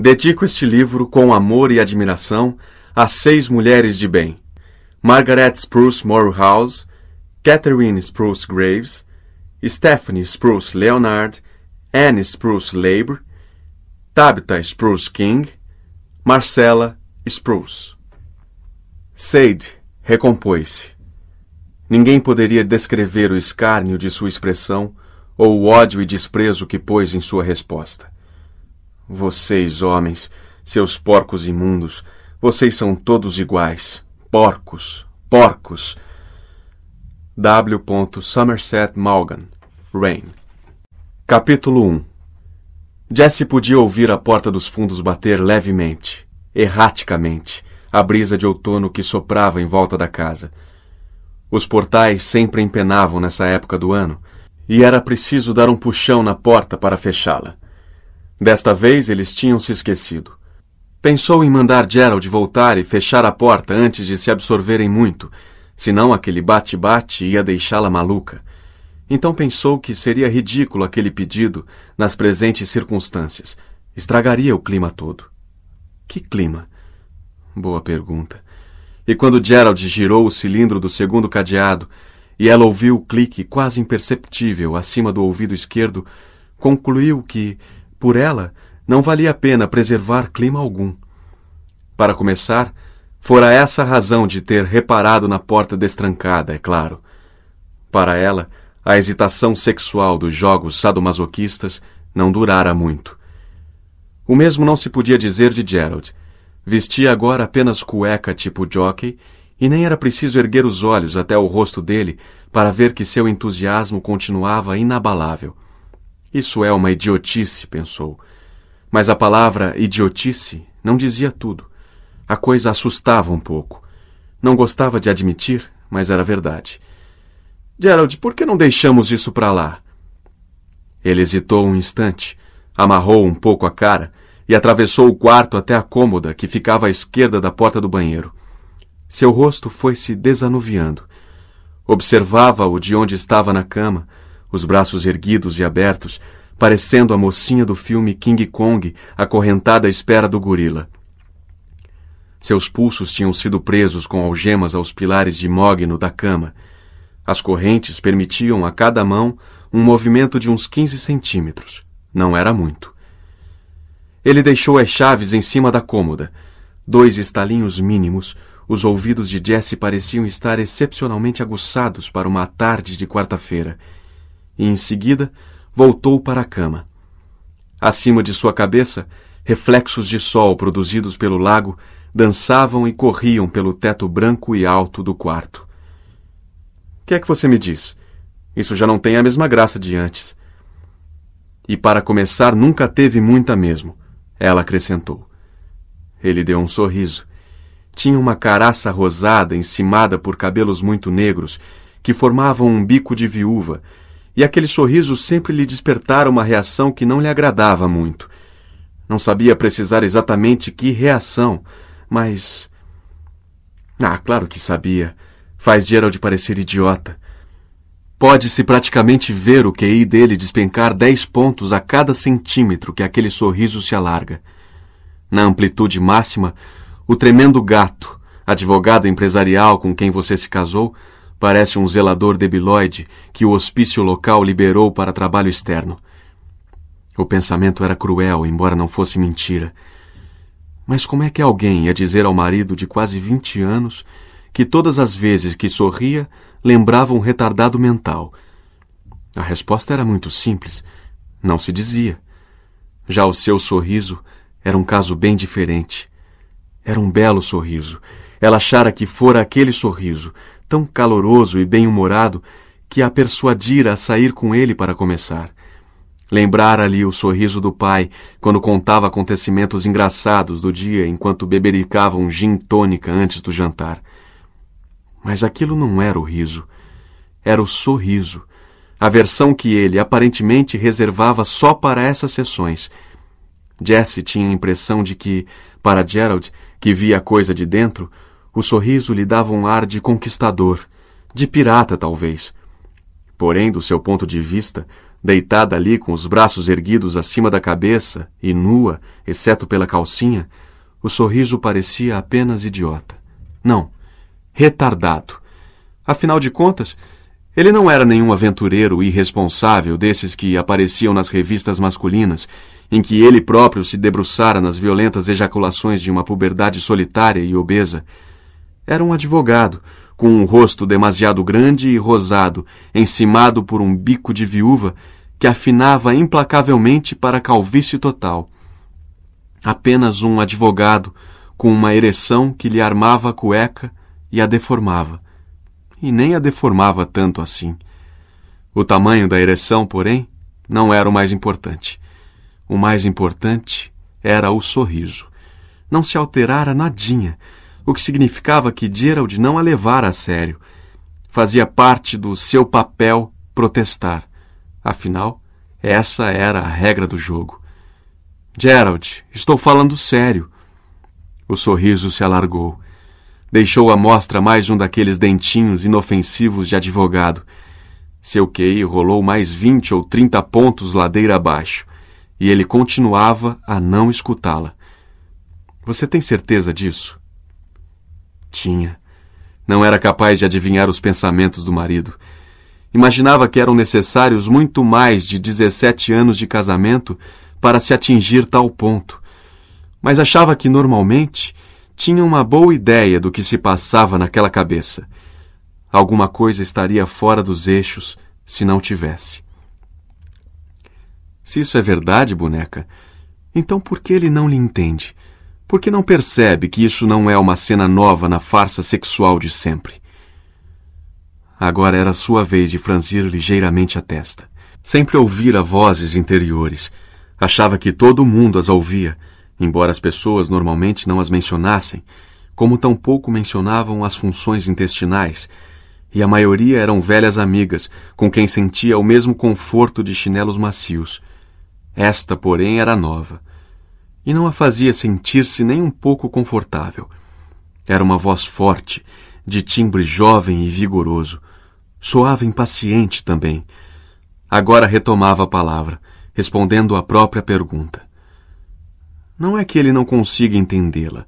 Dedico este livro com amor e admiração a seis mulheres de bem: Margaret Spruce Morehouse, Catherine Spruce Graves, Stephanie Spruce Leonard, Anne Spruce Labor, Tabitha Spruce King, Marcella Spruce. Sade recompôs-se. Ninguém poderia descrever o escárnio de sua expressão ou o ódio e desprezo que pôs em sua resposta. Vocês, homens, seus porcos imundos, vocês são todos iguais. Porcos, porcos. W. Somerset Maugham, Rain. Capítulo 1 Jesse podia ouvir a porta dos fundos bater levemente, erraticamente, a brisa de outono que soprava em volta da casa. Os portais sempre empenavam nessa época do ano, e era preciso dar um puxão na porta para fechá-la. Desta vez eles tinham se esquecido. Pensou em mandar Gerald voltar e fechar a porta antes de se absorverem muito, senão aquele bate-bate ia deixá-la maluca. Então pensou que seria ridículo aquele pedido nas presentes circunstâncias. Estragaria o clima todo. Que clima? Boa pergunta. E quando Gerald girou o cilindro do segundo cadeado e ela ouviu o clique quase imperceptível acima do ouvido esquerdo, concluiu que por ela, não valia a pena preservar clima algum. Para começar, fora essa a razão de ter reparado na porta destrancada, é claro. Para ela, a hesitação sexual dos jogos sadomasoquistas não durara muito. O mesmo não se podia dizer de Gerald. Vestia agora apenas cueca tipo jockey e nem era preciso erguer os olhos até o rosto dele para ver que seu entusiasmo continuava inabalável. Isso é uma idiotice, pensou. Mas a palavra idiotice não dizia tudo. A coisa assustava um pouco. Não gostava de admitir, mas era verdade. Gerald, por que não deixamos isso para lá? Ele hesitou um instante, amarrou um pouco a cara e atravessou o quarto até a cômoda que ficava à esquerda da porta do banheiro. Seu rosto foi se desanuviando. Observava-o de onde estava na cama, os braços erguidos e abertos, parecendo a mocinha do filme King Kong, acorrentada à espera do gorila. Seus pulsos tinham sido presos com algemas aos pilares de mogno da cama. As correntes permitiam a cada mão um movimento de uns 15 centímetros. Não era muito. Ele deixou as chaves em cima da cômoda. Dois estalinhos mínimos, os ouvidos de Jesse pareciam estar excepcionalmente aguçados para uma tarde de quarta-feira e, em seguida, voltou para a cama. Acima de sua cabeça, reflexos de sol produzidos pelo lago dançavam e corriam pelo teto branco e alto do quarto. Que é que você me diz? Isso já não tem a mesma graça de antes. E para começar, nunca teve muita mesmo, ela acrescentou. Ele deu um sorriso. Tinha uma caraça rosada encimada por cabelos muito negros que formavam um bico de viúva e aquele sorriso sempre lhe despertara uma reação que não lhe agradava muito. Não sabia precisar exatamente que reação, mas. Ah, claro que sabia. Faz Gerald parecer idiota. Pode-se praticamente ver o QI dele despencar dez pontos a cada centímetro que aquele sorriso se alarga. Na amplitude máxima, o tremendo gato, advogado empresarial com quem você se casou, Parece um zelador debilóide que o hospício local liberou para trabalho externo. O pensamento era cruel, embora não fosse mentira. Mas como é que alguém ia dizer ao marido de quase vinte anos que todas as vezes que sorria lembrava um retardado mental? A resposta era muito simples. Não se dizia. Já o seu sorriso era um caso bem diferente. Era um belo sorriso. Ela achara que fora aquele sorriso, tão caloroso e bem-humorado que a persuadira a sair com ele para começar. Lembrara-lhe o sorriso do pai quando contava acontecimentos engraçados do dia enquanto bebericava um gin tônica antes do jantar. Mas aquilo não era o riso. Era o sorriso, a versão que ele aparentemente reservava só para essas sessões. Jesse tinha a impressão de que, para Gerald, que via a coisa de dentro, o sorriso lhe dava um ar de conquistador, de pirata talvez. Porém, do seu ponto de vista, deitada ali com os braços erguidos acima da cabeça e nua, exceto pela calcinha, o sorriso parecia apenas idiota. Não, retardado. Afinal de contas, ele não era nenhum aventureiro irresponsável desses que apareciam nas revistas masculinas, em que ele próprio se debruçara nas violentas ejaculações de uma puberdade solitária e obesa. Era um advogado, com um rosto demasiado grande e rosado, encimado por um bico de viúva que afinava implacavelmente para a calvície total. Apenas um advogado, com uma ereção que lhe armava a cueca e a deformava. E nem a deformava tanto assim. O tamanho da ereção, porém, não era o mais importante. O mais importante era o sorriso. Não se alterara nadinha, o que significava que Gerald não a levara a sério. Fazia parte do seu papel protestar. Afinal, essa era a regra do jogo. Gerald, estou falando sério. O sorriso se alargou. Deixou à mostra mais um daqueles dentinhos inofensivos de advogado. Seu QI rolou mais vinte ou trinta pontos ladeira abaixo, e ele continuava a não escutá-la. Você tem certeza disso? Tinha. Não era capaz de adivinhar os pensamentos do marido. Imaginava que eram necessários muito mais de 17 anos de casamento para se atingir tal ponto. Mas achava que normalmente tinha uma boa ideia do que se passava naquela cabeça. Alguma coisa estaria fora dos eixos se não tivesse. Se isso é verdade, boneca, então por que ele não lhe entende? porque não percebe que isso não é uma cena nova na farsa sexual de sempre. Agora era sua vez de franzir ligeiramente a testa. Sempre ouvira vozes interiores. Achava que todo mundo as ouvia, embora as pessoas normalmente não as mencionassem, como tampouco mencionavam as funções intestinais, e a maioria eram velhas amigas com quem sentia o mesmo conforto de chinelos macios. Esta, porém, era nova e não a fazia sentir-se nem um pouco confortável. Era uma voz forte, de timbre jovem e vigoroso. Soava impaciente também. Agora retomava a palavra, respondendo à própria pergunta. Não é que ele não consiga entendê-la.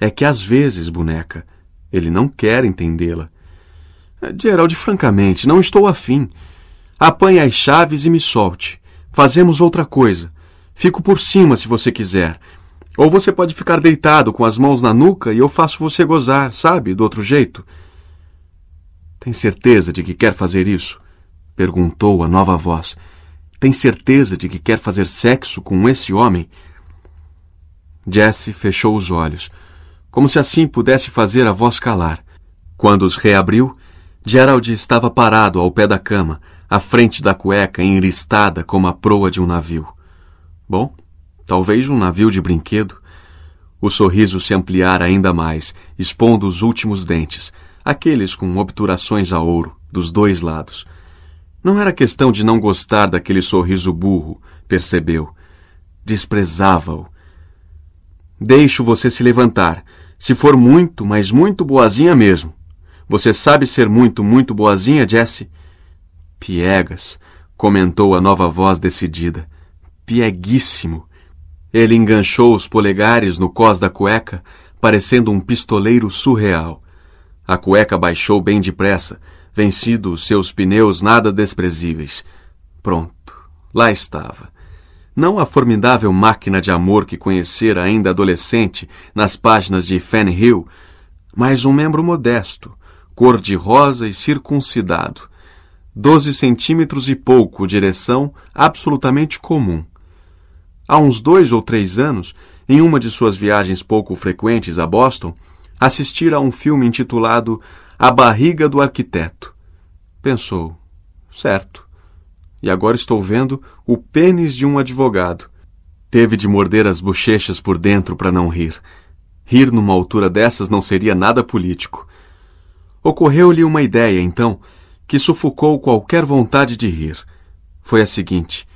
É que às vezes, boneca, ele não quer entendê-la. Geraldo, francamente, não estou afim. Apanhe as chaves e me solte. Fazemos outra coisa. Fico por cima se você quiser. Ou você pode ficar deitado com as mãos na nuca e eu faço você gozar, sabe, do outro jeito. Tem certeza de que quer fazer isso? perguntou a nova voz. Tem certeza de que quer fazer sexo com esse homem? Jesse fechou os olhos, como se assim pudesse fazer a voz calar. Quando os reabriu, Gerald estava parado ao pé da cama, a frente da cueca enristada como a proa de um navio. Bom, talvez um navio de brinquedo. O sorriso se ampliara ainda mais, expondo os últimos dentes, aqueles com obturações a ouro, dos dois lados. Não era questão de não gostar daquele sorriso burro, percebeu. Desprezava-o. Deixo você se levantar, se for muito, mas muito boazinha mesmo. Você sabe ser muito, muito boazinha, Jesse. Piegas, comentou a nova voz decidida pieguíssimo. Ele enganchou os polegares no cós da cueca, parecendo um pistoleiro surreal. A cueca baixou bem depressa, vencido os seus pneus nada desprezíveis. Pronto, lá estava. Não a formidável máquina de amor que conhecera ainda adolescente nas páginas de Fan Hill, mas um membro modesto, cor-de-rosa e circuncidado. Doze centímetros e pouco, direção absolutamente comum. Há uns dois ou três anos, em uma de suas viagens pouco frequentes a Boston, assistira a um filme intitulado A Barriga do Arquiteto. Pensou, certo. E agora estou vendo o pênis de um advogado. Teve de morder as bochechas por dentro para não rir. Rir numa altura dessas não seria nada político. Ocorreu-lhe uma ideia, então, que sufocou qualquer vontade de rir. Foi a seguinte: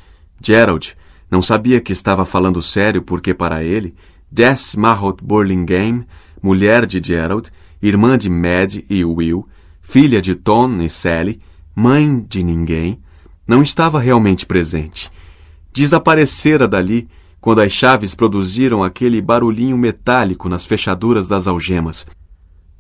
Gerald, não sabia que estava falando sério porque, para ele, Jess Marrot Burlingame, mulher de Gerald, irmã de Mad e Will, filha de Tom e Sally, mãe de ninguém, não estava realmente presente. Desaparecera dali quando as chaves produziram aquele barulhinho metálico nas fechaduras das algemas.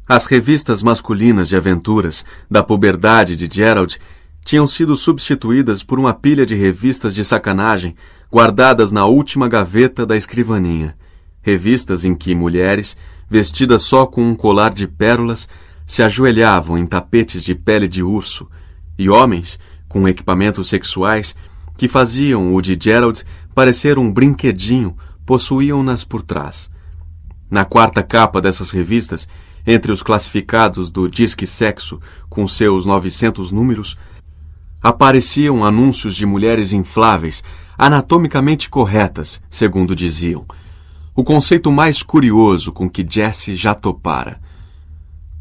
As revistas masculinas de aventuras da puberdade de Gerald tinham sido substituídas por uma pilha de revistas de sacanagem guardadas na última gaveta da escrivaninha. Revistas em que mulheres, vestidas só com um colar de pérolas, se ajoelhavam em tapetes de pele de urso, e homens, com equipamentos sexuais, que faziam o de Gerald parecer um brinquedinho, possuíam-nas por trás. Na quarta capa dessas revistas, entre os classificados do Disque Sexo, com seus 900 números, apareciam anúncios de mulheres infláveis, anatomicamente corretas, segundo diziam. O conceito mais curioso com que Jesse já topara.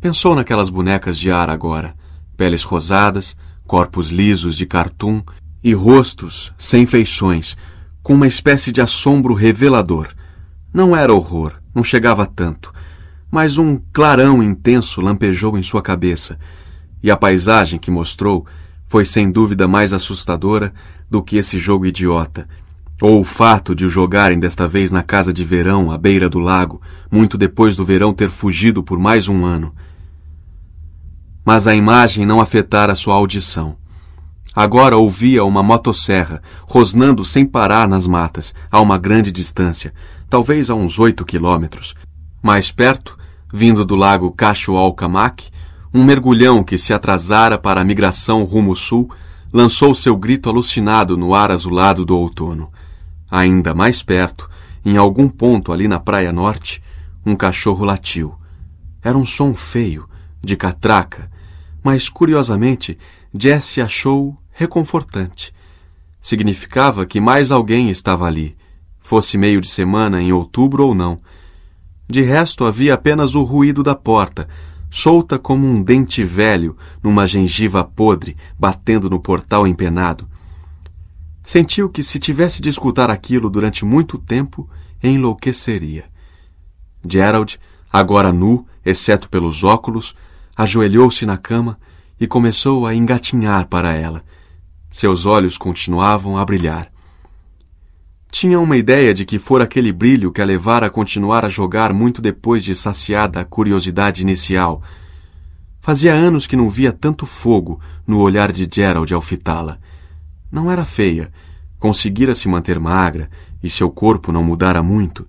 Pensou naquelas bonecas de ar agora, peles rosadas, corpos lisos de cartoon e rostos sem feições, com uma espécie de assombro revelador. Não era horror, não chegava tanto, mas um clarão intenso lampejou em sua cabeça, e a paisagem que mostrou foi sem dúvida mais assustadora do que esse jogo idiota, ou o fato de o jogarem desta vez na casa de verão à beira do lago, muito depois do verão ter fugido por mais um ano. Mas a imagem não afetara sua audição. Agora ouvia uma motosserra rosnando sem parar nas matas, a uma grande distância, talvez a uns oito quilômetros. Mais perto, vindo do lago Cachoalcamac, um mergulhão que se atrasara para a migração rumo sul lançou seu grito alucinado no ar azulado do outono. Ainda mais perto, em algum ponto ali na Praia Norte, um cachorro latiu. Era um som feio, de catraca, mas curiosamente Jesse achou reconfortante. Significava que mais alguém estava ali, fosse meio de semana em outubro ou não. De resto, havia apenas o ruído da porta, solta como um dente velho numa gengiva podre, batendo no portal empenado. Sentiu que, se tivesse de escutar aquilo durante muito tempo, enlouqueceria. Gerald, agora nu, exceto pelos óculos, ajoelhou-se na cama e começou a engatinhar para ela. Seus olhos continuavam a brilhar. Tinha uma ideia de que fora aquele brilho que a levara a continuar a jogar muito depois de saciada a curiosidade inicial. Fazia anos que não via tanto fogo no olhar de Gerald ao fitá-la. Não era feia, conseguira se manter magra e seu corpo não mudara muito,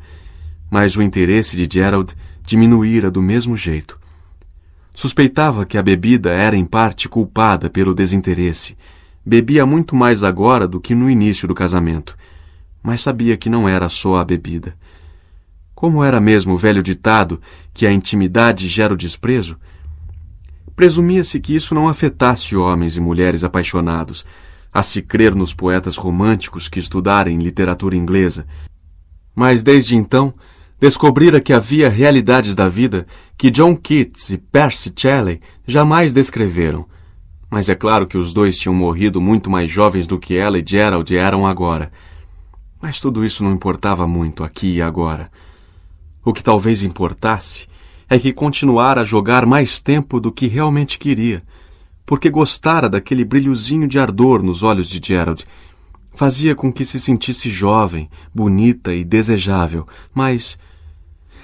mas o interesse de Gerald diminuíra do mesmo jeito. Suspeitava que a bebida era em parte culpada pelo desinteresse. Bebia muito mais agora do que no início do casamento mas sabia que não era só a bebida. Como era mesmo o velho ditado que a intimidade gera o desprezo, presumia-se que isso não afetasse homens e mulheres apaixonados, a se crer nos poetas românticos que estudarem literatura inglesa. Mas desde então, descobrira que havia realidades da vida que John Keats e Percy Shelley jamais descreveram. Mas é claro que os dois tinham morrido muito mais jovens do que ela e Gerald eram agora. Mas tudo isso não importava muito aqui e agora. O que talvez importasse é que continuara a jogar mais tempo do que realmente queria, porque gostara daquele brilhozinho de ardor nos olhos de Gerald. Fazia com que se sentisse jovem, bonita e desejável, mas.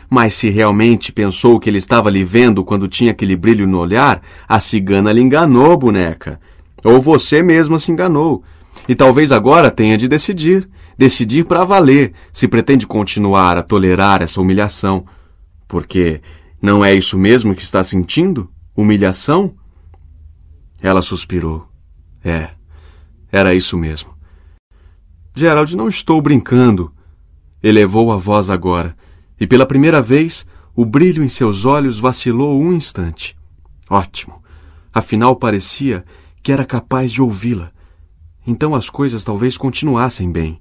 Mas se realmente pensou que ele estava lhe vendo quando tinha aquele brilho no olhar, a cigana lhe enganou, boneca. Ou você mesma se enganou. E talvez agora tenha de decidir decidir para valer se pretende continuar a tolerar essa humilhação. Porque não é isso mesmo que está sentindo? Humilhação? Ela suspirou. É, era isso mesmo. Gerald, não estou brincando. Elevou a voz agora, e pela primeira vez o brilho em seus olhos vacilou um instante. Ótimo. Afinal, parecia que era capaz de ouvi-la. Então as coisas talvez continuassem bem.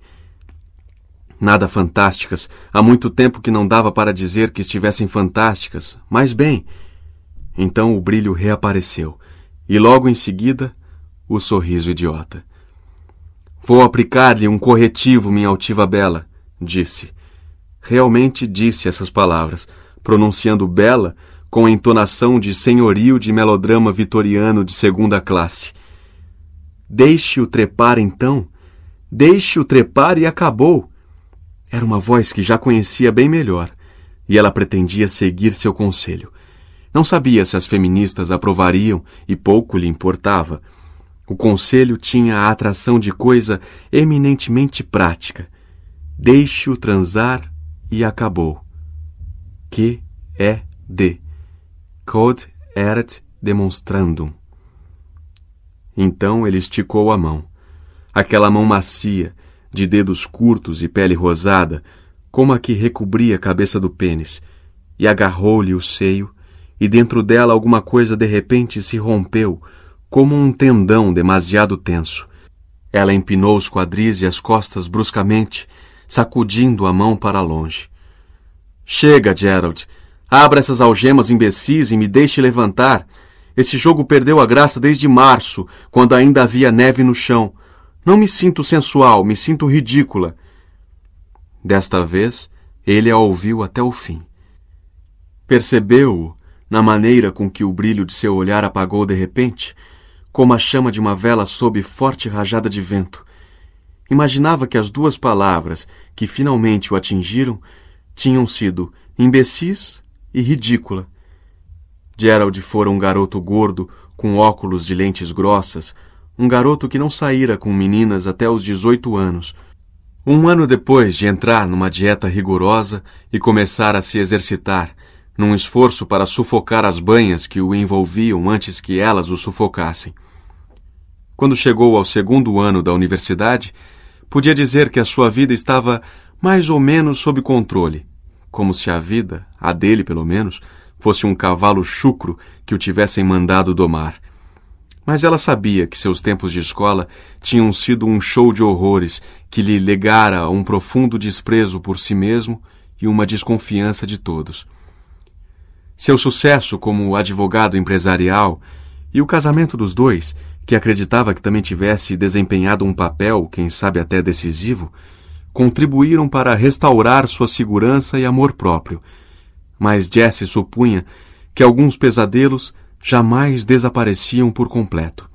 Nada fantásticas. Há muito tempo que não dava para dizer que estivessem fantásticas. Mas bem. Então o brilho reapareceu. E logo em seguida, o sorriso idiota. Vou aplicar-lhe um corretivo, minha altiva bela, disse. Realmente disse essas palavras, pronunciando bela com a entonação de senhorio de melodrama vitoriano de segunda classe. Deixe-o trepar então. Deixe-o trepar e acabou. Era uma voz que já conhecia bem melhor, e ela pretendia seguir seu conselho. Não sabia se as feministas aprovariam e pouco lhe importava. O conselho tinha a atração de coisa eminentemente prática. Deixe-o transar e acabou. Que é de Cod erat demonstrando Então ele esticou a mão. Aquela mão macia, de dedos curtos e pele rosada, como a que recobria a cabeça do pênis, e agarrou-lhe o seio, e dentro dela alguma coisa de repente se rompeu, como um tendão demasiado tenso. Ela empinou os quadris e as costas bruscamente, sacudindo a mão para longe. Chega, Gerald. Abra essas algemas imbecis e me deixe levantar. Esse jogo perdeu a graça desde março, quando ainda havia neve no chão. Não me sinto sensual, me sinto ridícula. Desta vez, ele a ouviu até o fim. Percebeu-o na maneira com que o brilho de seu olhar apagou de repente, como a chama de uma vela sob forte rajada de vento. Imaginava que as duas palavras que finalmente o atingiram tinham sido imbecis e ridícula. Gerald fora um garoto gordo, com óculos de lentes grossas, um garoto que não saíra com meninas até os 18 anos. Um ano depois de entrar numa dieta rigorosa e começar a se exercitar, num esforço para sufocar as banhas que o envolviam antes que elas o sufocassem. Quando chegou ao segundo ano da universidade, podia dizer que a sua vida estava mais ou menos sob controle, como se a vida, a dele pelo menos, fosse um cavalo chucro que o tivessem mandado domar. Mas ela sabia que seus tempos de escola tinham sido um show de horrores que lhe legara um profundo desprezo por si mesmo e uma desconfiança de todos. Seu sucesso como advogado empresarial e o casamento dos dois, que acreditava que também tivesse desempenhado um papel, quem sabe até decisivo, contribuíram para restaurar sua segurança e amor próprio. Mas Jesse supunha que alguns pesadelos jamais desapareciam por completo.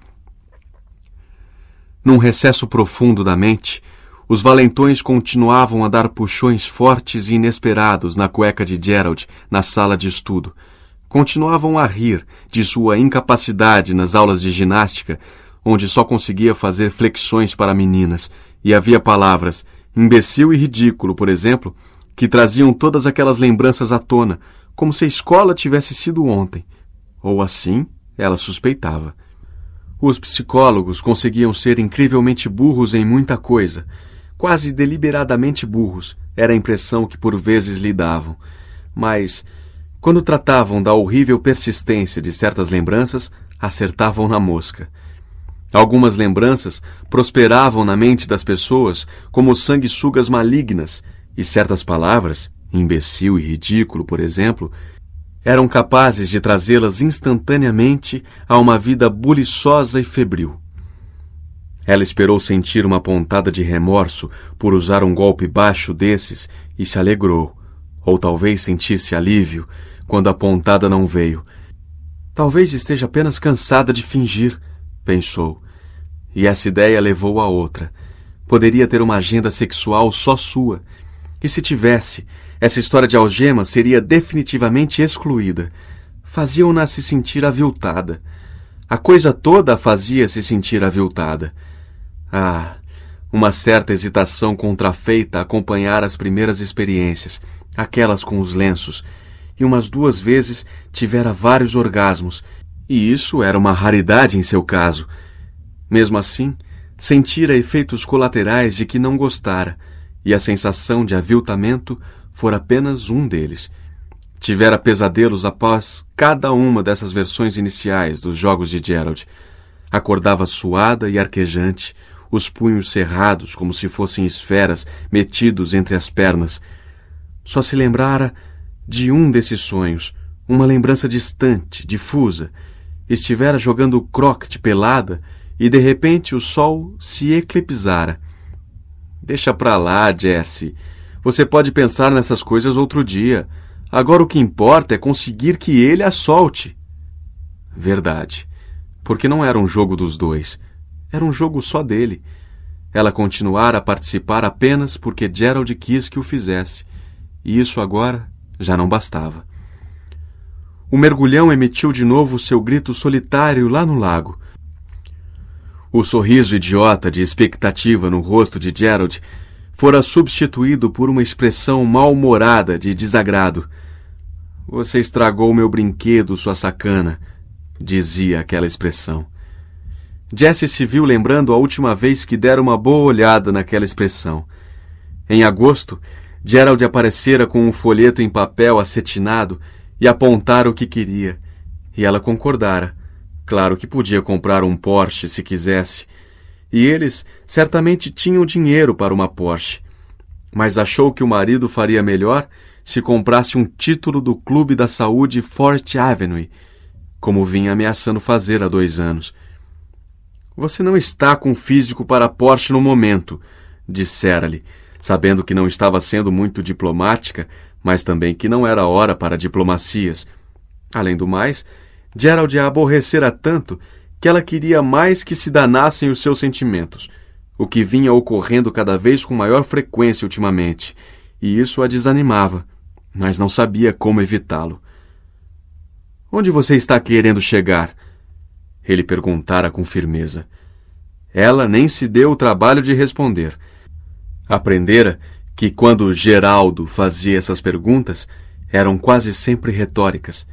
Num recesso profundo da mente, os valentões continuavam a dar puxões fortes e inesperados na cueca de Gerald na sala de estudo. Continuavam a rir de sua incapacidade nas aulas de ginástica, onde só conseguia fazer flexões para meninas, e havia palavras, imbecil e ridículo, por exemplo, que traziam todas aquelas lembranças à tona, como se a escola tivesse sido ontem ou assim ela suspeitava. Os psicólogos conseguiam ser incrivelmente burros em muita coisa, quase deliberadamente burros, era a impressão que por vezes lhe davam. Mas, quando tratavam da horrível persistência de certas lembranças, acertavam na mosca. Algumas lembranças prosperavam na mente das pessoas como sanguessugas malignas, e certas palavras, imbecil e ridículo, por exemplo, eram capazes de trazê-las instantaneamente a uma vida buliçosa e febril. Ela esperou sentir uma pontada de remorso por usar um golpe baixo desses e se alegrou, ou talvez sentisse alívio quando a pontada não veio. Talvez esteja apenas cansada de fingir, pensou. E essa ideia levou a outra. Poderia ter uma agenda sexual só sua. E se tivesse, essa história de algema seria definitivamente excluída. Faziam-na se sentir aviltada. A coisa toda a fazia se sentir aviltada. Ah, uma certa hesitação contrafeita acompanhara as primeiras experiências, aquelas com os lenços, e umas duas vezes tivera vários orgasmos, e isso era uma raridade em seu caso. Mesmo assim, sentira efeitos colaterais de que não gostara, e a sensação de aviltamento for apenas um deles, tivera pesadelos após cada uma dessas versões iniciais dos jogos de Gerald. Acordava suada e arquejante, os punhos cerrados como se fossem esferas metidos entre as pernas. Só se lembrara de um desses sonhos, uma lembrança distante, difusa. Estivera jogando croquet pelada e de repente o sol se eclipsara. Deixa pra lá, Jesse você pode pensar nessas coisas outro dia. Agora o que importa é conseguir que ele a solte. Verdade. Porque não era um jogo dos dois. Era um jogo só dele. Ela continuara a participar apenas porque Gerald quis que o fizesse. E isso agora já não bastava. O mergulhão emitiu de novo seu grito solitário lá no lago. O sorriso idiota de expectativa no rosto de Gerald fora substituído por uma expressão mal-humorada de desagrado. Você estragou meu brinquedo, sua sacana, dizia aquela expressão. Jesse se viu lembrando a última vez que dera uma boa olhada naquela expressão. Em agosto, Gerald aparecera com um folheto em papel acetinado e apontara o que queria, e ela concordara. Claro que podia comprar um Porsche se quisesse, e eles certamente tinham dinheiro para uma Porsche. Mas achou que o marido faria melhor se comprasse um título do Clube da Saúde Forte Avenue, como vinha ameaçando fazer há dois anos. Você não está com físico para a Porsche no momento, dissera-lhe, sabendo que não estava sendo muito diplomática, mas também que não era hora para diplomacias. Além do mais, Gerald a aborrecera tanto que ela queria mais que se danassem os seus sentimentos, o que vinha ocorrendo cada vez com maior frequência ultimamente, e isso a desanimava, mas não sabia como evitá-lo. Onde você está querendo chegar? Ele perguntara com firmeza. Ela nem se deu o trabalho de responder. Aprendera que quando Geraldo fazia essas perguntas, eram quase sempre retóricas.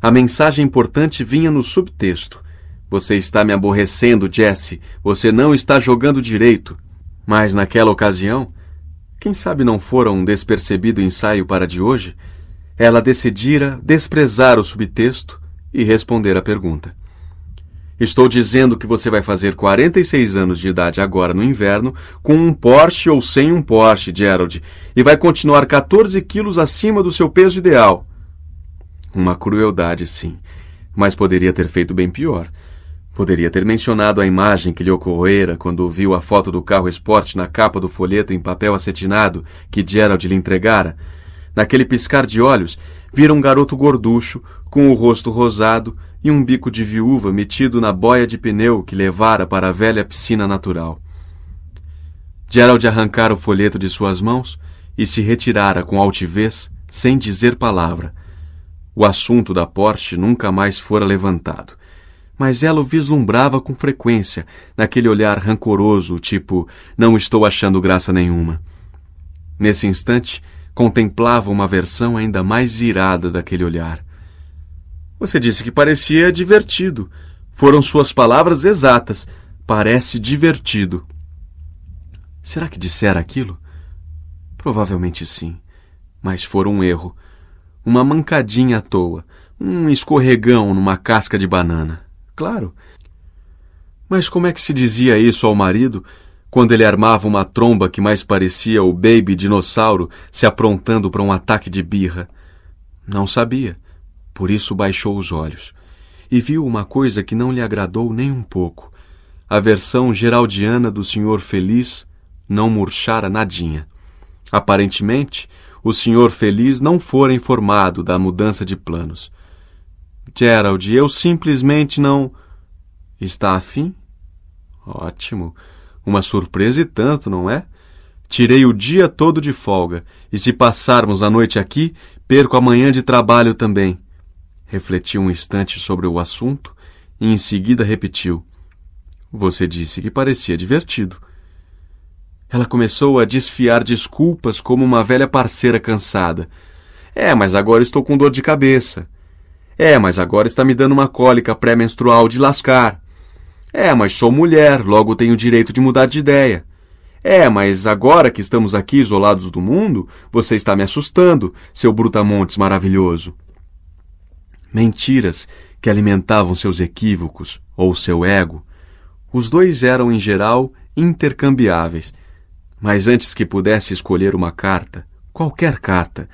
A mensagem importante vinha no subtexto, você está me aborrecendo, Jesse. Você não está jogando direito. Mas naquela ocasião, quem sabe não fora um despercebido ensaio para de hoje, ela decidira desprezar o subtexto e responder à pergunta. Estou dizendo que você vai fazer 46 anos de idade agora no inverno, com um Porsche ou sem um Porsche, Gerald, e vai continuar 14 quilos acima do seu peso ideal. Uma crueldade, sim, mas poderia ter feito bem pior. Poderia ter mencionado a imagem que lhe ocorrera quando viu a foto do carro esporte na capa do folheto em papel acetinado que Gerald lhe entregara. Naquele piscar de olhos, vira um garoto gorducho, com o rosto rosado e um bico de viúva metido na boia de pneu que levara para a velha piscina natural. Gerald arrancara o folheto de suas mãos e se retirara com altivez, sem dizer palavra. O assunto da Porsche nunca mais fora levantado mas ela o vislumbrava com frequência, naquele olhar rancoroso, tipo: Não estou achando graça nenhuma. Nesse instante, contemplava uma versão ainda mais irada daquele olhar. Você disse que parecia divertido. Foram suas palavras exatas. Parece divertido. Será que dissera aquilo? Provavelmente sim. Mas fora um erro. Uma mancadinha à toa. Um escorregão numa casca de banana claro. Mas como é que se dizia isso ao marido quando ele armava uma tromba que mais parecia o baby dinossauro se aprontando para um ataque de birra? Não sabia, por isso baixou os olhos e viu uma coisa que não lhe agradou nem um pouco. A versão geraldiana do senhor feliz não murchara nadinha. Aparentemente, o senhor feliz não fora informado da mudança de planos. Gerald, eu simplesmente não. Está afim? Ótimo. Uma surpresa e tanto, não é? Tirei o dia todo de folga, e se passarmos a noite aqui, perco a manhã de trabalho também. Refletiu um instante sobre o assunto e em seguida repetiu: Você disse que parecia divertido. Ela começou a desfiar desculpas como uma velha parceira cansada. É, mas agora estou com dor de cabeça. É, mas agora está me dando uma cólica pré-menstrual de lascar. É, mas sou mulher, logo tenho o direito de mudar de ideia. É, mas agora que estamos aqui isolados do mundo, você está me assustando, seu brutamontes maravilhoso. Mentiras que alimentavam seus equívocos ou seu ego. Os dois eram, em geral, intercambiáveis. Mas antes que pudesse escolher uma carta, qualquer carta,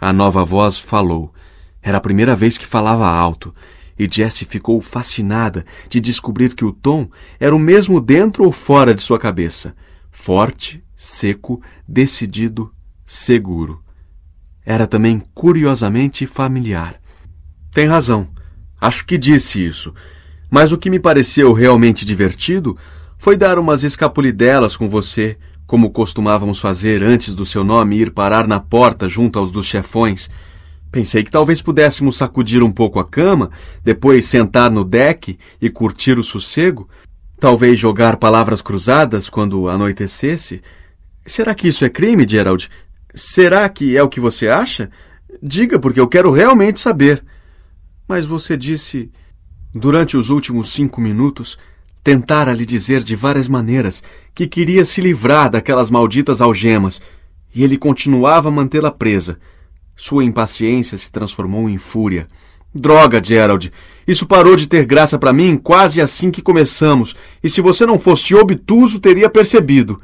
a nova voz falou, era a primeira vez que falava alto, e Jessie ficou fascinada de descobrir que o tom era o mesmo dentro ou fora de sua cabeça. Forte, seco, decidido, seguro. Era também curiosamente familiar. Tem razão. Acho que disse isso. Mas o que me pareceu realmente divertido foi dar umas escapulidelas com você, como costumávamos fazer antes do seu nome ir parar na porta junto aos dos chefões Pensei que talvez pudéssemos sacudir um pouco a cama, depois sentar no deck e curtir o sossego, talvez jogar palavras cruzadas quando anoitecesse. Será que isso é crime, Gerald? Será que é o que você acha? Diga, porque eu quero realmente saber. Mas você disse. Durante os últimos cinco minutos, tentara lhe dizer de várias maneiras que queria se livrar daquelas malditas algemas, e ele continuava a mantê-la presa. Sua impaciência se transformou em fúria. Droga, Gerald! Isso parou de ter graça para mim quase assim que começamos, e se você não fosse obtuso, teria percebido.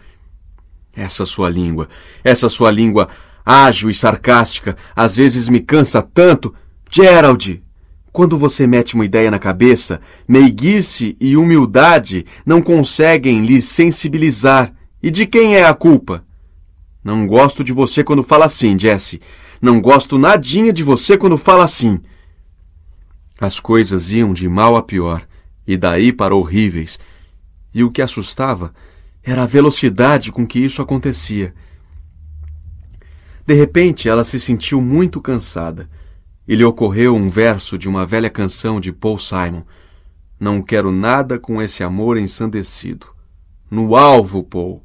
Essa sua língua, essa sua língua ágil e sarcástica, às vezes me cansa tanto. Gerald! Quando você mete uma ideia na cabeça, meiguice e humildade não conseguem lhe sensibilizar. E de quem é a culpa? Não gosto de você quando fala assim, Jesse. Não gosto nadinha de você quando fala assim. As coisas iam de mal a pior, e daí para horríveis. E o que assustava era a velocidade com que isso acontecia. De repente, ela se sentiu muito cansada e lhe ocorreu um verso de uma velha canção de Paul Simon: Não quero nada com esse amor ensandecido. No alvo, Paul.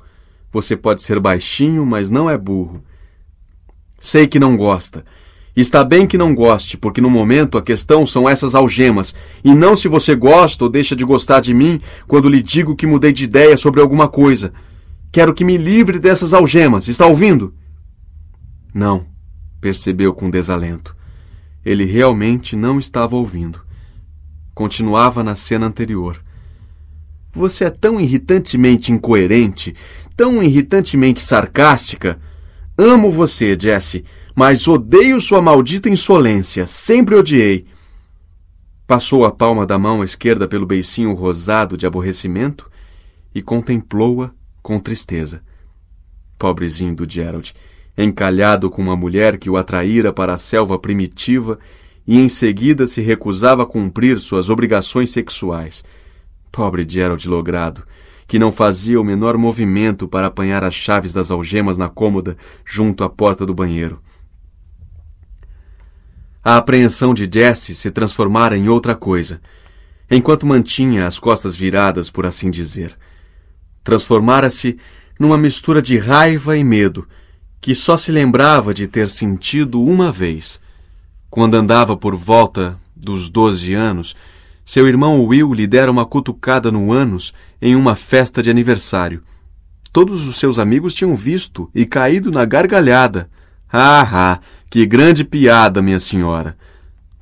Você pode ser baixinho, mas não é burro. Sei que não gosta. Está bem que não goste, porque no momento a questão são essas algemas, e não se você gosta ou deixa de gostar de mim quando lhe digo que mudei de ideia sobre alguma coisa. Quero que me livre dessas algemas, está ouvindo? Não, percebeu com desalento. Ele realmente não estava ouvindo. Continuava na cena anterior. Você é tão irritantemente incoerente, tão irritantemente sarcástica Amo você, Jesse, mas odeio sua maldita insolência. Sempre odiei. Passou a palma da mão esquerda pelo beicinho rosado de aborrecimento e contemplou-a com tristeza. Pobrezinho do Gerald, encalhado com uma mulher que o atraíra para a selva primitiva e em seguida se recusava a cumprir suas obrigações sexuais. Pobre Gerald logrado, que não fazia o menor movimento para apanhar as chaves das algemas na cômoda junto à porta do banheiro. A apreensão de Jesse se transformara em outra coisa, enquanto mantinha as costas viradas, por assim dizer. Transformara-se numa mistura de raiva e medo, que só se lembrava de ter sentido uma vez, quando andava por volta dos doze anos seu irmão Will lhe dera uma cutucada no ânus em uma festa de aniversário. Todos os seus amigos tinham visto e caído na gargalhada. Ah, ah, que grande piada, minha senhora!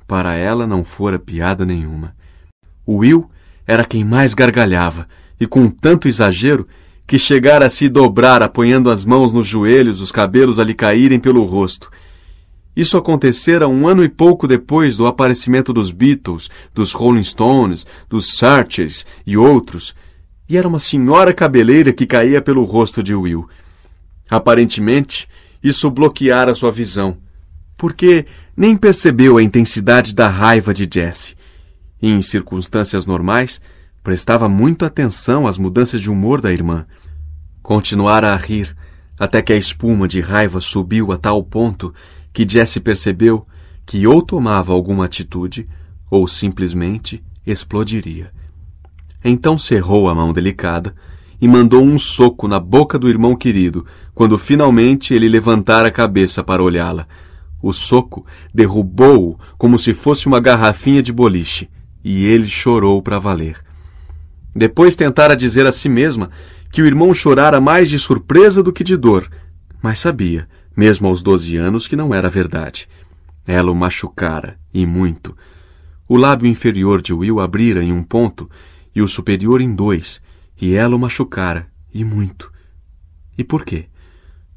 Para ela não fora piada nenhuma. Will era quem mais gargalhava, e com tanto exagero que chegara a se dobrar apoiando as mãos nos joelhos, os cabelos a lhe caírem pelo rosto. Isso acontecera um ano e pouco depois do aparecimento dos Beatles, dos Rolling Stones, dos Searchers e outros, e era uma senhora cabeleira que caía pelo rosto de Will. Aparentemente, isso bloqueara sua visão, porque nem percebeu a intensidade da raiva de Jesse. E, em circunstâncias normais, prestava muita atenção às mudanças de humor da irmã. Continuara a rir, até que a espuma de raiva subiu a tal ponto que Jesse percebeu que ou tomava alguma atitude ou simplesmente explodiria. Então cerrou a mão delicada e mandou um soco na boca do irmão querido, quando finalmente ele levantara a cabeça para olhá-la. O soco derrubou-o como se fosse uma garrafinha de boliche, e ele chorou para valer. Depois tentara dizer a si mesma que o irmão chorara mais de surpresa do que de dor, mas sabia mesmo aos doze anos, que não era verdade. Ela o machucara, e muito. O lábio inferior de Will abrira em um ponto e o superior em dois, e ela o machucara, e muito. E por quê?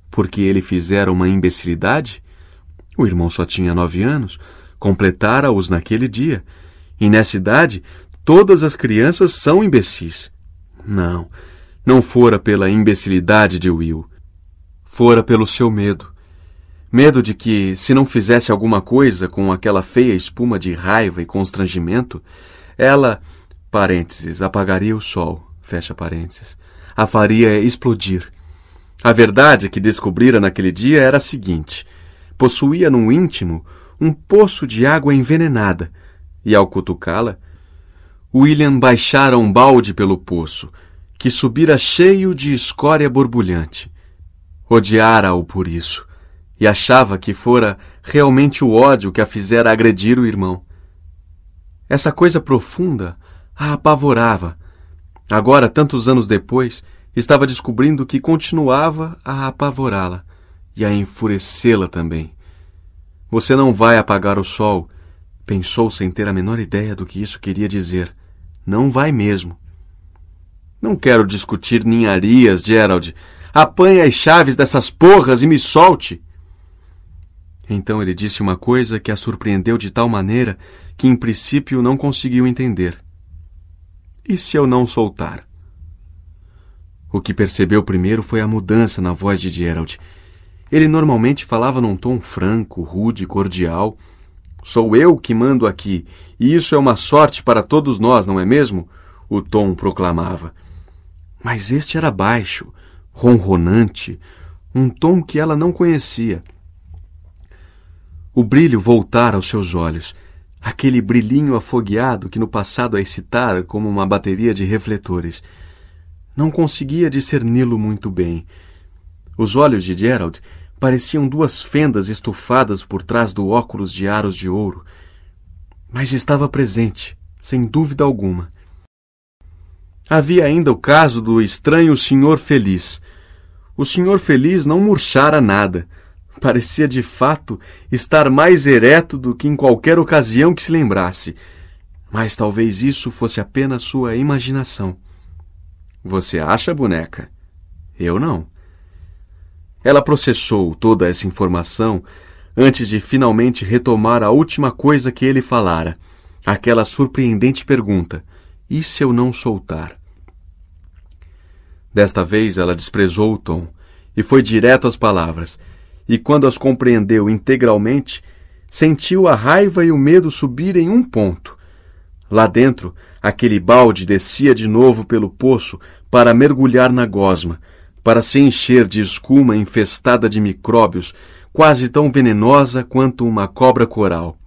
Porque ele fizera uma imbecilidade? O irmão só tinha nove anos, completara-os naquele dia. E nessa idade, todas as crianças são imbecis. Não, não fora pela imbecilidade de Will. Fora pelo seu medo. Medo de que, se não fizesse alguma coisa com aquela feia espuma de raiva e constrangimento, ela, parênteses, apagaria o sol, fecha parênteses, a faria explodir. A verdade que descobrira naquele dia era a seguinte: possuía no íntimo um poço de água envenenada, e ao cutucá-la, William baixara um balde pelo poço, que subira cheio de escória borbulhante. Odiara-o por isso, e achava que fora realmente o ódio que a fizera agredir o irmão. Essa coisa profunda a apavorava. Agora, tantos anos depois, estava descobrindo que continuava a apavorá-la e a enfurecê-la também. Você não vai apagar o sol, pensou sem ter a menor ideia do que isso queria dizer. Não vai mesmo. Não quero discutir ninharias, Gerald, apanhe as chaves dessas porras e me solte. Então ele disse uma coisa que a surpreendeu de tal maneira que, em princípio, não conseguiu entender. E se eu não soltar? O que percebeu primeiro foi a mudança na voz de Gerald. Ele normalmente falava num tom franco, rude, cordial. Sou eu que mando aqui, e isso é uma sorte para todos nós, não é mesmo? O tom proclamava. Mas este era baixo, ronronante, um tom que ela não conhecia. O brilho voltara aos seus olhos, aquele brilhinho afogueado que no passado a excitara como uma bateria de refletores. Não conseguia discerni-lo muito bem. Os olhos de Gerald pareciam duas fendas estufadas por trás do óculos de aros de ouro. Mas estava presente, sem dúvida alguma. Havia ainda o caso do estranho senhor feliz, o senhor feliz não murchara nada. Parecia de fato estar mais ereto do que em qualquer ocasião que se lembrasse. Mas talvez isso fosse apenas sua imaginação. Você acha, boneca? Eu não. Ela processou toda essa informação antes de finalmente retomar a última coisa que ele falara, aquela surpreendente pergunta: e se eu não soltar? Desta vez ela desprezou o tom e foi direto às palavras, e quando as compreendeu integralmente, sentiu a raiva e o medo subir em um ponto. Lá dentro, aquele balde descia de novo pelo poço para mergulhar na gosma, para se encher de escuma infestada de micróbios, quase tão venenosa quanto uma cobra coral.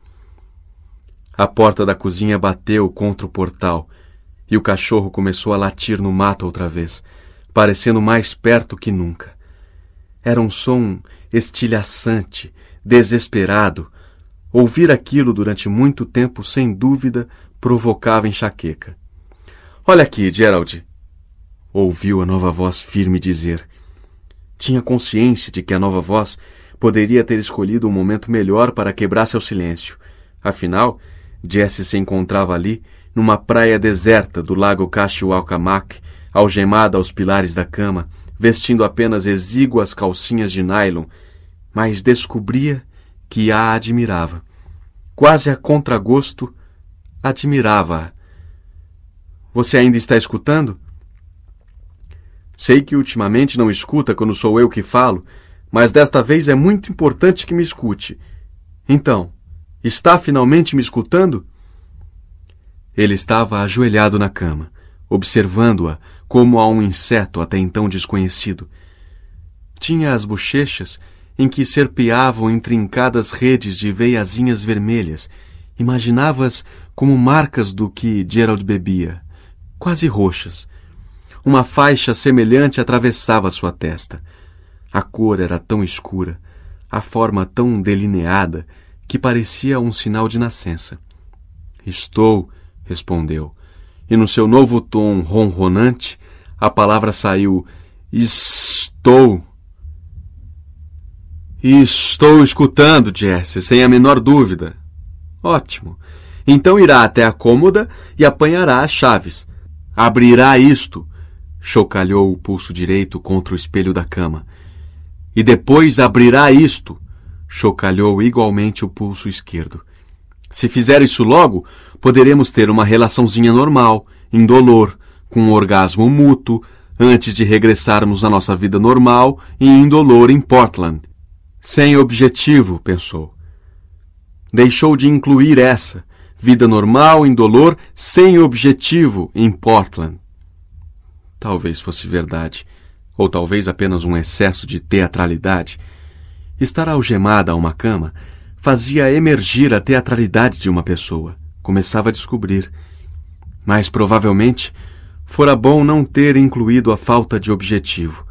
A porta da cozinha bateu contra o portal e o cachorro começou a latir no mato outra vez parecendo mais perto que nunca. Era um som estilhaçante, desesperado. Ouvir aquilo durante muito tempo, sem dúvida, provocava enxaqueca. Olha aqui, Gerald! Ouviu a nova voz firme dizer. Tinha consciência de que a nova voz poderia ter escolhido um momento melhor para quebrar seu silêncio. Afinal, Jesse se encontrava ali, numa praia deserta do lago Kashiwakamak, algemada aos pilares da cama, vestindo apenas exíguas calcinhas de nylon, mas descobria que a admirava. Quase a contragosto, admirava-a. Você ainda está escutando? Sei que ultimamente não escuta quando sou eu que falo, mas desta vez é muito importante que me escute. Então, está finalmente me escutando? Ele estava ajoelhado na cama, observando-a como a um inseto até então desconhecido. Tinha as bochechas em que serpeavam intrincadas redes de veiazinhas vermelhas. Imaginava-as como marcas do que Gerald bebia, quase roxas. Uma faixa semelhante atravessava sua testa. A cor era tão escura, a forma tão delineada, que parecia um sinal de nascença. Estou, respondeu, e no seu novo tom ronronante, a palavra saiu: Estou. Estou escutando, Jesse, sem a menor dúvida. Ótimo. Então irá até a cômoda e apanhará as chaves. Abrirá isto. Chocalhou o pulso direito contra o espelho da cama. E depois abrirá isto. Chocalhou igualmente o pulso esquerdo. Se fizer isso logo, poderemos ter uma relaçãozinha normal, indolor, com um orgasmo mútuo, antes de regressarmos à nossa vida normal e indolor em Portland. Sem objetivo, pensou. Deixou de incluir essa, vida normal, indolor, sem objetivo em Portland. Talvez fosse verdade, ou talvez apenas um excesso de teatralidade. Estar algemada a uma cama fazia emergir a teatralidade de uma pessoa. Começava a descobrir. Mas provavelmente fora bom não ter incluído a falta de objetivo.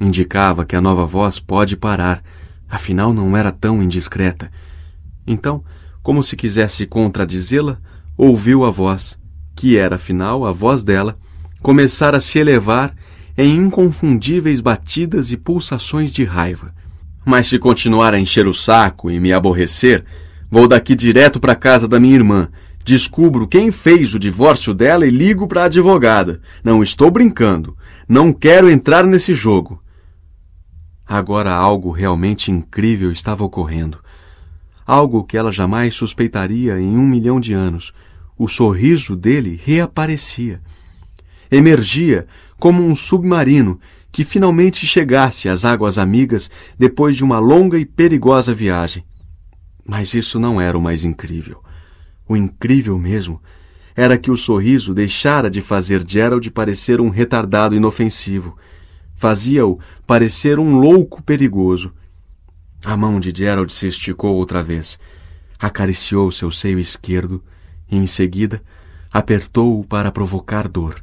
Indicava que a nova voz pode parar, afinal não era tão indiscreta. Então, como se quisesse contradizê-la, ouviu a voz, que era afinal a voz dela, começar a se elevar em inconfundíveis batidas e pulsações de raiva. Mas se continuar a encher o saco e me aborrecer, vou daqui direto para casa da minha irmã. Descubro quem fez o divórcio dela e ligo para a advogada. Não estou brincando. Não quero entrar nesse jogo. Agora algo realmente incrível estava ocorrendo. Algo que ela jamais suspeitaria em um milhão de anos. O sorriso dele reaparecia. Emergia como um submarino que finalmente chegasse às águas amigas depois de uma longa e perigosa viagem. Mas isso não era o mais incrível. O incrível mesmo era que o sorriso deixara de fazer Gerald parecer um retardado inofensivo. Fazia-o parecer um louco perigoso. A mão de Gerald se esticou outra vez, acariciou seu seio esquerdo e, em seguida, apertou-o para provocar dor.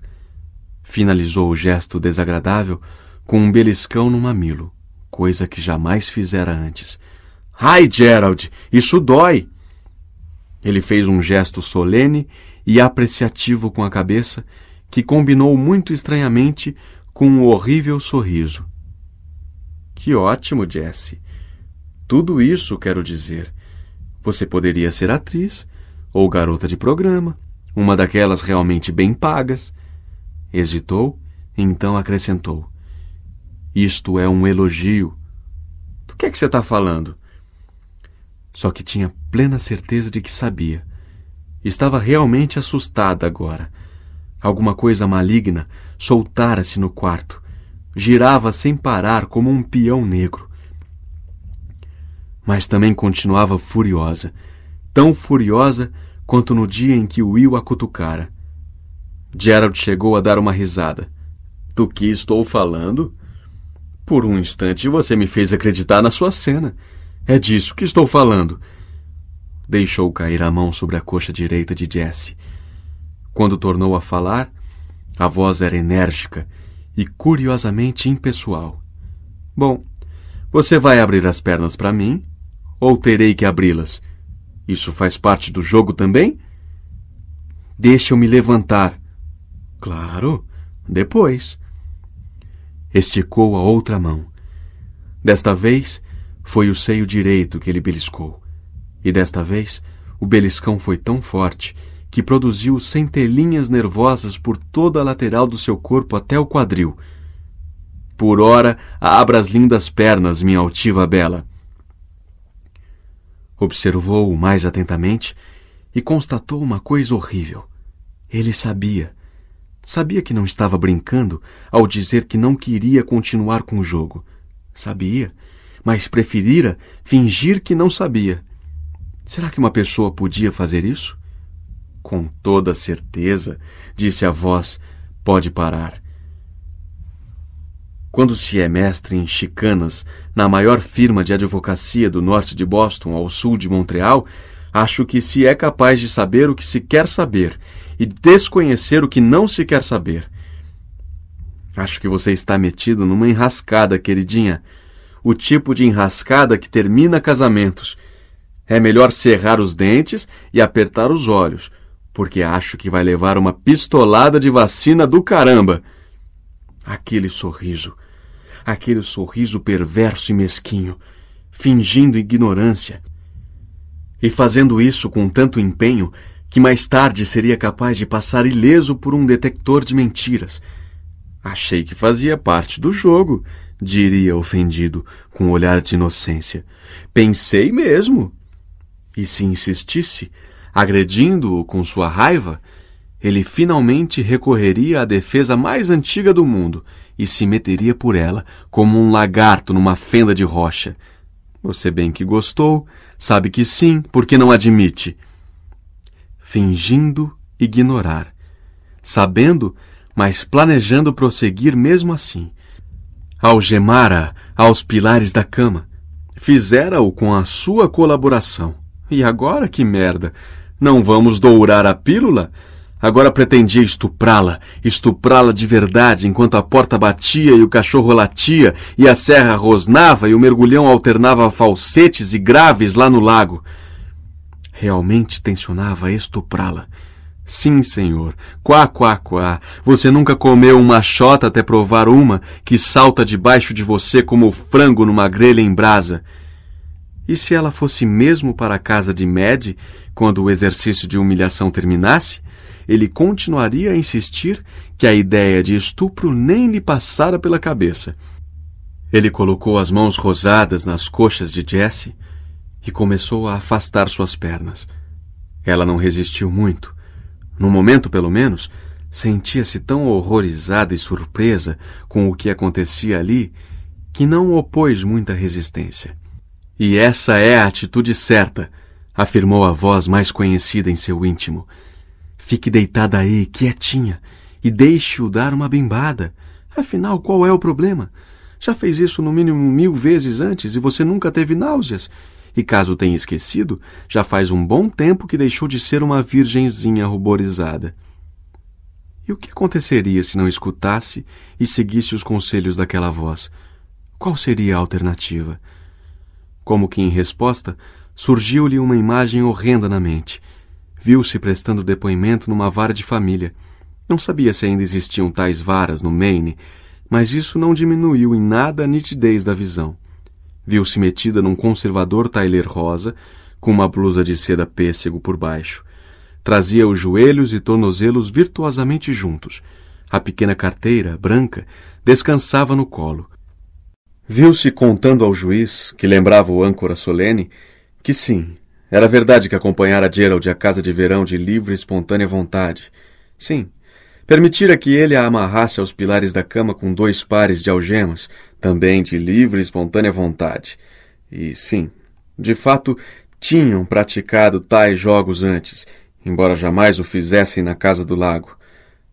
Finalizou o gesto desagradável com um beliscão no mamilo, coisa que jamais fizera antes. Ai, Gerald, isso dói! Ele fez um gesto solene e apreciativo com a cabeça, que combinou muito estranhamente com um horrível sorriso. Que ótimo, Jesse! Tudo isso quero dizer. Você poderia ser atriz, ou garota de programa, uma daquelas realmente bem pagas, Hesitou, então acrescentou: Isto é um elogio. Do que é que você está falando? Só que tinha plena certeza de que sabia. Estava realmente assustada agora. Alguma coisa maligna soltara-se no quarto. Girava sem parar como um peão negro. Mas também continuava furiosa, tão furiosa quanto no dia em que Will a cutucara. Gerald chegou a dar uma risada. Do que estou falando? Por um instante você me fez acreditar na sua cena. É disso que estou falando. Deixou cair a mão sobre a coxa direita de Jesse. Quando tornou a falar, a voz era enérgica e curiosamente impessoal. Bom, você vai abrir as pernas para mim ou terei que abri-las? Isso faz parte do jogo também? Deixa eu me levantar, Claro, depois. Esticou a outra mão. Desta vez, foi o seio direito que ele beliscou. E desta vez, o beliscão foi tão forte que produziu centelhinhas nervosas por toda a lateral do seu corpo até o quadril. Por ora, abra as lindas pernas, minha altiva bela. Observou-o mais atentamente e constatou uma coisa horrível. Ele sabia. Sabia que não estava brincando ao dizer que não queria continuar com o jogo. Sabia, mas preferira fingir que não sabia. Será que uma pessoa podia fazer isso? Com toda certeza, disse a voz, pode parar. Quando se é mestre em chicanas na maior firma de advocacia do norte de Boston ao sul de Montreal, acho que se é capaz de saber o que se quer saber e desconhecer o que não se quer saber. Acho que você está metido numa enrascada, queridinha. O tipo de enrascada que termina casamentos. É melhor cerrar os dentes e apertar os olhos, porque acho que vai levar uma pistolada de vacina do caramba. Aquele sorriso, aquele sorriso perverso e mesquinho, fingindo ignorância. E fazendo isso com tanto empenho, que mais tarde seria capaz de passar ileso por um detector de mentiras. Achei que fazia parte do jogo, diria ofendido, com um olhar de inocência. Pensei mesmo. E se insistisse, agredindo-o com sua raiva, ele finalmente recorreria à defesa mais antiga do mundo e se meteria por ela como um lagarto numa fenda de rocha. Você bem que gostou, sabe que sim, porque não admite fingindo ignorar, sabendo, mas planejando prosseguir mesmo assim. Algemara aos pilares da cama. Fizera-o com a sua colaboração. E agora que merda! Não vamos dourar a pílula? Agora pretendia estuprá-la, estuprá-la de verdade, enquanto a porta batia e o cachorro latia, e a serra rosnava e o mergulhão alternava falsetes e graves lá no lago. Realmente tensionava estuprá-la. Sim, senhor. Quá, quá, quá. Você nunca comeu uma chota até provar uma que salta debaixo de você como frango numa grelha em brasa. E se ela fosse mesmo para a casa de Med, quando o exercício de humilhação terminasse, ele continuaria a insistir que a ideia de estupro nem lhe passara pela cabeça. Ele colocou as mãos rosadas nas coxas de Jesse e começou a afastar suas pernas. Ela não resistiu muito. No momento, pelo menos, sentia-se tão horrorizada e surpresa com o que acontecia ali que não opôs muita resistência. E essa é a atitude certa, afirmou a voz mais conhecida em seu íntimo. Fique deitada aí, quietinha, e deixe-o dar uma bimbada. Afinal, qual é o problema? Já fez isso no mínimo mil vezes antes e você nunca teve náuseas. E caso tenha esquecido, já faz um bom tempo que deixou de ser uma virgenzinha ruborizada. E o que aconteceria se não escutasse e seguisse os conselhos daquela voz? Qual seria a alternativa? Como que em resposta, surgiu-lhe uma imagem horrenda na mente. Viu-se prestando depoimento numa vara de família. Não sabia se ainda existiam tais varas no Maine, mas isso não diminuiu em nada a nitidez da visão viu-se metida num conservador tailer rosa, com uma blusa de seda pêssego por baixo. Trazia os joelhos e tornozelos virtuosamente juntos. A pequena carteira, branca, descansava no colo. Viu-se contando ao juiz, que lembrava o âncora solene, que sim, era verdade que acompanhara Gerald à casa de verão de livre e espontânea vontade. Sim, Permitira é que ele a amarrasse aos pilares da cama com dois pares de algemas, também de livre e espontânea vontade. E sim, de fato, tinham praticado tais jogos antes, embora jamais o fizessem na casa do lago.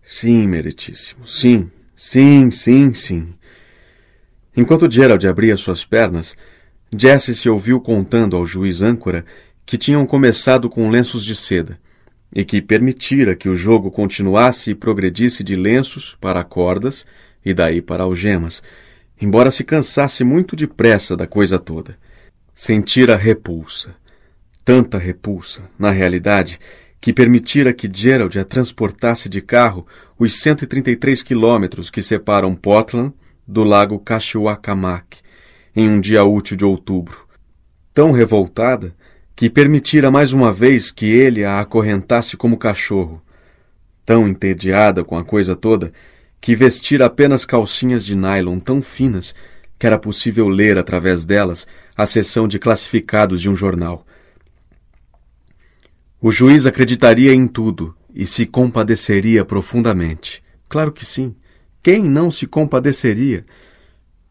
Sim, meritíssimo, sim, sim, sim, sim. Enquanto Gerald abria suas pernas, Jesse se ouviu contando ao juiz âncora que tinham começado com lenços de seda e que permitira que o jogo continuasse e progredisse de lenços para cordas e daí para algemas, embora se cansasse muito depressa da coisa toda. Sentira repulsa, tanta repulsa, na realidade, que permitira que Gerald a transportasse de carro os 133 quilômetros que separam Portland do lago Cachuacamak, em um dia útil de outubro. Tão revoltada que permitira mais uma vez que ele a acorrentasse como cachorro, tão entediada com a coisa toda que vestira apenas calcinhas de nylon tão finas que era possível ler através delas a seção de classificados de um jornal. O juiz acreditaria em tudo e se compadeceria profundamente. Claro que sim. Quem não se compadeceria?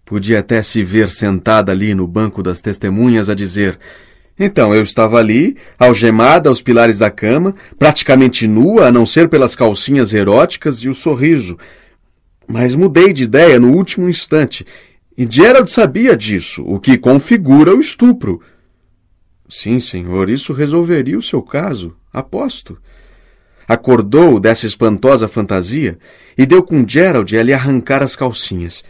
Podia até se ver sentada ali no banco das testemunhas a dizer: então, eu estava ali, algemada aos pilares da cama, praticamente nua, a não ser pelas calcinhas eróticas e o sorriso. Mas mudei de ideia no último instante, e Gerald sabia disso, o que configura o estupro. Sim, senhor, isso resolveria o seu caso, aposto. Acordou dessa espantosa fantasia e deu com Gerald a lhe arrancar as calcinhas.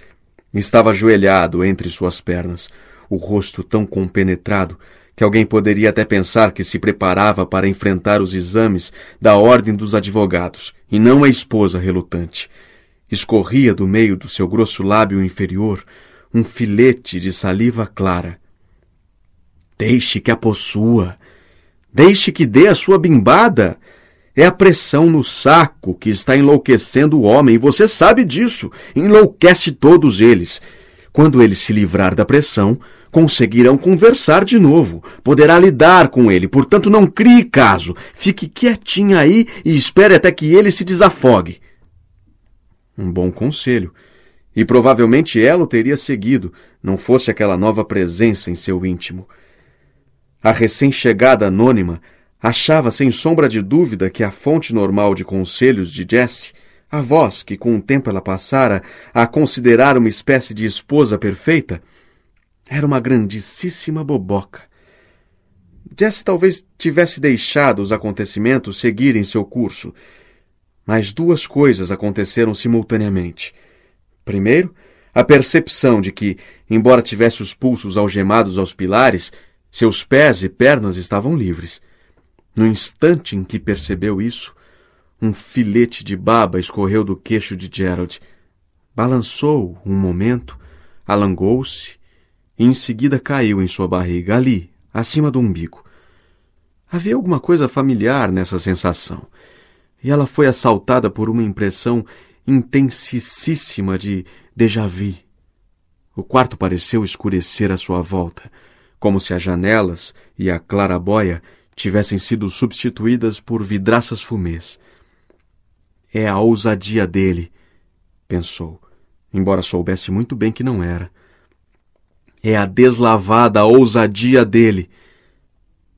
Estava ajoelhado entre suas pernas, o rosto tão compenetrado que alguém poderia até pensar que se preparava para enfrentar os exames da ordem dos advogados, e não a esposa relutante. Escorria do meio do seu grosso lábio inferior um filete de saliva clara. Deixe que a possua. Deixe que dê a sua bimbada. É a pressão no saco que está enlouquecendo o homem, você sabe disso. Enlouquece todos eles. Quando ele se livrar da pressão, conseguirão conversar de novo, poderá lidar com ele, portanto não crie caso, fique quietinha aí e espere até que ele se desafogue. Um bom conselho, e provavelmente ela o teria seguido, não fosse aquela nova presença em seu íntimo. A recém-chegada anônima achava sem sombra de dúvida que a fonte normal de conselhos de Jesse, a voz que com o tempo ela passara a considerar uma espécie de esposa perfeita, era uma grandíssima boboca. Jesse talvez tivesse deixado os acontecimentos seguirem seu curso, mas duas coisas aconteceram simultaneamente. Primeiro, a percepção de que, embora tivesse os pulsos algemados aos pilares, seus pés e pernas estavam livres. No instante em que percebeu isso, um filete de baba escorreu do queixo de Gerald. Balançou um momento, alangou-se e em seguida caiu em sua barriga, ali, acima do umbigo. Havia alguma coisa familiar nessa sensação, e ela foi assaltada por uma impressão intensíssima de déjà vu. O quarto pareceu escurecer à sua volta, como se as janelas e a clarabóia tivessem sido substituídas por vidraças fumês. É a ousadia dele, pensou, embora soubesse muito bem que não era. É a deslavada ousadia dele.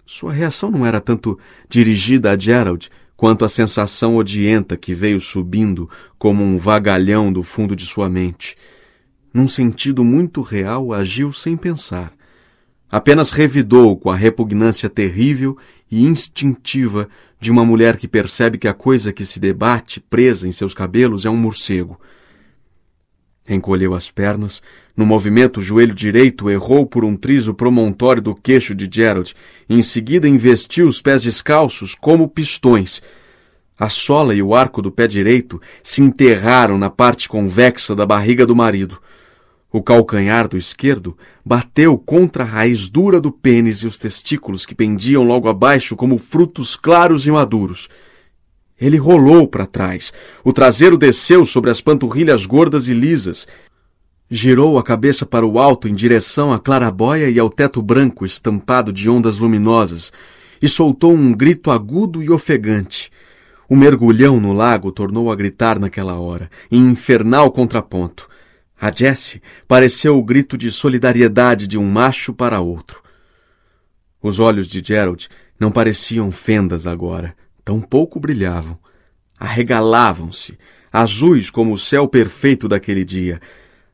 Sua reação não era tanto dirigida a Gerald quanto a sensação odienta que veio subindo como um vagalhão do fundo de sua mente. Num sentido muito real, agiu sem pensar. Apenas revidou com a repugnância terrível e instintiva de uma mulher que percebe que a coisa que se debate presa em seus cabelos é um morcego. Encolheu as pernas no movimento, o joelho direito errou por um triso promontório do queixo de Gerald. Em seguida, investiu os pés descalços como pistões. A sola e o arco do pé direito se enterraram na parte convexa da barriga do marido. O calcanhar do esquerdo bateu contra a raiz dura do pênis e os testículos que pendiam logo abaixo como frutos claros e maduros. Ele rolou para trás. O traseiro desceu sobre as panturrilhas gordas e lisas. Girou a cabeça para o alto em direção à claraboia e ao teto branco estampado de ondas luminosas e soltou um grito agudo e ofegante. O mergulhão no lago tornou a gritar naquela hora, em infernal contraponto. A Jesse pareceu o grito de solidariedade de um macho para outro. Os olhos de Gerald não pareciam fendas agora, tão pouco brilhavam. Arregalavam-se, azuis como o céu perfeito daquele dia,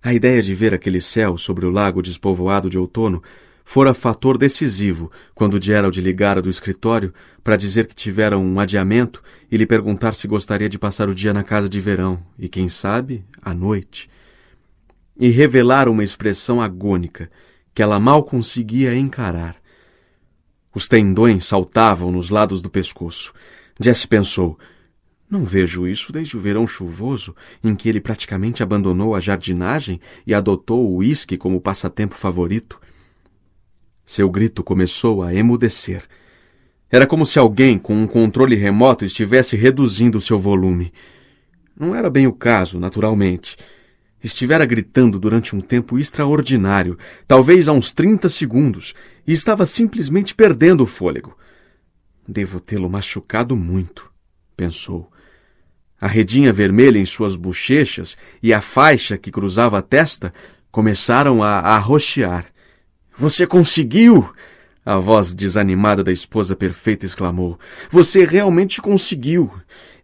a ideia de ver aquele céu sobre o lago despovoado de outono fora fator decisivo quando Gerald ligara do escritório para dizer que tivera um adiamento e lhe perguntar se gostaria de passar o dia na casa de verão e, quem sabe, à noite. E revelar uma expressão agônica que ela mal conseguia encarar. Os tendões saltavam nos lados do pescoço. Jess pensou: não vejo isso desde o verão chuvoso, em que ele praticamente abandonou a jardinagem e adotou o uísque como passatempo favorito. Seu grito começou a emudecer. Era como se alguém com um controle remoto estivesse reduzindo seu volume. Não era bem o caso, naturalmente. Estivera gritando durante um tempo extraordinário, talvez há uns 30 segundos, e estava simplesmente perdendo o fôlego. Devo tê-lo machucado muito, pensou a redinha vermelha em suas bochechas e a faixa que cruzava a testa começaram a arroxear. Você conseguiu! A voz desanimada da esposa perfeita exclamou. Você realmente conseguiu!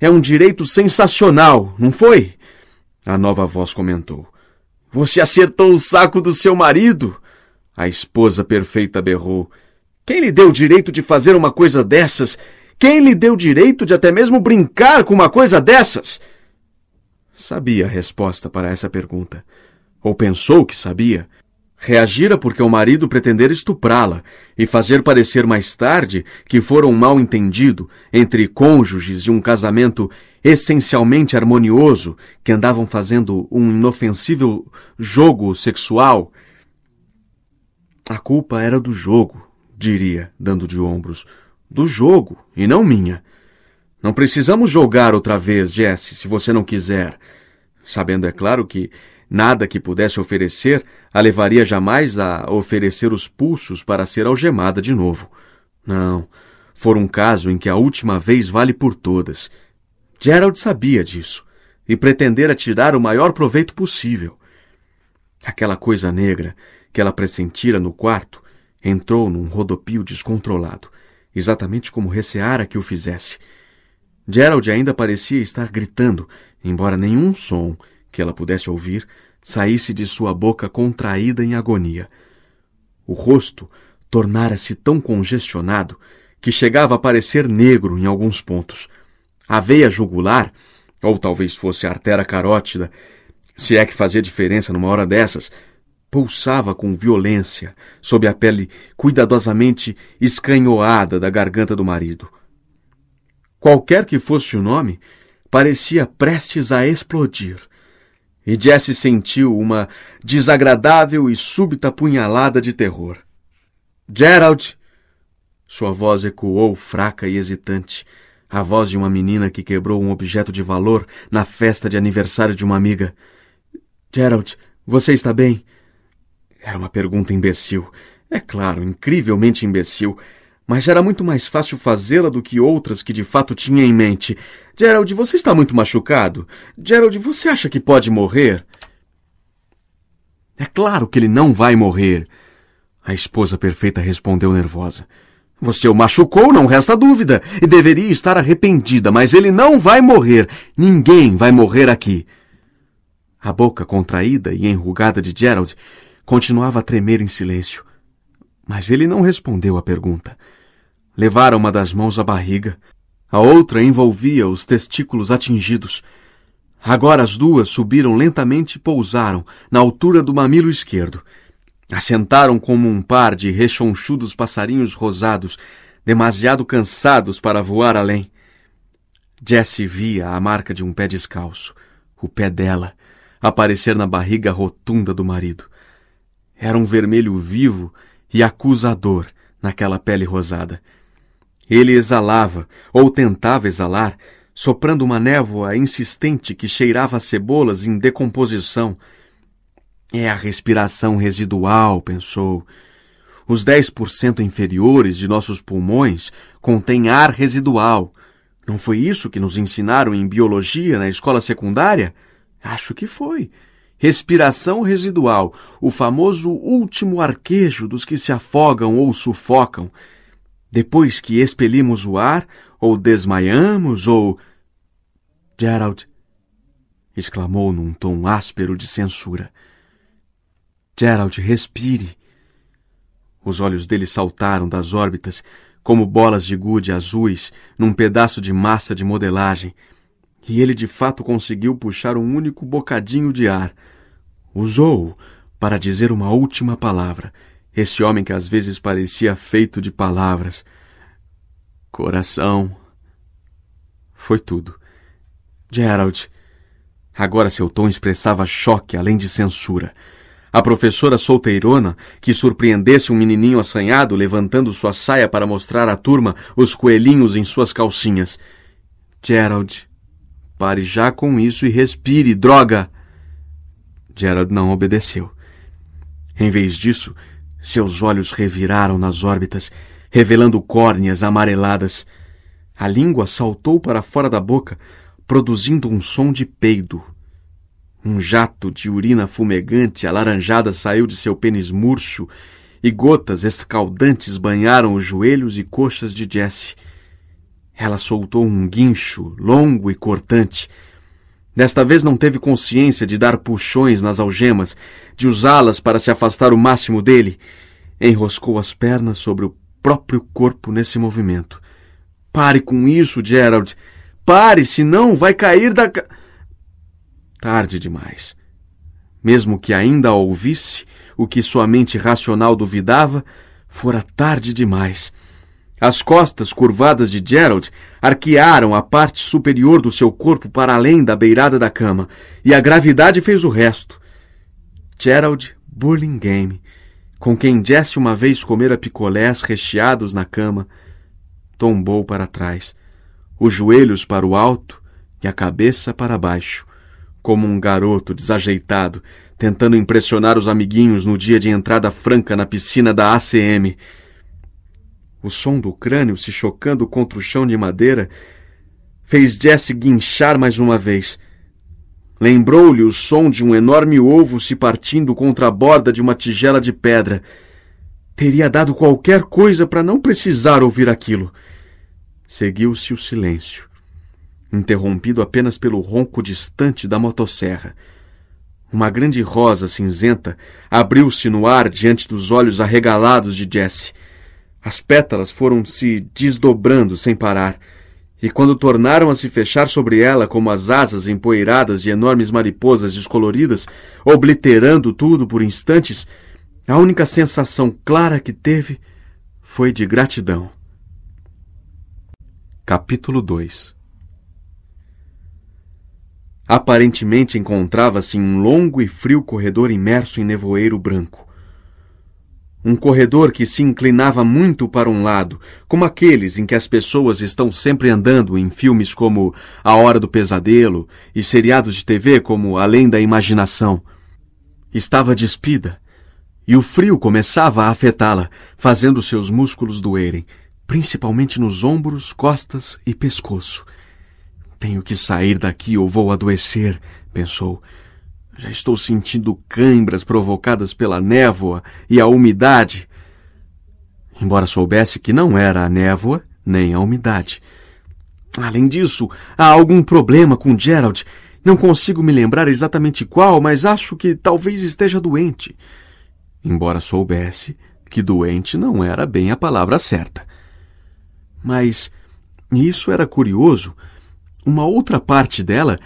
É um direito sensacional, não foi? A nova voz comentou. Você acertou o saco do seu marido! A esposa perfeita berrou. Quem lhe deu o direito de fazer uma coisa dessas? Quem lhe deu direito de até mesmo brincar com uma coisa dessas? Sabia a resposta para essa pergunta. Ou pensou que sabia. Reagira porque o marido pretender estuprá-la e fazer parecer mais tarde que fora um mal-entendido entre cônjuges de um casamento essencialmente harmonioso que andavam fazendo um inofensível jogo sexual. A culpa era do jogo, diria, dando de ombros. Do jogo, e não minha. Não precisamos jogar outra vez, Jesse, se você não quiser. Sabendo, é claro, que nada que pudesse oferecer a levaria jamais a oferecer os pulsos para ser algemada de novo. Não. For um caso em que a última vez vale por todas. Gerald sabia disso e pretendera tirar o maior proveito possível. Aquela coisa negra que ela pressentira no quarto entrou num rodopio descontrolado exatamente como receara que o fizesse. Gerald ainda parecia estar gritando, embora nenhum som que ela pudesse ouvir saísse de sua boca contraída em agonia. O rosto tornara-se tão congestionado que chegava a parecer negro em alguns pontos. A veia jugular, ou talvez fosse a artéria carótida, se é que fazia diferença numa hora dessas, pulsava com violência sob a pele cuidadosamente escanhoada da garganta do marido. Qualquer que fosse o nome, parecia prestes a explodir. E Jesse sentiu uma desagradável e súbita punhalada de terror. Gerald! Sua voz ecoou fraca e hesitante, a voz de uma menina que quebrou um objeto de valor na festa de aniversário de uma amiga. Gerald, você está bem? Era uma pergunta imbecil. É claro, incrivelmente imbecil. Mas era muito mais fácil fazê-la do que outras que de fato tinha em mente. Gerald, você está muito machucado. Gerald, você acha que pode morrer? É claro que ele não vai morrer. A esposa perfeita respondeu nervosa. Você o machucou, não resta dúvida, e deveria estar arrependida, mas ele não vai morrer. Ninguém vai morrer aqui. A boca contraída e enrugada de Gerald Continuava a tremer em silêncio. Mas ele não respondeu à pergunta. Levara uma das mãos à barriga. A outra envolvia os testículos atingidos. Agora as duas subiram lentamente e pousaram na altura do mamilo esquerdo. Assentaram como um par de rechonchudos passarinhos rosados, demasiado cansados para voar além. Jesse via a marca de um pé descalço, o pé dela, aparecer na barriga rotunda do marido. Era um vermelho vivo e acusador naquela pele rosada. Ele exalava, ou tentava exalar, soprando uma névoa insistente que cheirava a cebolas em decomposição. É a respiração residual, pensou. Os 10% inferiores de nossos pulmões contêm ar residual. Não foi isso que nos ensinaram em biologia na escola secundária? Acho que foi respiração residual, o famoso último arquejo dos que se afogam ou sufocam, depois que expelimos o ar, ou desmaiamos, ou. Gerald! exclamou num tom áspero de censura. Gerald, respire! Os olhos dele saltaram das órbitas, como bolas de gude azuis, num pedaço de massa de modelagem, e ele de fato conseguiu puxar um único bocadinho de ar usou-o para dizer uma última palavra. Esse homem que às vezes parecia feito de palavras. Coração. Foi tudo. Gerald. Agora seu tom expressava choque além de censura. A professora solteirona, que surpreendesse um menininho assanhado levantando sua saia para mostrar à turma os coelhinhos em suas calcinhas. Gerald, pare já com isso e respire, droga! Gerald não obedeceu. Em vez disso, seus olhos reviraram nas órbitas, revelando córneas amareladas. A língua saltou para fora da boca, produzindo um som de peido. Um jato de urina fumegante alaranjada saiu de seu pênis murcho e gotas escaldantes banharam os joelhos e coxas de Jesse. Ela soltou um guincho longo e cortante, Desta vez não teve consciência de dar puxões nas algemas, de usá-las para se afastar o máximo dele. Enroscou as pernas sobre o próprio corpo nesse movimento. Pare com isso, Gerald. Pare, senão vai cair da. Ca... Tarde demais. Mesmo que ainda a ouvisse, o que sua mente racional duvidava, fora tarde demais. As costas curvadas de Gerald arquearam a parte superior do seu corpo para além da beirada da cama, e a gravidade fez o resto. Gerald Burlingame, com quem Jesse uma vez comera picolés recheados na cama, tombou para trás, os joelhos para o alto e a cabeça para baixo, como um garoto desajeitado tentando impressionar os amiguinhos no dia de entrada franca na piscina da ACM. O som do crânio se chocando contra o chão de madeira fez Jesse guinchar mais uma vez. Lembrou-lhe o som de um enorme ovo se partindo contra a borda de uma tigela de pedra. Teria dado qualquer coisa para não precisar ouvir aquilo. Seguiu-se o silêncio, interrompido apenas pelo ronco distante da motosserra. Uma grande rosa cinzenta abriu-se no ar diante dos olhos arregalados de Jesse. As pétalas foram se desdobrando sem parar, e quando tornaram a se fechar sobre ela como as asas empoeiradas de enormes mariposas descoloridas, obliterando tudo por instantes, a única sensação clara que teve foi de gratidão. Capítulo 2 Aparentemente encontrava-se em um longo e frio corredor imerso em nevoeiro branco. Um corredor que se inclinava muito para um lado, como aqueles em que as pessoas estão sempre andando em filmes como A Hora do Pesadelo e seriados de TV como Além da Imaginação. Estava despida, e o frio começava a afetá-la, fazendo seus músculos doerem, principalmente nos ombros, costas e pescoço. Tenho que sair daqui ou vou adoecer, pensou já estou sentindo cãibras provocadas pela névoa e a umidade. Embora soubesse que não era a névoa nem a umidade. Além disso, há algum problema com Gerald. Não consigo me lembrar exatamente qual, mas acho que talvez esteja doente. Embora soubesse que doente não era bem a palavra certa. Mas isso era curioso. Uma outra parte dela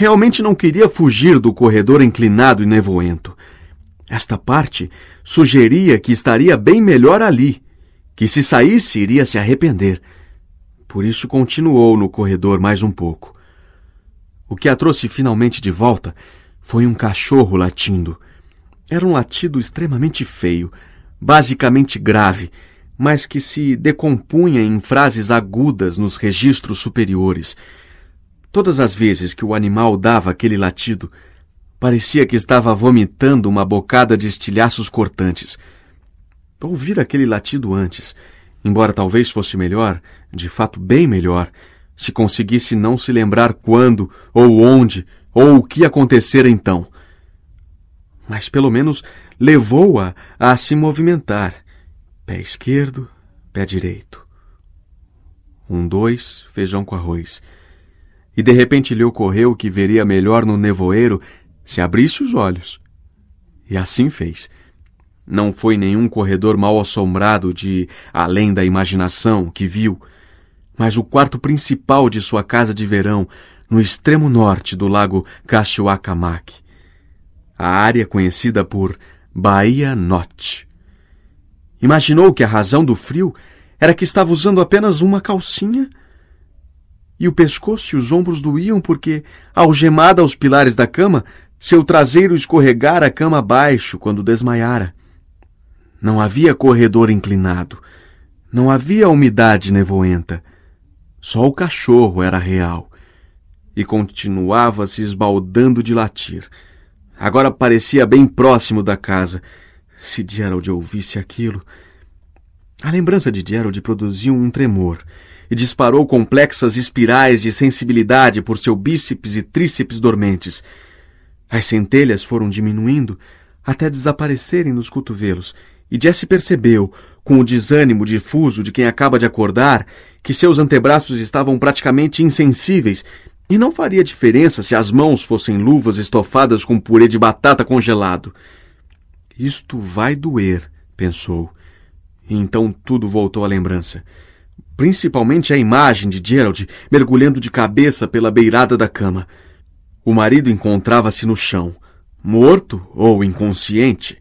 Realmente não queria fugir do corredor inclinado e nevoento. Esta parte sugeria que estaria bem melhor ali, que se saísse iria se arrepender. Por isso continuou no corredor mais um pouco. O que a trouxe finalmente de volta foi um cachorro latindo. Era um latido extremamente feio, basicamente grave, mas que se decompunha em frases agudas nos registros superiores Todas as vezes que o animal dava aquele latido, parecia que estava vomitando uma bocada de estilhaços cortantes. Ouvir aquele latido antes, embora talvez fosse melhor, de fato bem melhor, se conseguisse não se lembrar quando, ou onde, ou o que acontecera então. Mas pelo menos levou-a a se movimentar. Pé esquerdo, pé direito. Um, dois, feijão com arroz e de repente lhe ocorreu que veria melhor no nevoeiro se abrisse os olhos. E assim fez. Não foi nenhum corredor mal assombrado de além da imaginação que viu, mas o quarto principal de sua casa de verão, no extremo norte do lago Cachoacamac, a área conhecida por Bahia Norte. Imaginou que a razão do frio era que estava usando apenas uma calcinha e o pescoço e os ombros doíam porque, algemada aos pilares da cama, seu traseiro escorregara cama abaixo quando desmaiara. Não havia corredor inclinado. Não havia umidade nevoenta. Só o cachorro era real. E continuava se esbaldando de latir. Agora parecia bem próximo da casa. Se Gerald ouvisse aquilo. A lembrança de Gerald produziu um tremor e disparou complexas espirais de sensibilidade por seu bíceps e tríceps dormentes. As centelhas foram diminuindo até desaparecerem nos cotovelos, e Jesse percebeu, com o desânimo difuso de quem acaba de acordar, que seus antebraços estavam praticamente insensíveis e não faria diferença se as mãos fossem luvas estofadas com purê de batata congelado. Isto vai doer, pensou. E então tudo voltou à lembrança principalmente a imagem de Gerald mergulhando de cabeça pela beirada da cama. O marido encontrava-se no chão, morto ou inconsciente,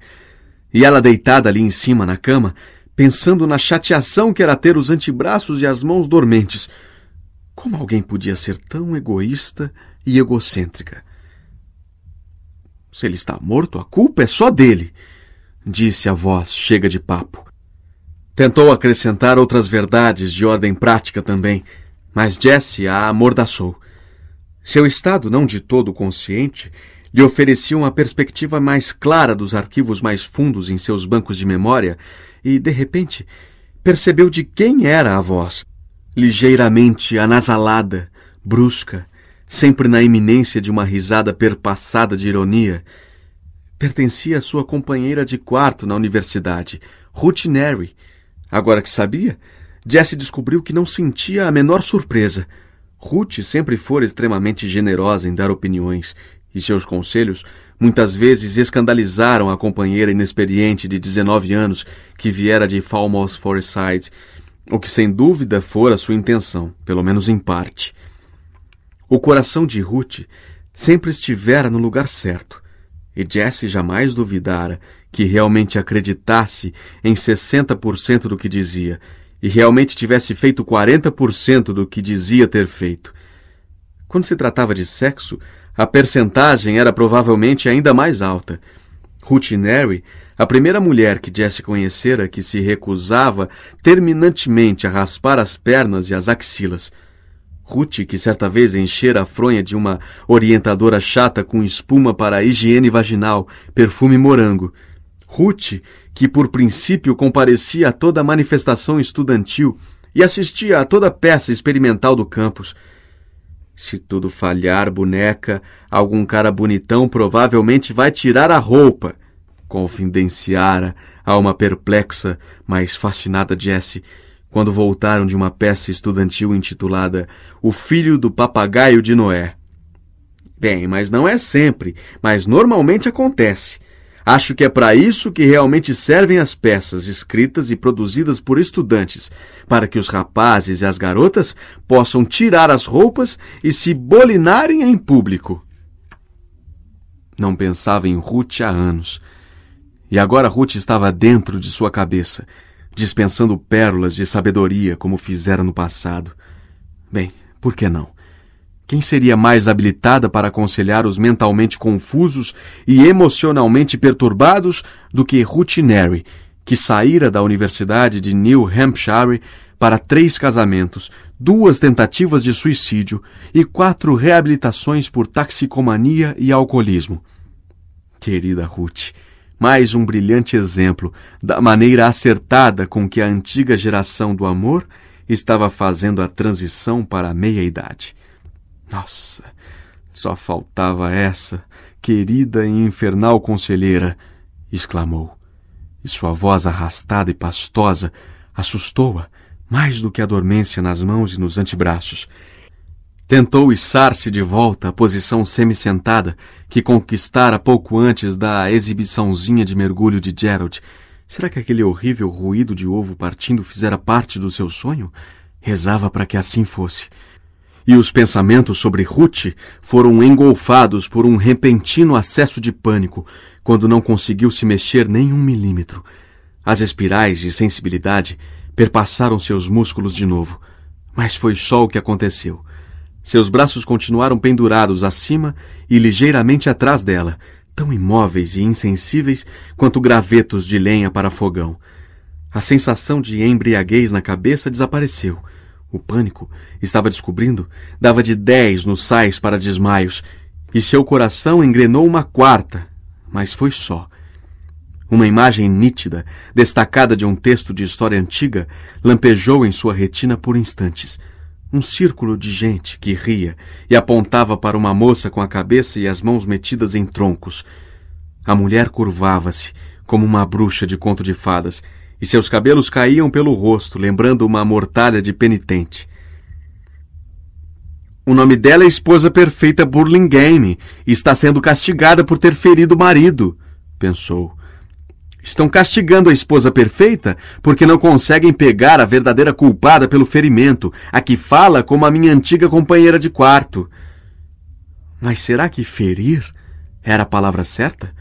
e ela deitada ali em cima na cama, pensando na chateação que era ter os antebraços e as mãos dormentes. Como alguém podia ser tão egoísta e egocêntrica? Se ele está morto, a culpa é só dele, disse a voz chega de papo. Tentou acrescentar outras verdades de ordem prática também, mas Jessie a amordaçou. Seu estado não de todo consciente lhe oferecia uma perspectiva mais clara dos arquivos mais fundos em seus bancos de memória e, de repente, percebeu de quem era a voz. Ligeiramente anasalada, brusca, sempre na iminência de uma risada perpassada de ironia, pertencia à sua companheira de quarto na universidade, Ruth Neri, Agora que sabia, Jesse descobriu que não sentia a menor surpresa. Ruth sempre fora extremamente generosa em dar opiniões, e seus conselhos muitas vezes escandalizaram a companheira inexperiente de 19 anos que viera de Falmouth Forestside, o que sem dúvida fora sua intenção, pelo menos em parte. O coração de Ruth sempre estivera no lugar certo, e Jesse jamais duvidara que realmente acreditasse em 60% do que dizia e realmente tivesse feito 40% do que dizia ter feito. Quando se tratava de sexo, a percentagem era provavelmente ainda mais alta. Ruth Neri, a primeira mulher que Jesse conhecera que se recusava terminantemente a raspar as pernas e as axilas. Ruth, que certa vez enchera a fronha de uma orientadora chata com espuma para higiene vaginal, perfume morango. Ruth, que por princípio comparecia a toda manifestação estudantil e assistia a toda peça experimental do campus. Se tudo falhar, boneca, algum cara bonitão provavelmente vai tirar a roupa. Confidenciara a uma perplexa, mas fascinada Jessie, quando voltaram de uma peça estudantil intitulada O Filho do Papagaio de Noé. Bem, mas não é sempre, mas normalmente acontece. Acho que é para isso que realmente servem as peças escritas e produzidas por estudantes, para que os rapazes e as garotas possam tirar as roupas e se bolinarem em público. Não pensava em Ruth há anos. E agora Ruth estava dentro de sua cabeça, dispensando pérolas de sabedoria como fizera no passado. Bem, por que não? Quem seria mais habilitada para aconselhar os mentalmente confusos e emocionalmente perturbados do que Ruth Neri, que saíra da Universidade de New Hampshire para três casamentos, duas tentativas de suicídio e quatro reabilitações por taxicomania e alcoolismo? Querida Ruth, mais um brilhante exemplo da maneira acertada com que a antiga geração do amor estava fazendo a transição para a meia-idade. Nossa, só faltava essa, querida e infernal conselheira! exclamou. E sua voz arrastada e pastosa assustou-a mais do que a dormência nas mãos e nos antebraços. Tentou içar-se de volta à posição semi-sentada que conquistara pouco antes da exibiçãozinha de mergulho de Gerald. Será que aquele horrível ruído de ovo partindo fizera parte do seu sonho? Rezava para que assim fosse e os pensamentos sobre Ruth foram engolfados por um repentino acesso de pânico, quando não conseguiu se mexer nem um milímetro. As espirais de sensibilidade perpassaram seus músculos de novo. Mas foi só o que aconteceu. Seus braços continuaram pendurados acima e ligeiramente atrás dela, tão imóveis e insensíveis quanto gravetos de lenha para fogão. A sensação de embriaguez na cabeça desapareceu. O pânico, estava descobrindo, dava de dez nos sais para desmaios, e seu coração engrenou uma quarta, mas foi só. Uma imagem nítida, destacada de um texto de história antiga, lampejou em sua retina por instantes. Um círculo de gente que ria e apontava para uma moça com a cabeça e as mãos metidas em troncos. A mulher curvava-se, como uma bruxa de conto de fadas, e seus cabelos caíam pelo rosto, lembrando uma mortalha de penitente. O nome dela é esposa perfeita Burlingame e está sendo castigada por ter ferido o marido, pensou. Estão castigando a esposa perfeita porque não conseguem pegar a verdadeira culpada pelo ferimento, a que fala como a minha antiga companheira de quarto. Mas será que ferir era a palavra certa?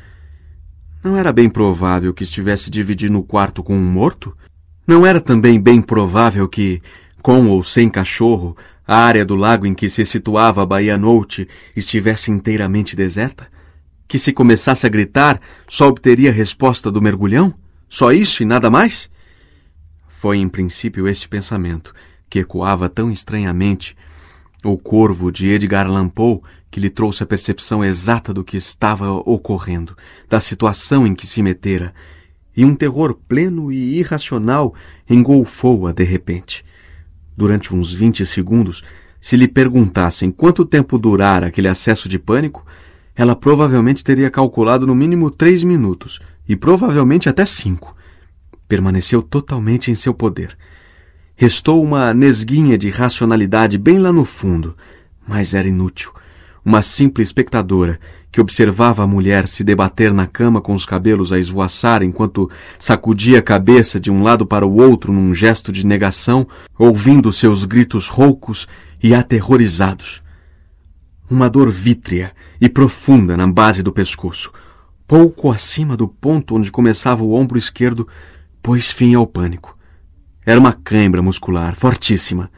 Não era bem provável que estivesse dividindo o quarto com um morto? Não era também bem provável que, com ou sem cachorro, a área do lago em que se situava a Baía Noute estivesse inteiramente deserta? Que se começasse a gritar, só obteria resposta do mergulhão? Só isso e nada mais? Foi em princípio este pensamento que ecoava tão estranhamente. O corvo de Edgar Lampou que lhe trouxe a percepção exata do que estava ocorrendo, da situação em que se metera, e um terror pleno e irracional engolfou-a de repente. Durante uns vinte segundos, se lhe perguntassem quanto tempo durara aquele acesso de pânico, ela provavelmente teria calculado no mínimo três minutos, e provavelmente até cinco. Permaneceu totalmente em seu poder. Restou uma nesguinha de racionalidade bem lá no fundo, mas era inútil uma simples espectadora que observava a mulher se debater na cama com os cabelos a esvoaçar enquanto sacudia a cabeça de um lado para o outro num gesto de negação, ouvindo seus gritos roucos e aterrorizados. Uma dor vítrea e profunda na base do pescoço, pouco acima do ponto onde começava o ombro esquerdo, pôs fim ao pânico. Era uma cãibra muscular, fortíssima.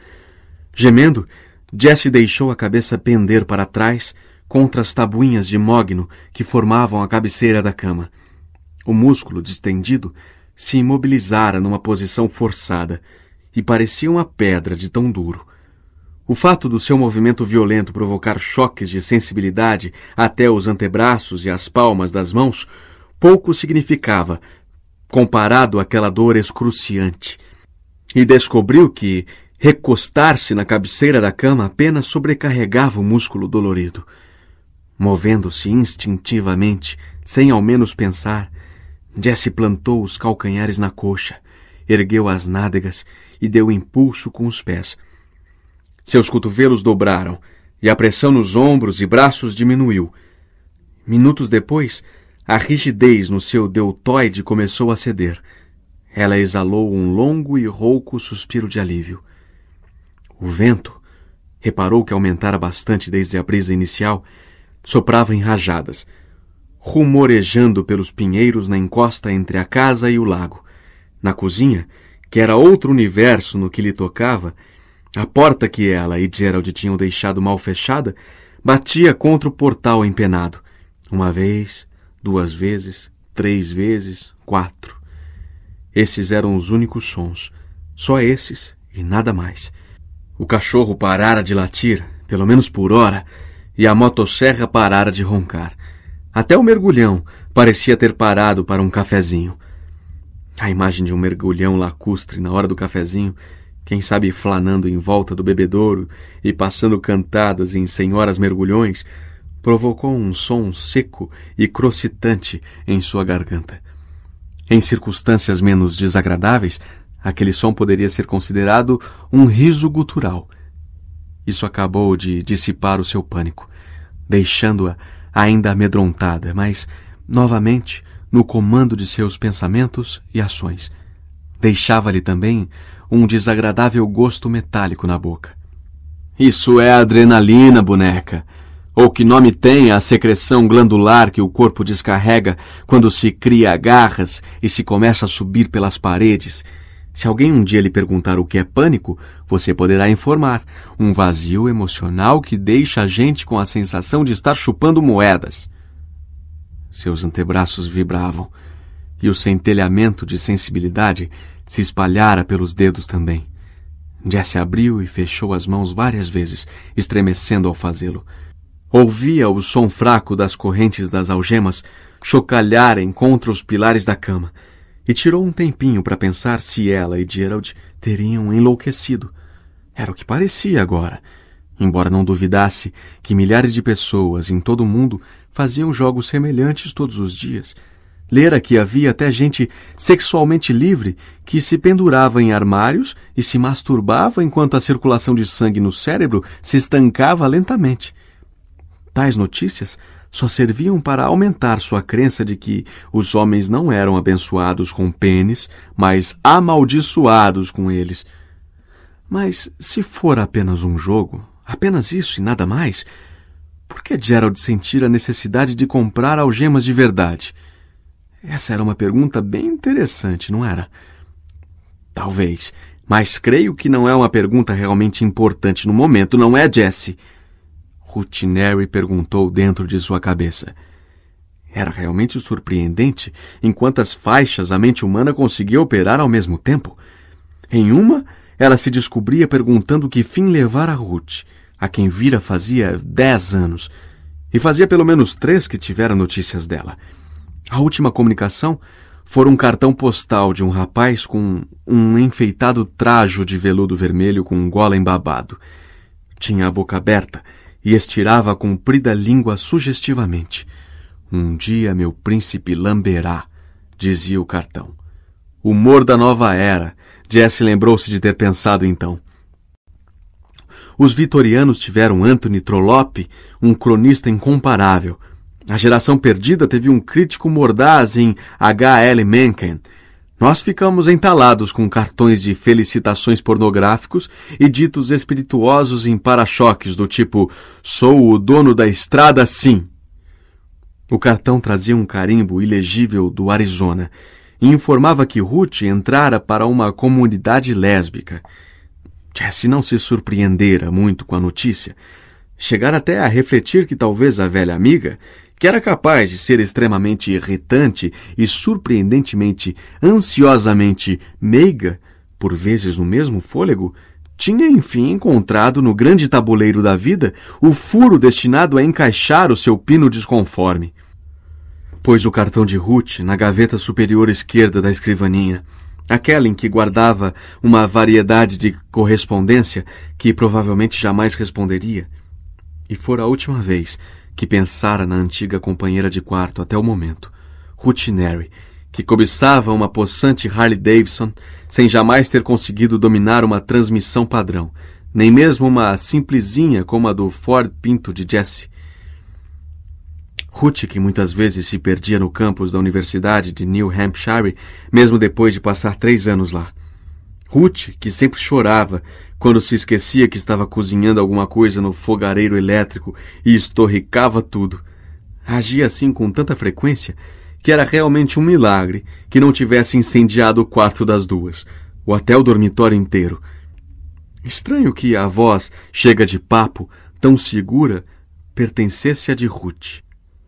Gemendo, Jess deixou a cabeça pender para trás contra as tabuinhas de mogno que formavam a cabeceira da cama. O músculo distendido se imobilizara numa posição forçada e parecia uma pedra de tão duro. O fato do seu movimento violento provocar choques de sensibilidade até os antebraços e as palmas das mãos pouco significava comparado àquela dor excruciante. E descobriu que, Recostar-se na cabeceira da cama apenas sobrecarregava o músculo dolorido. Movendo-se instintivamente, sem ao menos pensar, Jesse plantou os calcanhares na coxa, ergueu as nádegas e deu impulso com os pés. Seus cotovelos dobraram e a pressão nos ombros e braços diminuiu. Minutos depois, a rigidez no seu deltoide começou a ceder. Ela exalou um longo e rouco suspiro de alívio. O vento, reparou que aumentara bastante desde a brisa inicial, soprava em rajadas, rumorejando pelos pinheiros na encosta entre a casa e o lago. Na cozinha, que era outro universo no que lhe tocava, a porta que ela e Gerald tinham deixado mal fechada batia contra o portal empenado. Uma vez, duas vezes, três vezes, quatro. Esses eram os únicos sons, só esses e nada mais. O cachorro parara de latir, pelo menos por hora, e a motosserra parara de roncar. Até o mergulhão parecia ter parado para um cafezinho. A imagem de um mergulhão lacustre na hora do cafezinho, quem sabe flanando em volta do bebedouro e passando cantadas em senhoras mergulhões, provocou um som seco e crocitante em sua garganta. Em circunstâncias menos desagradáveis, Aquele som poderia ser considerado um riso gutural. Isso acabou de dissipar o seu pânico, deixando-a ainda amedrontada, mas novamente no comando de seus pensamentos e ações. Deixava-lhe também um desagradável gosto metálico na boca. Isso é adrenalina, boneca. Ou que nome tem a secreção glandular que o corpo descarrega quando se cria garras e se começa a subir pelas paredes se alguém um dia lhe perguntar o que é pânico, você poderá informar: um vazio emocional que deixa a gente com a sensação de estar chupando moedas. Seus antebraços vibravam, e o centelhamento de sensibilidade se espalhara pelos dedos também. Jesse abriu e fechou as mãos várias vezes, estremecendo ao fazê-lo. Ouvia o som fraco das correntes das algemas chocalharem contra os pilares da cama e tirou um tempinho para pensar se ela e Gerald teriam enlouquecido. Era o que parecia agora, embora não duvidasse que milhares de pessoas em todo o mundo faziam jogos semelhantes todos os dias. Lera que havia até gente sexualmente livre que se pendurava em armários e se masturbava enquanto a circulação de sangue no cérebro se estancava lentamente. Tais notícias só serviam para aumentar sua crença de que os homens não eram abençoados com pênis, mas amaldiçoados com eles. Mas se for apenas um jogo, apenas isso e nada mais, por que Gerald sentir a necessidade de comprar algemas de verdade? Essa era uma pergunta bem interessante, não era? Talvez, mas creio que não é uma pergunta realmente importante no momento, não é, Jesse? Rutinary perguntou dentro de sua cabeça. Era realmente surpreendente em quantas faixas a mente humana conseguia operar ao mesmo tempo. Em uma, ela se descobria perguntando que fim levar a Ruth, a quem vira fazia dez anos, e fazia pelo menos três que tivera notícias dela. A última comunicação fora um cartão postal de um rapaz com um enfeitado trajo de veludo vermelho com um gola embabado. Tinha a boca aberta e estirava a comprida língua sugestivamente. Um dia meu príncipe lamberá, dizia o cartão. Humor da nova era. Jesse lembrou-se de ter pensado então. Os vitorianos tiveram Anthony Trollope, um cronista incomparável. A geração perdida teve um crítico mordaz em H. L. Mencken nós ficamos entalados com cartões de felicitações pornográficos e ditos espirituosos em para-choques do tipo Sou o dono da estrada, sim. O cartão trazia um carimbo ilegível do Arizona e informava que Ruth entrara para uma comunidade lésbica. Jesse não se surpreendera muito com a notícia. Chegara até a refletir que talvez a velha amiga que era capaz de ser extremamente irritante e surpreendentemente, ansiosamente meiga, por vezes no mesmo fôlego, tinha enfim encontrado no grande tabuleiro da vida o furo destinado a encaixar o seu pino desconforme. Pôs o cartão de Ruth na gaveta superior esquerda da escrivaninha, aquela em que guardava uma variedade de correspondência que provavelmente jamais responderia. E fora a última vez que pensara na antiga companheira de quarto até o momento, Ruth que cobiçava uma possante Harley Davidson sem jamais ter conseguido dominar uma transmissão padrão, nem mesmo uma simplesinha como a do Ford Pinto de Jesse. Ruth, que muitas vezes se perdia no campus da Universidade de New Hampshire, mesmo depois de passar três anos lá. Ruth, que sempre chorava quando se esquecia que estava cozinhando alguma coisa no fogareiro elétrico e estorricava tudo, agia assim com tanta frequência que era realmente um milagre que não tivesse incendiado o quarto das duas, ou até o dormitório inteiro. Estranho que a voz, chega de papo, tão segura, pertencesse à de Ruth.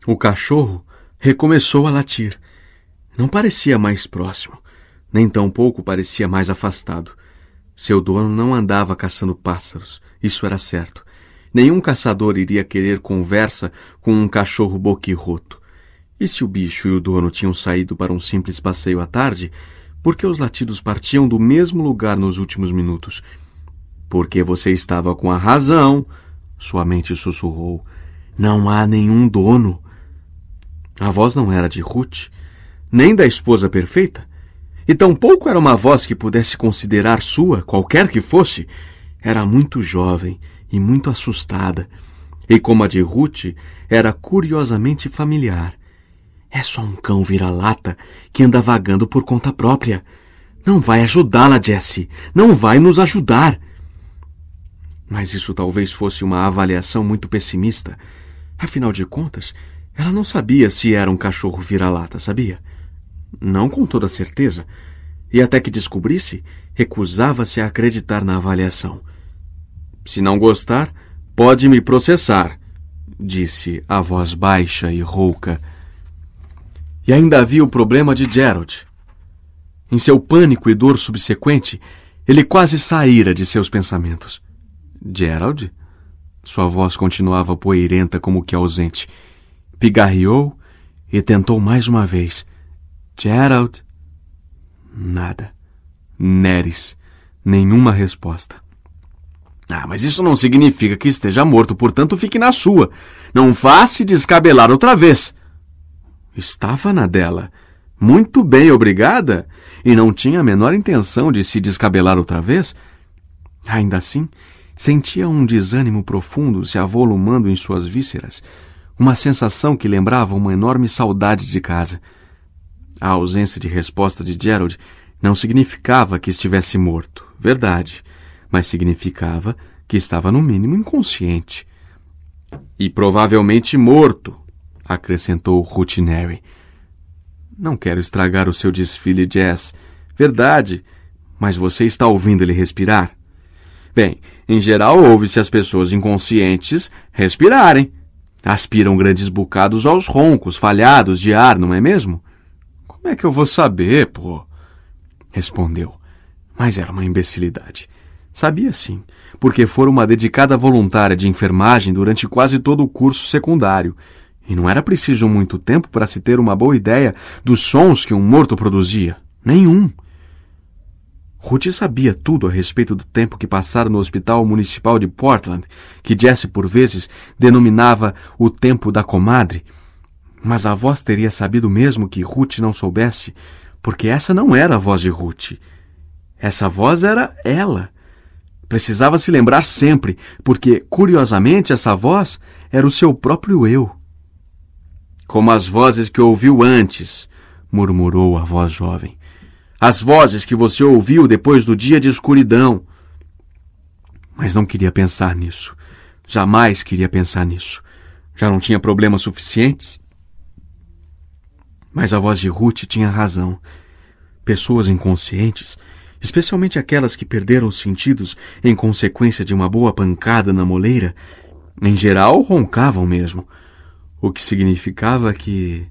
O cachorro recomeçou a latir. Não parecia mais próximo nem tampouco parecia mais afastado. Seu dono não andava caçando pássaros, isso era certo. Nenhum caçador iria querer conversa com um cachorro boquirroto. E se o bicho e o dono tinham saído para um simples passeio à tarde, por que os latidos partiam do mesmo lugar nos últimos minutos? Porque você estava com a razão, sua mente sussurrou. Não há nenhum dono. A voz não era de Ruth, nem da esposa perfeita, e tampouco era uma voz que pudesse considerar sua, qualquer que fosse. Era muito jovem e muito assustada, e como a de Ruth, era curiosamente familiar. É só um cão vira-lata que anda vagando por conta própria. Não vai ajudá-la, Jesse. Não vai nos ajudar. Mas isso talvez fosse uma avaliação muito pessimista. Afinal de contas, ela não sabia se era um cachorro vira-lata, sabia? não com toda certeza, e até que descobrisse, recusava-se a acreditar na avaliação. Se não gostar, pode me processar, disse a voz baixa e rouca. E ainda havia o problema de Gerald. Em seu pânico e dor subsequente, ele quase saíra de seus pensamentos. Gerald? Sua voz continuava poeirenta como que ausente. Pigarreou e tentou mais uma vez. Gerald. Nada. Neres. Nenhuma resposta. Ah, mas isso não significa que esteja morto, portanto fique na sua. Não vá se descabelar outra vez. Estava na dela. Muito bem, obrigada. E não tinha a menor intenção de se descabelar outra vez. Ainda assim, sentia um desânimo profundo se avolumando em suas vísceras, uma sensação que lembrava uma enorme saudade de casa. A ausência de resposta de Gerald não significava que estivesse morto, verdade, mas significava que estava no mínimo inconsciente. E provavelmente morto, acrescentou Rutinary. Não quero estragar o seu desfile, Jazz. Verdade, mas você está ouvindo ele respirar? Bem, em geral ouve-se as pessoas inconscientes respirarem. Aspiram grandes bocados aos roncos falhados de ar, não é mesmo? Como é que eu vou saber, pô? Respondeu. Mas era uma imbecilidade. Sabia sim, porque fora uma dedicada voluntária de enfermagem durante quase todo o curso secundário, e não era preciso muito tempo para se ter uma boa ideia dos sons que um morto produzia. Nenhum. Ruth sabia tudo a respeito do tempo que passara no Hospital Municipal de Portland, que Jesse por vezes denominava o tempo da comadre, mas a voz teria sabido mesmo que Ruth não soubesse, porque essa não era a voz de Ruth. Essa voz era ela. Precisava se lembrar sempre, porque, curiosamente, essa voz era o seu próprio eu. Como as vozes que ouviu antes, murmurou a voz jovem. As vozes que você ouviu depois do dia de escuridão. Mas não queria pensar nisso. Jamais queria pensar nisso. Já não tinha problemas suficientes? Mas a voz de Ruth tinha razão. Pessoas inconscientes, especialmente aquelas que perderam os sentidos em consequência de uma boa pancada na moleira, em geral roncavam mesmo, o que significava que.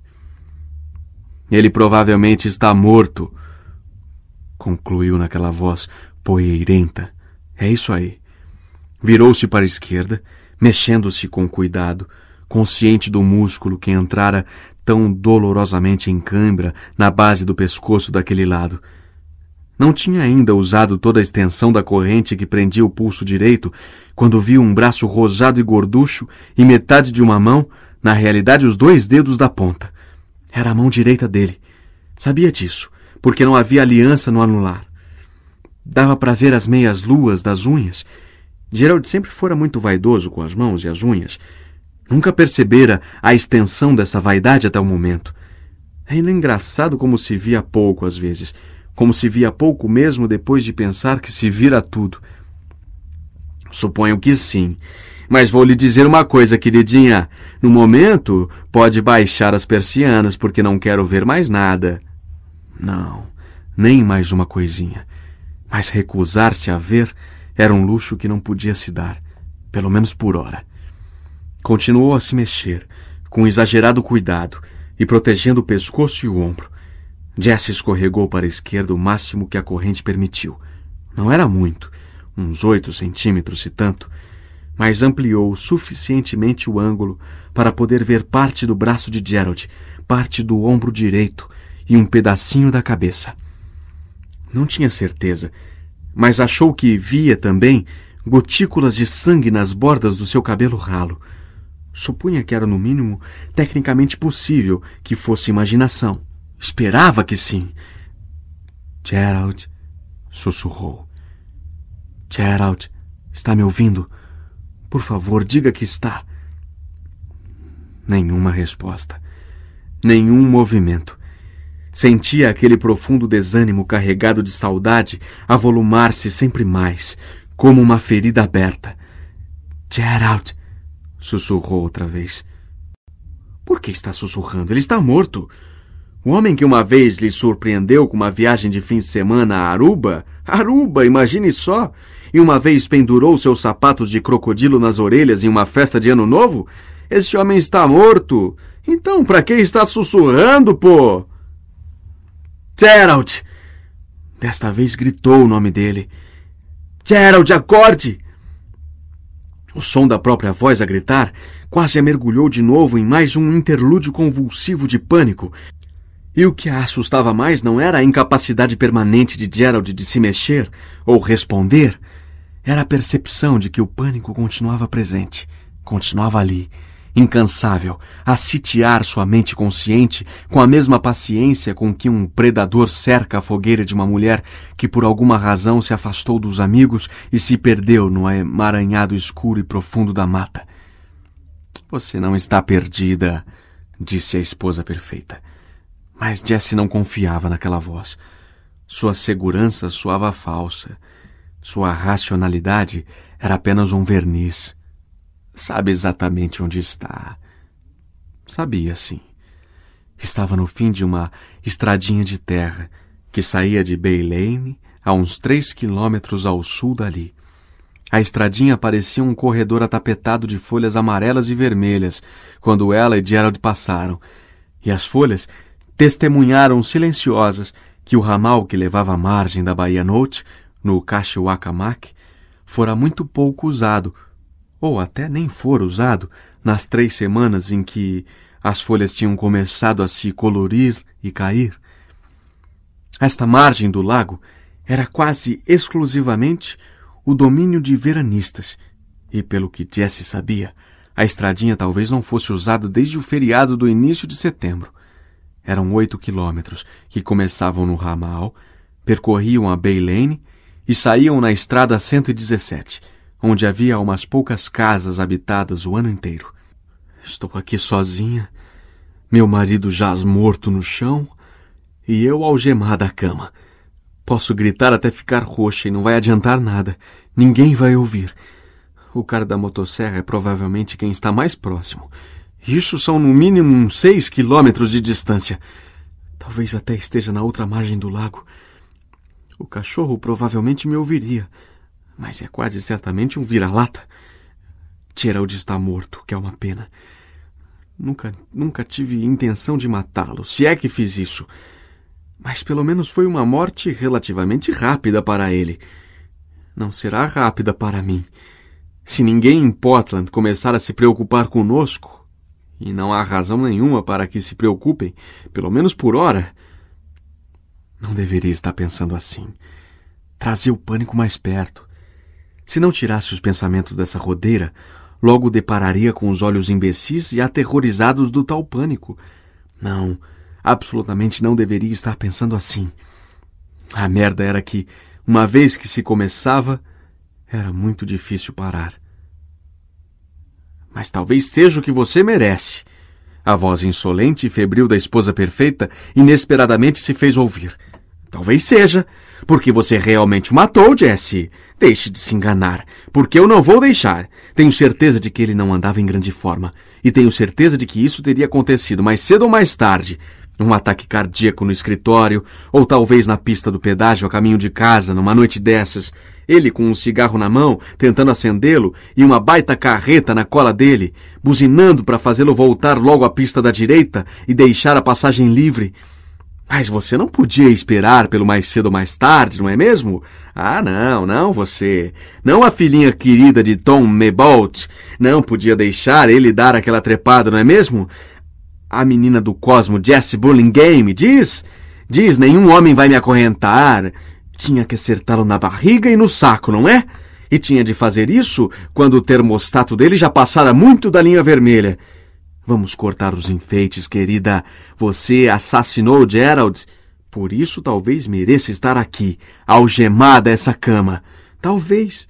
Ele provavelmente está morto, concluiu naquela voz poeirenta. É isso aí. Virou-se para a esquerda, mexendo-se com cuidado, consciente do músculo que entrara tão dolorosamente em cãibra na base do pescoço daquele lado. Não tinha ainda usado toda a extensão da corrente que prendia o pulso direito quando viu um braço rosado e gorducho e metade de uma mão, na realidade os dois dedos da ponta. Era a mão direita dele. Sabia disso, porque não havia aliança no anular. Dava para ver as meias luas das unhas. Gerald sempre fora muito vaidoso com as mãos e as unhas, Nunca percebera a extensão dessa vaidade até o momento. É ainda engraçado como se via pouco às vezes, como se via pouco mesmo depois de pensar que se vira tudo. Suponho que sim. Mas vou lhe dizer uma coisa, queridinha. No momento, pode baixar as persianas, porque não quero ver mais nada. Não, nem mais uma coisinha. Mas recusar-se a ver era um luxo que não podia se dar, pelo menos por hora. Continuou a se mexer, com exagerado cuidado e protegendo o pescoço e o ombro. Jesse escorregou para a esquerda o máximo que a corrente permitiu. Não era muito, uns oito centímetros e tanto, mas ampliou suficientemente o ângulo para poder ver parte do braço de Gerald, parte do ombro direito e um pedacinho da cabeça. Não tinha certeza, mas achou que via também gotículas de sangue nas bordas do seu cabelo ralo. Supunha que era, no mínimo, tecnicamente possível que fosse imaginação. Esperava que sim. Gerald, sussurrou. Gerald, está me ouvindo? Por favor, diga que está. Nenhuma resposta. Nenhum movimento. Sentia aquele profundo desânimo carregado de saudade avolumar-se sempre mais, como uma ferida aberta. Gerald, Sussurrou outra vez. Por que está sussurrando? Ele está morto. O homem que uma vez lhe surpreendeu com uma viagem de fim de semana a Aruba, Aruba, imagine só, e uma vez pendurou seus sapatos de crocodilo nas orelhas em uma festa de ano novo, esse homem está morto. Então, para que está sussurrando, pô? Gerald! Desta vez gritou o nome dele. Gerald, acorde! O som da própria voz a gritar quase a mergulhou de novo em mais um interlúdio convulsivo de pânico. E o que a assustava mais não era a incapacidade permanente de Gerald de se mexer ou responder, era a percepção de que o pânico continuava presente, continuava ali, incansável, a sitiar sua mente consciente com a mesma paciência com que um predador cerca a fogueira de uma mulher que por alguma razão se afastou dos amigos e se perdeu no emaranhado escuro e profundo da mata. Você não está perdida, disse a esposa perfeita. Mas Jesse não confiava naquela voz. Sua segurança soava falsa. Sua racionalidade era apenas um verniz sabe exatamente onde está. Sabia, sim. Estava no fim de uma estradinha de terra que saía de Bay a uns três quilômetros ao sul dali. A estradinha parecia um corredor atapetado de folhas amarelas e vermelhas quando ela e Gerald passaram, e as folhas testemunharam silenciosas que o ramal que levava à margem da Baía Note, no Cachoacamac, fora muito pouco usado ou até nem for usado, nas três semanas em que as folhas tinham começado a se colorir e cair. Esta margem do lago era quase exclusivamente o domínio de veranistas, e pelo que Jesse sabia, a estradinha talvez não fosse usada desde o feriado do início de setembro. Eram oito quilômetros que começavam no ramal, percorriam a Bay Lane e saíam na estrada 117 onde havia umas poucas casas habitadas o ano inteiro. Estou aqui sozinha, meu marido jaz morto no chão e eu algemada à cama. Posso gritar até ficar roxa e não vai adiantar nada. Ninguém vai ouvir. O cara da motosserra é provavelmente quem está mais próximo. Isso são no mínimo uns seis quilômetros de distância. Talvez até esteja na outra margem do lago. O cachorro provavelmente me ouviria mas é quase certamente um vira-lata. Gerald está morto, que é uma pena. Nunca, nunca tive intenção de matá-lo, se é que fiz isso. Mas pelo menos foi uma morte relativamente rápida para ele. Não será rápida para mim. Se ninguém em Portland começar a se preocupar conosco, e não há razão nenhuma para que se preocupem, pelo menos por hora, não deveria estar pensando assim. Trazer o pânico mais perto, se não tirasse os pensamentos dessa rodeira, logo depararia com os olhos imbecis e aterrorizados do tal pânico. Não, absolutamente não deveria estar pensando assim. A merda era que, uma vez que se começava, era muito difícil parar. Mas talvez seja o que você merece. A voz insolente e febril da esposa perfeita inesperadamente se fez ouvir. Talvez seja, porque você realmente o matou, Jesse. Deixe de se enganar, porque eu não vou deixar. Tenho certeza de que ele não andava em grande forma. E tenho certeza de que isso teria acontecido mais cedo ou mais tarde. Um ataque cardíaco no escritório, ou talvez na pista do pedágio a caminho de casa, numa noite dessas. Ele com um cigarro na mão, tentando acendê-lo, e uma baita carreta na cola dele, buzinando para fazê-lo voltar logo à pista da direita e deixar a passagem livre. Mas você não podia esperar pelo mais cedo ou mais tarde, não é mesmo? Ah, não, não você. Não a filhinha querida de Tom Mebolt. Não podia deixar ele dar aquela trepada, não é mesmo? A menina do Cosmo, Jesse Burlingame, diz... Diz, nenhum homem vai me acorrentar. Tinha que acertá-lo na barriga e no saco, não é? E tinha de fazer isso quando o termostato dele já passara muito da linha vermelha. Vamos cortar os enfeites, querida. Você assassinou Gerald. Por isso talvez mereça estar aqui, algemada a essa cama. Talvez.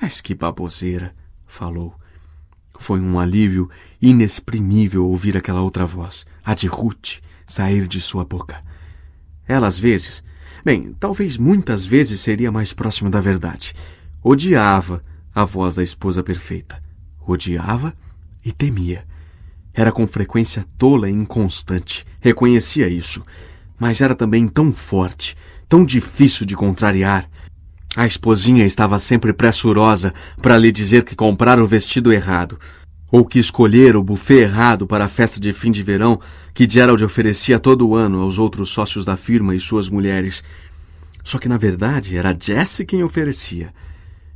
Mas que baboseira, falou. Foi um alívio inexprimível ouvir aquela outra voz, a de Ruth, sair de sua boca. Ela às vezes, bem, talvez muitas vezes seria mais próxima da verdade. Odiava a voz da esposa perfeita. Odiava e temia. Era com frequência tola e inconstante, reconhecia isso, mas era também tão forte, tão difícil de contrariar. A esposinha estava sempre pressurosa para lhe dizer que comprara o vestido errado, ou que escolhera o buffet errado para a festa de fim de verão que Gerald oferecia todo ano aos outros sócios da firma e suas mulheres. Só que, na verdade, era Jesse quem oferecia.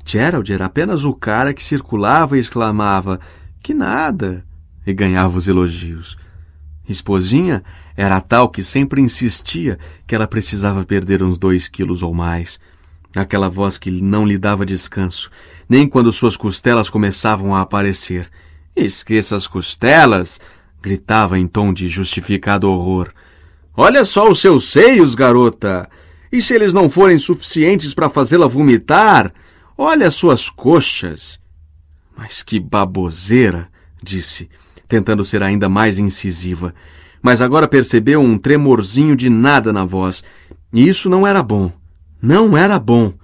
Gerald era apenas o cara que circulava e exclamava: Que nada! e ganhava os elogios. Esposinha era tal que sempre insistia que ela precisava perder uns dois quilos ou mais. Aquela voz que não lhe dava descanso, nem quando suas costelas começavam a aparecer. Esqueça as costelas! gritava em tom de justificado horror. Olha só os seus seios, garota! E se eles não forem suficientes para fazê-la vomitar? Olha as suas coxas! Mas que baboseira! disse tentando ser ainda mais incisiva, mas agora percebeu um tremorzinho de nada na voz. E isso não era bom. Não era bom.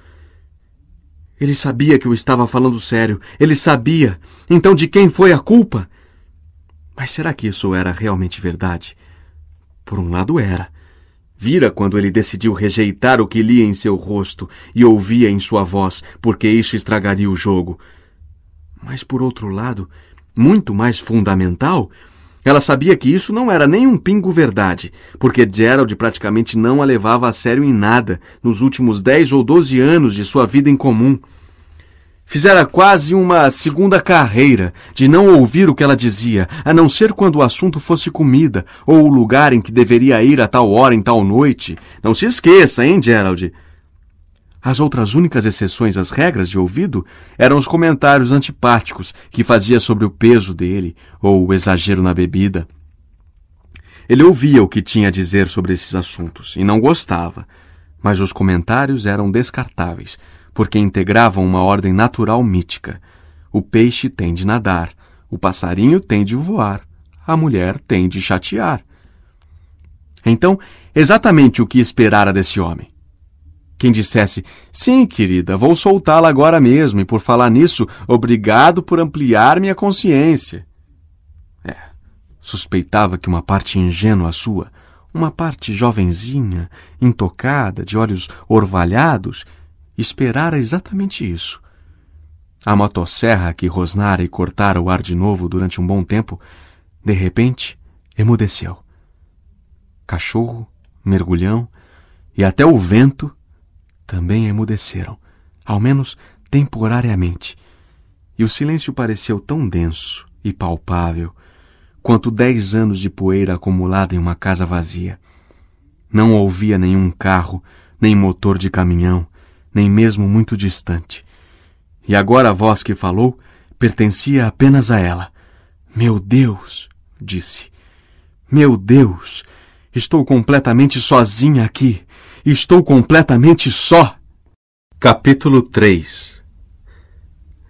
Ele sabia que eu estava falando sério. Ele sabia. Então de quem foi a culpa? Mas será que isso era realmente verdade? Por um lado era. Vira quando ele decidiu rejeitar o que lia em seu rosto e ouvia em sua voz, porque isso estragaria o jogo. Mas por outro lado, muito mais fundamental, ela sabia que isso não era nem um pingo verdade, porque Gerald praticamente não a levava a sério em nada nos últimos 10 ou 12 anos de sua vida em comum. Fizera quase uma segunda carreira de não ouvir o que ela dizia, a não ser quando o assunto fosse comida ou o lugar em que deveria ir a tal hora em tal noite. Não se esqueça, hein, Gerald? As outras únicas exceções às regras de ouvido eram os comentários antipáticos que fazia sobre o peso dele ou o exagero na bebida. Ele ouvia o que tinha a dizer sobre esses assuntos e não gostava, mas os comentários eram descartáveis, porque integravam uma ordem natural mítica. O peixe tem de nadar, o passarinho tem de voar, a mulher tem de chatear. Então, exatamente o que esperara desse homem? Quem dissesse, sim, querida, vou soltá-la agora mesmo, e por falar nisso, obrigado por ampliar minha consciência. É, suspeitava que uma parte ingênua sua, uma parte jovenzinha, intocada, de olhos orvalhados, esperara exatamente isso. A motosserra que rosnara e cortara o ar de novo durante um bom tempo, de repente, emudeceu. Cachorro, mergulhão e até o vento também emudeceram, ao menos temporariamente. E o silêncio pareceu tão denso e palpável quanto dez anos de poeira acumulada em uma casa vazia. Não ouvia nenhum carro, nem motor de caminhão, nem mesmo muito distante. E agora a voz que falou pertencia apenas a ela. Meu Deus! disse. Meu Deus! Estou completamente sozinha aqui. Estou completamente só. Capítulo 3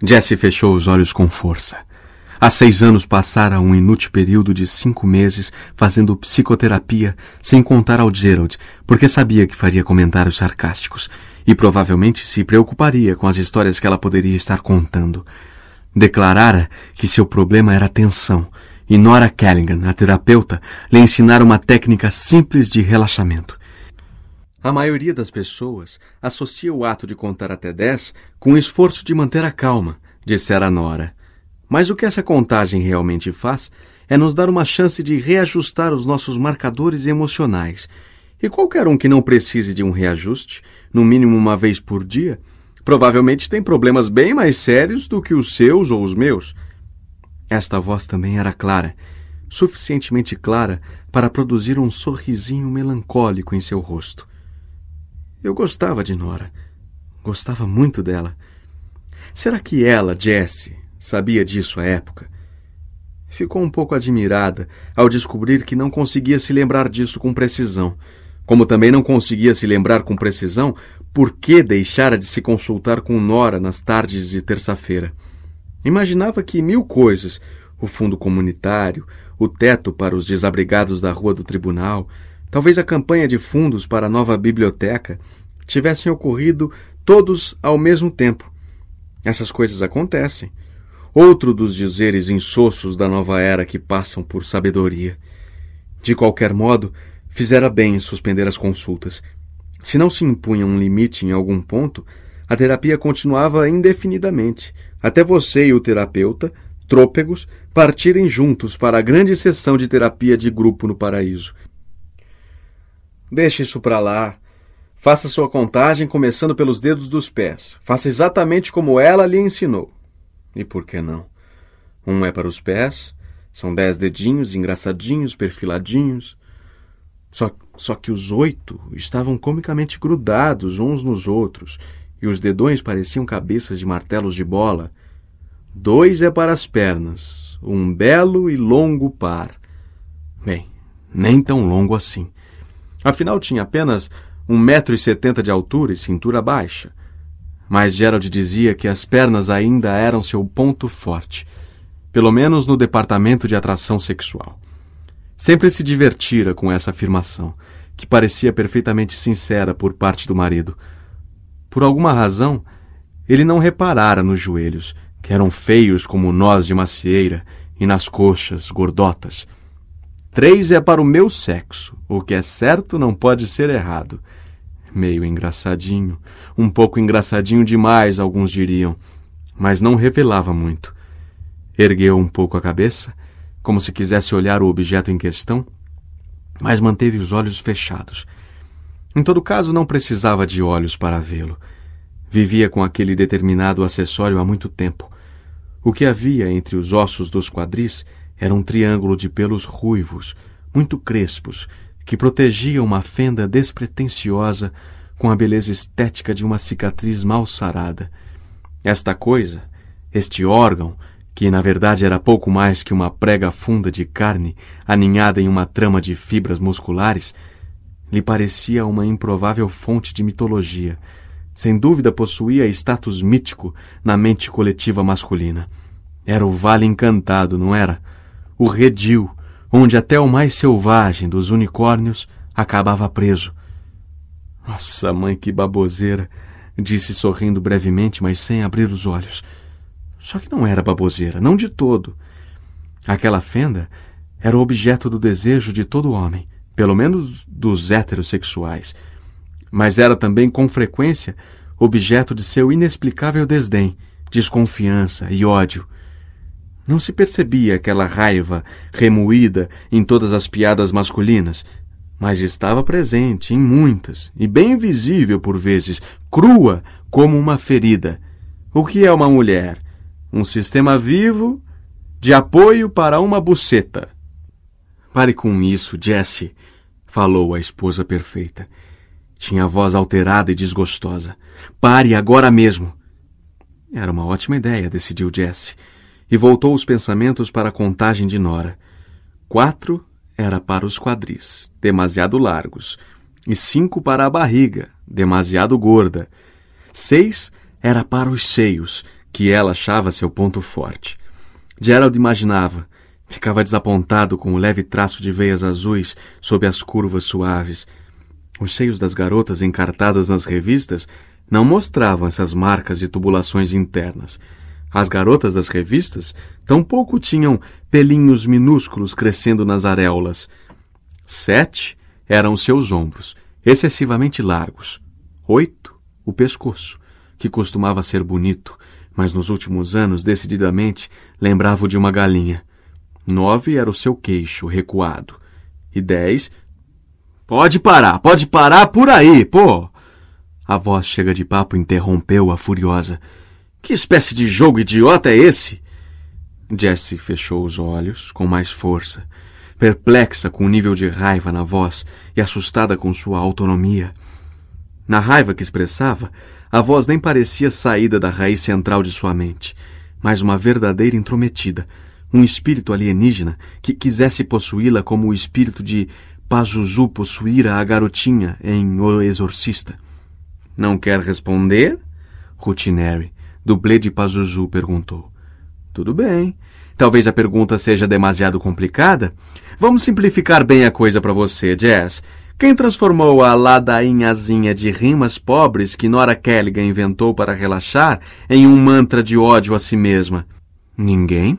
Jesse fechou os olhos com força. Há seis anos passara um inútil período de cinco meses fazendo psicoterapia sem contar ao Gerald, porque sabia que faria comentários sarcásticos e provavelmente se preocuparia com as histórias que ela poderia estar contando. Declarara que seu problema era tensão e Nora Callaghan, a terapeuta, lhe ensinara uma técnica simples de relaxamento. A maioria das pessoas associa o ato de contar até dez com o esforço de manter a calma, dissera a Nora. Mas o que essa contagem realmente faz é nos dar uma chance de reajustar os nossos marcadores emocionais. E qualquer um que não precise de um reajuste, no mínimo uma vez por dia, provavelmente tem problemas bem mais sérios do que os seus ou os meus. Esta voz também era clara, suficientemente clara para produzir um sorrisinho melancólico em seu rosto. Eu gostava de Nora. Gostava muito dela. Será que ela, Jesse, sabia disso à época? Ficou um pouco admirada ao descobrir que não conseguia se lembrar disso com precisão, como também não conseguia se lembrar com precisão por que deixara de se consultar com Nora nas tardes de terça-feira. Imaginava que mil coisas, o fundo comunitário, o teto para os desabrigados da rua do tribunal, Talvez a campanha de fundos para a nova biblioteca tivessem ocorrido todos ao mesmo tempo. Essas coisas acontecem. Outro dos dizeres insossos da nova era que passam por sabedoria. De qualquer modo, fizera bem em suspender as consultas. Se não se impunha um limite em algum ponto, a terapia continuava indefinidamente, até você e o terapeuta, trôpegos, partirem juntos para a grande sessão de terapia de grupo no paraíso. Deixe isso para lá. Faça sua contagem começando pelos dedos dos pés. Faça exatamente como ela lhe ensinou. E por que não? Um é para os pés, são dez dedinhos engraçadinhos, perfiladinhos. Só, só que os oito estavam comicamente grudados uns nos outros e os dedões pareciam cabeças de martelos de bola. Dois é para as pernas, um belo e longo par. Bem, nem tão longo assim. Afinal, tinha apenas um metro e setenta de altura e cintura baixa. Mas Gerald dizia que as pernas ainda eram seu ponto forte, pelo menos no departamento de atração sexual. Sempre se divertira com essa afirmação, que parecia perfeitamente sincera por parte do marido. Por alguma razão, ele não reparara nos joelhos, que eram feios como nós de macieira, e nas coxas gordotas Três é para o meu sexo. O que é certo não pode ser errado. Meio engraçadinho. Um pouco engraçadinho demais, alguns diriam. Mas não revelava muito. Ergueu um pouco a cabeça, como se quisesse olhar o objeto em questão, mas manteve os olhos fechados. Em todo caso, não precisava de olhos para vê-lo. Vivia com aquele determinado acessório há muito tempo. O que havia entre os ossos dos quadris era um triângulo de pelos ruivos, muito crespos, que protegia uma fenda despretensiosa com a beleza estética de uma cicatriz mal sarada. Esta coisa, este órgão, que na verdade era pouco mais que uma prega funda de carne aninhada em uma trama de fibras musculares, lhe parecia uma improvável fonte de mitologia. Sem dúvida possuía status mítico na mente coletiva masculina. Era o vale encantado, não era? o redil, onde até o mais selvagem dos unicórnios acabava preso. Nossa mãe, que baboseira! disse sorrindo brevemente, mas sem abrir os olhos. Só que não era baboseira, não de todo. Aquela fenda era o objeto do desejo de todo homem, pelo menos dos heterossexuais, mas era também com frequência objeto de seu inexplicável desdém, desconfiança e ódio. Não se percebia aquela raiva remoída em todas as piadas masculinas, mas estava presente em muitas e bem visível por vezes, crua como uma ferida. O que é uma mulher? Um sistema vivo de apoio para uma buceta. Pare com isso, Jesse, falou a esposa perfeita. Tinha a voz alterada e desgostosa. Pare agora mesmo. Era uma ótima ideia, decidiu Jesse e voltou os pensamentos para a contagem de Nora. Quatro era para os quadris, demasiado largos, e cinco para a barriga, demasiado gorda. Seis era para os seios, que ela achava seu ponto forte. Gerald imaginava, ficava desapontado com o leve traço de veias azuis sob as curvas suaves. Os seios das garotas encartadas nas revistas não mostravam essas marcas de tubulações internas. As garotas das revistas tampouco tinham pelinhos minúsculos crescendo nas areolas. Sete eram seus ombros, excessivamente largos. Oito, o pescoço, que costumava ser bonito, mas nos últimos anos, decididamente, lembrava o de uma galinha. Nove era o seu queixo recuado. E dez. Pode parar, pode parar por aí, pô! A voz chega de papo interrompeu-a furiosa. Que espécie de jogo idiota é esse? jesse fechou os olhos com mais força, perplexa com o nível de raiva na voz e assustada com sua autonomia. Na raiva que expressava, a voz nem parecia saída da raiz central de sua mente, mas uma verdadeira intrometida, um espírito alienígena que quisesse possuí-la como o espírito de Pazuzu possuíra a garotinha em O Exorcista. Não quer responder? Rutinary, Dublê de Pazuzu perguntou. Tudo bem. Talvez a pergunta seja demasiado complicada. Vamos simplificar bem a coisa para você, Jess. Quem transformou a ladainhazinha de rimas pobres que Nora Kelligan inventou para relaxar em um mantra de ódio a si mesma? Ninguém,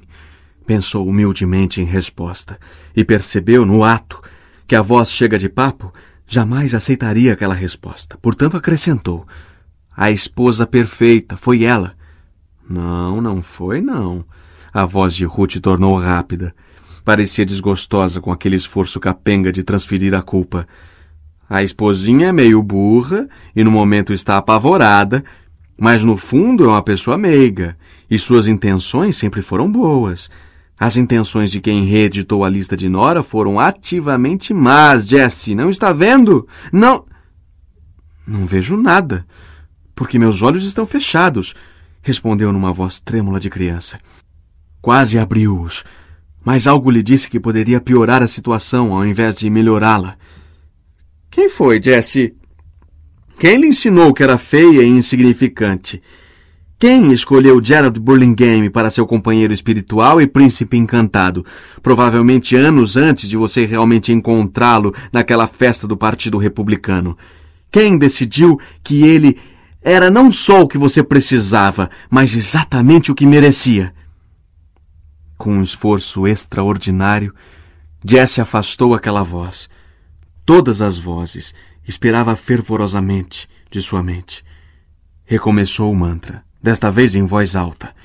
pensou humildemente em resposta, e percebeu no ato que a voz chega de papo jamais aceitaria aquela resposta. Portanto, acrescentou: A esposa perfeita foi ela, não, não foi, não. A voz de Ruth tornou rápida. Parecia desgostosa com aquele esforço capenga de transferir a culpa. A esposinha é meio burra e no momento está apavorada, mas no fundo é uma pessoa meiga e suas intenções sempre foram boas. As intenções de quem reeditou a lista de Nora foram ativamente más, Jesse. Não está vendo? Não. Não vejo nada, porque meus olhos estão fechados respondeu numa voz trêmula de criança. Quase abriu-os, mas algo lhe disse que poderia piorar a situação ao invés de melhorá-la. Quem foi, Jesse? Quem lhe ensinou que era feia e insignificante? Quem escolheu Gerald Burlingame para seu companheiro espiritual e príncipe encantado, provavelmente anos antes de você realmente encontrá-lo naquela festa do Partido Republicano? Quem decidiu que ele era não só o que você precisava, mas exatamente o que merecia. Com um esforço extraordinário, Jesse afastou aquela voz. Todas as vozes esperava fervorosamente de sua mente. Recomeçou o mantra, desta vez em voz alta.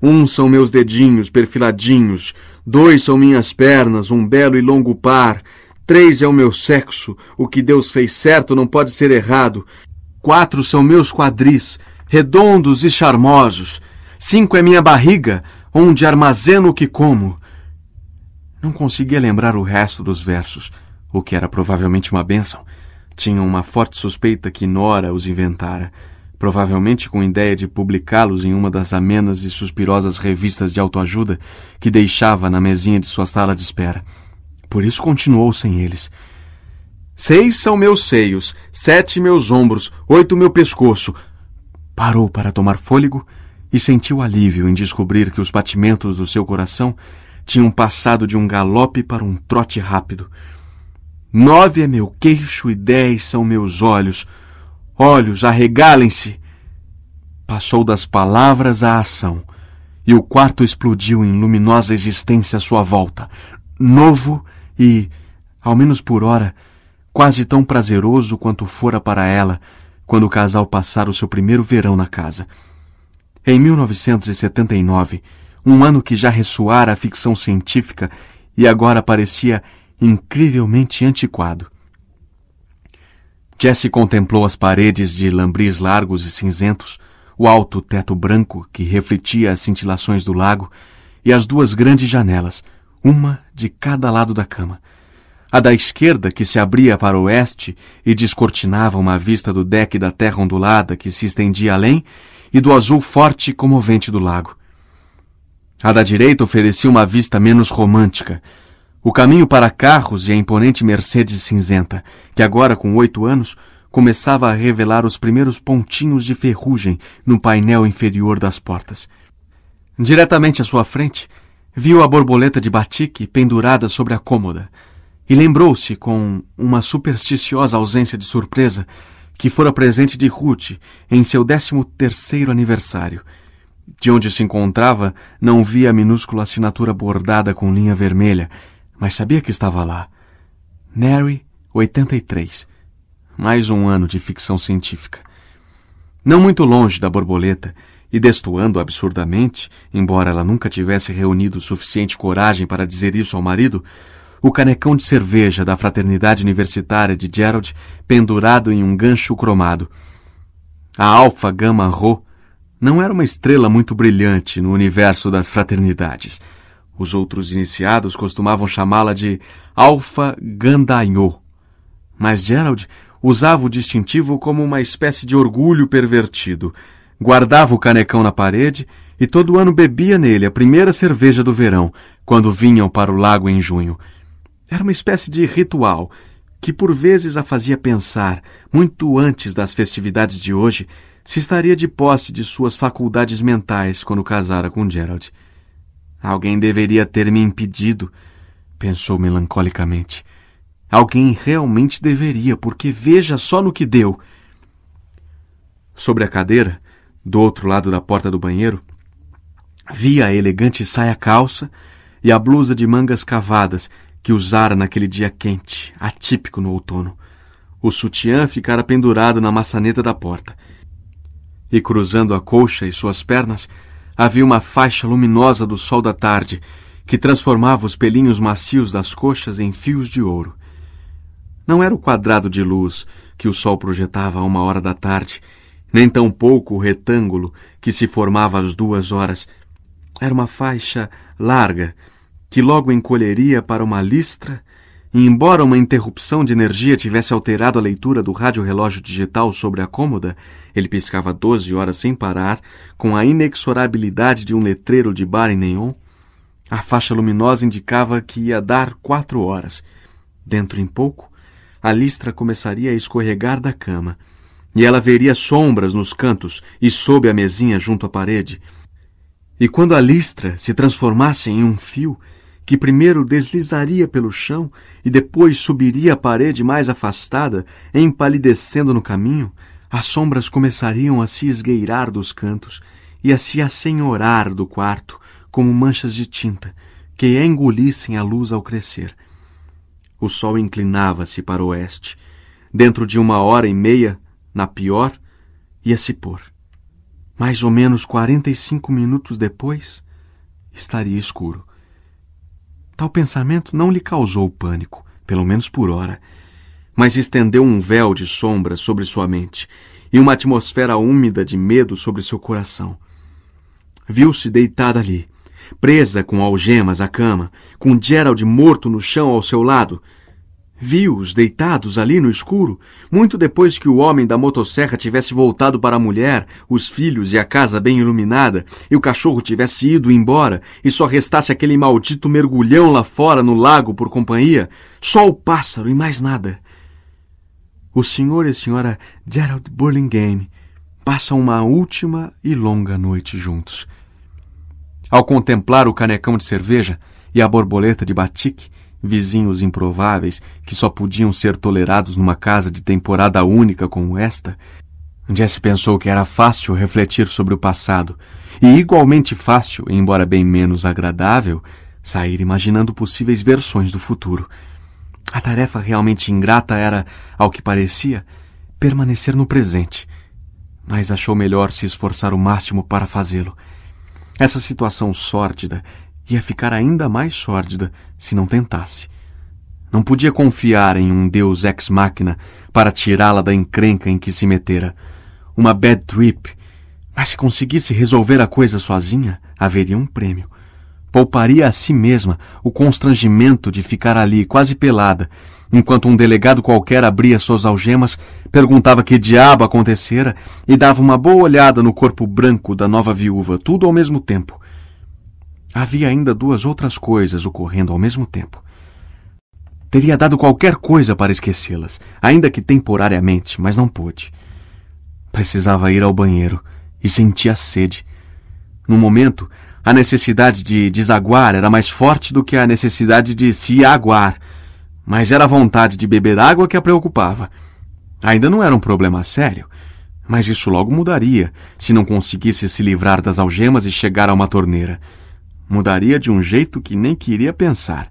Um são meus dedinhos perfiladinhos, dois são minhas pernas, um belo e longo par, Três é o meu sexo. O que Deus fez certo não pode ser errado. Quatro são meus quadris, redondos e charmosos. Cinco é minha barriga, onde armazeno o que como. Não conseguia lembrar o resto dos versos, o que era provavelmente uma bênção. Tinha uma forte suspeita que Nora os inventara, provavelmente com ideia de publicá-los em uma das amenas e suspirosas revistas de autoajuda que deixava na mesinha de sua sala de espera. Por isso continuou sem eles. Seis são meus seios, sete meus ombros, oito meu pescoço. Parou para tomar fôlego e sentiu alívio em descobrir que os batimentos do seu coração tinham passado de um galope para um trote rápido. Nove é meu queixo e dez são meus olhos. Olhos, arregalem-se! Passou das palavras à ação, e o quarto explodiu em luminosa existência à sua volta, novo e, ao menos por hora, quase tão prazeroso quanto fora para ela quando o casal passara o seu primeiro verão na casa. Em 1979, um ano que já ressoara a ficção científica e agora parecia incrivelmente antiquado. Jesse contemplou as paredes de lambris largos e cinzentos, o alto teto branco que refletia as cintilações do lago e as duas grandes janelas, uma de cada lado da cama. A da esquerda, que se abria para o oeste e descortinava uma vista do deck da terra ondulada que se estendia além e do azul forte e comovente do lago. A da direita oferecia uma vista menos romântica. O caminho para carros e a imponente Mercedes cinzenta, que agora, com oito anos, começava a revelar os primeiros pontinhos de ferrugem no painel inferior das portas. Diretamente à sua frente, viu a borboleta de batique pendurada sobre a cômoda, e lembrou-se, com uma supersticiosa ausência de surpresa, que fora presente de Ruth em seu décimo terceiro aniversário. De onde se encontrava, não via a minúscula assinatura bordada com linha vermelha, mas sabia que estava lá. Mary, 83. Mais um ano de ficção científica. Não muito longe da borboleta, e destoando absurdamente, embora ela nunca tivesse reunido suficiente coragem para dizer isso ao marido, o canecão de cerveja da fraternidade universitária de Gerald pendurado em um gancho cromado. A Alfa Gama Rho não era uma estrela muito brilhante no universo das fraternidades. Os outros iniciados costumavam chamá-la de Alfa Gandanhô. Mas Gerald usava o distintivo como uma espécie de orgulho pervertido. Guardava o canecão na parede e todo ano bebia nele a primeira cerveja do verão, quando vinham para o lago em junho. Era uma espécie de ritual que por vezes a fazia pensar, muito antes das festividades de hoje, se estaria de posse de suas faculdades mentais quando casara com Gerald. Alguém deveria ter me impedido, pensou melancolicamente. Alguém realmente deveria, porque veja só no que deu. Sobre a cadeira, do outro lado da porta do banheiro, via a elegante saia calça e a blusa de mangas cavadas que usara naquele dia quente, atípico no outono. O sutiã ficara pendurado na maçaneta da porta. E cruzando a colcha e suas pernas, havia uma faixa luminosa do sol da tarde, que transformava os pelinhos macios das coxas em fios de ouro. Não era o quadrado de luz que o sol projetava a uma hora da tarde, nem tampouco o retângulo que se formava às duas horas. Era uma faixa larga, que logo encolheria para uma listra, e embora uma interrupção de energia tivesse alterado a leitura do rádio-relógio digital sobre a cômoda, ele piscava doze horas sem parar, com a inexorabilidade de um letreiro de bar em neon, a faixa luminosa indicava que ia dar quatro horas. Dentro em pouco, a listra começaria a escorregar da cama, e ela veria sombras nos cantos e sob a mesinha junto à parede. E quando a listra se transformasse em um fio, que primeiro deslizaria pelo chão e depois subiria a parede mais afastada, empalidecendo no caminho, as sombras começariam a se esgueirar dos cantos e a se assenhorar do quarto como manchas de tinta que engolissem a luz ao crescer. O sol inclinava-se para o oeste. Dentro de uma hora e meia, na pior, ia se pôr. Mais ou menos quarenta e cinco minutos depois, estaria escuro. Tal pensamento não lhe causou pânico, pelo menos por hora, mas estendeu um véu de sombra sobre sua mente e uma atmosfera úmida de medo sobre seu coração. Viu-se deitada ali, presa com algemas à cama, com Gerald morto no chão ao seu lado, Viu-os deitados ali no escuro, muito depois que o homem da motosserra tivesse voltado para a mulher, os filhos e a casa bem iluminada, e o cachorro tivesse ido embora, e só restasse aquele maldito mergulhão lá fora no lago por companhia, só o pássaro e mais nada. O senhor e a senhora Gerald Burlingame passam uma última e longa noite juntos. Ao contemplar o canecão de cerveja e a borboleta de batique, vizinhos improváveis que só podiam ser tolerados numa casa de temporada única como esta, Jesse pensou que era fácil refletir sobre o passado e igualmente fácil, embora bem menos agradável, sair imaginando possíveis versões do futuro. A tarefa realmente ingrata era, ao que parecia, permanecer no presente, mas achou melhor se esforçar o máximo para fazê-lo. Essa situação sórdida ia ficar ainda mais sórdida se não tentasse. Não podia confiar em um deus ex-máquina para tirá-la da encrenca em que se metera. Uma bad trip. Mas se conseguisse resolver a coisa sozinha, haveria um prêmio. Pouparia a si mesma o constrangimento de ficar ali, quase pelada, enquanto um delegado qualquer abria suas algemas, perguntava que diabo acontecera e dava uma boa olhada no corpo branco da nova viúva, tudo ao mesmo tempo. Havia ainda duas outras coisas ocorrendo ao mesmo tempo. Teria dado qualquer coisa para esquecê-las, ainda que temporariamente, mas não pôde. Precisava ir ao banheiro e sentia sede. No momento, a necessidade de desaguar era mais forte do que a necessidade de se aguar, mas era a vontade de beber água que a preocupava. Ainda não era um problema sério, mas isso logo mudaria se não conseguisse se livrar das algemas e chegar a uma torneira. Mudaria de um jeito que nem queria pensar.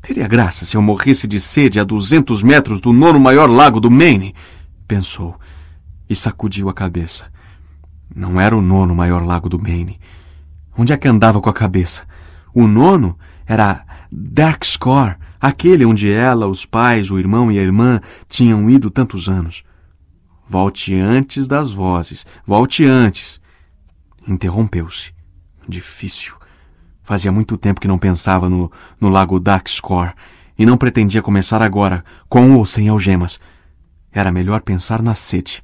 Teria graça se eu morresse de sede a duzentos metros do nono maior lago do Maine, pensou, e sacudiu a cabeça. Não era o nono maior lago do Maine. Onde é que andava com a cabeça? O nono era Dark Score, aquele onde ela, os pais, o irmão e a irmã tinham ido tantos anos. Volte antes das vozes, volte antes. Interrompeu-se. Difícil. Fazia muito tempo que não pensava no, no lago Daxcor e não pretendia começar agora, com ou sem algemas. Era melhor pensar na sede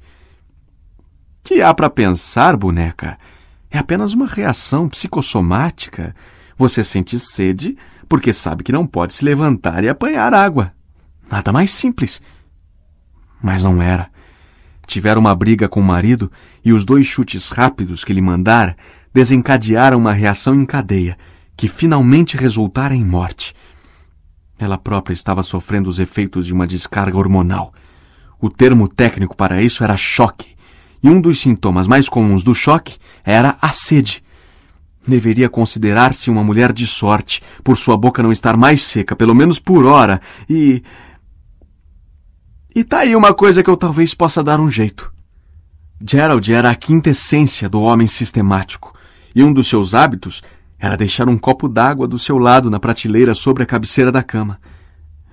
Que há para pensar, boneca? É apenas uma reação psicossomática. Você sente sede porque sabe que não pode se levantar e apanhar água. Nada mais simples. Mas não era. Tiveram uma briga com o marido e os dois chutes rápidos que ele mandara desencadeara uma reação em cadeia que finalmente resultara em morte. Ela própria estava sofrendo os efeitos de uma descarga hormonal. O termo técnico para isso era choque, e um dos sintomas mais comuns do choque era a sede. Deveria considerar-se uma mulher de sorte, por sua boca não estar mais seca, pelo menos por hora, e. E tá aí uma coisa que eu talvez possa dar um jeito. Gerald era a quintessência do homem sistemático, e um dos seus hábitos era deixar um copo d'água do seu lado na prateleira sobre a cabeceira da cama.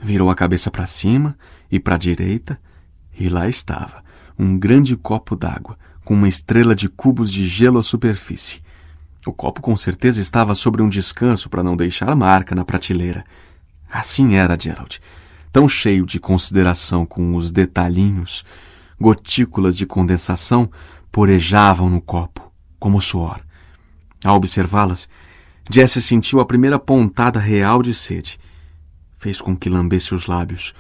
Virou a cabeça para cima e para a direita, e lá estava, um grande copo d'água, com uma estrela de cubos de gelo à superfície. O copo com certeza estava sobre um descanso para não deixar marca na prateleira. Assim era Gerald, tão cheio de consideração com os detalhinhos. Gotículas de condensação porejavam no copo, como suor. Ao observá-las, Jesse sentiu a primeira pontada real de sede. Fez com que lambesse os lábios.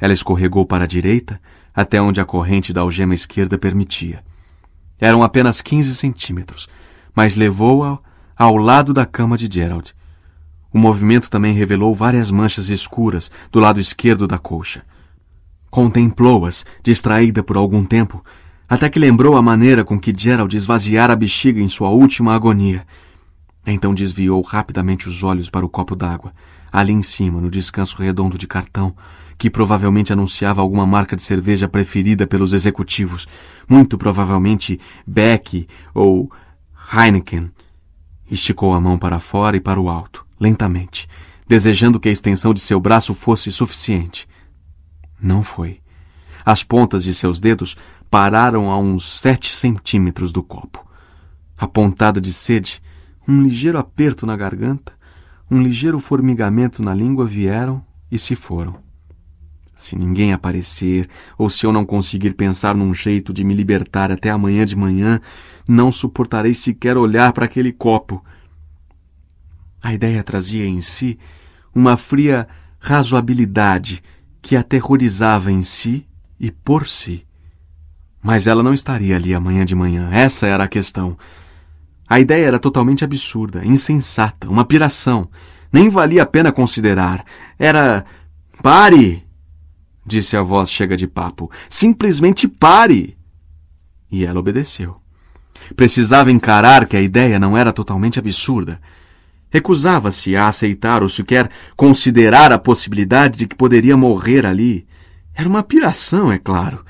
Ela escorregou para a direita, até onde a corrente da algema esquerda permitia. Eram apenas 15 centímetros, mas levou-a ao lado da cama de Gerald. O movimento também revelou várias manchas escuras do lado esquerdo da colcha. Contemplou-as, distraída por algum tempo, até que lembrou a maneira com que Gerald esvaziara a bexiga em sua última agonia. Então desviou rapidamente os olhos para o copo d'água, ali em cima, no descanso redondo de cartão, que provavelmente anunciava alguma marca de cerveja preferida pelos executivos, muito provavelmente Beck ou Heineken. Esticou a mão para fora e para o alto, lentamente, desejando que a extensão de seu braço fosse suficiente. Não foi. As pontas de seus dedos pararam a uns sete centímetros do copo. A pontada de sede, um ligeiro aperto na garganta, um ligeiro formigamento na língua vieram e se foram. Se ninguém aparecer, ou se eu não conseguir pensar num jeito de me libertar até amanhã de manhã, não suportarei sequer olhar para aquele copo. A ideia trazia em si uma fria razoabilidade que aterrorizava em si e por si. Mas ela não estaria ali amanhã de manhã, essa era a questão. A ideia era totalmente absurda, insensata, uma piração. Nem valia a pena considerar. Era. Pare! disse a voz chega de papo. Simplesmente pare! E ela obedeceu. Precisava encarar que a ideia não era totalmente absurda. Recusava-se a aceitar ou sequer considerar a possibilidade de que poderia morrer ali. Era uma piração, é claro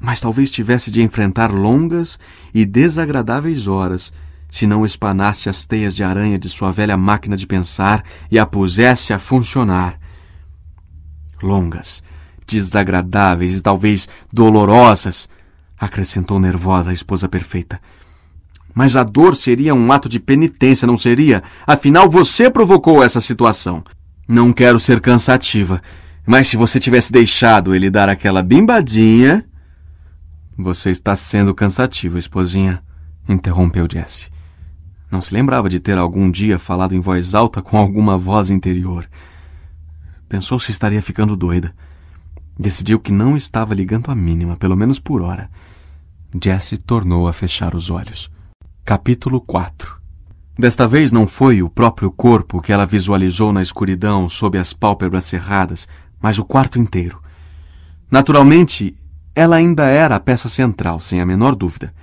mas talvez tivesse de enfrentar longas e desagradáveis horas se não espanasse as teias de aranha de sua velha máquina de pensar e a pusesse a funcionar. Longas, desagradáveis e talvez dolorosas, acrescentou nervosa a esposa perfeita. Mas a dor seria um ato de penitência, não seria? Afinal, você provocou essa situação. Não quero ser cansativa, mas se você tivesse deixado ele dar aquela bimbadinha, você está sendo cansativo, esposinha, interrompeu Jesse. Não se lembrava de ter algum dia falado em voz alta com alguma voz interior. Pensou se estaria ficando doida. Decidiu que não estava ligando a mínima, pelo menos por hora. Jesse tornou a fechar os olhos. Capítulo 4 Desta vez não foi o próprio corpo que ela visualizou na escuridão sob as pálpebras cerradas, mas o quarto inteiro. Naturalmente, ela ainda era a peça central, sem a menor dúvida.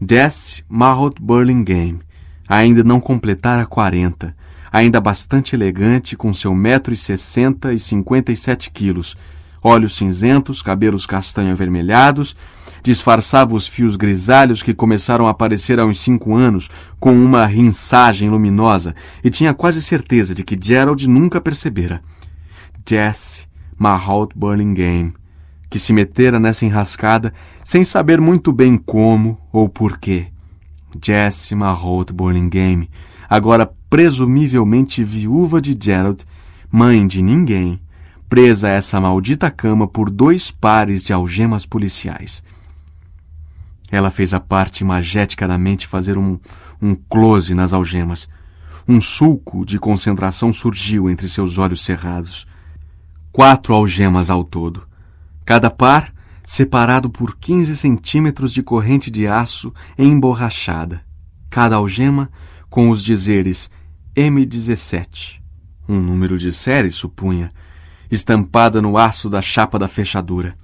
Jess marrot Burlingame ainda não completara 40, ainda bastante elegante, com seu metro e sessenta e cinquenta e sete quilos, olhos cinzentos, cabelos castanho avermelhados, disfarçava os fios grisalhos que começaram a aparecer há uns cinco anos com uma rinçagem luminosa e tinha quase certeza de que Gerald nunca percebera. Jess marrot Burlingame que se metera nessa enrascada sem saber muito bem como ou porquê. Jessie Marrot Burlingame, agora presumivelmente viúva de Gerald, mãe de ninguém, presa a essa maldita cama por dois pares de algemas policiais. Ela fez a parte magética da mente fazer um, um close nas algemas. Um sulco de concentração surgiu entre seus olhos cerrados. Quatro algemas ao todo. Cada par separado por 15 centímetros de corrente de aço emborrachada. Cada algema com os dizeres M17. Um número de série, supunha, estampada no aço da chapa da fechadura.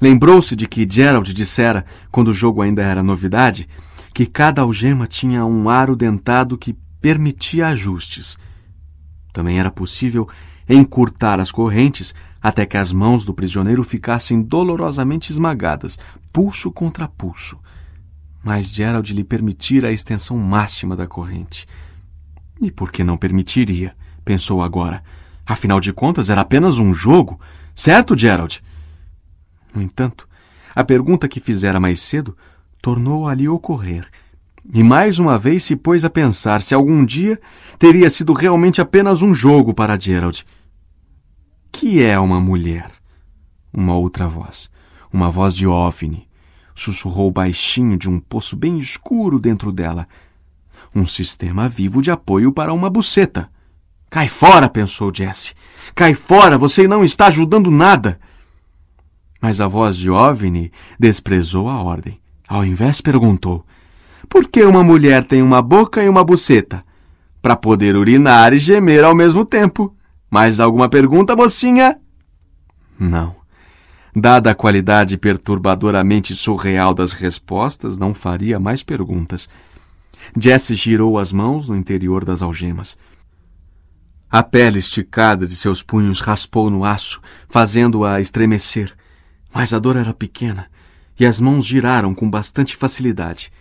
Lembrou-se de que Gerald dissera, quando o jogo ainda era novidade, que cada algema tinha um aro dentado que permitia ajustes. Também era possível encurtar as correntes até que as mãos do prisioneiro ficassem dolorosamente esmagadas, pulso contra pulso. Mas Gerald lhe permitira a extensão máxima da corrente. E por que não permitiria? pensou agora. Afinal de contas, era apenas um jogo, certo, Gerald? No entanto, a pergunta que fizera mais cedo tornou a lhe ocorrer, e mais uma vez se pôs a pensar se algum dia teria sido realmente apenas um jogo para Gerald que é uma mulher? Uma outra voz, uma voz de OVNI, sussurrou baixinho de um poço bem escuro dentro dela. Um sistema vivo de apoio para uma buceta. Cai fora, pensou Jesse. Cai fora, você não está ajudando nada. Mas a voz de OVNI desprezou a ordem. Ao invés, perguntou: Por que uma mulher tem uma boca e uma buceta? Para poder urinar e gemer ao mesmo tempo. Mais alguma pergunta, mocinha? Não. Dada a qualidade perturbadoramente surreal das respostas, não faria mais perguntas. Jesse girou as mãos no interior das algemas. A pele esticada de seus punhos raspou no aço, fazendo-a estremecer. Mas a dor era pequena, e as mãos giraram com bastante facilidade.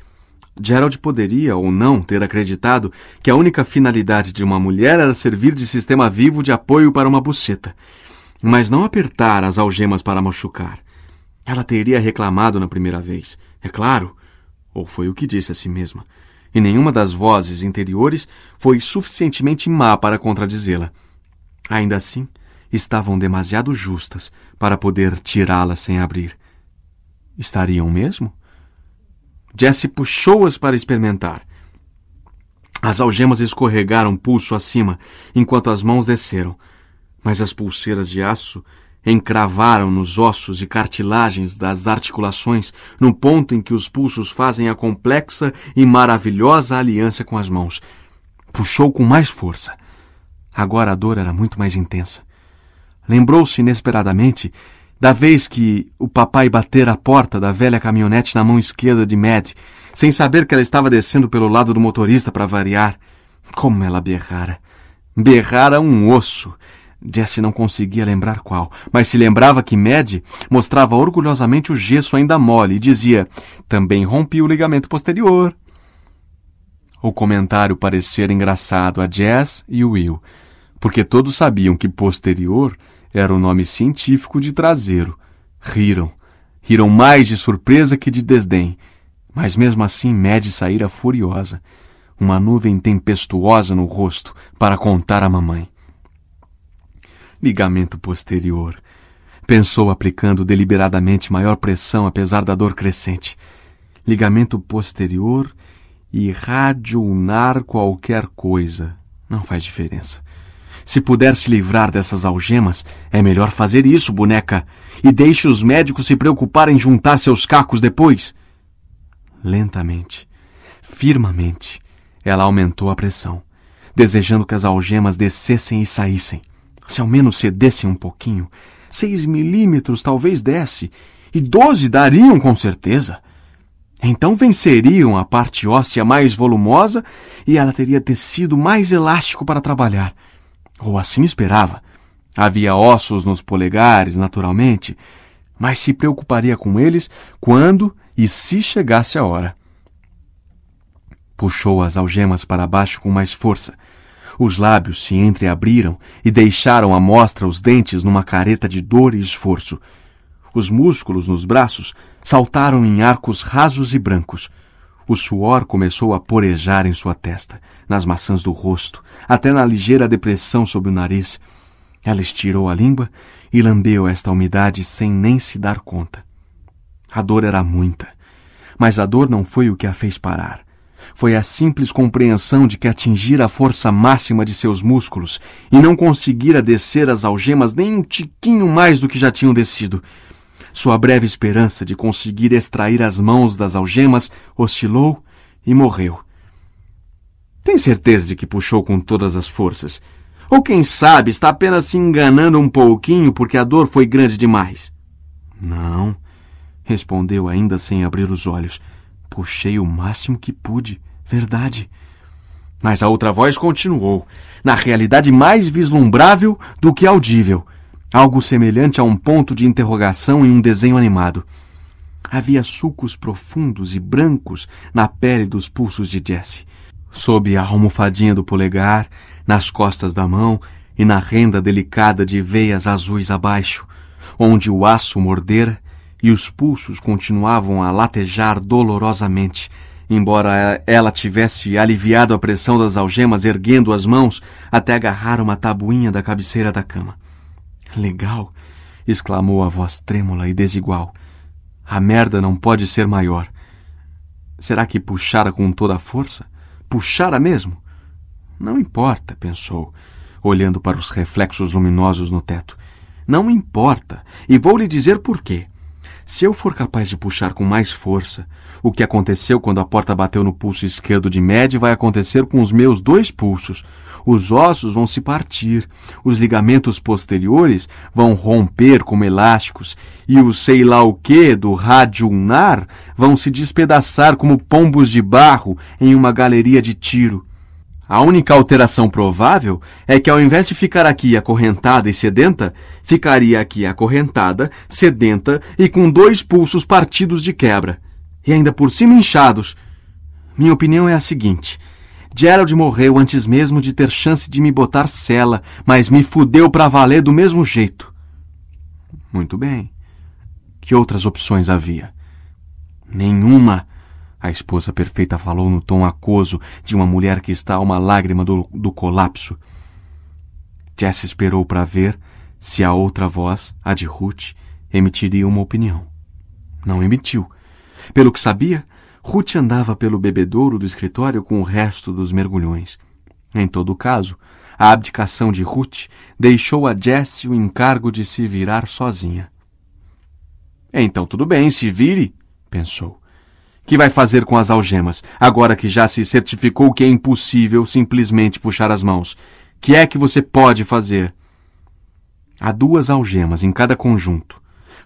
Gerald poderia ou não ter acreditado que a única finalidade de uma mulher era servir de sistema vivo de apoio para uma buceta, mas não apertar as algemas para machucar. Ela teria reclamado na primeira vez, é claro, ou foi o que disse a si mesma, e nenhuma das vozes interiores foi suficientemente má para contradizê-la. Ainda assim, estavam demasiado justas para poder tirá-la sem abrir. Estariam mesmo? Jesse puxou-as para experimentar. As algemas escorregaram pulso acima, enquanto as mãos desceram, mas as pulseiras de aço encravaram nos ossos e cartilagens das articulações, no ponto em que os pulsos fazem a complexa e maravilhosa aliança com as mãos. Puxou com mais força. Agora a dor era muito mais intensa. Lembrou-se inesperadamente da vez que o papai batera a porta da velha caminhonete na mão esquerda de Mad, sem saber que ela estava descendo pelo lado do motorista para variar. Como ela berrara! Berrara um osso! Jess não conseguia lembrar qual, mas se lembrava que Mad mostrava orgulhosamente o gesso ainda mole e dizia: Também rompi o ligamento posterior. O comentário parecera engraçado a Jess e Will, porque todos sabiam que posterior era o nome científico de traseiro. Riram. Riram mais de surpresa que de desdém. Mas mesmo assim, Mede saíra furiosa. Uma nuvem tempestuosa no rosto para contar à mamãe. Ligamento posterior. Pensou aplicando deliberadamente maior pressão apesar da dor crescente. Ligamento posterior e radionar qualquer coisa. Não faz diferença. Se puder se livrar dessas algemas, é melhor fazer isso, boneca. E deixe os médicos se preocuparem em juntar seus cacos depois. Lentamente, firmemente, ela aumentou a pressão, desejando que as algemas descessem e saíssem. Se ao menos cedessem um pouquinho, seis milímetros talvez desse, e doze dariam com certeza. Então venceriam a parte óssea mais volumosa e ela teria tecido mais elástico para trabalhar. Ou assim esperava. Havia ossos nos polegares, naturalmente, mas se preocuparia com eles quando e se chegasse a hora. Puxou as algemas para baixo com mais força. Os lábios se entreabriram e deixaram à mostra os dentes numa careta de dor e esforço. Os músculos nos braços saltaram em arcos rasos e brancos. O suor começou a porejar em sua testa nas maçãs do rosto, até na ligeira depressão sob o nariz. Ela estirou a língua e lambeu esta umidade sem nem se dar conta. A dor era muita, mas a dor não foi o que a fez parar. Foi a simples compreensão de que atingir a força máxima de seus músculos e não conseguira descer as algemas nem um tiquinho mais do que já tinham descido. Sua breve esperança de conseguir extrair as mãos das algemas oscilou e morreu tem certeza de que puxou com todas as forças? Ou quem sabe está apenas se enganando um pouquinho porque a dor foi grande demais? Não, respondeu ainda sem abrir os olhos. Puxei o máximo que pude, verdade. Mas a outra voz continuou, na realidade mais vislumbrável do que audível, algo semelhante a um ponto de interrogação em um desenho animado. Havia sucos profundos e brancos na pele dos pulsos de Jesse sob a almofadinha do polegar, nas costas da mão e na renda delicada de veias azuis abaixo, onde o aço mordera e os pulsos continuavam a latejar dolorosamente, embora ela tivesse aliviado a pressão das algemas erguendo as mãos até agarrar uma tabuinha da cabeceira da cama. Legal! exclamou a voz trêmula e desigual. A merda não pode ser maior. Será que puxara com toda a força? puxara mesmo? Não importa, pensou, olhando para os reflexos luminosos no teto. Não importa, e vou lhe dizer por quê. Se eu for capaz de puxar com mais força, o que aconteceu quando a porta bateu no pulso esquerdo de Med vai acontecer com os meus dois pulsos. Os ossos vão se partir, os ligamentos posteriores vão romper como elásticos e o sei lá o que do radiulnar vão se despedaçar como pombos de barro em uma galeria de tiro. A única alteração provável é que, ao invés de ficar aqui acorrentada e sedenta, ficaria aqui acorrentada, sedenta e com dois pulsos partidos de quebra. E ainda por cima inchados. Minha opinião é a seguinte. Gerald morreu antes mesmo de ter chance de me botar cela, mas me fudeu para valer do mesmo jeito. Muito bem. Que outras opções havia? Nenhuma. A esposa perfeita falou no tom aquoso de uma mulher que está a uma lágrima do, do colapso. Jess esperou para ver se a outra voz, a de Ruth, emitiria uma opinião. Não emitiu. Pelo que sabia, Ruth andava pelo bebedouro do escritório com o resto dos mergulhões. Em todo caso, a abdicação de Ruth deixou a Jess o encargo de se virar sozinha. Então tudo bem, se vire, pensou que vai fazer com as algemas, agora que já se certificou que é impossível simplesmente puxar as mãos? Que é que você pode fazer? Há duas algemas em cada conjunto,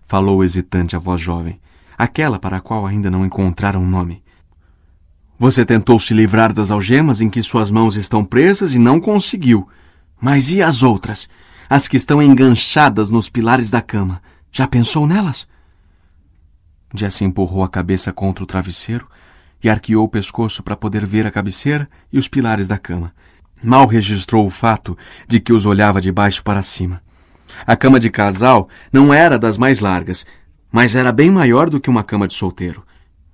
falou hesitante a voz jovem, aquela para a qual ainda não encontraram um nome. Você tentou se livrar das algemas em que suas mãos estão presas e não conseguiu. Mas e as outras? As que estão enganchadas nos pilares da cama. Já pensou nelas? Jesse empurrou a cabeça contra o travesseiro e arqueou o pescoço para poder ver a cabeceira e os pilares da cama. Mal registrou o fato de que os olhava de baixo para cima. A cama de casal não era das mais largas, mas era bem maior do que uma cama de solteiro.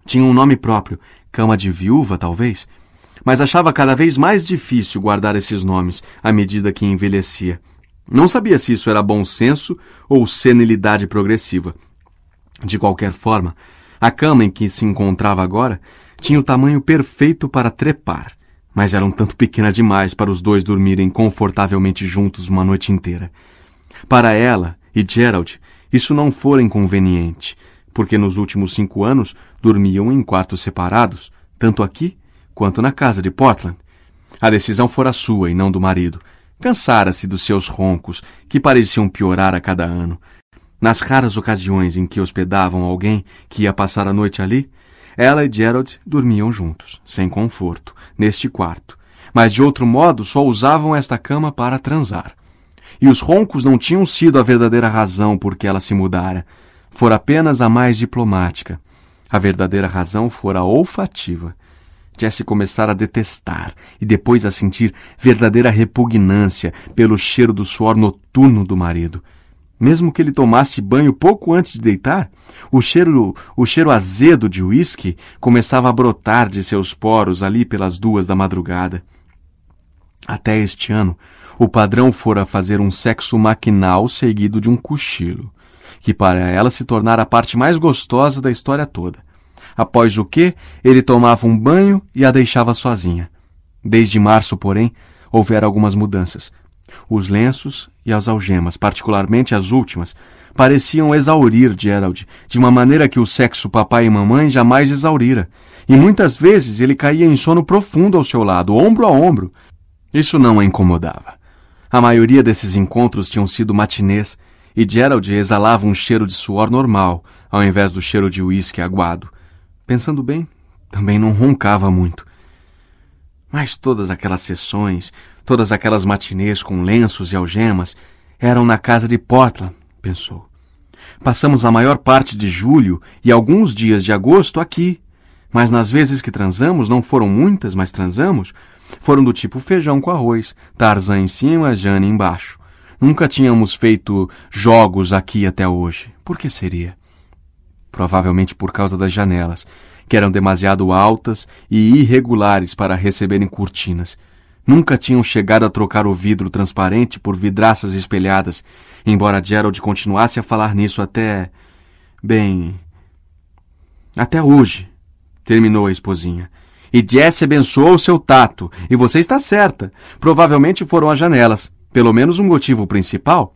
Tinha um nome próprio, cama de viúva, talvez, mas achava cada vez mais difícil guardar esses nomes à medida que envelhecia. Não sabia se isso era bom senso ou senilidade progressiva. De qualquer forma, a cama em que se encontrava agora tinha o tamanho perfeito para trepar, mas era um tanto pequena demais para os dois dormirem confortavelmente juntos uma noite inteira. Para ela e Gerald, isso não fora inconveniente, porque nos últimos cinco anos dormiam em quartos separados, tanto aqui quanto na casa de Portland. A decisão fora sua e não do marido. Cansara-se dos seus roncos, que pareciam piorar a cada ano, nas raras ocasiões em que hospedavam alguém que ia passar a noite ali, ela e Gerald dormiam juntos, sem conforto, neste quarto, mas de outro modo só usavam esta cama para transar. E os roncos não tinham sido a verdadeira razão por que ela se mudara, fora apenas a mais diplomática. A verdadeira razão fora olfativa. Jesse começara a detestar e depois a sentir verdadeira repugnância pelo cheiro do suor noturno do marido. Mesmo que ele tomasse banho pouco antes de deitar, o cheiro, o cheiro azedo de uísque começava a brotar de seus poros ali pelas duas da madrugada. Até este ano, o padrão fora fazer um sexo maquinal seguido de um cochilo, que para ela se tornara a parte mais gostosa da história toda. Após o que, ele tomava um banho e a deixava sozinha. Desde março, porém, houveram algumas mudanças. Os lenços e as algemas, particularmente as últimas, pareciam exaurir Gerald, de uma maneira que o sexo papai e mamãe jamais exaurira, e muitas vezes ele caía em sono profundo ao seu lado, ombro a ombro. Isso não a incomodava. A maioria desses encontros tinham sido matinês, e Gerald exalava um cheiro de suor normal, ao invés do cheiro de uísque aguado. Pensando bem, também não roncava muito. Mas todas aquelas sessões, todas aquelas matinês com lenços e algemas, eram na casa de Portland, pensou. Passamos a maior parte de julho e alguns dias de agosto aqui. Mas nas vezes que transamos, não foram muitas, mas transamos, foram do tipo feijão com arroz, Tarzan em cima, Jane embaixo. Nunca tínhamos feito jogos aqui até hoje. Por que seria? Provavelmente por causa das janelas que eram demasiado altas e irregulares para receberem cortinas. Nunca tinham chegado a trocar o vidro transparente por vidraças espelhadas, embora Gerald continuasse a falar nisso até. bem. até hoje, terminou a esposinha. E Jesse abençoou seu tato, e você está certa. Provavelmente foram as janelas. Pelo menos um motivo principal.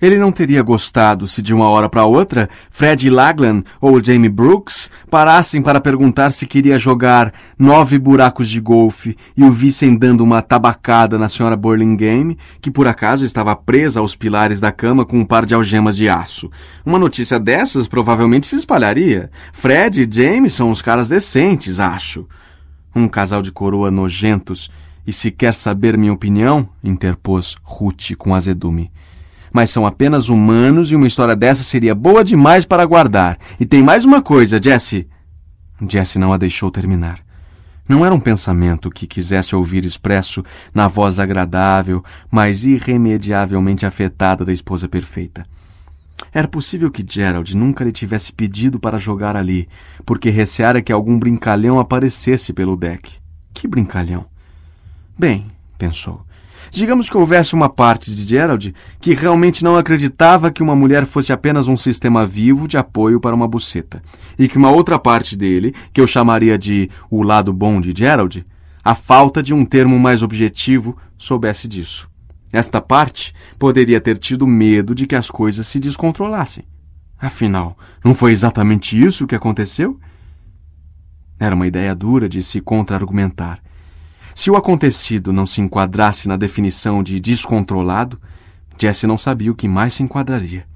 Ele não teria gostado se de uma hora para outra Fred Laglan ou Jamie Brooks parassem para perguntar se queria jogar nove buracos de golfe e o vissem dando uma tabacada na senhora Burlingame, que por acaso estava presa aos pilares da cama com um par de algemas de aço. Uma notícia dessas provavelmente se espalharia. Fred e Jamie são uns caras decentes, acho. Um casal de coroa nojentos. E se quer saber minha opinião, interpôs Ruth com azedume mas são apenas humanos e uma história dessa seria boa demais para guardar. E tem mais uma coisa, Jesse. Jesse não a deixou terminar. Não era um pensamento que quisesse ouvir expresso na voz agradável, mas irremediavelmente afetada da esposa perfeita. Era possível que Gerald nunca lhe tivesse pedido para jogar ali, porque receara que algum brincalhão aparecesse pelo deck. Que brincalhão? Bem, pensou, Digamos que houvesse uma parte de Gerald que realmente não acreditava que uma mulher fosse apenas um sistema vivo de apoio para uma buceta, e que uma outra parte dele, que eu chamaria de o lado bom de Gerald, a falta de um termo mais objetivo, soubesse disso. Esta parte poderia ter tido medo de que as coisas se descontrolassem. Afinal, não foi exatamente isso que aconteceu? Era uma ideia dura de se contra-argumentar se o acontecido não se enquadrasse na definição de descontrolado, Jesse não sabia o que mais se enquadraria.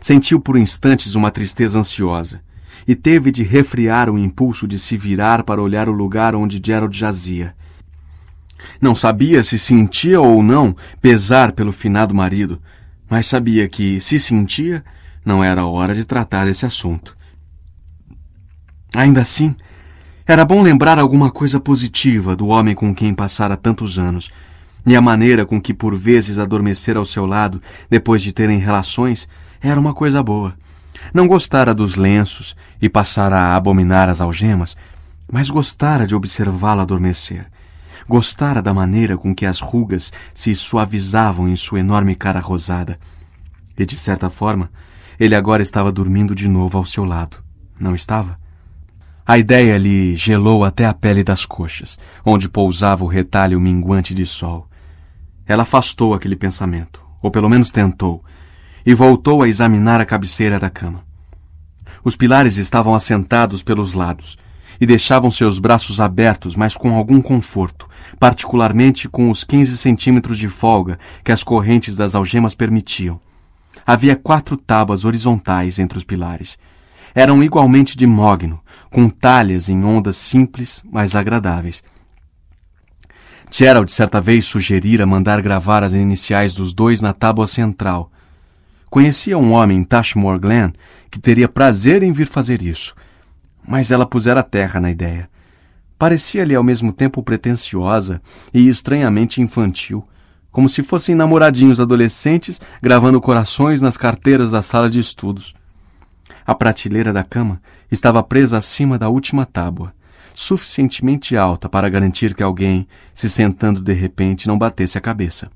Sentiu por instantes uma tristeza ansiosa e teve de refriar o impulso de se virar para olhar o lugar onde Gerald jazia. Não sabia se sentia ou não pesar pelo finado marido, mas sabia que, se sentia, não era hora de tratar esse assunto. Ainda assim, era bom lembrar alguma coisa positiva do homem com quem passara tantos anos, e a maneira com que por vezes adormecera ao seu lado depois de terem relações era uma coisa boa. Não gostara dos lenços e passara a abominar as algemas, mas gostara de observá-lo adormecer. Gostara da maneira com que as rugas se suavizavam em sua enorme cara rosada. E, de certa forma, ele agora estava dormindo de novo ao seu lado. Não estava? A ideia lhe gelou até a pele das coxas, onde pousava o retalho minguante de sol. Ela afastou aquele pensamento, ou pelo menos tentou, e voltou a examinar a cabeceira da cama. Os pilares estavam assentados pelos lados e deixavam seus braços abertos, mas com algum conforto, particularmente com os 15 centímetros de folga que as correntes das algemas permitiam. Havia quatro tábuas horizontais entre os pilares eram igualmente de mogno, com talhas em ondas simples, mas agradáveis. Gerald certa vez sugerira mandar gravar as iniciais dos dois na tábua central. Conhecia um homem em Tashmore Glen que teria prazer em vir fazer isso, mas ela pusera terra na ideia. Parecia-lhe ao mesmo tempo pretensiosa e estranhamente infantil, como se fossem namoradinhos adolescentes gravando corações nas carteiras da sala de estudos. A prateleira da cama estava presa acima da última tábua, suficientemente alta para garantir que alguém, se sentando de repente, não batesse a cabeça.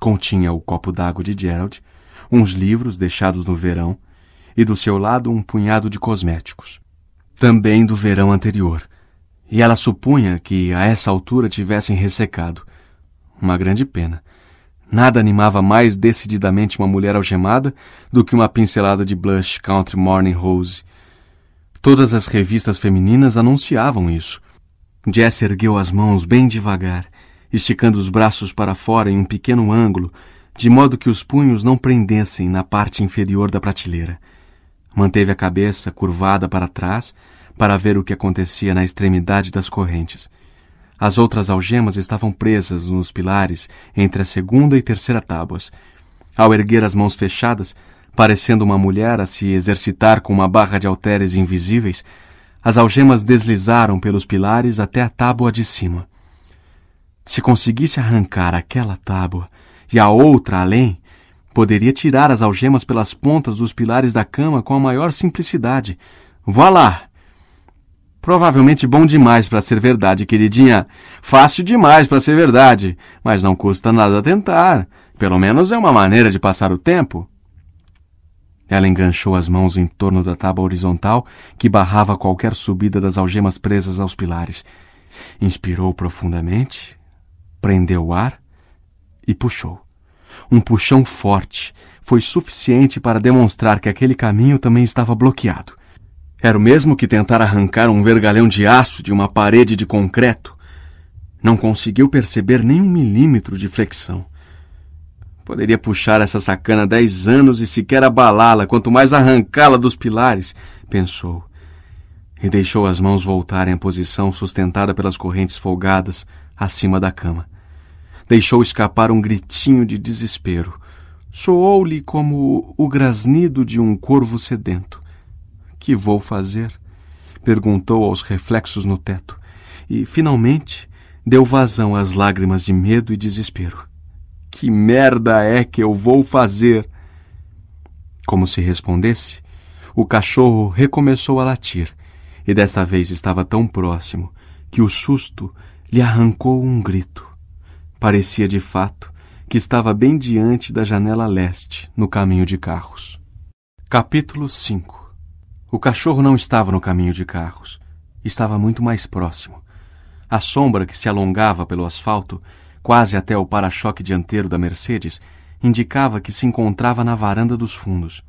Continha o copo d'água de Gerald, uns livros deixados no verão e do seu lado um punhado de cosméticos, também do verão anterior. E ela supunha que a essa altura tivessem ressecado. Uma grande pena Nada animava mais decididamente uma mulher algemada do que uma pincelada de blush Country Morning Rose. Todas as revistas femininas anunciavam isso. Jess ergueu as mãos bem devagar, esticando os braços para fora em um pequeno ângulo, de modo que os punhos não prendessem na parte inferior da prateleira. Manteve a cabeça curvada para trás para ver o que acontecia na extremidade das correntes. As outras algemas estavam presas nos pilares entre a segunda e terceira tábuas. Ao erguer as mãos fechadas, parecendo uma mulher a se exercitar com uma barra de halteres invisíveis, as algemas deslizaram pelos pilares até a tábua de cima. Se conseguisse arrancar aquela tábua e a outra além, poderia tirar as algemas pelas pontas dos pilares da cama com a maior simplicidade. Vá lá! Provavelmente bom demais para ser verdade, queridinha. Fácil demais para ser verdade, mas não custa nada tentar. Pelo menos é uma maneira de passar o tempo. Ela enganchou as mãos em torno da tábua horizontal que barrava qualquer subida das algemas presas aos pilares. Inspirou profundamente, prendeu o ar e puxou. Um puxão forte foi suficiente para demonstrar que aquele caminho também estava bloqueado. Era o mesmo que tentar arrancar um vergalhão de aço de uma parede de concreto. Não conseguiu perceber nem um milímetro de flexão. Poderia puxar essa sacana dez anos e sequer abalá-la, quanto mais arrancá-la dos pilares, pensou. E deixou as mãos voltarem à posição sustentada pelas correntes folgadas acima da cama. Deixou escapar um gritinho de desespero. Soou-lhe como o grasnido de um corvo sedento. Que vou fazer? perguntou aos reflexos no teto e, finalmente, deu vazão às lágrimas de medo e desespero. Que merda é que eu vou fazer? Como se respondesse, o cachorro recomeçou a latir, e desta vez estava tão próximo que o susto lhe arrancou um grito. Parecia de fato que estava bem diante da janela leste, no caminho de carros. Capítulo 5 o cachorro não estava no caminho de carros. Estava muito mais próximo. A sombra que se alongava pelo asfalto, quase até o para-choque dianteiro da Mercedes, indicava que se encontrava na varanda dos fundos.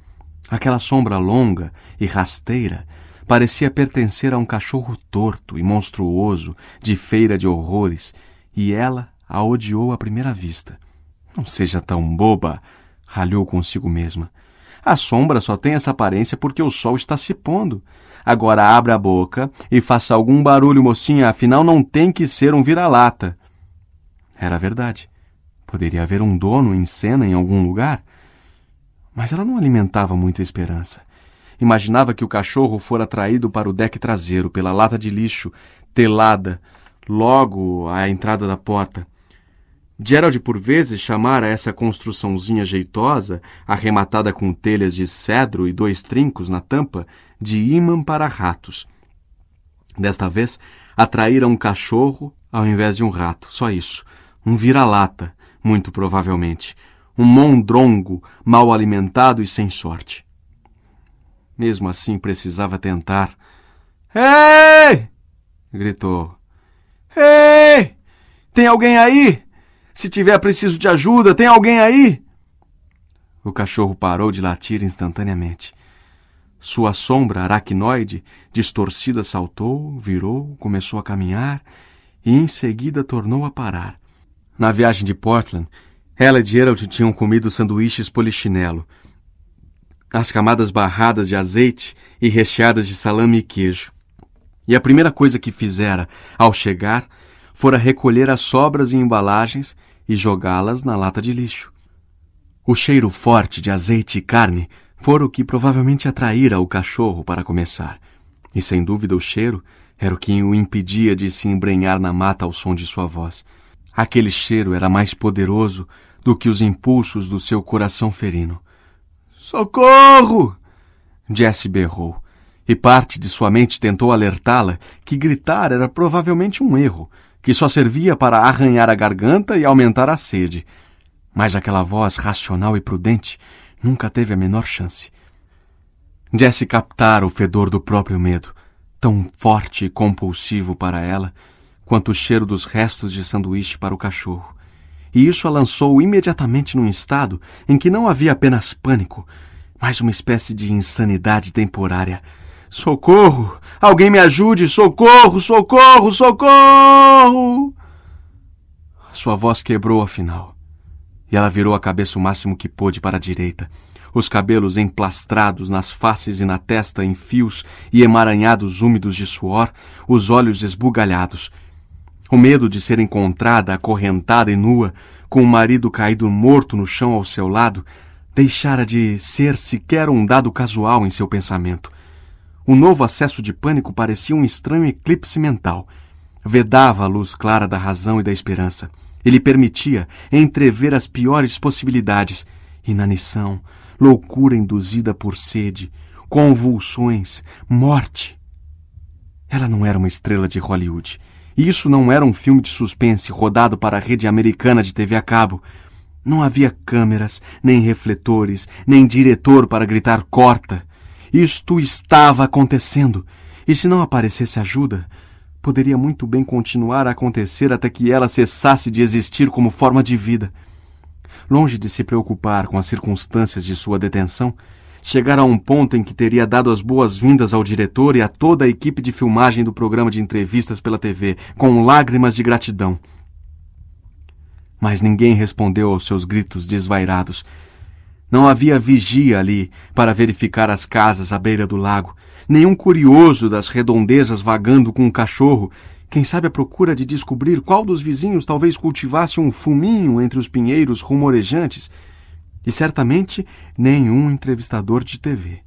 Aquela sombra longa e rasteira parecia pertencer a um cachorro torto e monstruoso de feira de horrores, e ela a odiou à primeira vista. Não seja tão boba, ralhou consigo mesma. A sombra só tem essa aparência porque o sol está se pondo. Agora abra a boca e faça algum barulho, mocinha, afinal não tem que ser um vira-lata. Era verdade. Poderia haver um dono em cena em algum lugar. Mas ela não alimentava muita esperança. Imaginava que o cachorro fora atraído para o deck traseiro pela lata de lixo, telada, logo à entrada da porta. Gerald por vezes chamara essa construçãozinha jeitosa, arrematada com telhas de cedro e dois trincos na tampa, de imã para ratos. Desta vez, atraíra um cachorro ao invés de um rato, só isso. Um vira-lata, muito provavelmente. Um mondrongo, mal alimentado e sem sorte. Mesmo assim, precisava tentar. Ei! gritou. Ei! Tem alguém aí? Se tiver preciso de ajuda, tem alguém aí? O cachorro parou de latir instantaneamente. Sua sombra aracnoide distorcida saltou, virou, começou a caminhar e em seguida tornou a parar. Na viagem de Portland, ela e Gerald tinham comido sanduíches polichinelo, as camadas barradas de azeite e recheadas de salame e queijo. E a primeira coisa que fizera ao chegar fora recolher as sobras e embalagens e jogá-las na lata de lixo. O cheiro forte de azeite e carne fora o que provavelmente atraíra o cachorro para começar, e sem dúvida o cheiro era o que o impedia de se embrenhar na mata ao som de sua voz. Aquele cheiro era mais poderoso do que os impulsos do seu coração ferino. Socorro! Jesse berrou, e parte de sua mente tentou alertá-la que gritar era provavelmente um erro, que só servia para arranhar a garganta e aumentar a sede. Mas aquela voz racional e prudente nunca teve a menor chance. Jesse captara o fedor do próprio medo, tão forte e compulsivo para ela quanto o cheiro dos restos de sanduíche para o cachorro. E isso a lançou imediatamente num estado em que não havia apenas pânico, mas uma espécie de insanidade temporária Socorro! Alguém me ajude! Socorro! Socorro! Socorro! Sua voz quebrou afinal, e ela virou a cabeça o máximo que pôde para a direita, os cabelos emplastrados nas faces e na testa em fios e emaranhados úmidos de suor, os olhos esbugalhados. O medo de ser encontrada, acorrentada e nua, com o marido caído morto no chão ao seu lado, deixara de ser sequer um dado casual em seu pensamento. Um novo acesso de pânico parecia um estranho eclipse mental. Vedava a luz clara da razão e da esperança. Ele permitia entrever as piores possibilidades. Inanição, loucura induzida por sede, convulsões, morte. Ela não era uma estrela de Hollywood. Isso não era um filme de suspense rodado para a rede americana de TV a cabo. Não havia câmeras, nem refletores, nem diretor para gritar corta. Isto estava acontecendo, e se não aparecesse ajuda, poderia muito bem continuar a acontecer até que ela cessasse de existir como forma de vida. Longe de se preocupar com as circunstâncias de sua detenção, chegara a um ponto em que teria dado as boas-vindas ao diretor e a toda a equipe de filmagem do programa de entrevistas pela TV, com lágrimas de gratidão. Mas ninguém respondeu aos seus gritos desvairados não havia vigia ali para verificar as casas à beira do lago, nenhum curioso das redondezas vagando com um cachorro, quem sabe à procura de descobrir qual dos vizinhos talvez cultivasse um fuminho entre os pinheiros rumorejantes, e certamente nenhum entrevistador de TV.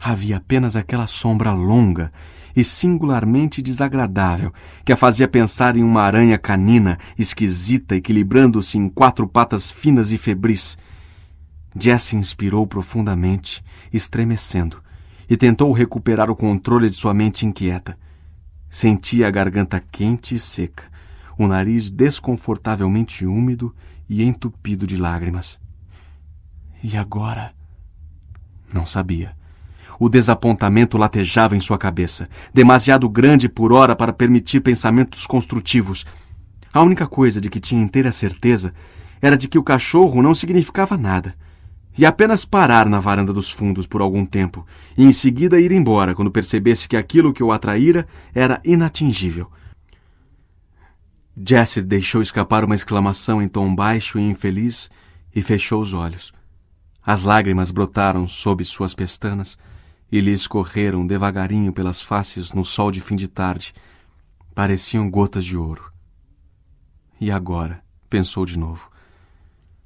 Havia apenas aquela sombra longa e singularmente desagradável, que a fazia pensar em uma aranha canina, esquisita, equilibrando-se em quatro patas finas e febris Jesse inspirou profundamente, estremecendo, e tentou recuperar o controle de sua mente inquieta. Sentia a garganta quente e seca, o nariz desconfortavelmente úmido e entupido de lágrimas. E agora? Não sabia. O desapontamento latejava em sua cabeça, demasiado grande por hora para permitir pensamentos construtivos. A única coisa de que tinha inteira certeza era de que o cachorro não significava nada e apenas parar na varanda dos fundos por algum tempo, e em seguida ir embora quando percebesse que aquilo que o atraíra era inatingível. Jesse deixou escapar uma exclamação em tom baixo e infeliz e fechou os olhos. As lágrimas brotaram sob suas pestanas e lhe escorreram devagarinho pelas faces no sol de fim de tarde. Pareciam gotas de ouro. E agora? pensou de novo.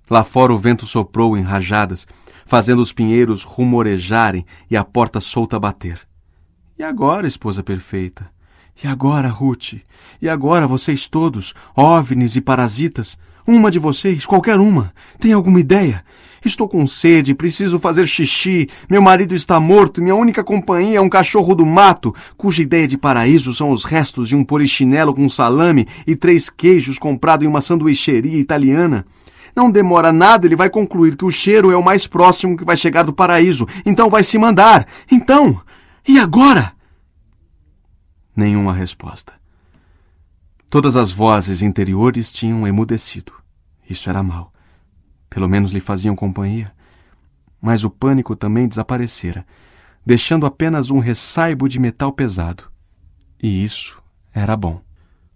Lá fora o vento soprou em rajadas, fazendo os pinheiros rumorejarem e a porta solta bater. E agora, esposa perfeita? E agora, Ruth? E agora, vocês todos, óvnis e parasitas? Uma de vocês, qualquer uma, tem alguma ideia? Estou com sede, preciso fazer xixi, meu marido está morto, minha única companhia é um cachorro do mato, cuja ideia de paraíso são os restos de um polichinelo com salame e três queijos comprado em uma sanduicheria italiana. Não demora nada, ele vai concluir que o cheiro é o mais próximo que vai chegar do paraíso. Então vai se mandar. Então, e agora? Nenhuma resposta. Todas as vozes interiores tinham emudecido. Isso era mal. Pelo menos lhe faziam companhia. Mas o pânico também desaparecera, deixando apenas um ressaibo de metal pesado. E isso era bom.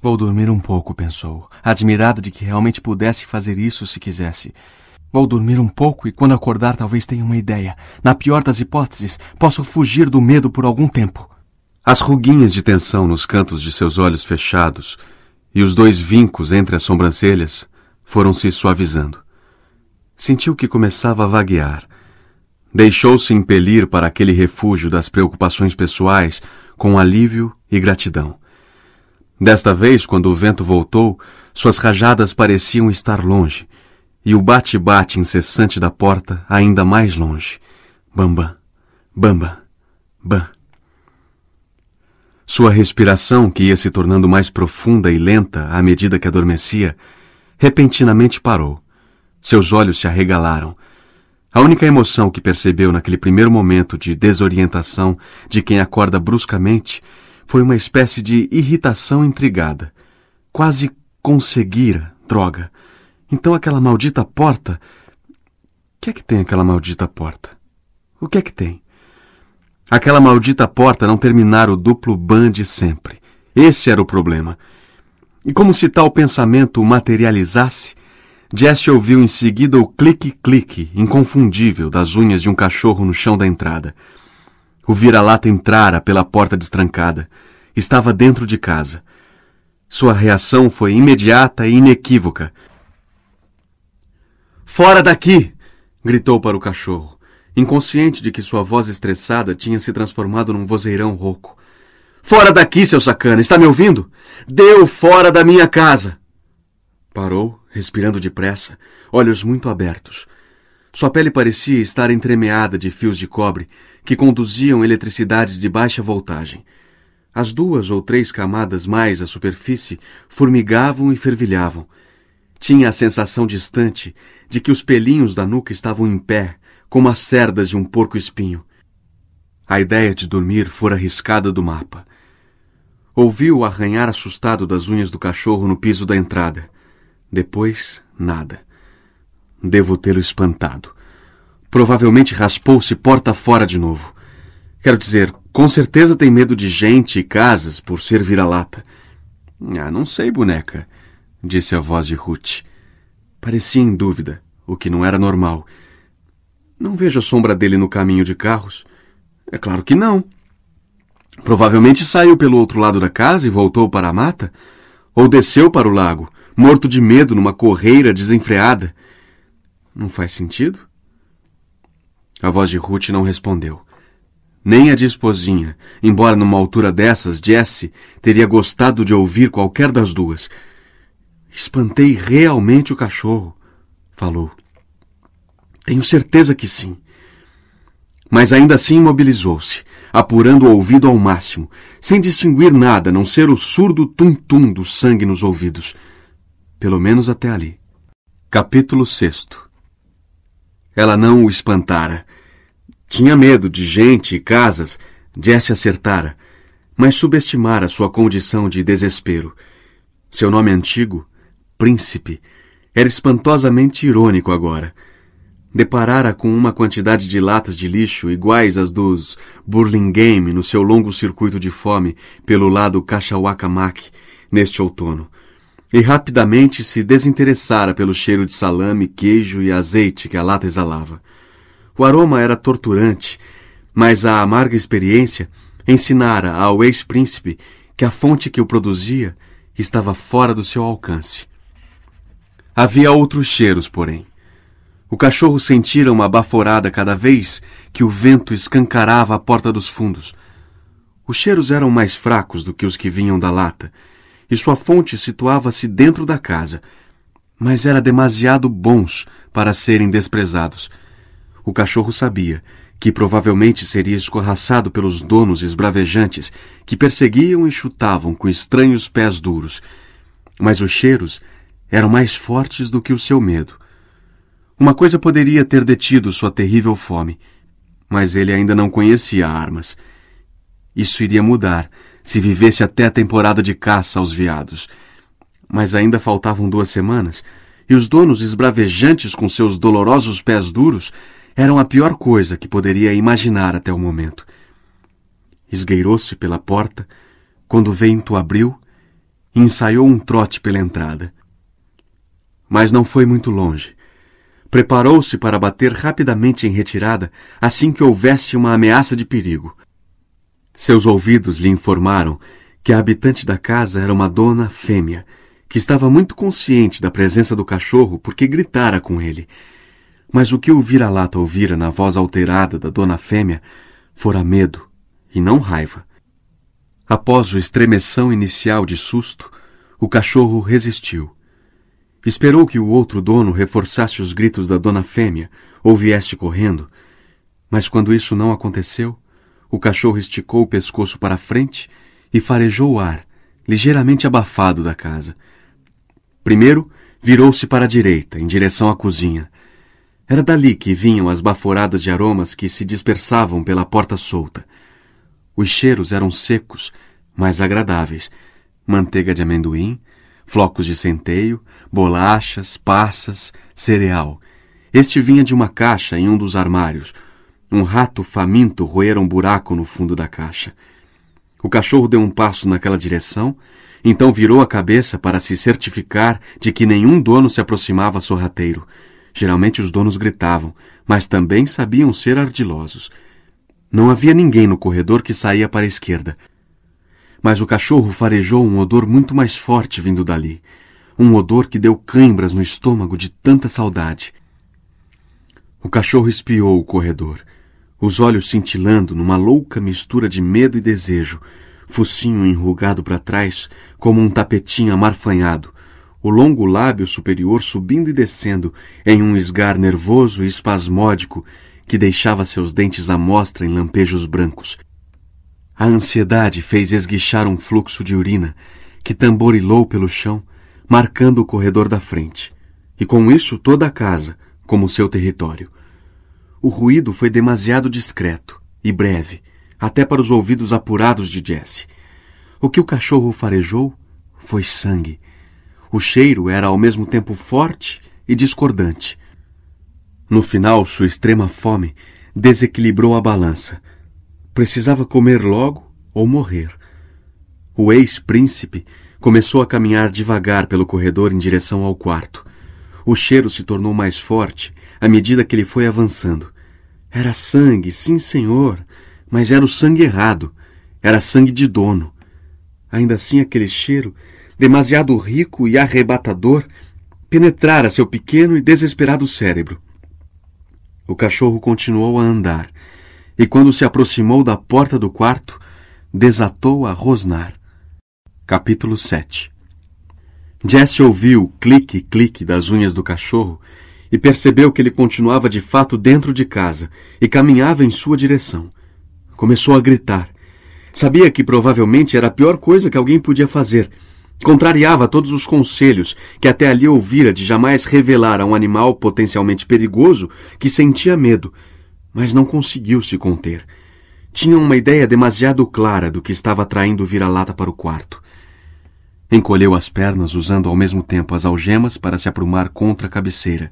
Vou dormir um pouco, pensou, admirado de que realmente pudesse fazer isso se quisesse. Vou dormir um pouco e quando acordar talvez tenha uma ideia. Na pior das hipóteses, posso fugir do medo por algum tempo. As ruguinhas de tensão nos cantos de seus olhos fechados e os dois vincos entre as sobrancelhas foram se suavizando. Sentiu que começava a vaguear. Deixou-se impelir para aquele refúgio das preocupações pessoais com alívio e gratidão. Desta vez, quando o vento voltou, suas rajadas pareciam estar longe, e o bate-bate incessante da porta ainda mais longe. Bamba, bamba, bam. Sua respiração, que ia se tornando mais profunda e lenta à medida que adormecia, repentinamente parou. Seus olhos se arregalaram. A única emoção que percebeu naquele primeiro momento de desorientação de quem acorda bruscamente foi uma espécie de irritação intrigada. Quase conseguira, droga. Então aquela maldita porta. O que é que tem aquela maldita porta? O que é que tem? Aquela maldita porta não terminar o duplo ban de sempre. Esse era o problema. E como se tal pensamento o materializasse, Jesse ouviu em seguida o clique-clique inconfundível das unhas de um cachorro no chão da entrada. O vira-lata entrara pela porta destrancada. Estava dentro de casa. Sua reação foi imediata e inequívoca. Fora daqui! gritou para o cachorro, inconsciente de que sua voz estressada tinha se transformado num vozeirão rouco. Fora daqui, seu sacana! Está me ouvindo? Deu fora da minha casa! Parou, respirando depressa, olhos muito abertos. Sua pele parecia estar entremeada de fios de cobre que conduziam eletricidades de baixa voltagem. As duas ou três camadas mais à superfície formigavam e fervilhavam. Tinha a sensação distante de que os pelinhos da nuca estavam em pé, como as cerdas de um porco-espinho. A ideia de dormir fora arriscada do mapa. Ouviu o arranhar assustado das unhas do cachorro no piso da entrada. Depois, nada. Devo tê-lo espantado. Provavelmente raspou-se porta fora de novo. Quero dizer, com certeza tem medo de gente e casas por ser vira-lata. Ah, não sei, boneca, disse a voz de Ruth. Parecia em dúvida, o que não era normal. Não vejo a sombra dele no caminho de carros. É claro que não. Provavelmente saiu pelo outro lado da casa e voltou para a mata, ou desceu para o lago, morto de medo numa correira desenfreada. Não faz sentido? A voz de Ruth não respondeu. Nem a de esposinha, embora numa altura dessas Jesse teria gostado de ouvir qualquer das duas. Espantei realmente o cachorro, falou. Tenho certeza que sim. Mas ainda assim imobilizou-se, apurando o ouvido ao máximo, sem distinguir nada a não ser o surdo tum-tum do sangue nos ouvidos. Pelo menos até ali. Capítulo 6 ela não o espantara. Tinha medo de gente e casas. Jesse acertara, mas subestimara sua condição de desespero. Seu nome antigo, Príncipe, era espantosamente irônico agora. Deparara com uma quantidade de latas de lixo iguais às dos Burlingame no seu longo circuito de fome pelo lado Cachahuacamac neste outono e rapidamente se desinteressara pelo cheiro de salame, queijo e azeite que a lata exalava. O aroma era torturante, mas a amarga experiência ensinara ao ex-príncipe que a fonte que o produzia estava fora do seu alcance. Havia outros cheiros, porém. O cachorro sentira uma baforada cada vez que o vento escancarava a porta dos fundos. Os cheiros eram mais fracos do que os que vinham da lata — e sua fonte situava-se dentro da casa, mas era demasiado bons para serem desprezados. O cachorro sabia que provavelmente seria escorraçado pelos donos esbravejantes que perseguiam e chutavam com estranhos pés duros. Mas os cheiros eram mais fortes do que o seu medo. Uma coisa poderia ter detido sua terrível fome, mas ele ainda não conhecia armas. Isso iria mudar se vivesse até a temporada de caça aos veados. Mas ainda faltavam duas semanas, e os donos esbravejantes com seus dolorosos pés duros eram a pior coisa que poderia imaginar até o momento. Esgueirou-se pela porta, quando o vento abriu, e ensaiou um trote pela entrada. Mas não foi muito longe. Preparou-se para bater rapidamente em retirada assim que houvesse uma ameaça de perigo. Seus ouvidos lhe informaram que a habitante da casa era uma dona fêmea, que estava muito consciente da presença do cachorro porque gritara com ele. Mas o que o vira-lata ouvira na voz alterada da dona fêmea fora medo e não raiva. Após o estremeção inicial de susto, o cachorro resistiu. Esperou que o outro dono reforçasse os gritos da dona fêmea ou viesse correndo, mas quando isso não aconteceu, o cachorro esticou o pescoço para a frente e farejou o ar, ligeiramente abafado da casa. Primeiro, virou-se para a direita, em direção à cozinha. Era dali que vinham as baforadas de aromas que se dispersavam pela porta solta. Os cheiros eram secos, mas agradáveis. Manteiga de amendoim, flocos de centeio, bolachas, passas, cereal. Este vinha de uma caixa em um dos armários, um rato faminto roera um buraco no fundo da caixa. O cachorro deu um passo naquela direção, então virou a cabeça para se certificar de que nenhum dono se aproximava sorrateiro. Geralmente os donos gritavam, mas também sabiam ser ardilosos. Não havia ninguém no corredor que saía para a esquerda. Mas o cachorro farejou um odor muito mais forte vindo dali. Um odor que deu cãibras no estômago de tanta saudade. O cachorro espiou o corredor os olhos cintilando numa louca mistura de medo e desejo, focinho enrugado para trás como um tapetinho amarfanhado, o longo lábio superior subindo e descendo em um esgar nervoso e espasmódico que deixava seus dentes à mostra em lampejos brancos. A ansiedade fez esguichar um fluxo de urina que tamborilou pelo chão, marcando o corredor da frente, e com isso toda a casa, como seu território. O ruído foi demasiado discreto e breve, até para os ouvidos apurados de Jesse. O que o cachorro farejou foi sangue. O cheiro era ao mesmo tempo forte e discordante. No final, sua extrema fome desequilibrou a balança. Precisava comer logo ou morrer. O ex-príncipe começou a caminhar devagar pelo corredor em direção ao quarto. O cheiro se tornou mais forte à medida que ele foi avançando. Era sangue, sim, senhor, mas era o sangue errado. Era sangue de dono. Ainda assim, aquele cheiro, demasiado rico e arrebatador, penetrara seu pequeno e desesperado cérebro. O cachorro continuou a andar, e quando se aproximou da porta do quarto, desatou a rosnar. Capítulo 7 Jesse ouviu o clique-clique das unhas do cachorro e percebeu que ele continuava de fato dentro de casa e caminhava em sua direção. Começou a gritar. Sabia que provavelmente era a pior coisa que alguém podia fazer. Contrariava todos os conselhos que até ali ouvira de jamais revelar a um animal potencialmente perigoso que sentia medo, mas não conseguiu se conter. Tinha uma ideia demasiado clara do que estava atraindo vira-lata para o quarto. Encolheu as pernas usando ao mesmo tempo as algemas para se aprumar contra a cabeceira.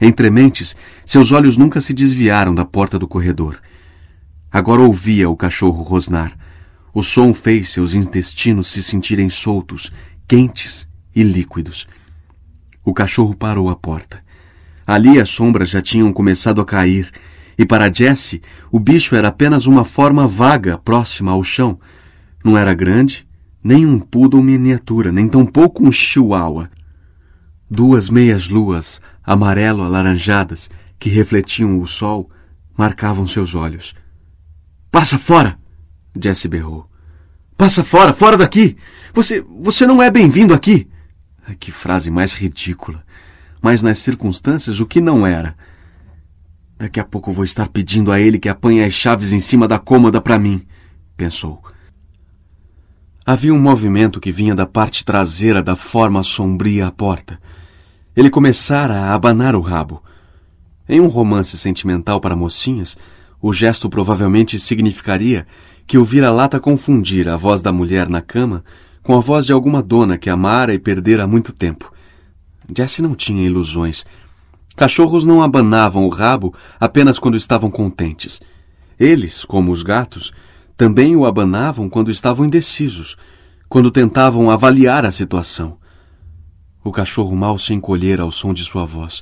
Entre mentes, seus olhos nunca se desviaram da porta do corredor. Agora ouvia o cachorro rosnar. O som fez seus intestinos se sentirem soltos, quentes e líquidos. O cachorro parou à porta. Ali as sombras já tinham começado a cair, e para Jesse, o bicho era apenas uma forma vaga próxima ao chão. Não era grande, nem um poodle miniatura, nem tampouco um chihuahua. Duas meias luas amarelo-alaranjadas que refletiam o sol marcavam seus olhos. Passa fora! Jesse berrou. Passa fora, fora daqui! Você, você não é bem-vindo aqui! Ai, que frase mais ridícula! Mas nas circunstâncias, o que não era? Daqui a pouco vou estar pedindo a ele que apanhe as chaves em cima da cômoda para mim, pensou. Havia um movimento que vinha da parte traseira da forma sombria à porta. Ele começara a abanar o rabo. Em um romance sentimental para mocinhas, o gesto provavelmente significaria que o vira-lata confundir a voz da mulher na cama com a voz de alguma dona que amara e perdera há muito tempo. Jesse não tinha ilusões. Cachorros não abanavam o rabo apenas quando estavam contentes. Eles, como os gatos, também o abanavam quando estavam indecisos, quando tentavam avaliar a situação. O cachorro mal se encolhera ao som de sua voz,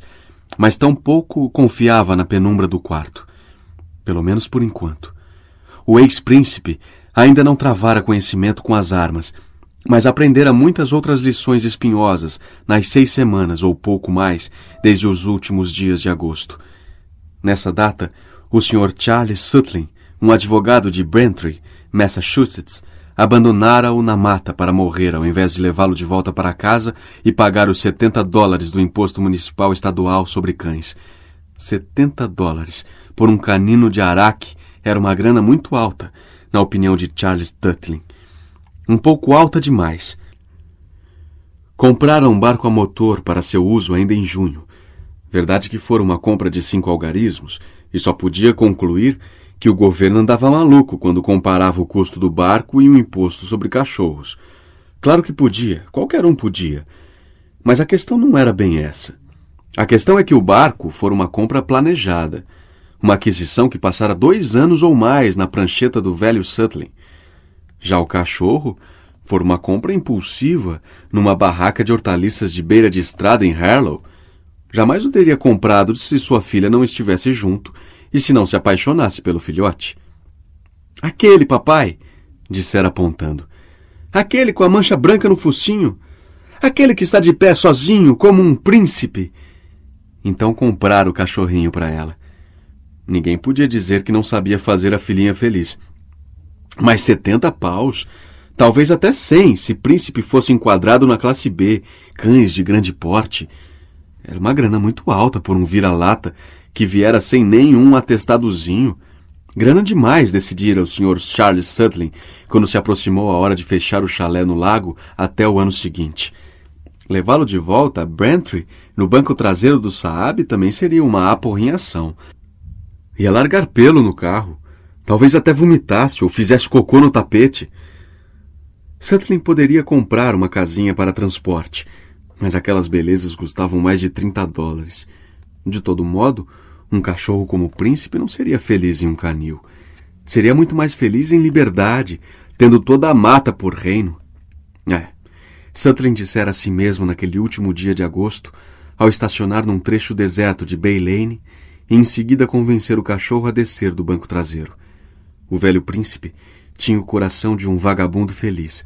mas tão pouco confiava na penumbra do quarto. Pelo menos por enquanto. O ex-príncipe ainda não travara conhecimento com as armas, mas aprendera muitas outras lições espinhosas nas seis semanas ou pouco mais desde os últimos dias de agosto. Nessa data, o Sr. Charles Sutlin, um advogado de Braintree, Massachusetts, abandonara-o na mata para morrer ao invés de levá-lo de volta para casa e pagar os 70 dólares do imposto municipal estadual sobre cães. 70 dólares por um canino de araque era uma grana muito alta, na opinião de Charles Dutlin. Um pouco alta demais. Comprara um barco a motor para seu uso ainda em junho. Verdade que fora uma compra de cinco algarismos e só podia concluir que o governo andava maluco quando comparava o custo do barco e o imposto sobre cachorros. Claro que podia, qualquer um podia. Mas a questão não era bem essa. A questão é que o barco fora uma compra planejada, uma aquisição que passara dois anos ou mais na prancheta do velho Sutlin. Já o cachorro fora uma compra impulsiva numa barraca de hortaliças de beira de estrada em Harlow. Jamais o teria comprado se sua filha não estivesse junto e se não se apaixonasse pelo filhote. Aquele, papai, dissera apontando. Aquele com a mancha branca no focinho. Aquele que está de pé sozinho, como um príncipe. Então comprar o cachorrinho para ela. Ninguém podia dizer que não sabia fazer a filhinha feliz. Mas setenta paus, talvez até cem, se príncipe fosse enquadrado na classe B, cães de grande porte. Era uma grana muito alta por um vira-lata que viera sem nenhum atestadozinho. Grana demais, decidira o Sr. Charles Sutlin quando se aproximou a hora de fechar o chalé no lago até o ano seguinte. Levá-lo de volta a Brentry, no banco traseiro do Saab, também seria uma aporrinhação. Ia largar pelo no carro. Talvez até vomitasse ou fizesse cocô no tapete. Sutlin poderia comprar uma casinha para transporte, mas aquelas belezas custavam mais de 30 dólares. De todo modo, um cachorro como príncipe não seria feliz em um canil. Seria muito mais feliz em liberdade, tendo toda a mata por reino. É. Sutlin dissera a si mesmo naquele último dia de agosto, ao estacionar num trecho deserto de Bay Lane, e em seguida convencer o cachorro a descer do banco traseiro. O velho príncipe tinha o coração de um vagabundo feliz.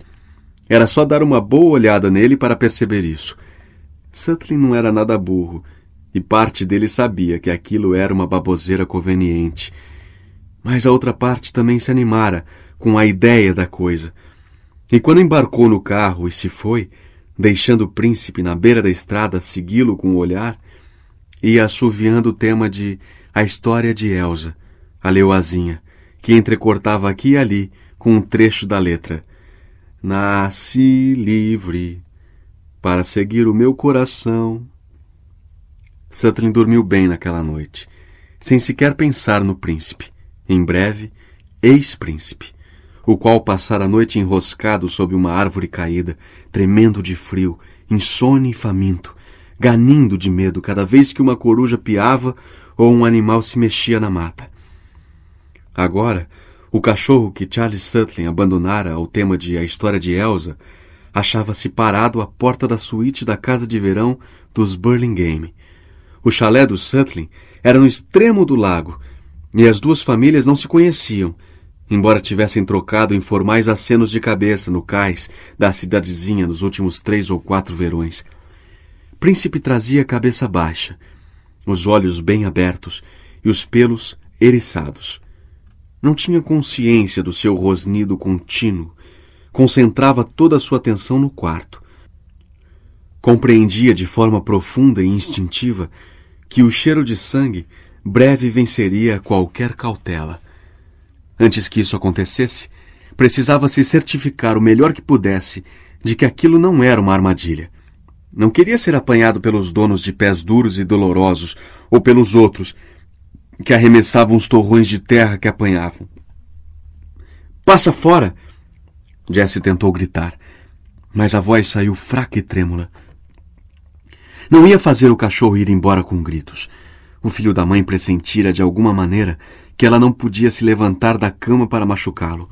Era só dar uma boa olhada nele para perceber isso. Sutlin não era nada burro e parte dele sabia que aquilo era uma baboseira conveniente. Mas a outra parte também se animara com a ideia da coisa. E quando embarcou no carro e se foi, deixando o príncipe na beira da estrada segui-lo com o olhar, ia assoviando o tema de A História de Elsa, a leoazinha, que entrecortava aqui e ali com um trecho da letra. Nasci livre para seguir o meu coração Sutlin dormiu bem naquela noite, sem sequer pensar no príncipe, em breve, ex-príncipe, o qual passara a noite enroscado sob uma árvore caída, tremendo de frio, insone e faminto, ganindo de medo cada vez que uma coruja piava ou um animal se mexia na mata. Agora, o cachorro que Charles Sutlin abandonara ao tema de A História de Elsa achava-se parado à porta da suíte da casa de verão dos Burlingame, o chalé do Sutling era no extremo do lago e as duas famílias não se conheciam, embora tivessem trocado informais acenos de cabeça no cais da cidadezinha nos últimos três ou quatro verões. Príncipe trazia a cabeça baixa, os olhos bem abertos e os pelos eriçados. Não tinha consciência do seu rosnido contínuo. Concentrava toda a sua atenção no quarto. Compreendia de forma profunda e instintiva que o cheiro de sangue breve venceria qualquer cautela. Antes que isso acontecesse, precisava se certificar o melhor que pudesse de que aquilo não era uma armadilha. Não queria ser apanhado pelos donos de pés duros e dolorosos ou pelos outros que arremessavam os torrões de terra que apanhavam. Passa fora! Jesse tentou gritar, mas a voz saiu fraca e trêmula. Não ia fazer o cachorro ir embora com gritos. O filho da mãe pressentira de alguma maneira que ela não podia se levantar da cama para machucá-lo.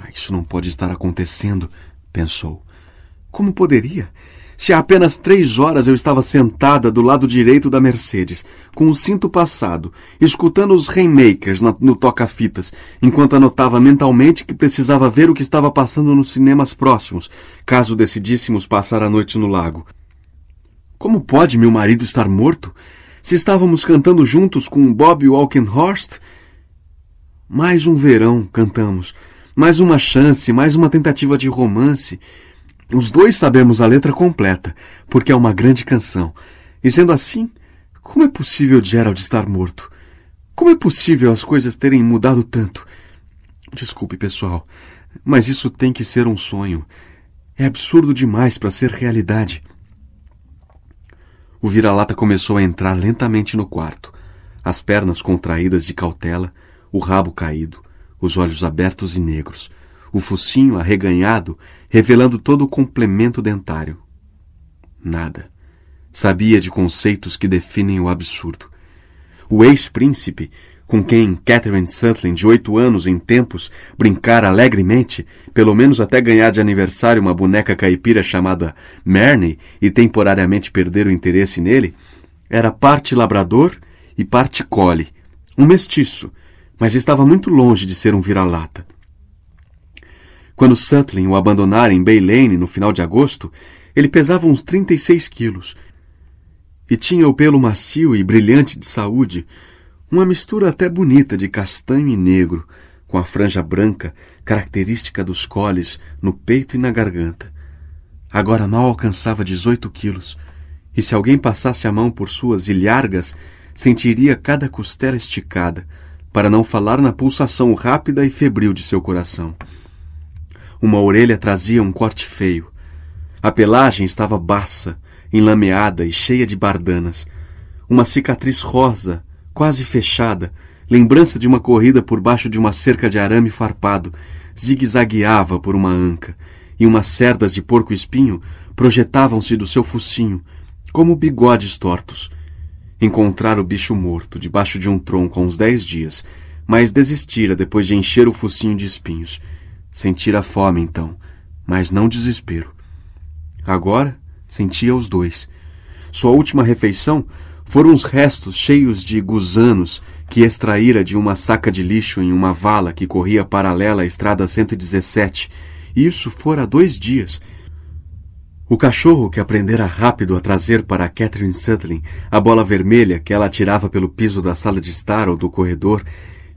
Ah, isso não pode estar acontecendo, pensou. Como poderia? Se há apenas três horas eu estava sentada do lado direito da Mercedes, com o cinto passado, escutando os Rainmakers no toca-fitas, enquanto anotava mentalmente que precisava ver o que estava passando nos cinemas próximos, caso decidíssemos passar a noite no lago. Como pode meu marido estar morto se estávamos cantando juntos com Bob Walkenhorst? Mais um verão cantamos, mais uma chance, mais uma tentativa de romance. Os dois sabemos a letra completa, porque é uma grande canção. E sendo assim, como é possível Gerald estar morto? Como é possível as coisas terem mudado tanto? Desculpe, pessoal, mas isso tem que ser um sonho. É absurdo demais para ser realidade. O vira-lata começou a entrar lentamente no quarto, as pernas contraídas de cautela, o rabo caído, os olhos abertos e negros, o focinho arreganhado, revelando todo o complemento dentário. Nada. Sabia de conceitos que definem o absurdo. O ex-príncipe com quem Catherine Sutherland, de oito anos em tempos, brincara alegremente, pelo menos até ganhar de aniversário uma boneca caipira chamada Merney e temporariamente perder o interesse nele, era parte labrador e parte cole, um mestiço, mas estava muito longe de ser um vira-lata. Quando Sutherland o abandonara em Bay Lane no final de agosto, ele pesava uns 36 quilos e tinha o pelo macio e brilhante de saúde, uma mistura até bonita de castanho e negro, com a franja branca característica dos coles no peito e na garganta. Agora mal alcançava 18 quilos, e se alguém passasse a mão por suas ilhargas, sentiria cada costela esticada, para não falar na pulsação rápida e febril de seu coração. Uma orelha trazia um corte feio. A pelagem estava baça, enlameada e cheia de bardanas. Uma cicatriz rosa quase fechada, lembrança de uma corrida por baixo de uma cerca de arame farpado, zigue-zagueava por uma anca, e umas cerdas de porco-espinho projetavam-se do seu focinho, como bigodes tortos. Encontrar o bicho morto debaixo de um tronco há uns dez dias, mas desistira depois de encher o focinho de espinhos. Sentira fome, então, mas não desespero. Agora sentia os dois. Sua última refeição foram os restos cheios de gusanos que extraíra de uma saca de lixo em uma vala que corria paralela à estrada 117. Isso fora dois dias. O cachorro que aprendera rápido a trazer para Catherine Sutherland a bola vermelha que ela atirava pelo piso da sala de estar ou do corredor,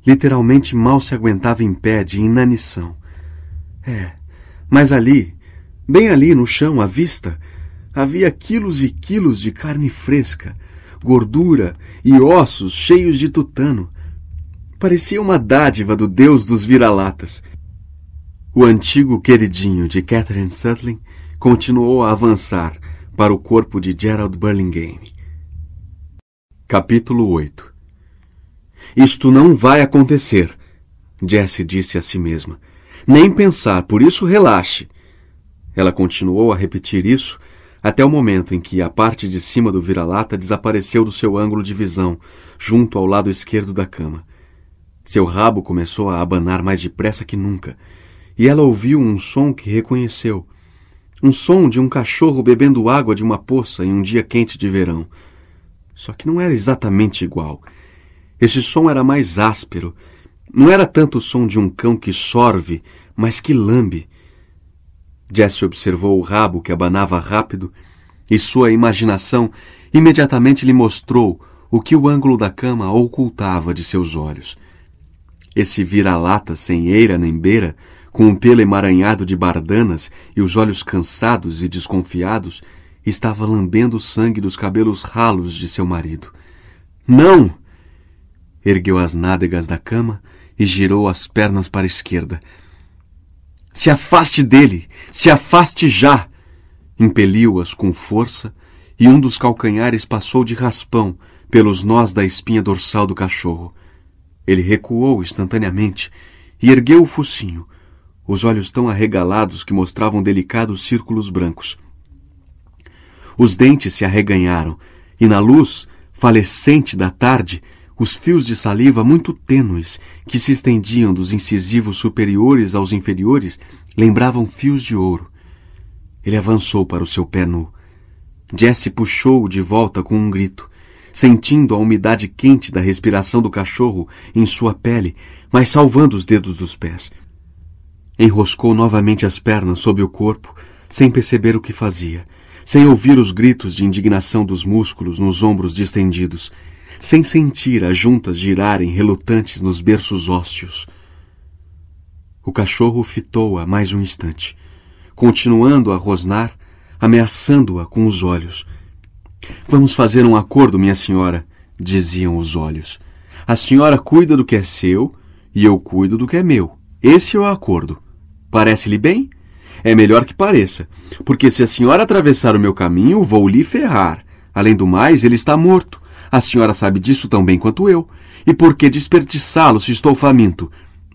literalmente mal se aguentava em pé de inanição. É, mas ali, bem ali no chão, à vista, havia quilos e quilos de carne fresca gordura e ossos cheios de tutano. Parecia uma dádiva do deus dos vira-latas. O antigo queridinho de Catherine Sutherland continuou a avançar para o corpo de Gerald Burlingame. Capítulo 8 Isto não vai acontecer, Jessie disse a si mesma. Nem pensar, por isso relaxe. Ela continuou a repetir isso até o momento em que a parte de cima do vira-lata desapareceu do seu ângulo de visão, junto ao lado esquerdo da cama. Seu rabo começou a abanar mais depressa que nunca, e ela ouviu um som que reconheceu. Um som de um cachorro bebendo água de uma poça em um dia quente de verão. Só que não era exatamente igual. Esse som era mais áspero. Não era tanto o som de um cão que sorve, mas que lambe. Jesse observou o rabo que abanava rápido e sua imaginação imediatamente lhe mostrou o que o ângulo da cama ocultava de seus olhos. Esse vira-lata sem eira nem beira, com o um pelo emaranhado de bardanas e os olhos cansados e desconfiados, estava lambendo o sangue dos cabelos ralos de seu marido. Não! Ergueu as nádegas da cama e girou as pernas para a esquerda. Se afaste dele! Se afaste já! Impeliu-as com força e um dos calcanhares passou de raspão pelos nós da espinha dorsal do cachorro. Ele recuou instantaneamente e ergueu o focinho, os olhos tão arregalados que mostravam delicados círculos brancos. Os dentes se arreganharam e, na luz falecente da tarde, os fios de saliva muito tênues que se estendiam dos incisivos superiores aos inferiores lembravam fios de ouro. Ele avançou para o seu pé nu. Jesse puxou-o de volta com um grito, sentindo a umidade quente da respiração do cachorro em sua pele, mas salvando os dedos dos pés. Enroscou novamente as pernas sob o corpo, sem perceber o que fazia, sem ouvir os gritos de indignação dos músculos nos ombros distendidos sem sentir as juntas girarem relutantes nos berços ósseos. O cachorro fitou-a mais um instante, continuando a rosnar, ameaçando-a com os olhos. Vamos fazer um acordo, minha senhora, diziam os olhos. A senhora cuida do que é seu e eu cuido do que é meu. Esse é o acordo. Parece-lhe bem? É melhor que pareça, porque se a senhora atravessar o meu caminho, vou lhe ferrar. Além do mais, ele está morto. A senhora sabe disso tão bem quanto eu. E por que desperdiçá-lo se estou faminto?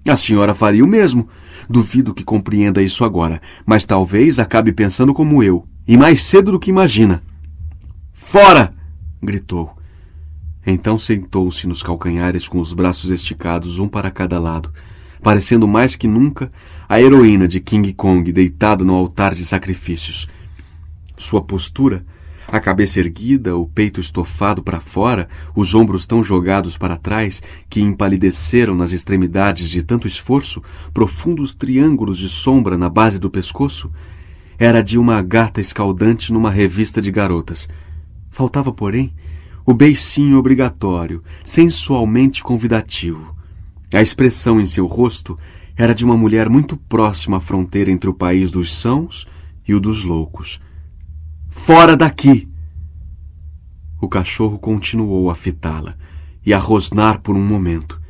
A senhora faria o mesmo. Duvido que compreenda isso agora, mas talvez acabe pensando como eu, e mais cedo do que imagina. Fora! gritou. Então sentou-se nos calcanhares com os braços esticados, um para cada lado, parecendo mais que nunca a heroína de King Kong deitada no altar de sacrifícios. Sua postura a cabeça erguida, o peito estofado para fora, os ombros tão jogados para trás que empalideceram nas extremidades de tanto esforço, profundos triângulos de sombra na base do pescoço, era de uma gata escaldante numa revista de garotas. Faltava, porém, o beicinho obrigatório, sensualmente convidativo. A expressão em seu rosto era de uma mulher muito próxima à fronteira entre o país dos sãos e o dos loucos. Fora daqui! O cachorro continuou a fitá-la e a rosnar por um momento.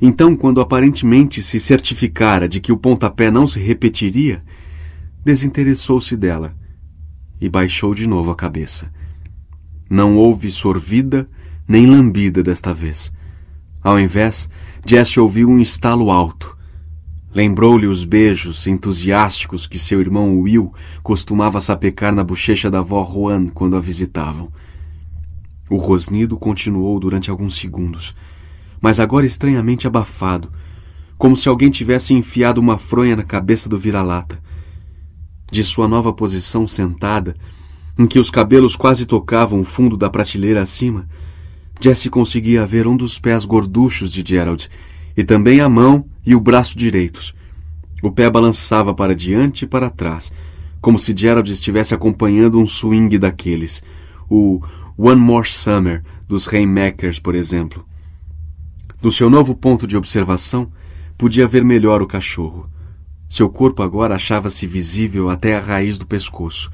Então, quando aparentemente se certificara de que o pontapé não se repetiria, desinteressou-se dela e baixou de novo a cabeça. Não houve sorvida nem lambida desta vez. Ao invés, Jesse ouviu um estalo alto Lembrou-lhe os beijos entusiásticos que seu irmão Will costumava sapecar na bochecha da avó Juan quando a visitavam. O rosnido continuou durante alguns segundos, mas agora estranhamente abafado, como se alguém tivesse enfiado uma fronha na cabeça do vira-lata. De sua nova posição sentada, em que os cabelos quase tocavam o fundo da prateleira acima, Jesse conseguia ver um dos pés gorduchos de Gerald e também a mão e o braço direitos. O pé balançava para diante e para trás, como se Gerald estivesse acompanhando um swing daqueles, o One More Summer dos Rainmakers, por exemplo. Do seu novo ponto de observação, podia ver melhor o cachorro. Seu corpo agora achava-se visível até a raiz do pescoço.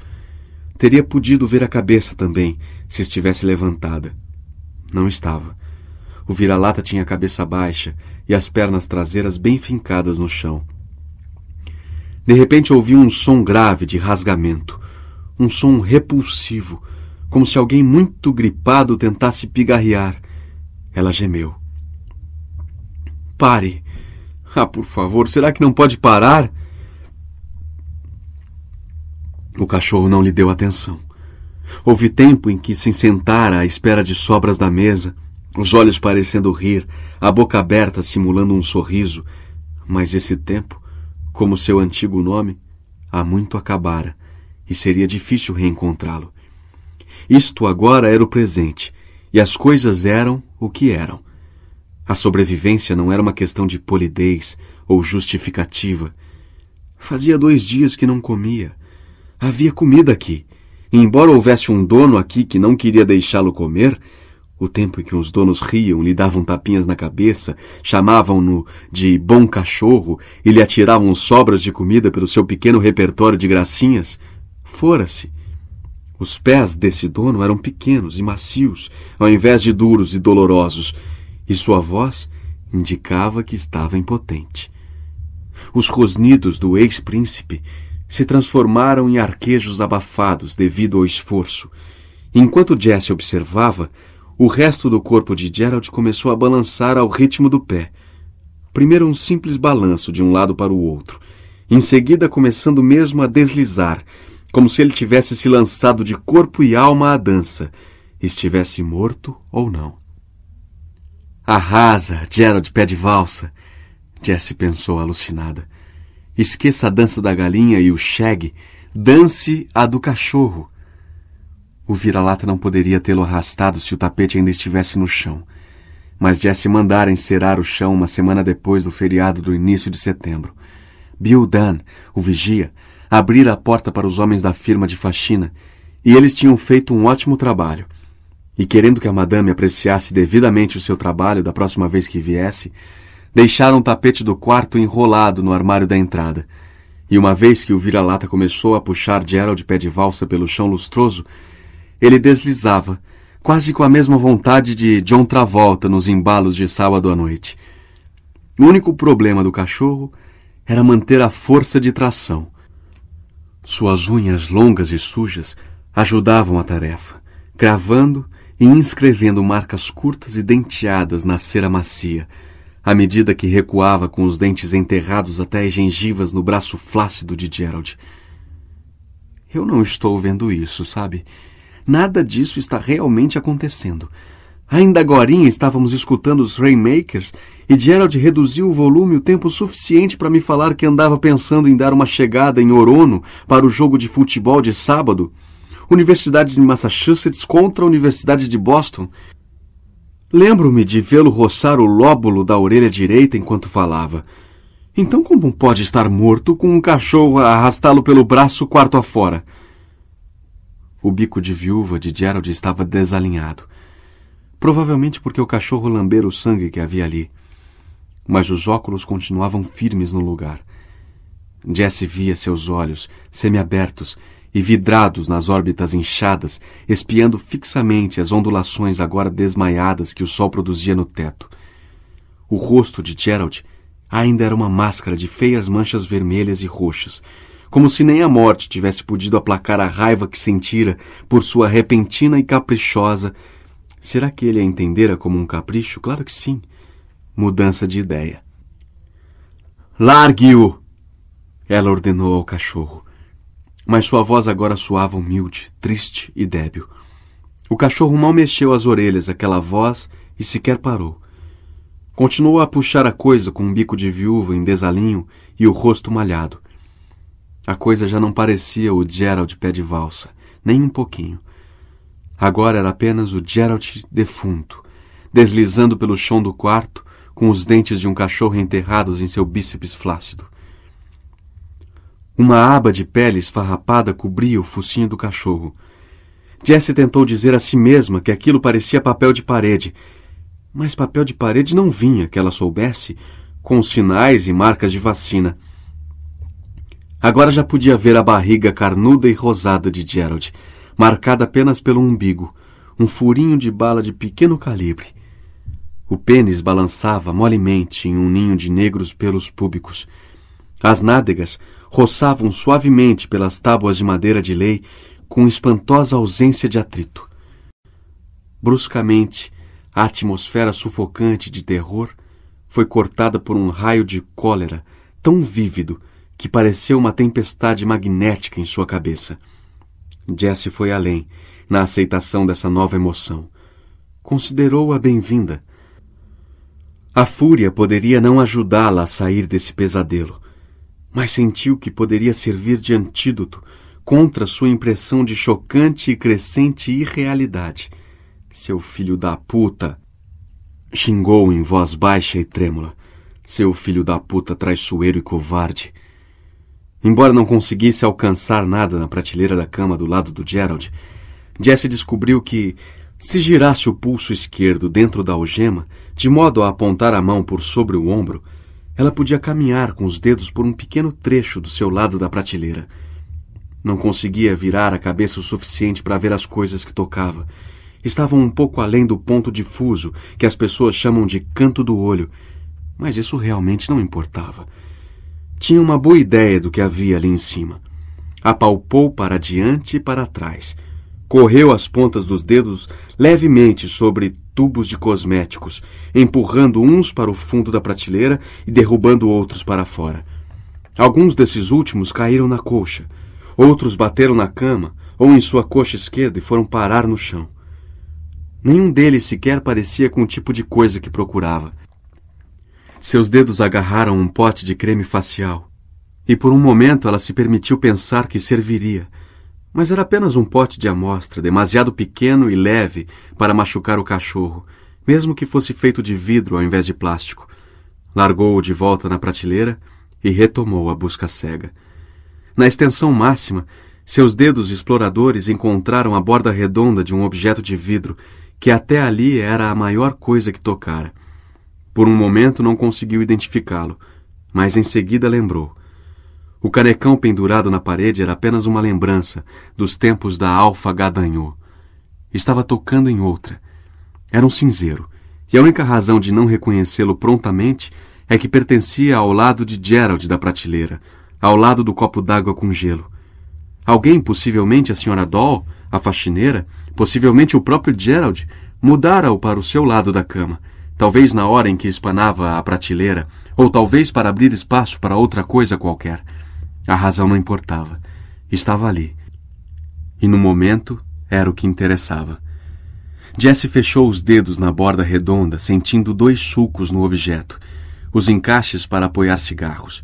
Teria podido ver a cabeça também, se estivesse levantada. Não estava. O vira-lata tinha a cabeça baixa e as pernas traseiras bem fincadas no chão. De repente ouvi um som grave de rasgamento, um som repulsivo, como se alguém muito gripado tentasse pigarrear. Ela gemeu. Pare! Ah, por favor, será que não pode parar? O cachorro não lhe deu atenção. Houve tempo em que se sentara à espera de sobras da mesa, os olhos parecendo rir, a boca aberta simulando um sorriso, mas esse tempo, como seu antigo nome, há muito acabara e seria difícil reencontrá-lo. Isto agora era o presente e as coisas eram o que eram. A sobrevivência não era uma questão de polidez ou justificativa. Fazia dois dias que não comia. Havia comida aqui. E embora houvesse um dono aqui que não queria deixá-lo comer, o tempo em que os donos riam, lhe davam tapinhas na cabeça, chamavam-no de bom cachorro e lhe atiravam sobras de comida pelo seu pequeno repertório de gracinhas, fora-se. Os pés desse dono eram pequenos e macios, ao invés de duros e dolorosos, e sua voz indicava que estava impotente. Os rosnidos do ex-príncipe se transformaram em arquejos abafados devido ao esforço. Enquanto Jesse observava, o resto do corpo de Gerald começou a balançar ao ritmo do pé. Primeiro um simples balanço de um lado para o outro, em seguida começando mesmo a deslizar, como se ele tivesse se lançado de corpo e alma à dança, estivesse morto ou não. Arrasa, Gerald pé de valsa, Jessie pensou alucinada. Esqueça a dança da galinha e o shag, dance a do cachorro. O vira-lata não poderia tê-lo arrastado se o tapete ainda estivesse no chão. Mas Jesse mandara encerar o chão uma semana depois do feriado do início de setembro. Bill Dunn, o vigia, abrira a porta para os homens da firma de faxina e eles tinham feito um ótimo trabalho. E querendo que a madame apreciasse devidamente o seu trabalho da próxima vez que viesse, deixaram o tapete do quarto enrolado no armário da entrada. E uma vez que o vira-lata começou a puxar Gerald pé de valsa pelo chão lustroso, ele deslizava, quase com a mesma vontade de John Travolta nos embalos de sábado à noite. O único problema do cachorro era manter a força de tração. Suas unhas longas e sujas ajudavam a tarefa, cravando e inscrevendo marcas curtas e denteadas na cera macia, à medida que recuava com os dentes enterrados até as gengivas no braço flácido de Gerald. Eu não estou vendo isso, sabe? Nada disso está realmente acontecendo. Ainda agora estávamos escutando os Rainmakers e Gerald reduziu o volume o tempo suficiente para me falar que andava pensando em dar uma chegada em Orono para o jogo de futebol de sábado. Universidade de Massachusetts contra a Universidade de Boston. Lembro-me de vê-lo roçar o lóbulo da orelha direita enquanto falava. Então, como pode estar morto com um cachorro a arrastá-lo pelo braço quarto afora? O bico de viúva de Gerald estava desalinhado, provavelmente porque o cachorro lambera o sangue que havia ali. Mas os óculos continuavam firmes no lugar. Jesse via seus olhos, semiabertos e vidrados nas órbitas inchadas, espiando fixamente as ondulações agora desmaiadas que o sol produzia no teto. O rosto de Gerald ainda era uma máscara de feias manchas vermelhas e roxas, como se nem a morte tivesse podido aplacar a raiva que sentira por sua repentina e caprichosa. Será que ele a entendera como um capricho? Claro que sim. Mudança de ideia. Largue-o! Ela ordenou ao cachorro. Mas sua voz agora soava humilde, triste e débil. O cachorro mal mexeu as orelhas àquela voz e sequer parou. Continuou a puxar a coisa com um bico de viúva em desalinho e o rosto malhado. A coisa já não parecia o Gerald pé de valsa, nem um pouquinho. Agora era apenas o Gerald defunto, deslizando pelo chão do quarto, com os dentes de um cachorro enterrados em seu bíceps flácido. Uma aba de pele esfarrapada cobria o focinho do cachorro. Jessie tentou dizer a si mesma que aquilo parecia papel de parede, mas papel de parede não vinha, que ela soubesse, com sinais e marcas de vacina. Agora já podia ver a barriga carnuda e rosada de Gerald, marcada apenas pelo umbigo, um furinho de bala de pequeno calibre. O pênis balançava molemente em um ninho de negros pelos púbicos. As nádegas roçavam suavemente pelas tábuas de madeira de lei com espantosa ausência de atrito. Bruscamente, a atmosfera sufocante de terror foi cortada por um raio de cólera tão vívido que pareceu uma tempestade magnética em sua cabeça. Jesse foi além na aceitação dessa nova emoção. Considerou-a bem-vinda. A fúria poderia não ajudá-la a sair desse pesadelo, mas sentiu que poderia servir de antídoto contra sua impressão de chocante e crescente irrealidade. Seu filho da puta! Xingou em voz baixa e trêmula. Seu filho da puta traiçoeiro e covarde. Embora não conseguisse alcançar nada na prateleira da cama do lado do Gerald, Jesse descobriu que, se girasse o pulso esquerdo dentro da algema, de modo a apontar a mão por sobre o ombro, ela podia caminhar com os dedos por um pequeno trecho do seu lado da prateleira. Não conseguia virar a cabeça o suficiente para ver as coisas que tocava. Estavam um pouco além do ponto difuso que as pessoas chamam de canto do olho, mas isso realmente não importava tinha uma boa ideia do que havia ali em cima. Apalpou para diante e para trás. Correu as pontas dos dedos levemente sobre tubos de cosméticos, empurrando uns para o fundo da prateleira e derrubando outros para fora. Alguns desses últimos caíram na colcha, outros bateram na cama ou em sua coxa esquerda e foram parar no chão. Nenhum deles sequer parecia com o tipo de coisa que procurava. Seus dedos agarraram um pote de creme facial. E por um momento ela se permitiu pensar que serviria, mas era apenas um pote de amostra, demasiado pequeno e leve para machucar o cachorro, mesmo que fosse feito de vidro ao invés de plástico. Largou-o de volta na prateleira e retomou a busca cega. Na extensão máxima, seus dedos exploradores encontraram a borda redonda de um objeto de vidro que até ali era a maior coisa que tocara. Por um momento não conseguiu identificá-lo, mas em seguida lembrou. O canecão pendurado na parede era apenas uma lembrança dos tempos da Alfa Gadanhô. Estava tocando em outra. Era um cinzeiro, e a única razão de não reconhecê-lo prontamente é que pertencia ao lado de Gerald da prateleira, ao lado do copo d'água com gelo. Alguém, possivelmente a senhora Doll, a faxineira, possivelmente o próprio Gerald, mudara-o para o seu lado da cama, talvez na hora em que espanava a prateleira, ou talvez para abrir espaço para outra coisa qualquer. A razão não importava. Estava ali. E no momento era o que interessava. Jesse fechou os dedos na borda redonda, sentindo dois sulcos no objeto, os encaixes para apoiar cigarros.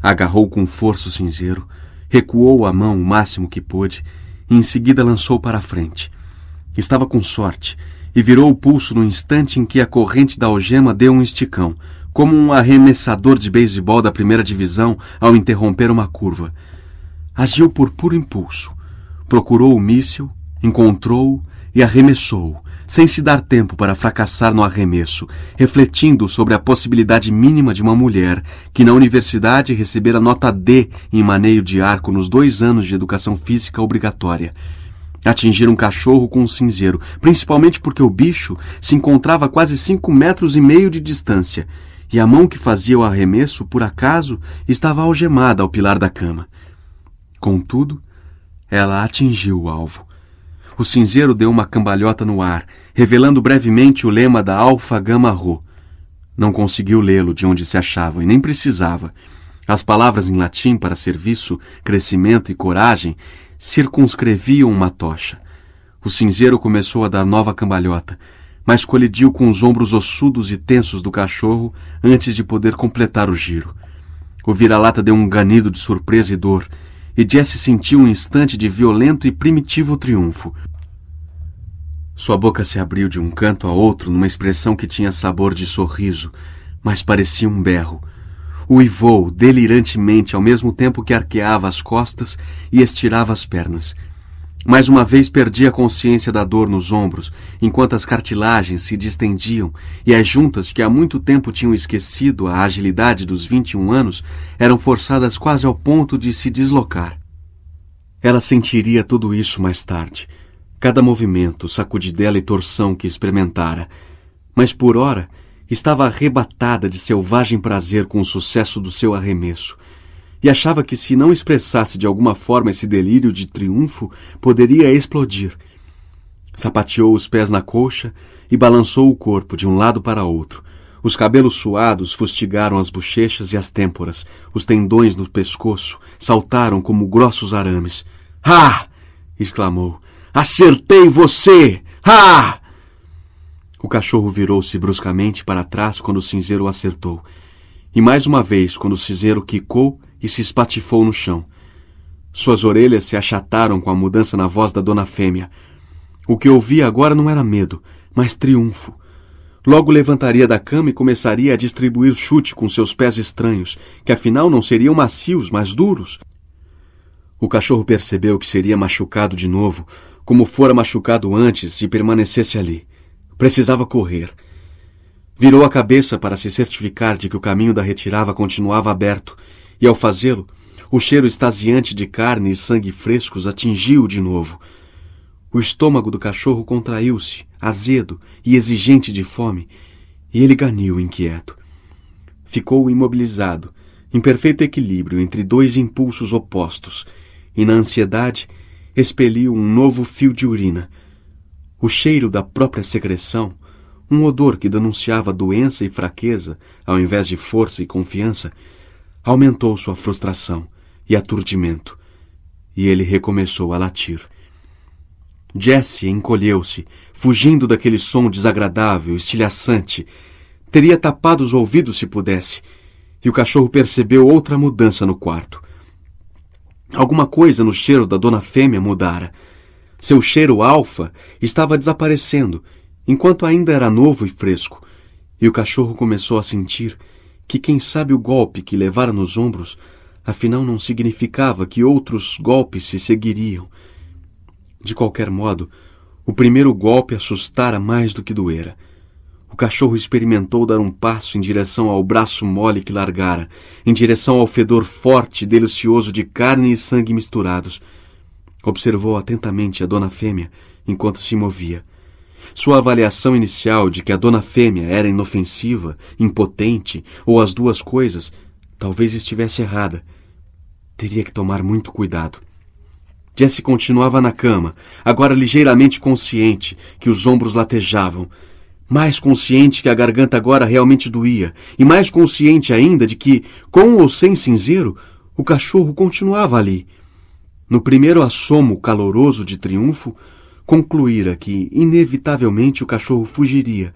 Agarrou com força o cinzeiro, recuou a mão o máximo que pôde e em seguida lançou para a frente. Estava com sorte e virou o pulso no instante em que a corrente da algema deu um esticão, como um arremessador de beisebol da primeira divisão ao interromper uma curva. Agiu por puro impulso. Procurou o míssil, encontrou-o e arremessou-o, sem se dar tempo para fracassar no arremesso, refletindo sobre a possibilidade mínima de uma mulher que na universidade recebera nota D em maneio de arco nos dois anos de educação física obrigatória Atingir um cachorro com um cinzeiro, principalmente porque o bicho se encontrava a quase cinco metros e meio de distância, e a mão que fazia o arremesso, por acaso, estava algemada ao pilar da cama. Contudo, ela atingiu o alvo. O cinzeiro deu uma cambalhota no ar, revelando brevemente o lema da Alfa Gama Rho. Não conseguiu lê-lo de onde se achava e nem precisava. As palavras em latim para serviço, crescimento e coragem circunscreviam uma tocha. O cinzeiro começou a dar nova cambalhota, mas colidiu com os ombros ossudos e tensos do cachorro antes de poder completar o giro. O vira-lata deu um ganido de surpresa e dor, e Jesse sentiu um instante de violento e primitivo triunfo. Sua boca se abriu de um canto a outro numa expressão que tinha sabor de sorriso, mas parecia um berro uivou delirantemente ao mesmo tempo que arqueava as costas e estirava as pernas. Mais uma vez perdi a consciência da dor nos ombros, enquanto as cartilagens se distendiam e as juntas que há muito tempo tinham esquecido a agilidade dos 21 anos eram forçadas quase ao ponto de se deslocar. Ela sentiria tudo isso mais tarde, cada movimento, sacudidela e torção que experimentara, mas por ora Estava arrebatada de selvagem prazer com o sucesso do seu arremesso e achava que, se não expressasse de alguma forma esse delírio de triunfo, poderia explodir. Sapateou os pés na coxa e balançou o corpo de um lado para outro. Os cabelos suados fustigaram as bochechas e as têmporas. Os tendões no pescoço saltaram como grossos arames. Ah! exclamou. Acertei você! Ah! O cachorro virou-se bruscamente para trás quando o cinzeiro o acertou, e mais uma vez quando o cinzeiro quicou e se espatifou no chão. Suas orelhas se achataram com a mudança na voz da dona fêmea. O que ouvia agora não era medo, mas triunfo. Logo levantaria da cama e começaria a distribuir chute com seus pés estranhos, que afinal não seriam macios, mas duros. O cachorro percebeu que seria machucado de novo, como fora machucado antes se permanecesse ali. Precisava correr. Virou a cabeça para se certificar de que o caminho da retirava continuava aberto, e ao fazê-lo, o cheiro extasiante de carne e sangue frescos atingiu o de novo. O estômago do cachorro contraiu-se, azedo e exigente de fome, e ele ganiu inquieto. Ficou imobilizado, em perfeito equilíbrio entre dois impulsos opostos, e na ansiedade expeliu um novo fio de urina o cheiro da própria secreção, um odor que denunciava doença e fraqueza, ao invés de força e confiança, aumentou sua frustração e aturdimento, e ele recomeçou a latir. Jesse encolheu-se, fugindo daquele som desagradável, estilhaçante. Teria tapado os ouvidos se pudesse, e o cachorro percebeu outra mudança no quarto. Alguma coisa no cheiro da dona fêmea mudara. Seu cheiro alfa estava desaparecendo, enquanto ainda era novo e fresco, e o cachorro começou a sentir que quem sabe o golpe que levara nos ombros, afinal não significava que outros golpes se seguiriam. De qualquer modo, o primeiro golpe assustara mais do que doera. O cachorro experimentou dar um passo em direção ao braço mole que largara, em direção ao fedor forte e delicioso de carne e sangue misturados. Observou atentamente a dona fêmea enquanto se movia. Sua avaliação inicial de que a dona fêmea era inofensiva, impotente ou as duas coisas talvez estivesse errada. Teria que tomar muito cuidado. Jesse continuava na cama, agora ligeiramente consciente que os ombros latejavam, mais consciente que a garganta agora realmente doía, e mais consciente ainda de que, com ou sem cinzeiro, o cachorro continuava ali, no primeiro assomo caloroso de triunfo, concluíra que, inevitavelmente, o cachorro fugiria,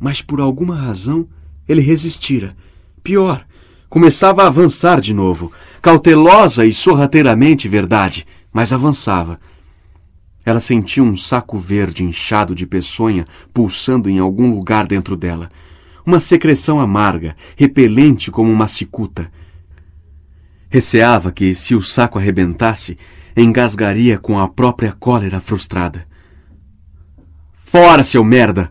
mas por alguma razão ele resistira. Pior, começava a avançar de novo, cautelosa e sorrateiramente, verdade, mas avançava. Ela sentiu um saco verde inchado de peçonha pulsando em algum lugar dentro dela. Uma secreção amarga, repelente como uma cicuta. Receava que, se o saco arrebentasse, engasgaria com a própria cólera frustrada. Fora, seu merda!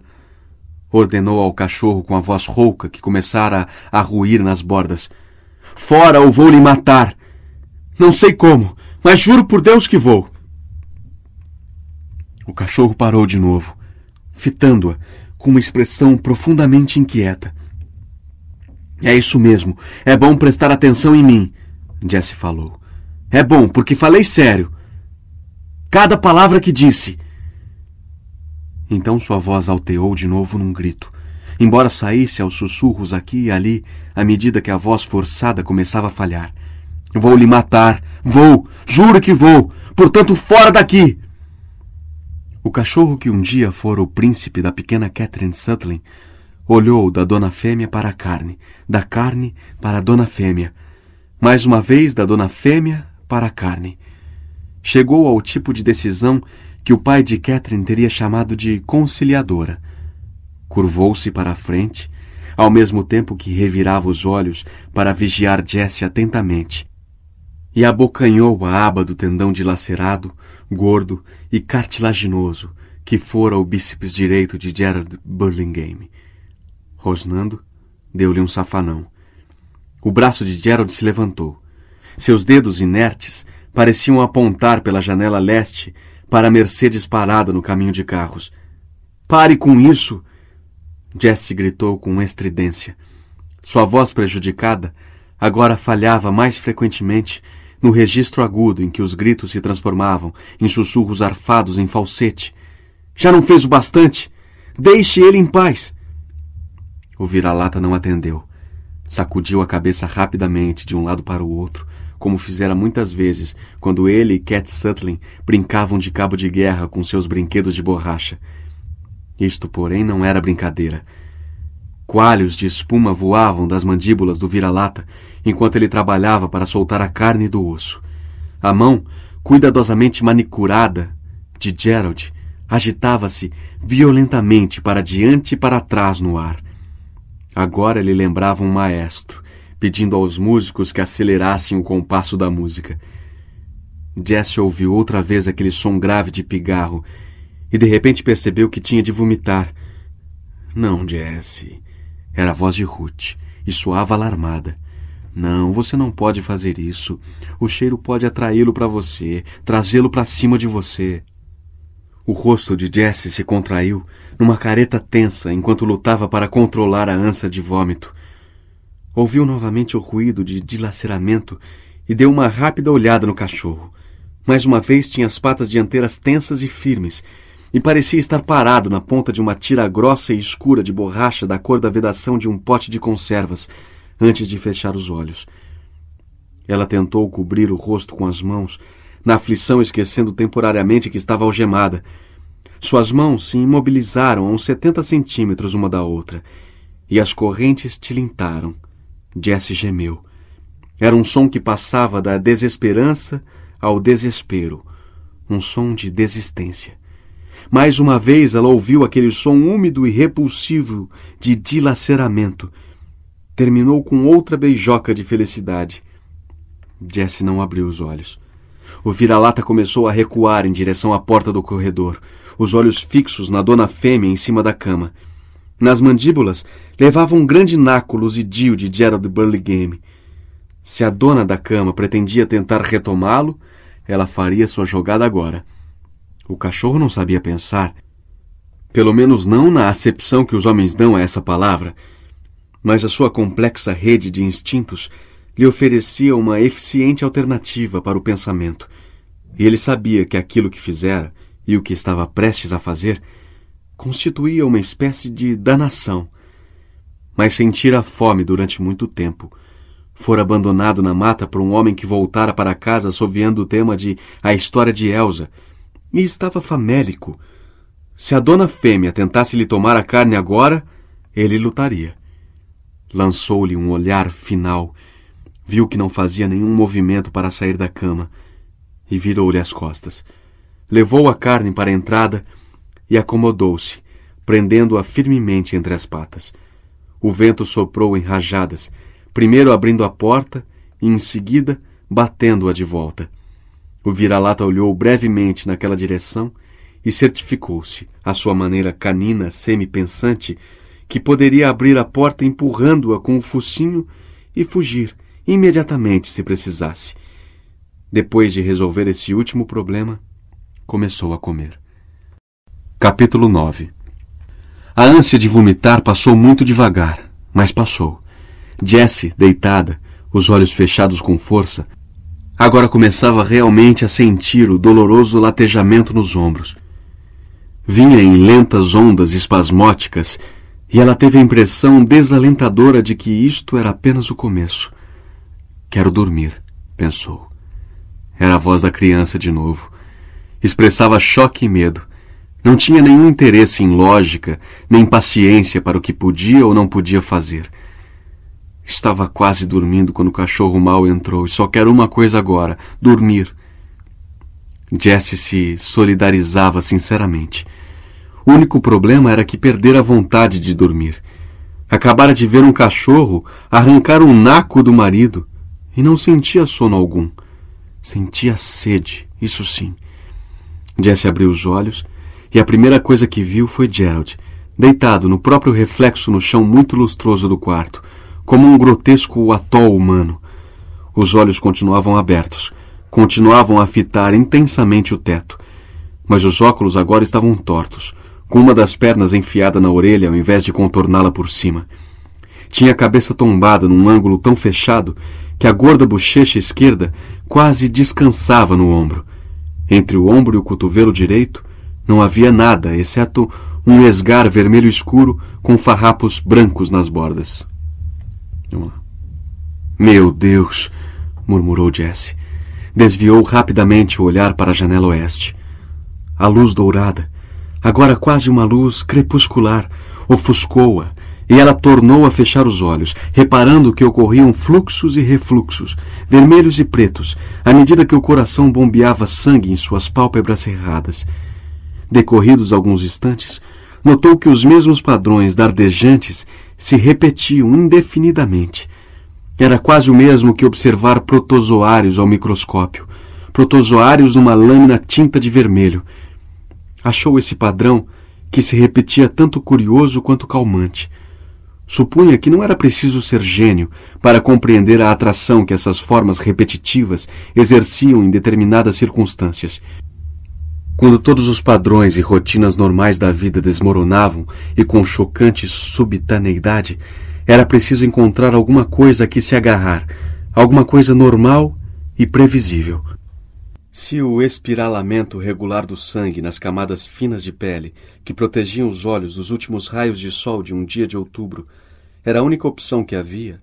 ordenou ao cachorro com a voz rouca que começara a ruir nas bordas. Fora ou vou lhe matar! Não sei como, mas juro por Deus que vou! O cachorro parou de novo, fitando-a com uma expressão profundamente inquieta. É isso mesmo, é bom prestar atenção em mim. Jesse falou. É bom, porque falei sério. Cada palavra que disse. Então sua voz alteou de novo num grito. Embora saísse aos sussurros aqui e ali, à medida que a voz forçada começava a falhar. Vou lhe matar! Vou! Juro que vou! Portanto, fora daqui! O cachorro que um dia fora o príncipe da pequena Catherine Sutlin olhou da dona fêmea para a carne, da carne para a dona fêmea, mais uma vez da dona fêmea para a carne. Chegou ao tipo de decisão que o pai de Catherine teria chamado de conciliadora. Curvou-se para a frente, ao mesmo tempo que revirava os olhos para vigiar Jesse atentamente, e abocanhou a aba do tendão dilacerado, gordo e cartilaginoso que fora o bíceps direito de Gerard Burlingame. Rosnando, deu-lhe um safanão. O braço de Gerald se levantou. Seus dedos inertes pareciam apontar pela janela leste para a Mercedes parada no caminho de carros. Pare com isso! Jesse gritou com estridência. Sua voz prejudicada agora falhava mais frequentemente no registro agudo em que os gritos se transformavam em sussurros arfados em falsete. Já não fez o bastante? Deixe ele em paz! O vira-lata não atendeu. Sacudiu a cabeça rapidamente de um lado para o outro, como fizera muitas vezes quando ele e Cat Sutlin brincavam de cabo de guerra com seus brinquedos de borracha. Isto, porém, não era brincadeira. Coalhos de espuma voavam das mandíbulas do vira-lata enquanto ele trabalhava para soltar a carne do osso. A mão, cuidadosamente manicurada, de Gerald agitava-se violentamente para diante e para trás no ar. Agora lhe lembrava um maestro, pedindo aos músicos que acelerassem o compasso da música. Jesse ouviu outra vez aquele som grave de pigarro e de repente percebeu que tinha de vomitar. Não, Jesse. Era a voz de Ruth e soava alarmada. Não, você não pode fazer isso. O cheiro pode atraí-lo para você, trazê-lo para cima de você. O rosto de Jesse se contraiu numa careta tensa enquanto lutava para controlar a ânsia de vômito. Ouviu novamente o ruído de dilaceramento e deu uma rápida olhada no cachorro. Mais uma vez tinha as patas dianteiras tensas e firmes, e parecia estar parado na ponta de uma tira grossa e escura de borracha da cor da vedação de um pote de conservas, antes de fechar os olhos. Ela tentou cobrir o rosto com as mãos, na aflição esquecendo temporariamente que estava algemada. Suas mãos se imobilizaram a uns setenta centímetros uma da outra, e as correntes tilintaram. Jesse gemeu. Era um som que passava da desesperança ao desespero, um som de desistência. Mais uma vez ela ouviu aquele som úmido e repulsivo de dilaceramento. Terminou com outra beijoca de felicidade. Jesse não abriu os olhos. O vira-lata começou a recuar em direção à porta do corredor, os olhos fixos na dona fêmea em cima da cama. Nas mandíbulas levava um grande naco luzidio de Gerald Burlingame. Se a dona da cama pretendia tentar retomá-lo, ela faria sua jogada agora. O cachorro não sabia pensar, pelo menos não na acepção que os homens dão a essa palavra, mas a sua complexa rede de instintos lhe oferecia uma eficiente alternativa para o pensamento, e ele sabia que aquilo que fizera e o que estava prestes a fazer constituía uma espécie de danação. Mas sentira fome durante muito tempo, fora abandonado na mata por um homem que voltara para casa assoviando o tema de A História de Elsa, e estava famélico. Se a dona fêmea tentasse lhe tomar a carne agora, ele lutaria. Lançou-lhe um olhar final Viu que não fazia nenhum movimento para sair da cama e virou-lhe as costas. Levou a carne para a entrada e acomodou-se, prendendo-a firmemente entre as patas. O vento soprou em rajadas, primeiro abrindo a porta e, em seguida, batendo-a de volta. O vira-lata olhou brevemente naquela direção e certificou-se, à sua maneira canina semi-pensante, que poderia abrir a porta empurrando-a com o focinho e fugir imediatamente se precisasse. Depois de resolver esse último problema, começou a comer. Capítulo 9 A ânsia de vomitar passou muito devagar, mas passou. Jessie, deitada, os olhos fechados com força, agora começava realmente a sentir o doloroso latejamento nos ombros. Vinha em lentas ondas espasmóticas e ela teve a impressão desalentadora de que isto era apenas o começo. Quero dormir, pensou. Era a voz da criança de novo. Expressava choque e medo. Não tinha nenhum interesse em lógica, nem paciência para o que podia ou não podia fazer. Estava quase dormindo quando o cachorro mal entrou e só quero uma coisa agora: dormir. Jesse se solidarizava sinceramente. O único problema era que perdera a vontade de dormir. Acabara de ver um cachorro arrancar um naco do marido e não sentia sono algum. Sentia sede, isso sim. Jesse abriu os olhos e a primeira coisa que viu foi Gerald, deitado no próprio reflexo no chão muito lustroso do quarto, como um grotesco atol humano. Os olhos continuavam abertos, continuavam a fitar intensamente o teto. Mas os óculos agora estavam tortos, com uma das pernas enfiada na orelha ao invés de contorná-la por cima. Tinha a cabeça tombada num ângulo tão fechado que a gorda bochecha esquerda quase descansava no ombro. Entre o ombro e o cotovelo direito não havia nada, exceto um esgar vermelho escuro com farrapos brancos nas bordas. Vamos lá. Meu Deus! murmurou Jesse. Desviou rapidamente o olhar para a janela oeste. A luz dourada, agora quase uma luz crepuscular, ofuscou-a, e ela tornou a fechar os olhos, reparando que ocorriam fluxos e refluxos, vermelhos e pretos, à medida que o coração bombeava sangue em suas pálpebras cerradas. Decorridos alguns instantes, notou que os mesmos padrões dardejantes se repetiam indefinidamente. Era quase o mesmo que observar protozoários ao microscópio protozoários numa lâmina tinta de vermelho. Achou esse padrão que se repetia tanto curioso quanto calmante supunha que não era preciso ser gênio para compreender a atração que essas formas repetitivas exerciam em determinadas circunstâncias. Quando todos os padrões e rotinas normais da vida desmoronavam e com chocante subitaneidade, era preciso encontrar alguma coisa a que se agarrar, alguma coisa normal e previsível. Se o espiralamento regular do sangue nas camadas finas de pele, que protegiam os olhos dos últimos raios de sol de um dia de outubro, era a única opção que havia,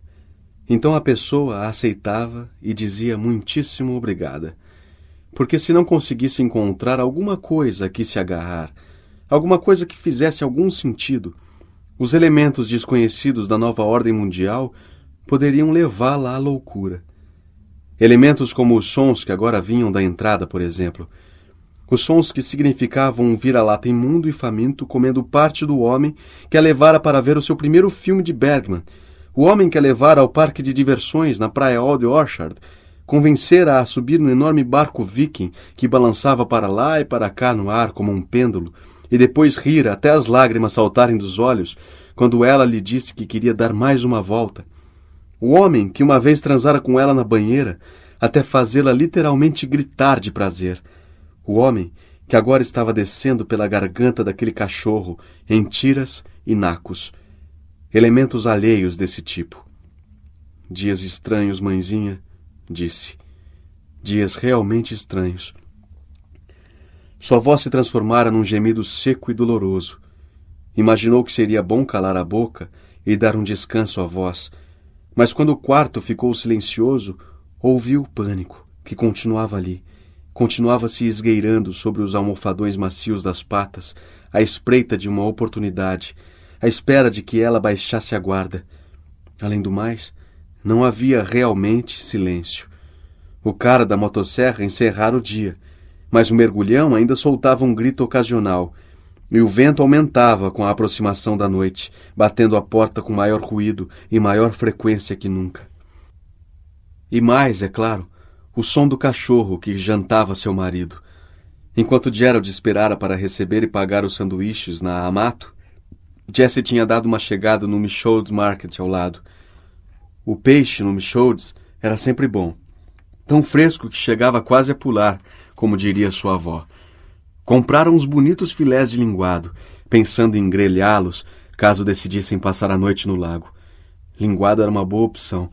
então a pessoa a aceitava e dizia muitíssimo obrigada. Porque se não conseguisse encontrar alguma coisa a que se agarrar, alguma coisa que fizesse algum sentido, os elementos desconhecidos da nova ordem mundial poderiam levá-la à loucura. Elementos como os sons que agora vinham da entrada, por exemplo. Os sons que significavam um vira-lata imundo e faminto comendo parte do homem que a levara para ver o seu primeiro filme de Bergman, o homem que a levara ao parque de diversões na praia Old Orchard, convencera a subir no enorme barco viking que balançava para lá e para cá no ar como um pêndulo, e depois rir até as lágrimas saltarem dos olhos quando ela lhe disse que queria dar mais uma volta o homem que uma vez transara com ela na banheira até fazê-la literalmente gritar de prazer. O homem que agora estava descendo pela garganta daquele cachorro em tiras e nacos. Elementos alheios desse tipo. Dias estranhos, mãezinha, disse. Dias realmente estranhos. Sua voz se transformara num gemido seco e doloroso. Imaginou que seria bom calar a boca e dar um descanso à voz mas quando o quarto ficou silencioso, ouviu o pânico, que continuava ali. Continuava se esgueirando sobre os almofadões macios das patas, à espreita de uma oportunidade, à espera de que ela baixasse a guarda. Além do mais, não havia realmente silêncio. O cara da motosserra encerrara o dia, mas o mergulhão ainda soltava um grito ocasional, e o vento aumentava com a aproximação da noite, batendo a porta com maior ruído e maior frequência que nunca. E mais, é claro, o som do cachorro que jantava seu marido. Enquanto Gerald esperara para receber e pagar os sanduíches na Amato, Jesse tinha dado uma chegada no Michaud's Market ao lado. O peixe no Michaud's era sempre bom, tão fresco que chegava quase a pular, como diria sua avó. Compraram uns bonitos filés de linguado, pensando em grelhá-los caso decidissem passar a noite no lago. Linguado era uma boa opção,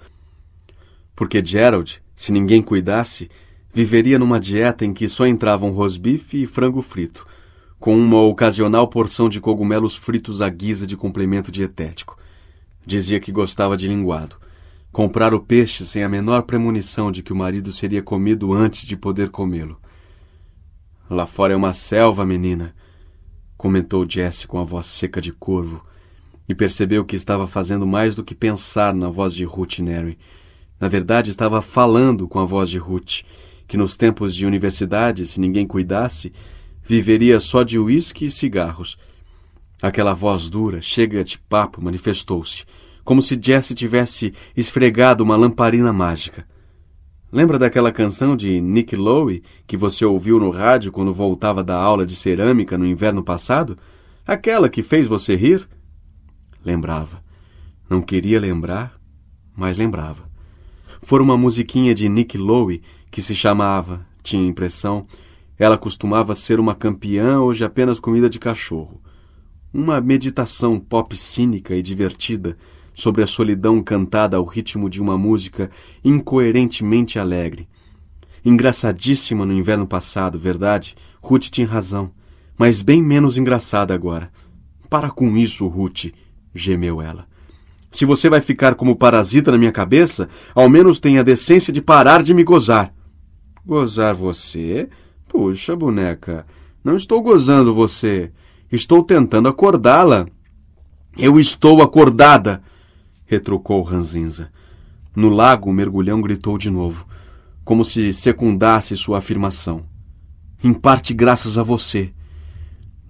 porque Gerald, se ninguém cuidasse, viveria numa dieta em que só entravam rosbife e frango frito, com uma ocasional porção de cogumelos fritos à guisa de complemento dietético. Dizia que gostava de linguado. Comprar o peixe sem a menor premonição de que o marido seria comido antes de poder comê-lo. Lá fora é uma selva, menina, comentou Jesse com a voz seca de corvo, e percebeu que estava fazendo mais do que pensar na voz de Ruth Neri. Na verdade, estava falando com a voz de Ruth, que nos tempos de universidade, se ninguém cuidasse, viveria só de uísque e cigarros. Aquela voz dura, chega de papo, manifestou-se, como se Jesse tivesse esfregado uma lamparina mágica. Lembra daquela canção de Nick Lowe que você ouviu no rádio quando voltava da aula de cerâmica no inverno passado? Aquela que fez você rir? Lembrava. Não queria lembrar, mas lembrava. Foi uma musiquinha de Nick Lowe que se chamava, tinha impressão, ela costumava ser uma campeã hoje apenas comida de cachorro. Uma meditação pop cínica e divertida sobre a solidão cantada ao ritmo de uma música incoerentemente alegre. Engraçadíssima no inverno passado, verdade? Ruth tinha razão, mas bem menos engraçada agora. Para com isso, Ruth, gemeu ela. Se você vai ficar como parasita na minha cabeça, ao menos tenha a decência de parar de me gozar. Gozar você? Puxa, boneca, não estou gozando você. Estou tentando acordá-la. Eu estou acordada, retrucou Ranzinza. No lago, o mergulhão gritou de novo, como se secundasse sua afirmação. Em parte graças a você.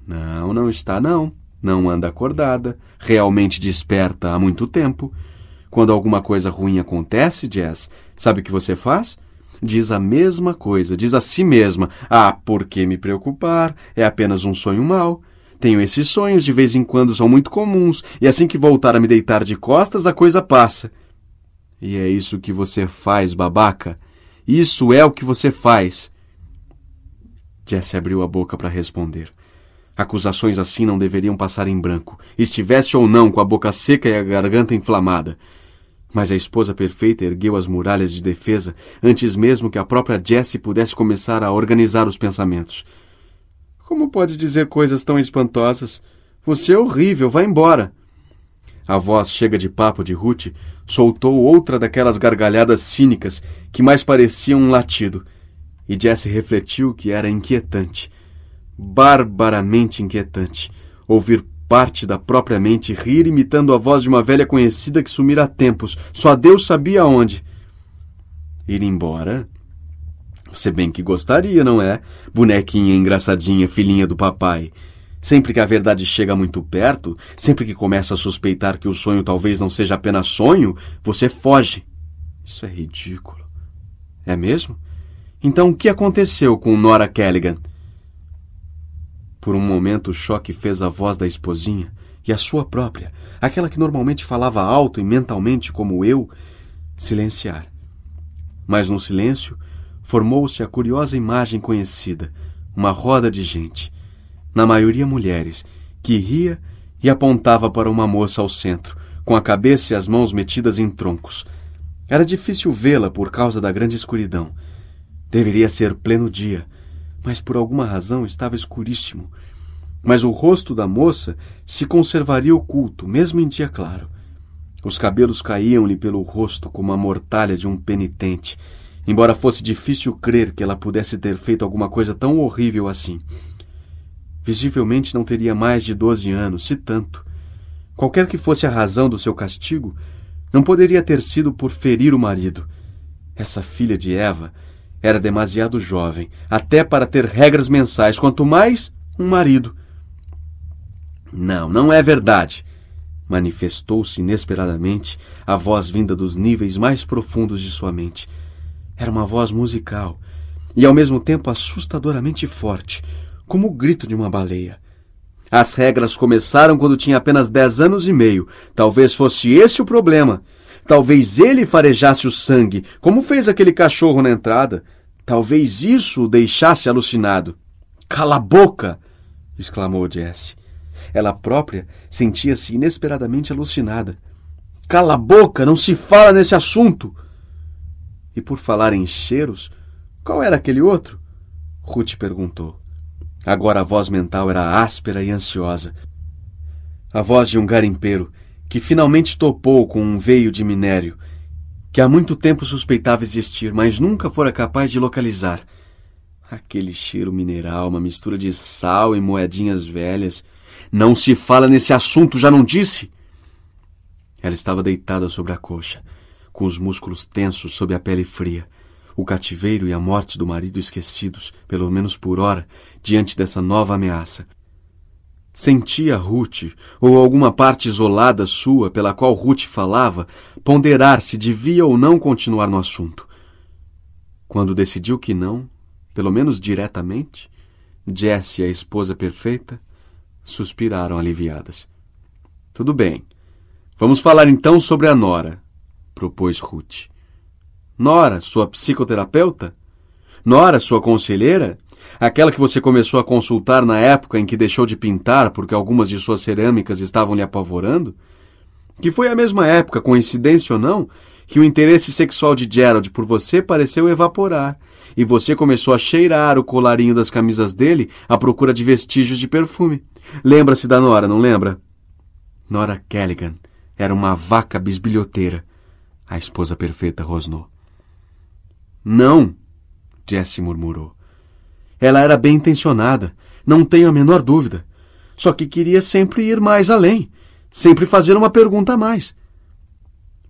Não, não está, não. Não anda acordada, realmente desperta há muito tempo. Quando alguma coisa ruim acontece, Jess, sabe o que você faz? Diz a mesma coisa, diz a si mesma: Ah, por que me preocupar? É apenas um sonho mau. Tenho esses sonhos, de vez em quando são muito comuns, e assim que voltar a me deitar de costas, a coisa passa. E é isso que você faz, babaca. Isso é o que você faz. Jesse abriu a boca para responder. Acusações assim não deveriam passar em branco, estivesse ou não com a boca seca e a garganta inflamada. Mas a esposa perfeita ergueu as muralhas de defesa antes mesmo que a própria Jessie pudesse começar a organizar os pensamentos. Como pode dizer coisas tão espantosas? Você é horrível, vá embora. A voz chega de papo de Ruth soltou outra daquelas gargalhadas cínicas que mais pareciam um latido, e Jesse refletiu que era inquietante, barbaramente inquietante, ouvir parte da própria mente rir imitando a voz de uma velha conhecida que sumira há tempos, só Deus sabia onde. Ir embora? Se bem que gostaria, não é? Bonequinha engraçadinha, filhinha do papai. Sempre que a verdade chega muito perto, sempre que começa a suspeitar que o sonho talvez não seja apenas sonho, você foge. Isso é ridículo. É mesmo? Então o que aconteceu com Nora Kelligan? Por um momento o choque fez a voz da esposinha e a sua própria, aquela que normalmente falava alto e mentalmente como eu, silenciar. Mas no silêncio, formou-se a curiosa imagem conhecida, uma roda de gente, na maioria mulheres, que ria e apontava para uma moça ao centro, com a cabeça e as mãos metidas em troncos. Era difícil vê-la por causa da grande escuridão. Deveria ser pleno dia, mas por alguma razão estava escuríssimo. Mas o rosto da moça se conservaria oculto, mesmo em dia claro. Os cabelos caíam-lhe pelo rosto como a mortalha de um penitente embora fosse difícil crer que ela pudesse ter feito alguma coisa tão horrível assim. Visivelmente não teria mais de doze anos, se tanto. Qualquer que fosse a razão do seu castigo, não poderia ter sido por ferir o marido. Essa filha de Eva era demasiado jovem, até para ter regras mensais, quanto mais um marido. Não, não é verdade. Manifestou-se inesperadamente a voz vinda dos níveis mais profundos de sua mente. Era uma voz musical e ao mesmo tempo assustadoramente forte, como o grito de uma baleia. As regras começaram quando tinha apenas dez anos e meio. Talvez fosse esse o problema. Talvez ele farejasse o sangue, como fez aquele cachorro na entrada. Talvez isso o deixasse alucinado. Cala a boca! exclamou Jesse. Ela própria sentia-se inesperadamente alucinada. Cala a boca! Não se fala nesse assunto! E por falar em cheiros, qual era aquele outro? Ruth perguntou. Agora a voz mental era áspera e ansiosa. A voz de um garimpeiro que finalmente topou com um veio de minério que há muito tempo suspeitava existir, mas nunca fora capaz de localizar. Aquele cheiro mineral, uma mistura de sal e moedinhas velhas. Não se fala nesse assunto, já não disse? Ela estava deitada sobre a coxa, com os músculos tensos sob a pele fria. O cativeiro e a morte do marido esquecidos, pelo menos por hora, diante dessa nova ameaça. Sentia Ruth, ou alguma parte isolada sua pela qual Ruth falava, ponderar se devia ou não continuar no assunto. Quando decidiu que não, pelo menos diretamente, Jess e a esposa perfeita suspiraram aliviadas. Tudo bem. Vamos falar então sobre a Nora, propôs Ruth. Nora, sua psicoterapeuta? Nora, sua conselheira? Aquela que você começou a consultar na época em que deixou de pintar porque algumas de suas cerâmicas estavam lhe apavorando? Que foi a mesma época, coincidência ou não, que o interesse sexual de Gerald por você pareceu evaporar, e você começou a cheirar o colarinho das camisas dele à procura de vestígios de perfume. Lembra-se da Nora, não lembra? Nora Kelligan era uma vaca bisbilhoteira a esposa perfeita rosnou. Não, Jesse murmurou. Ela era bem intencionada, não tenho a menor dúvida. Só que queria sempre ir mais além, sempre fazer uma pergunta a mais.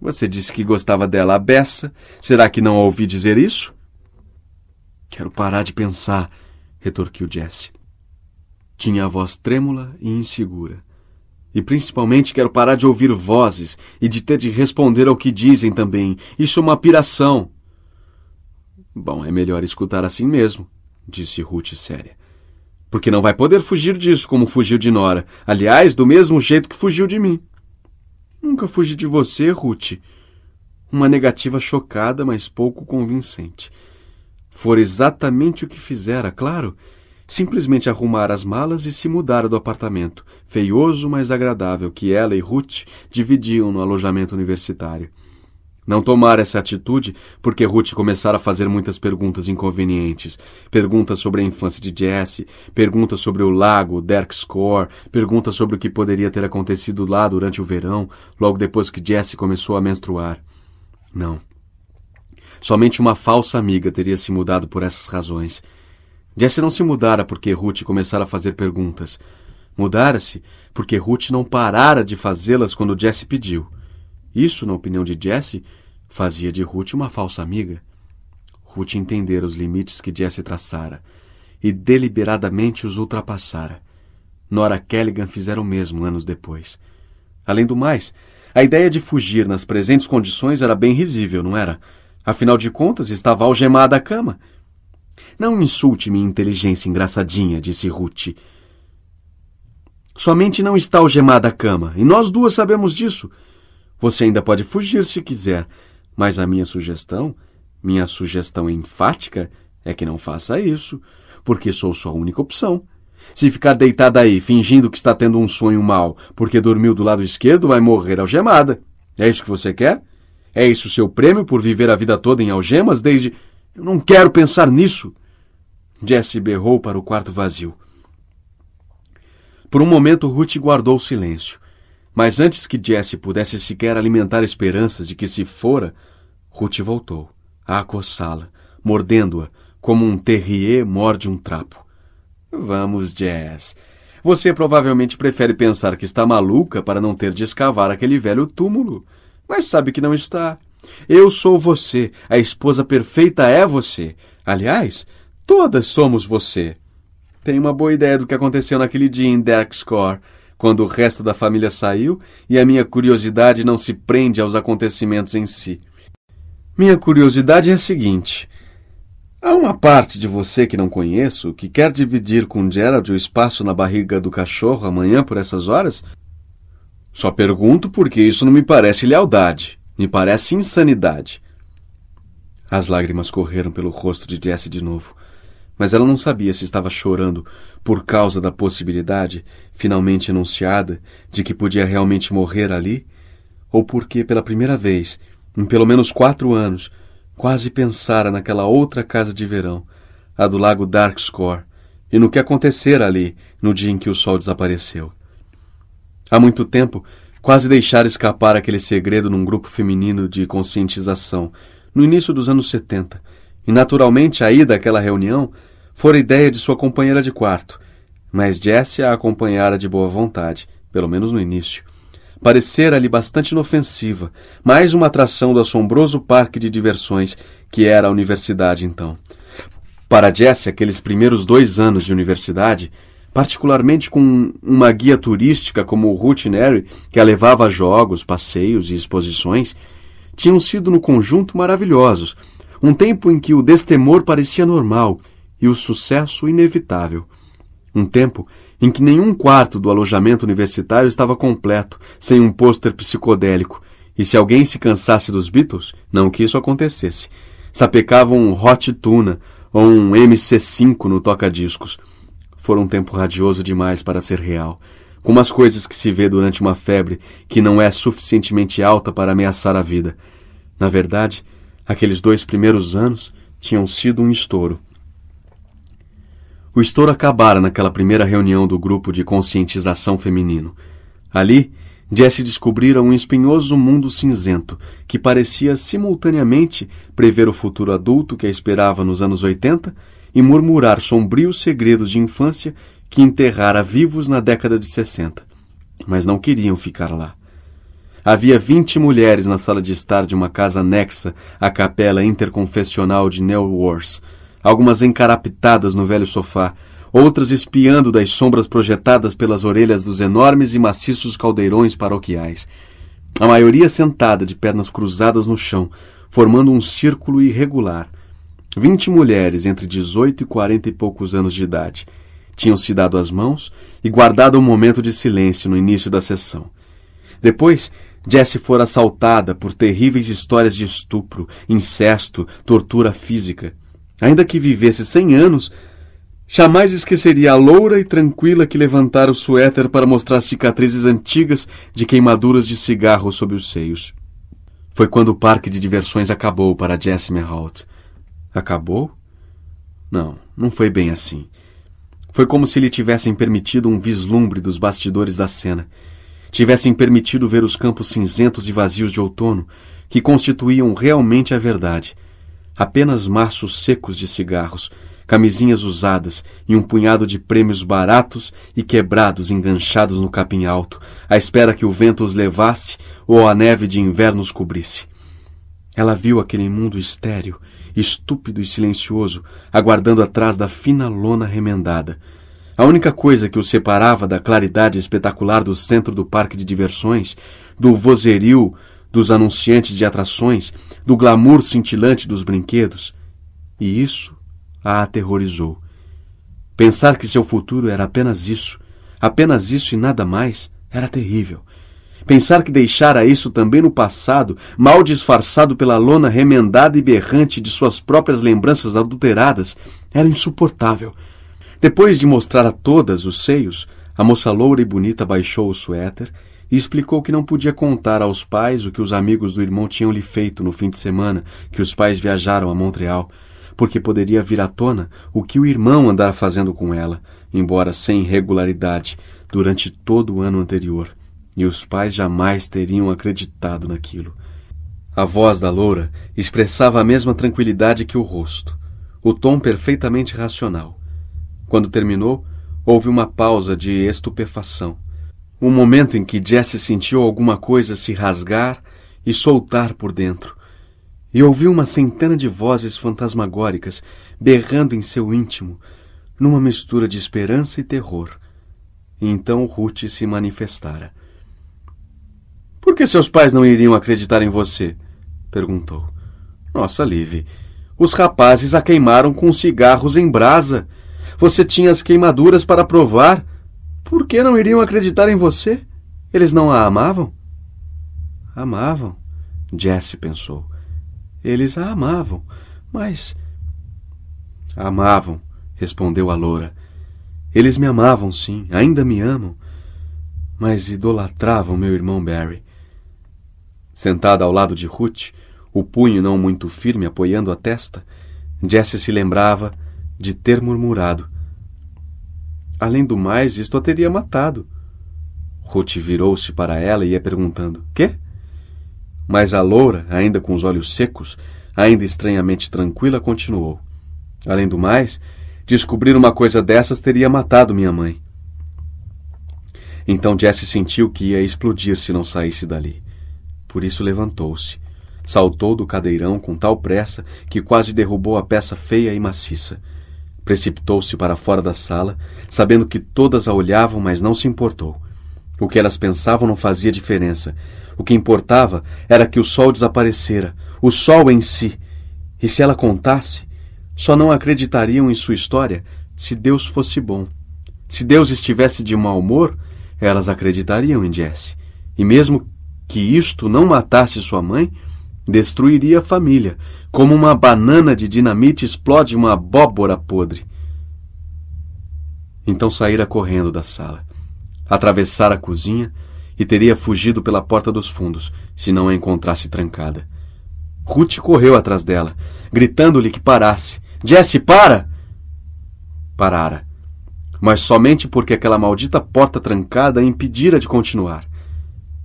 Você disse que gostava dela à beça. Será que não a ouvi dizer isso? Quero parar de pensar, retorquiu Jesse. Tinha a voz trêmula e insegura. E principalmente quero parar de ouvir vozes e de ter de responder ao que dizem também. Isso é uma piração. Bom, é melhor escutar assim mesmo, disse Ruth séria. Porque não vai poder fugir disso como fugiu de Nora. Aliás, do mesmo jeito que fugiu de mim. Nunca fugi de você, Ruth. Uma negativa chocada, mas pouco convincente. For exatamente o que fizera, claro simplesmente arrumara as malas e se mudara do apartamento, feioso, mas agradável, que ela e Ruth dividiam no alojamento universitário. Não tomara essa atitude porque Ruth começara a fazer muitas perguntas inconvenientes. Perguntas sobre a infância de Jesse, perguntas sobre o lago, Derek Score, perguntas sobre o que poderia ter acontecido lá durante o verão, logo depois que Jesse começou a menstruar. Não. Somente uma falsa amiga teria se mudado por essas razões. Jesse não se mudara porque Ruth começara a fazer perguntas. Mudara-se porque Ruth não parara de fazê-las quando Jesse pediu. Isso, na opinião de Jesse, fazia de Ruth uma falsa amiga. Ruth entendera os limites que Jesse traçara e deliberadamente os ultrapassara. Nora Kelligan fizera o mesmo anos depois. Além do mais, a ideia de fugir nas presentes condições era bem risível, não era? Afinal de contas, estava algemada à cama. Não insulte minha inteligência engraçadinha, disse Ruth. Sua mente não está algemada à cama, e nós duas sabemos disso. Você ainda pode fugir se quiser, mas a minha sugestão, minha sugestão enfática, é que não faça isso, porque sou sua única opção. Se ficar deitada aí, fingindo que está tendo um sonho mau, porque dormiu do lado esquerdo, vai morrer algemada. É isso que você quer? É isso seu prêmio por viver a vida toda em algemas desde. Eu não quero pensar nisso. Jesse berrou para o quarto vazio. Por um momento, Ruth guardou o silêncio. Mas antes que Jesse pudesse sequer alimentar esperanças de que se fora, Ruth voltou, a acossá-la, mordendo-a, como um terrier morde um trapo. Vamos, Jess. Você provavelmente prefere pensar que está maluca para não ter de escavar aquele velho túmulo. Mas sabe que não está. Eu sou você, a esposa perfeita é você. Aliás, Todas somos você. Tenho uma boa ideia do que aconteceu naquele dia em Darkscore, quando o resto da família saiu e a minha curiosidade não se prende aos acontecimentos em si. Minha curiosidade é a seguinte. Há uma parte de você que não conheço que quer dividir com Gerald o espaço na barriga do cachorro amanhã por essas horas? Só pergunto porque isso não me parece lealdade, me parece insanidade. As lágrimas correram pelo rosto de Jesse de novo mas ela não sabia se estava chorando por causa da possibilidade, finalmente enunciada, de que podia realmente morrer ali, ou porque, pela primeira vez, em pelo menos quatro anos, quase pensara naquela outra casa de verão, a do lago Darkscore, e no que acontecera ali no dia em que o sol desapareceu. Há muito tempo, quase deixara escapar aquele segredo num grupo feminino de conscientização, no início dos anos 70, e naturalmente a ida àquela reunião fora ideia de sua companheira de quarto, mas Jessie a acompanhara de boa vontade, pelo menos no início. Parecera-lhe bastante inofensiva, mais uma atração do assombroso parque de diversões que era a universidade então. Para Jessie, aqueles primeiros dois anos de universidade, particularmente com uma guia turística como o Routinary, que a levava a jogos, passeios e exposições, tinham sido no conjunto maravilhosos, um tempo em que o destemor parecia normal e o sucesso inevitável. Um tempo em que nenhum quarto do alojamento universitário estava completo, sem um pôster psicodélico, e se alguém se cansasse dos Beatles, não que isso acontecesse, sapecava um Hot Tuna ou um MC5 no toca-discos. Fora um tempo radioso demais para ser real, como as coisas que se vê durante uma febre que não é suficientemente alta para ameaçar a vida. Na verdade, aqueles dois primeiros anos tinham sido um estouro. O estouro acabara naquela primeira reunião do grupo de conscientização feminino. Ali, Jesse descobrira um espinhoso mundo cinzento que parecia simultaneamente prever o futuro adulto que a esperava nos anos 80 e murmurar sombrios segredos de infância que enterrara vivos na década de 60. Mas não queriam ficar lá. Havia vinte mulheres na sala de estar de uma casa anexa à capela interconfessional de New Wars, algumas encarapitadas no velho sofá, outras espiando das sombras projetadas pelas orelhas dos enormes e maciços caldeirões paroquiais. A maioria sentada de pernas cruzadas no chão, formando um círculo irregular. Vinte mulheres entre dezoito e quarenta e poucos anos de idade tinham se dado as mãos e guardado um momento de silêncio no início da sessão. Depois, Jessie fora assaltada por terríveis histórias de estupro, incesto, tortura física. Ainda que vivesse cem anos, jamais esqueceria a loura e tranquila que levantara o suéter para mostrar cicatrizes antigas de queimaduras de cigarro sob os seios. Foi quando o parque de diversões acabou para Jessamine Holt. Acabou? Não, não foi bem assim. Foi como se lhe tivessem permitido um vislumbre dos bastidores da cena. Tivessem permitido ver os campos cinzentos e vazios de outono, que constituíam realmente a verdade – apenas maços secos de cigarros, camisinhas usadas e um punhado de prêmios baratos e quebrados enganchados no capim alto, à espera que o vento os levasse ou a neve de inverno os cobrisse. Ela viu aquele mundo estéril, estúpido e silencioso, aguardando atrás da fina lona remendada. A única coisa que o separava da claridade espetacular do centro do parque de diversões, do vozerio dos anunciantes de atrações do glamour cintilante dos brinquedos, e isso a aterrorizou. Pensar que seu futuro era apenas isso, apenas isso e nada mais, era terrível. Pensar que deixara isso também no passado, mal disfarçado pela lona remendada e berrante de suas próprias lembranças adulteradas, era insuportável. Depois de mostrar a todas os seios, a moça loura e bonita baixou o suéter e explicou que não podia contar aos pais o que os amigos do irmão tinham lhe feito no fim de semana que os pais viajaram a Montreal, porque poderia vir à tona o que o irmão andara fazendo com ela, embora sem regularidade, durante todo o ano anterior, e os pais jamais teriam acreditado naquilo. A voz da loura expressava a mesma tranquilidade que o rosto, o tom perfeitamente racional. Quando terminou, houve uma pausa de estupefação. Um momento em que Jesse sentiu alguma coisa se rasgar e soltar por dentro, e ouviu uma centena de vozes fantasmagóricas berrando em seu íntimo, numa mistura de esperança e terror. E então Ruth se manifestara. Por que seus pais não iriam acreditar em você? perguntou. Nossa, Liv, os rapazes a queimaram com cigarros em brasa. Você tinha as queimaduras para provar. Por que não iriam acreditar em você? Eles não a amavam? Amavam, Jesse pensou. Eles a amavam, mas. Amavam, respondeu a loura. Eles me amavam, sim, ainda me amam, mas idolatravam meu irmão Barry. Sentada ao lado de Ruth, o punho não muito firme apoiando a testa, Jesse se lembrava de ter murmurado. Além do mais, isto a teria matado. Ruth virou-se para ela e ia perguntando: Quê? Mas a loura, ainda com os olhos secos, ainda estranhamente tranquila, continuou: Além do mais, descobrir uma coisa dessas teria matado minha mãe. Então Jesse sentiu que ia explodir se não saísse dali. Por isso levantou-se. Saltou do cadeirão com tal pressa que quase derrubou a peça feia e maciça. Precipitou-se para fora da sala, sabendo que todas a olhavam, mas não se importou. O que elas pensavam não fazia diferença. O que importava era que o sol desaparecera, o sol em si. E se ela contasse, só não acreditariam em sua história se Deus fosse bom. Se Deus estivesse de mau humor, elas acreditariam em Jesse. E mesmo que isto não matasse sua mãe, Destruiria a família, como uma banana de dinamite explode uma abóbora podre. Então saíra correndo da sala, atravessara a cozinha e teria fugido pela porta dos fundos, se não a encontrasse trancada. Ruth correu atrás dela, gritando-lhe que parasse. Jesse, para! Parara, mas somente porque aquela maldita porta trancada a impedira de continuar.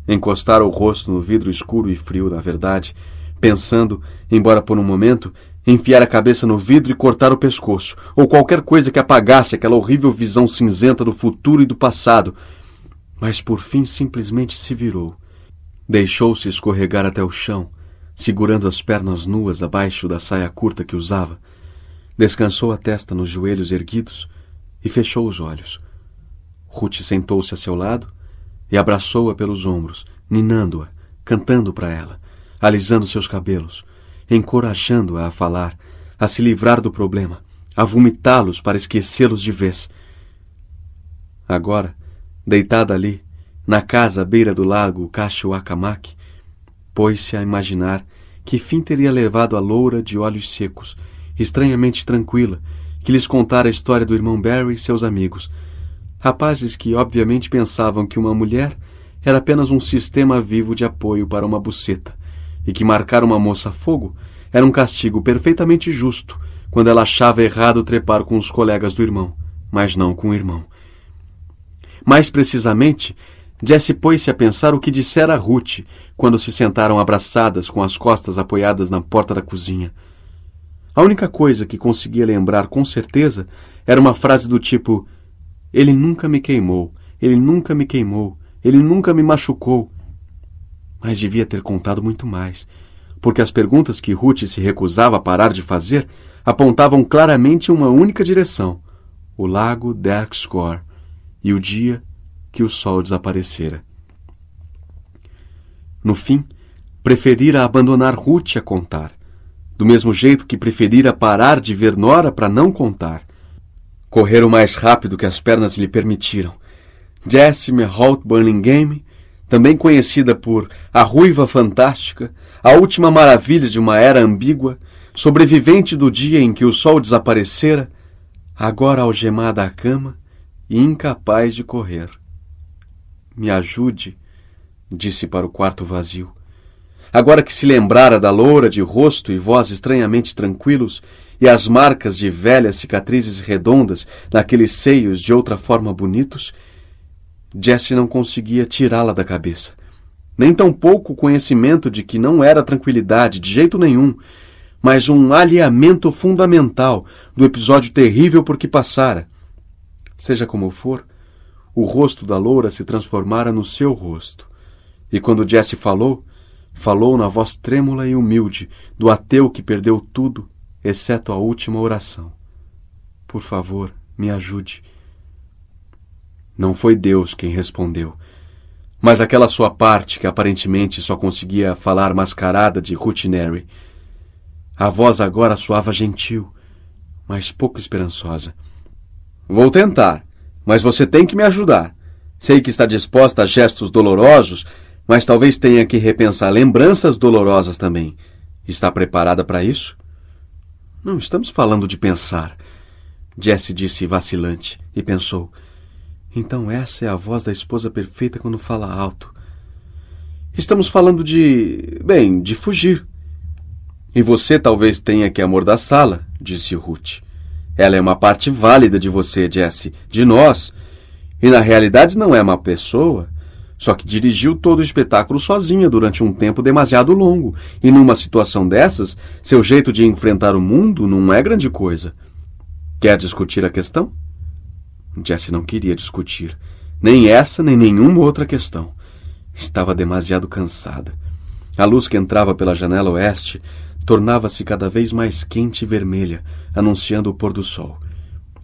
Encostara o rosto no vidro escuro e frio, na verdade, pensando, embora por um momento, enfiar a cabeça no vidro e cortar o pescoço, ou qualquer coisa que apagasse aquela horrível visão cinzenta do futuro e do passado. Mas por fim simplesmente se virou. Deixou-se escorregar até o chão, segurando as pernas nuas abaixo da saia curta que usava. Descansou a testa nos joelhos erguidos e fechou os olhos. Ruth sentou-se a seu lado e abraçou-a pelos ombros, ninando-a, cantando para ela alisando seus cabelos, encorajando-a a falar, a se livrar do problema, a vomitá-los para esquecê-los de vez. Agora, deitada ali, na casa à beira do lago Cachoacamac, pôs-se a imaginar que fim teria levado a loura de olhos secos, estranhamente tranquila, que lhes contara a história do irmão Barry e seus amigos, rapazes que obviamente pensavam que uma mulher era apenas um sistema vivo de apoio para uma buceta, e que marcar uma moça a fogo era um castigo perfeitamente justo quando ela achava errado trepar com os colegas do irmão, mas não com o irmão. Mais precisamente, Jessie pôs-se a pensar o que dissera Ruth quando se sentaram abraçadas com as costas apoiadas na porta da cozinha. A única coisa que conseguia lembrar com certeza era uma frase do tipo: Ele nunca me queimou, ele nunca me queimou, ele nunca me machucou, mas devia ter contado muito mais, porque as perguntas que Ruth se recusava a parar de fazer apontavam claramente uma única direção: o lago Darkscore e o dia que o sol desaparecera. No fim, preferira abandonar Ruth a contar, do mesmo jeito que preferira parar de ver Nora para não contar. Correr o mais rápido que as pernas lhe permitiram. Jesse Holt Burlingame também conhecida por A Ruiva Fantástica, A Última Maravilha de uma Era Ambígua, sobrevivente do dia em que o sol desaparecera, agora algemada à cama e incapaz de correr. Me ajude, disse para o quarto vazio. Agora que se lembrara da loura de rosto e voz estranhamente tranquilos e as marcas de velhas cicatrizes redondas naqueles seios de outra forma bonitos, Jesse não conseguia tirá-la da cabeça. Nem tampouco o conhecimento de que não era tranquilidade de jeito nenhum, mas um alheamento fundamental do episódio terrível por que passara. Seja como for, o rosto da loura se transformara no seu rosto. E quando Jesse falou, falou na voz trêmula e humilde do ateu que perdeu tudo, exceto a última oração. Por favor, me ajude. Não foi Deus quem respondeu. Mas aquela sua parte que aparentemente só conseguia falar mascarada de Rutinary. A voz agora soava gentil, mas pouco esperançosa. Vou tentar, mas você tem que me ajudar. Sei que está disposta a gestos dolorosos, mas talvez tenha que repensar lembranças dolorosas também. Está preparada para isso? Não estamos falando de pensar. Jesse disse vacilante e pensou. Então essa é a voz da esposa perfeita quando fala alto. Estamos falando de. bem, de fugir. E você talvez tenha que amordaçá-la, disse Ruth. Ela é uma parte válida de você, Jesse, de nós. E na realidade não é uma pessoa, só que dirigiu todo o espetáculo sozinha durante um tempo demasiado longo. E numa situação dessas, seu jeito de enfrentar o mundo não é grande coisa. Quer discutir a questão? Jesse não queria discutir, nem essa nem nenhuma outra questão. Estava demasiado cansada. A luz que entrava pela janela oeste tornava-se cada vez mais quente e vermelha, anunciando o pôr do sol.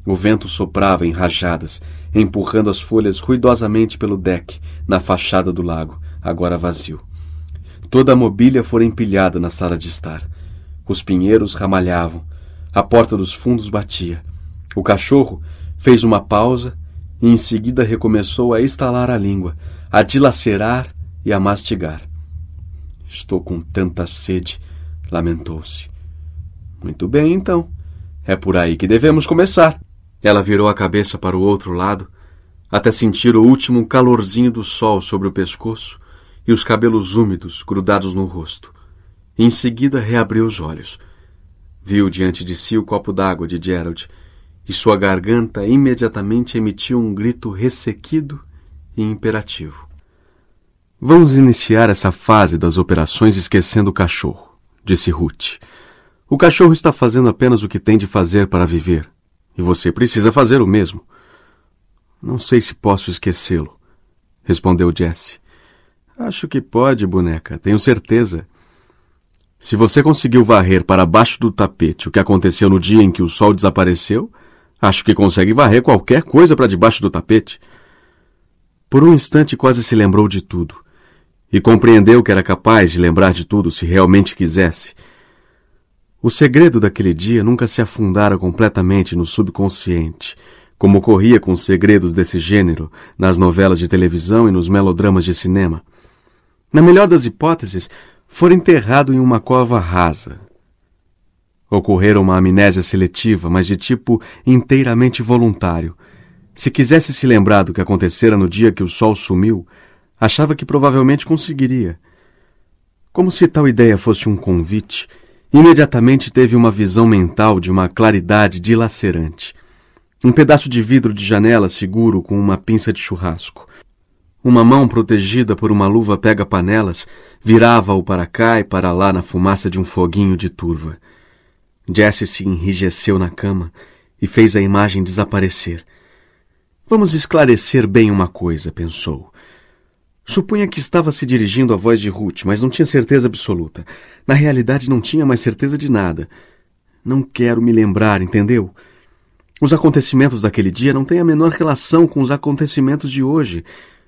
O vento soprava em rajadas, empurrando as folhas ruidosamente pelo deck, na fachada do lago, agora vazio. Toda a mobília fora empilhada na sala de estar. Os pinheiros ramalhavam, a porta dos fundos batia. O cachorro, Fez uma pausa e em seguida recomeçou a estalar a língua, a dilacerar e a mastigar. Estou com tanta sede, lamentou-se. Muito bem, então. É por aí que devemos começar. Ela virou a cabeça para o outro lado, até sentir o último calorzinho do sol sobre o pescoço e os cabelos úmidos grudados no rosto. Em seguida, reabriu os olhos. Viu diante de si o copo d'água de Gerald e sua garganta imediatamente emitiu um grito ressequido e imperativo. Vamos iniciar essa fase das operações esquecendo o cachorro, disse Ruth. O cachorro está fazendo apenas o que tem de fazer para viver, e você precisa fazer o mesmo. Não sei se posso esquecê-lo, respondeu Jesse. Acho que pode, boneca, tenho certeza. Se você conseguiu varrer para baixo do tapete o que aconteceu no dia em que o sol desapareceu, Acho que consegue varrer qualquer coisa para debaixo do tapete. Por um instante quase se lembrou de tudo. E compreendeu que era capaz de lembrar de tudo se realmente quisesse. O segredo daquele dia nunca se afundara completamente no subconsciente, como ocorria com segredos desse gênero nas novelas de televisão e nos melodramas de cinema. Na melhor das hipóteses, fora enterrado em uma cova rasa, Ocorrera uma amnésia seletiva, mas de tipo inteiramente voluntário. Se quisesse se lembrar do que acontecera no dia que o sol sumiu, achava que provavelmente conseguiria. Como se tal ideia fosse um convite, imediatamente teve uma visão mental de uma claridade dilacerante. Um pedaço de vidro de janela seguro com uma pinça de churrasco. Uma mão protegida por uma luva pega-panelas virava-o para cá e para lá na fumaça de um foguinho de turva. Jesse se enrijeceu na cama e fez a imagem desaparecer. Vamos esclarecer bem uma coisa, pensou. Supunha que estava se dirigindo à voz de Ruth, mas não tinha certeza absoluta. Na realidade, não tinha mais certeza de nada. Não quero me lembrar, entendeu? Os acontecimentos daquele dia não têm a menor relação com os acontecimentos de hoje.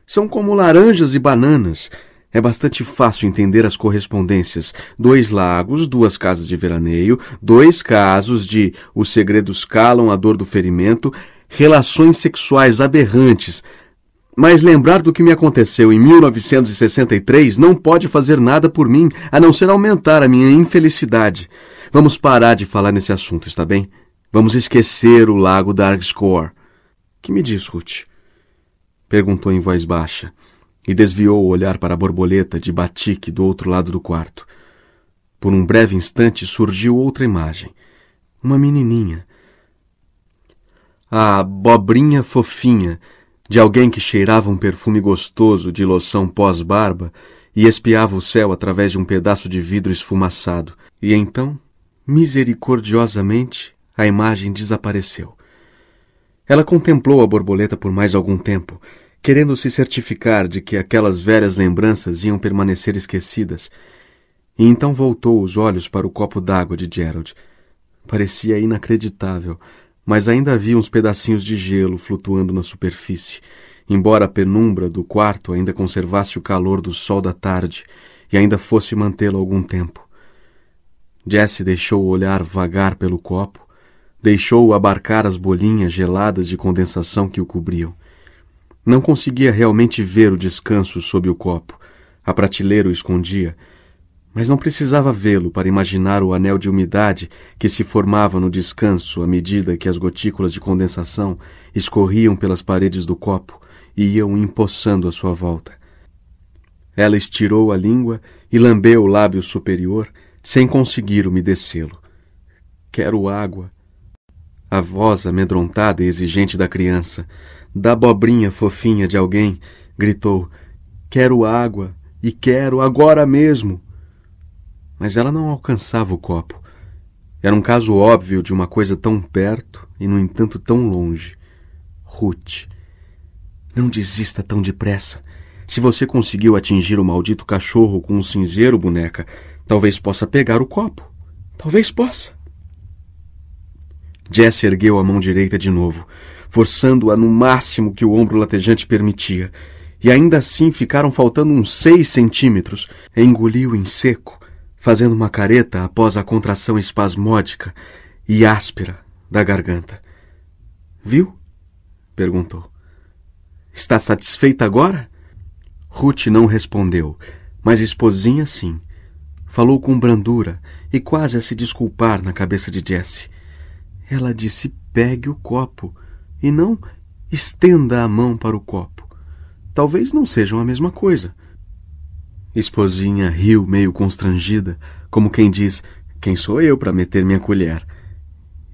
São como laranjas e bananas. É bastante fácil entender as correspondências. Dois lagos, duas casas de veraneio, dois casos de os segredos calam a dor do ferimento, relações sexuais aberrantes. Mas lembrar do que me aconteceu em 1963 não pode fazer nada por mim, a não ser aumentar a minha infelicidade. Vamos parar de falar nesse assunto, está bem? Vamos esquecer o lago Score. Que me diz, Ruth? Perguntou em voz baixa e desviou o olhar para a borboleta de batique do outro lado do quarto. Por um breve instante surgiu outra imagem. Uma menininha. A abobrinha fofinha de alguém que cheirava um perfume gostoso de loção pós-barba e espiava o céu através de um pedaço de vidro esfumaçado. E então, misericordiosamente, a imagem desapareceu. Ela contemplou a borboleta por mais algum tempo querendo se certificar de que aquelas velhas lembranças iam permanecer esquecidas, e então voltou os olhos para o copo d'água de Gerald. Parecia inacreditável, mas ainda havia uns pedacinhos de gelo flutuando na superfície, embora a penumbra do quarto ainda conservasse o calor do sol da tarde e ainda fosse mantê-lo algum tempo. Jesse deixou o olhar vagar pelo copo, deixou-o abarcar as bolinhas geladas de condensação que o cobriam. Não conseguia realmente ver o descanso sob o copo. A prateleira o escondia, mas não precisava vê-lo para imaginar o anel de umidade que se formava no descanso à medida que as gotículas de condensação escorriam pelas paredes do copo e iam empoçando à sua volta. Ela estirou a língua e lambeu o lábio superior sem conseguir umedecê-lo. Quero água. A voz amedrontada e exigente da criança da abobrinha fofinha de alguém, gritou: Quero água e quero agora mesmo. Mas ela não alcançava o copo. Era um caso óbvio de uma coisa tão perto e, no entanto, tão longe. Ruth. Não desista tão depressa. Se você conseguiu atingir o maldito cachorro com um cinzeiro, boneca, talvez possa pegar o copo. Talvez possa. Jess ergueu a mão direita de novo forçando-a no máximo que o ombro latejante permitia. E ainda assim ficaram faltando uns seis centímetros. Engoliu em seco, fazendo uma careta após a contração espasmódica e áspera da garganta. Viu? perguntou. Está satisfeita agora? Ruth não respondeu, mas esposinha sim. Falou com brandura e quase a se desculpar na cabeça de Jesse. Ela disse: pegue o copo e não estenda a mão para o copo. Talvez não sejam a mesma coisa. Esposinha riu meio constrangida, como quem diz: Quem sou eu para meter minha colher?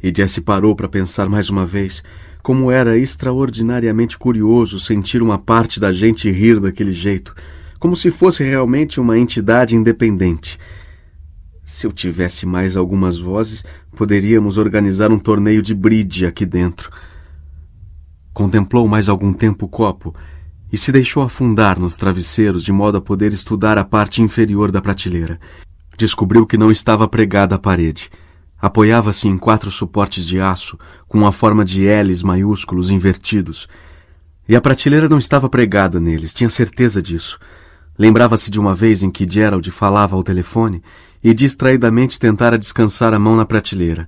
E Jesse parou para pensar mais uma vez como era extraordinariamente curioso sentir uma parte da gente rir daquele jeito, como se fosse realmente uma entidade independente. Se eu tivesse mais algumas vozes, poderíamos organizar um torneio de bride aqui dentro. Contemplou mais algum tempo o copo e se deixou afundar nos travesseiros de modo a poder estudar a parte inferior da prateleira. Descobriu que não estava pregada à parede. Apoiava-se em quatro suportes de aço com a forma de L's maiúsculos invertidos. E a prateleira não estava pregada neles, tinha certeza disso. Lembrava-se de uma vez em que Gerald falava ao telefone e distraidamente tentara descansar a mão na prateleira.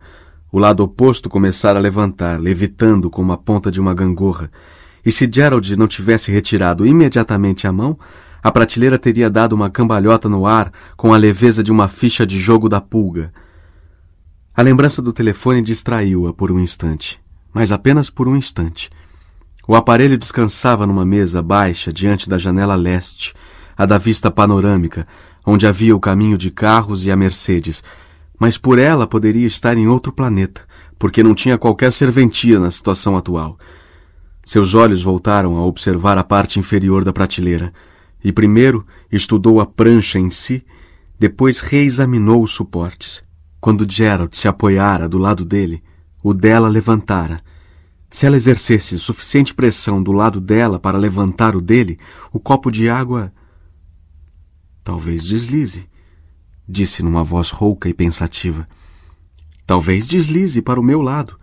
O lado oposto começara a levantar, levitando como a ponta de uma gangorra, e se Gerald não tivesse retirado imediatamente a mão, a prateleira teria dado uma cambalhota no ar com a leveza de uma ficha de jogo da pulga. A lembrança do telefone distraiu-a por um instante, mas apenas por um instante. O aparelho descansava numa mesa baixa diante da janela leste, a da vista panorâmica, onde havia o caminho de carros e a Mercedes, mas por ela poderia estar em outro planeta, porque não tinha qualquer serventia na situação atual. Seus olhos voltaram a observar a parte inferior da prateleira, e primeiro estudou a prancha em si, depois reexaminou os suportes. Quando Gerald se apoiara do lado dele, o dela levantara. Se ela exercesse suficiente pressão do lado dela para levantar o dele, o copo de água. Talvez deslize disse numa voz rouca e pensativa. Talvez deslize para o meu lado.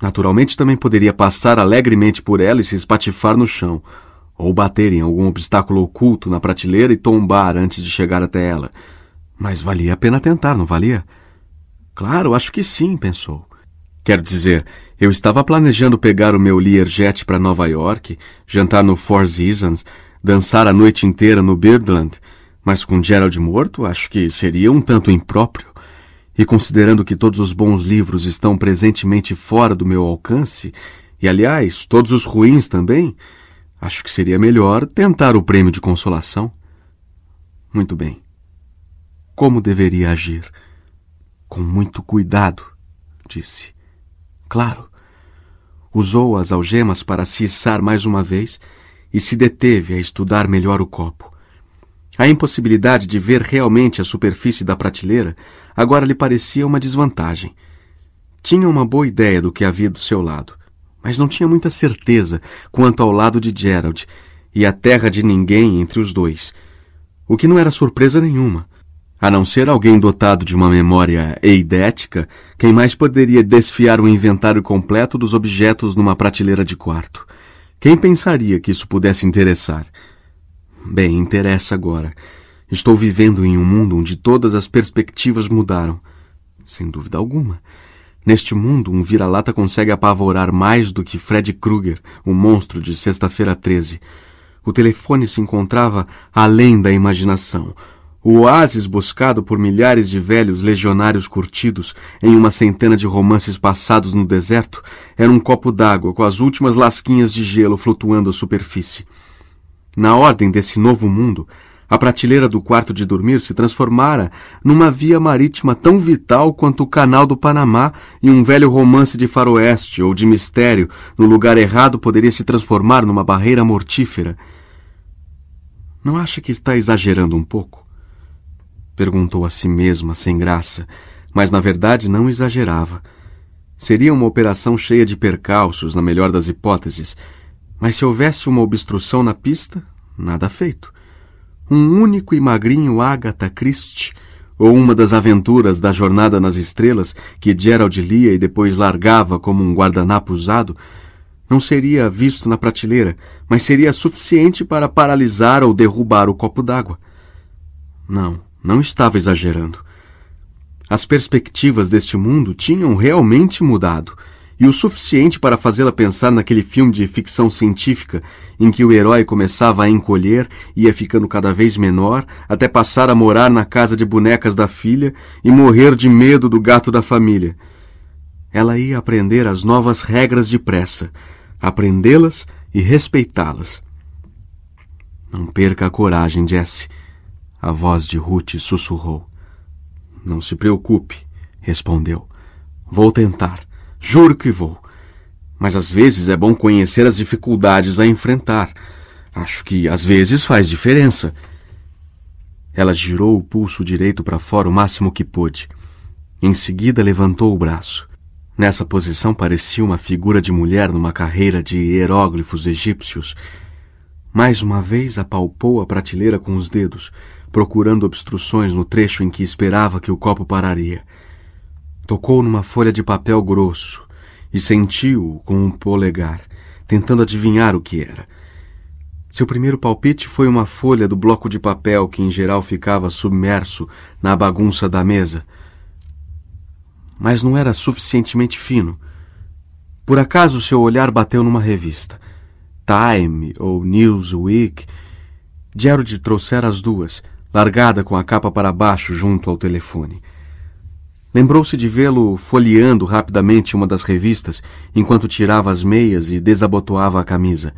Naturalmente também poderia passar alegremente por ela e se espatifar no chão, ou bater em algum obstáculo oculto na prateleira e tombar antes de chegar até ela. Mas valia a pena tentar, não valia? Claro, acho que sim, pensou. Quero dizer, eu estava planejando pegar o meu Learjet para Nova York, jantar no Four Seasons, dançar a noite inteira no Birdland mas com Gerald morto, acho que seria um tanto impróprio. E considerando que todos os bons livros estão presentemente fora do meu alcance, e aliás, todos os ruins também, acho que seria melhor tentar o prêmio de consolação. Muito bem. Como deveria agir? Com muito cuidado, disse. Claro. Usou as algemas para se içar mais uma vez e se deteve a estudar melhor o copo. A impossibilidade de ver realmente a superfície da prateleira agora lhe parecia uma desvantagem. Tinha uma boa ideia do que havia do seu lado, mas não tinha muita certeza quanto ao lado de Gerald e a terra de ninguém entre os dois, o que não era surpresa nenhuma. A não ser alguém dotado de uma memória eidética, quem mais poderia desfiar o inventário completo dos objetos numa prateleira de quarto? Quem pensaria que isso pudesse interessar? Bem, interessa agora. Estou vivendo em um mundo onde todas as perspectivas mudaram. Sem dúvida alguma. Neste mundo, um vira-lata consegue apavorar mais do que Fred Krueger, o monstro de Sexta-feira 13. O telefone se encontrava além da imaginação. O oásis buscado por milhares de velhos legionários curtidos em uma centena de romances passados no deserto era um copo d'água com as últimas lasquinhas de gelo flutuando à superfície. Na ordem desse novo mundo, a prateleira do quarto de dormir se transformara numa via marítima tão vital quanto o Canal do Panamá e um velho romance de faroeste ou de mistério no lugar errado poderia se transformar numa barreira mortífera. Não acha que está exagerando um pouco? Perguntou a si mesma, sem graça, mas na verdade não exagerava. Seria uma operação cheia de percalços, na melhor das hipóteses, mas se houvesse uma obstrução na pista, nada feito. Um único e magrinho Agatha Christie, ou uma das aventuras da Jornada nas Estrelas, que Gerald lia e depois largava como um guardanapo usado, não seria visto na prateleira, mas seria suficiente para paralisar ou derrubar o copo d'água. Não, não estava exagerando. As perspectivas deste mundo tinham realmente mudado e o suficiente para fazê-la pensar naquele filme de ficção científica em que o herói começava a encolher, ia ficando cada vez menor, até passar a morar na casa de bonecas da filha e morrer de medo do gato da família. Ela ia aprender as novas regras depressa, aprendê-las e respeitá-las. Não perca a coragem, Jesse, a voz de Ruth sussurrou. Não se preocupe, respondeu. Vou tentar. Juro que vou. Mas às vezes é bom conhecer as dificuldades a enfrentar. Acho que às vezes faz diferença. Ela girou o pulso direito para fora o máximo que pôde. Em seguida, levantou o braço. Nessa posição parecia uma figura de mulher numa carreira de hieróglifos egípcios. Mais uma vez apalpou a prateleira com os dedos, procurando obstruções no trecho em que esperava que o copo pararia. Tocou numa folha de papel grosso e sentiu-o com um polegar, tentando adivinhar o que era. Seu primeiro palpite foi uma folha do bloco de papel que em geral ficava submerso na bagunça da mesa. Mas não era suficientemente fino. Por acaso seu olhar bateu numa revista. Time ou Newsweek. Jared trouxera as duas, largada com a capa para baixo junto ao telefone. Lembrou-se de vê-lo folheando rapidamente uma das revistas enquanto tirava as meias e desabotoava a camisa.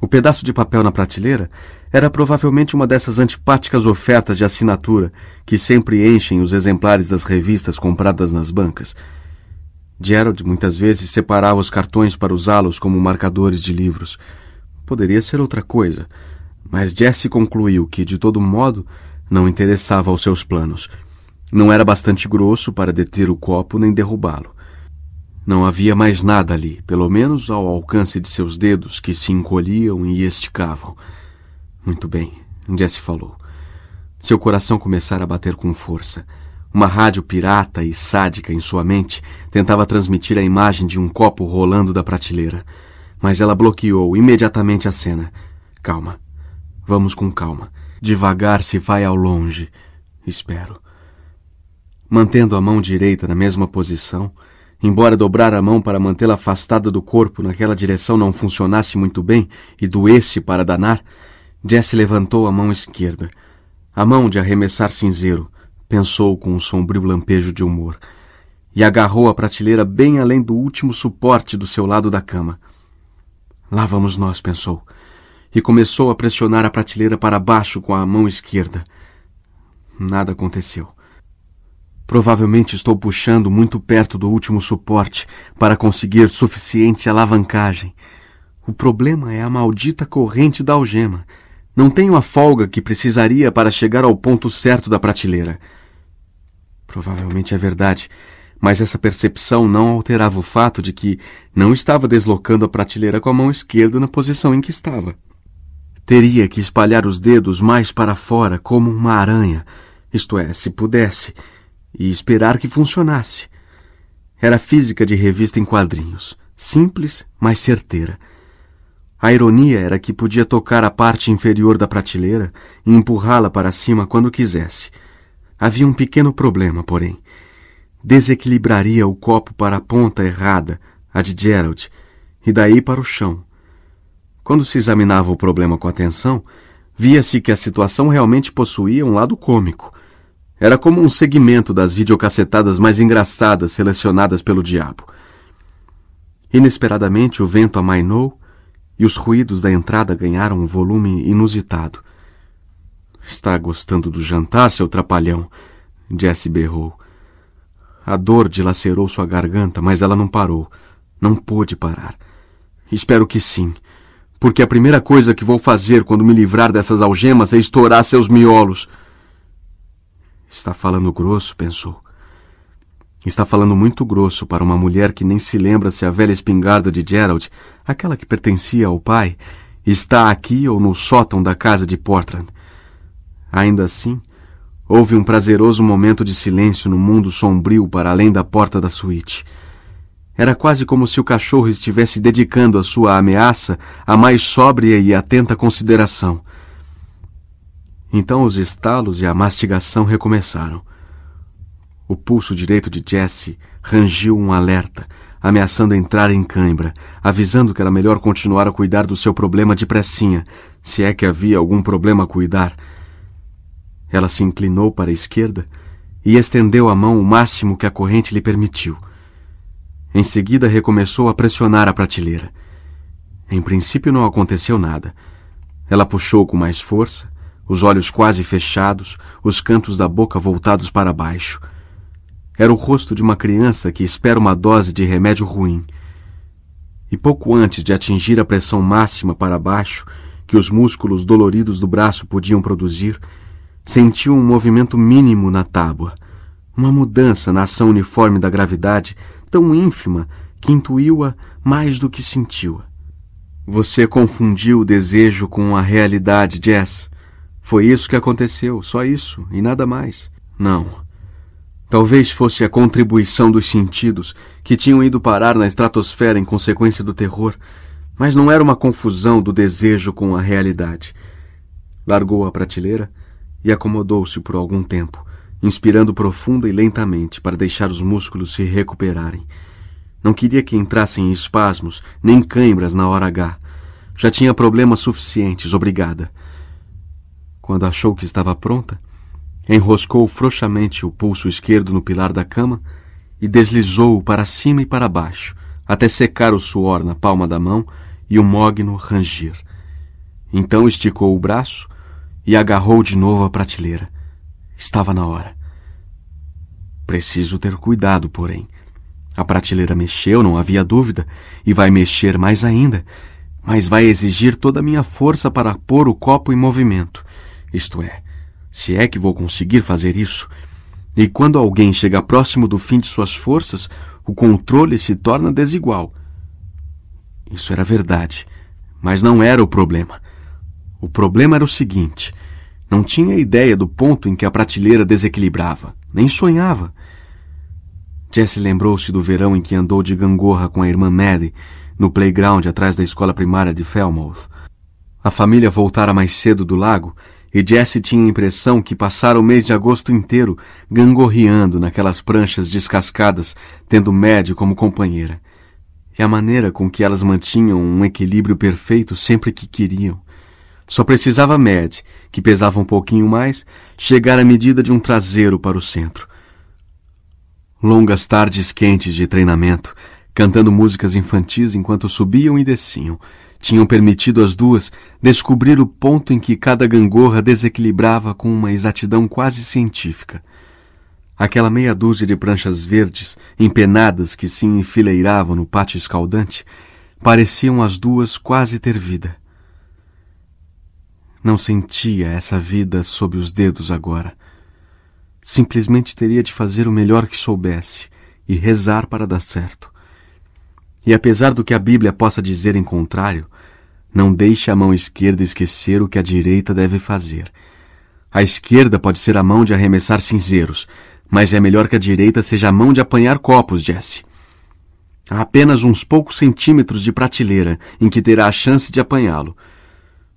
O pedaço de papel na prateleira era provavelmente uma dessas antipáticas ofertas de assinatura que sempre enchem os exemplares das revistas compradas nas bancas. Gerald muitas vezes separava os cartões para usá-los como marcadores de livros. Poderia ser outra coisa, mas Jesse concluiu que, de todo modo, não interessava aos seus planos. Não era bastante grosso para deter o copo nem derrubá-lo. Não havia mais nada ali, pelo menos ao alcance de seus dedos que se encolhiam e esticavam. Muito bem, Jesse falou. Seu coração começara a bater com força. Uma rádio pirata e sádica em sua mente tentava transmitir a imagem de um copo rolando da prateleira. Mas ela bloqueou imediatamente a cena. Calma. Vamos com calma. Devagar se vai ao longe. Espero mantendo a mão direita na mesma posição, embora dobrar a mão para mantê-la afastada do corpo naquela direção não funcionasse muito bem e doesse para danar, Jesse levantou a mão esquerda. A mão de arremessar cinzeiro, pensou com um sombrio lampejo de humor, e agarrou a prateleira bem além do último suporte do seu lado da cama. Lá vamos nós, pensou, e começou a pressionar a prateleira para baixo com a mão esquerda. Nada aconteceu. Provavelmente estou puxando muito perto do último suporte para conseguir suficiente alavancagem. O problema é a maldita corrente da algema. Não tenho a folga que precisaria para chegar ao ponto certo da prateleira. Provavelmente é verdade, mas essa percepção não alterava o fato de que não estava deslocando a prateleira com a mão esquerda na posição em que estava. Teria que espalhar os dedos mais para fora como uma aranha, isto é, se pudesse e esperar que funcionasse. Era física de revista em quadrinhos, simples, mas certeira. A ironia era que podia tocar a parte inferior da prateleira e empurrá-la para cima quando quisesse. Havia um pequeno problema, porém. Desequilibraria o copo para a ponta errada, a de Gerald, e daí para o chão. Quando se examinava o problema com atenção, via-se que a situação realmente possuía um lado cômico. Era como um segmento das videocassetadas mais engraçadas selecionadas pelo diabo. Inesperadamente o vento amainou e os ruídos da entrada ganharam um volume inusitado. Está gostando do jantar, seu trapalhão? Jesse berrou. A dor dilacerou sua garganta, mas ela não parou. Não pôde parar. Espero que sim, porque a primeira coisa que vou fazer quando me livrar dessas algemas é estourar seus miolos. Está falando grosso, pensou. Está falando muito grosso para uma mulher que nem se lembra se a velha espingarda de Gerald, aquela que pertencia ao pai, está aqui ou no sótão da casa de Portland. Ainda assim, houve um prazeroso momento de silêncio no mundo sombrio para além da porta da suíte. Era quase como se o cachorro estivesse dedicando a sua ameaça à mais sóbria e atenta consideração. Então os estalos e a mastigação recomeçaram. O pulso direito de Jesse rangiu um alerta, ameaçando entrar em cãibra, avisando que era melhor continuar a cuidar do seu problema de pressinha, se é que havia algum problema a cuidar. Ela se inclinou para a esquerda e estendeu a mão o máximo que a corrente lhe permitiu. Em seguida, recomeçou a pressionar a prateleira. Em princípio, não aconteceu nada. Ela puxou com mais força os olhos quase fechados, os cantos da boca voltados para baixo. Era o rosto de uma criança que espera uma dose de remédio ruim. E pouco antes de atingir a pressão máxima para baixo, que os músculos doloridos do braço podiam produzir, sentiu um movimento mínimo na tábua, uma mudança na ação uniforme da gravidade tão ínfima que intuiu-a mais do que sentiu-a. Você confundiu o desejo com a realidade, Jess. Foi isso que aconteceu, só isso, e nada mais. Não. Talvez fosse a contribuição dos sentidos que tinham ido parar na estratosfera em consequência do terror, mas não era uma confusão do desejo com a realidade. Largou a prateleira e acomodou-se por algum tempo, inspirando profunda e lentamente para deixar os músculos se recuperarem. Não queria que entrassem espasmos nem cãibras na hora H. Já tinha problemas suficientes, obrigada quando achou que estava pronta, enroscou frouxamente o pulso esquerdo no pilar da cama e deslizou-o para cima e para baixo, até secar o suor na palma da mão e o mogno rangir. Então esticou o braço e agarrou de novo a prateleira. Estava na hora. Preciso ter cuidado, porém. A prateleira mexeu, não havia dúvida, e vai mexer mais ainda, mas vai exigir toda a minha força para pôr o copo em movimento. Isto é, se é que vou conseguir fazer isso. E quando alguém chega próximo do fim de suas forças, o controle se torna desigual. Isso era verdade, mas não era o problema. O problema era o seguinte: não tinha ideia do ponto em que a prateleira desequilibrava, nem sonhava. Jesse lembrou-se do verão em que andou de gangorra com a irmã Maddie no playground atrás da escola primária de Falmouth. A família voltara mais cedo do lago e Jesse tinha a impressão que passara o mês de agosto inteiro gangorreando naquelas pranchas descascadas, tendo Mad como companheira. E a maneira com que elas mantinham um equilíbrio perfeito sempre que queriam. Só precisava Mad, que pesava um pouquinho mais, chegar à medida de um traseiro para o centro. Longas tardes quentes de treinamento, cantando músicas infantis enquanto subiam e desciam, tinham permitido às duas descobrir o ponto em que cada gangorra desequilibrava com uma exatidão quase científica. Aquela meia dúzia de pranchas verdes, empenadas que se enfileiravam no pátio escaldante, pareciam as duas quase ter vida. Não sentia essa vida sob os dedos agora. Simplesmente teria de fazer o melhor que soubesse e rezar para dar certo. E apesar do que a Bíblia possa dizer em contrário, não deixe a mão esquerda esquecer o que a direita deve fazer. A esquerda pode ser a mão de arremessar cinzeiros, mas é melhor que a direita seja a mão de apanhar copos, Jesse. Há apenas uns poucos centímetros de prateleira em que terá a chance de apanhá-lo.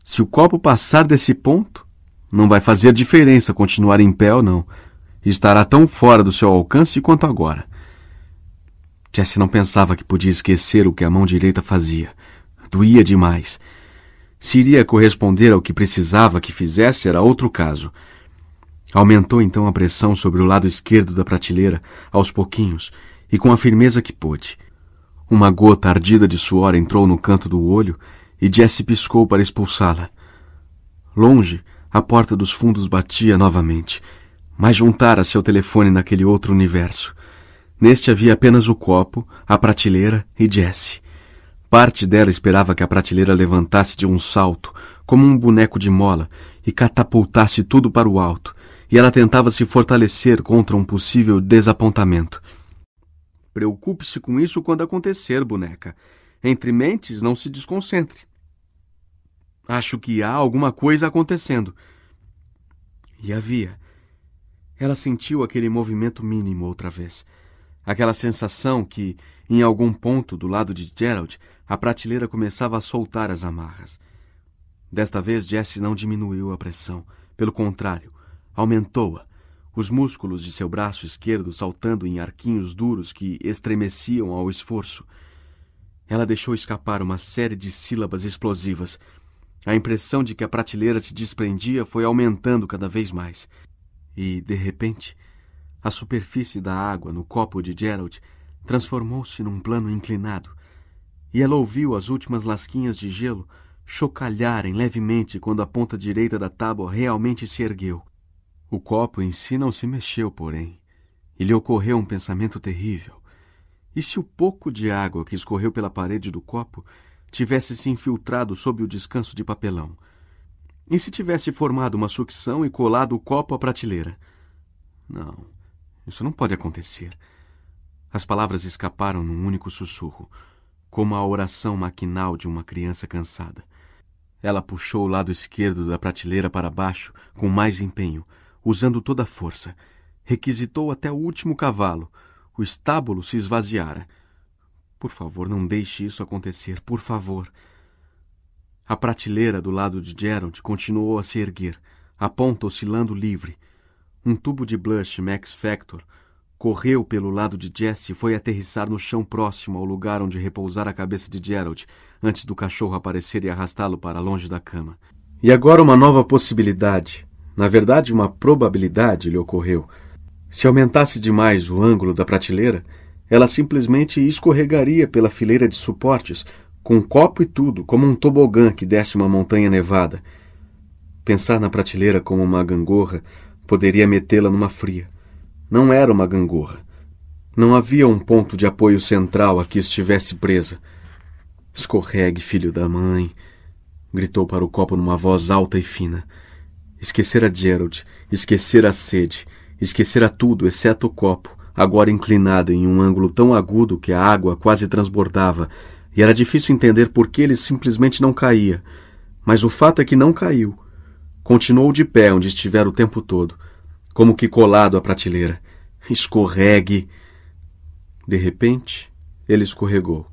Se o copo passar desse ponto, não vai fazer diferença continuar em pé ou não. Estará tão fora do seu alcance quanto agora. Jesse não pensava que podia esquecer o que a mão direita fazia. Doía demais. Se iria corresponder ao que precisava que fizesse era outro caso. Aumentou então a pressão sobre o lado esquerdo da prateleira, aos pouquinhos, e com a firmeza que pôde. Uma gota ardida de suor entrou no canto do olho e Jesse piscou para expulsá-la. Longe, a porta dos fundos batia novamente, mas juntara seu telefone naquele outro universo. Neste havia apenas o copo, a prateleira e Jesse. Parte dela esperava que a prateleira levantasse de um salto, como um boneco de mola, e catapultasse tudo para o alto, e ela tentava se fortalecer contra um possível desapontamento. Preocupe-se com isso quando acontecer, boneca. Entre mentes, não se desconcentre. Acho que há alguma coisa acontecendo. E havia. Ela sentiu aquele movimento mínimo outra vez. Aquela sensação que, em algum ponto do lado de Gerald, a prateleira começava a soltar as amarras. Desta vez, Jesse não diminuiu a pressão. Pelo contrário, aumentou-a, os músculos de seu braço esquerdo saltando em arquinhos duros que estremeciam ao esforço. Ela deixou escapar uma série de sílabas explosivas. A impressão de que a prateleira se desprendia foi aumentando cada vez mais. E, de repente, a superfície da água no copo de Gerald transformou-se num plano inclinado, e ela ouviu as últimas lasquinhas de gelo chocalharem levemente quando a ponta direita da tábua realmente se ergueu. O copo em si não se mexeu, porém, e lhe ocorreu um pensamento terrível. E se o pouco de água que escorreu pela parede do copo tivesse se infiltrado sob o descanso de papelão? E se tivesse formado uma sucção e colado o copo à prateleira? Não. Isso não pode acontecer. As palavras escaparam num único sussurro, como a oração maquinal de uma criança cansada. Ela puxou o lado esquerdo da prateleira para baixo com mais empenho, usando toda a força. Requisitou até o último cavalo. O estábulo se esvaziara. Por favor, não deixe isso acontecer, por favor. A prateleira do lado de Gerald continuou a se erguer, a ponta oscilando livre. Um tubo de blush Max Factor correu pelo lado de Jesse e foi aterrissar no chão próximo ao lugar onde repousara a cabeça de Gerald, antes do cachorro aparecer e arrastá-lo para longe da cama. E agora uma nova possibilidade. Na verdade, uma probabilidade lhe ocorreu. Se aumentasse demais o ângulo da prateleira, ela simplesmente escorregaria pela fileira de suportes, com copo e tudo, como um tobogã que desce uma montanha nevada. Pensar na prateleira como uma gangorra poderia metê-la numa fria. Não era uma gangorra. Não havia um ponto de apoio central a que estivesse presa. Escorregue, filho da mãe, gritou para o copo numa voz alta e fina. Esquecer a Gerald, esquecer a sede, esquecer a tudo exceto o copo, agora inclinado em um ângulo tão agudo que a água quase transbordava, e era difícil entender por que ele simplesmente não caía. Mas o fato é que não caiu, Continuou de pé onde estivera o tempo todo, como que colado à prateleira. Escorregue! De repente, ele escorregou.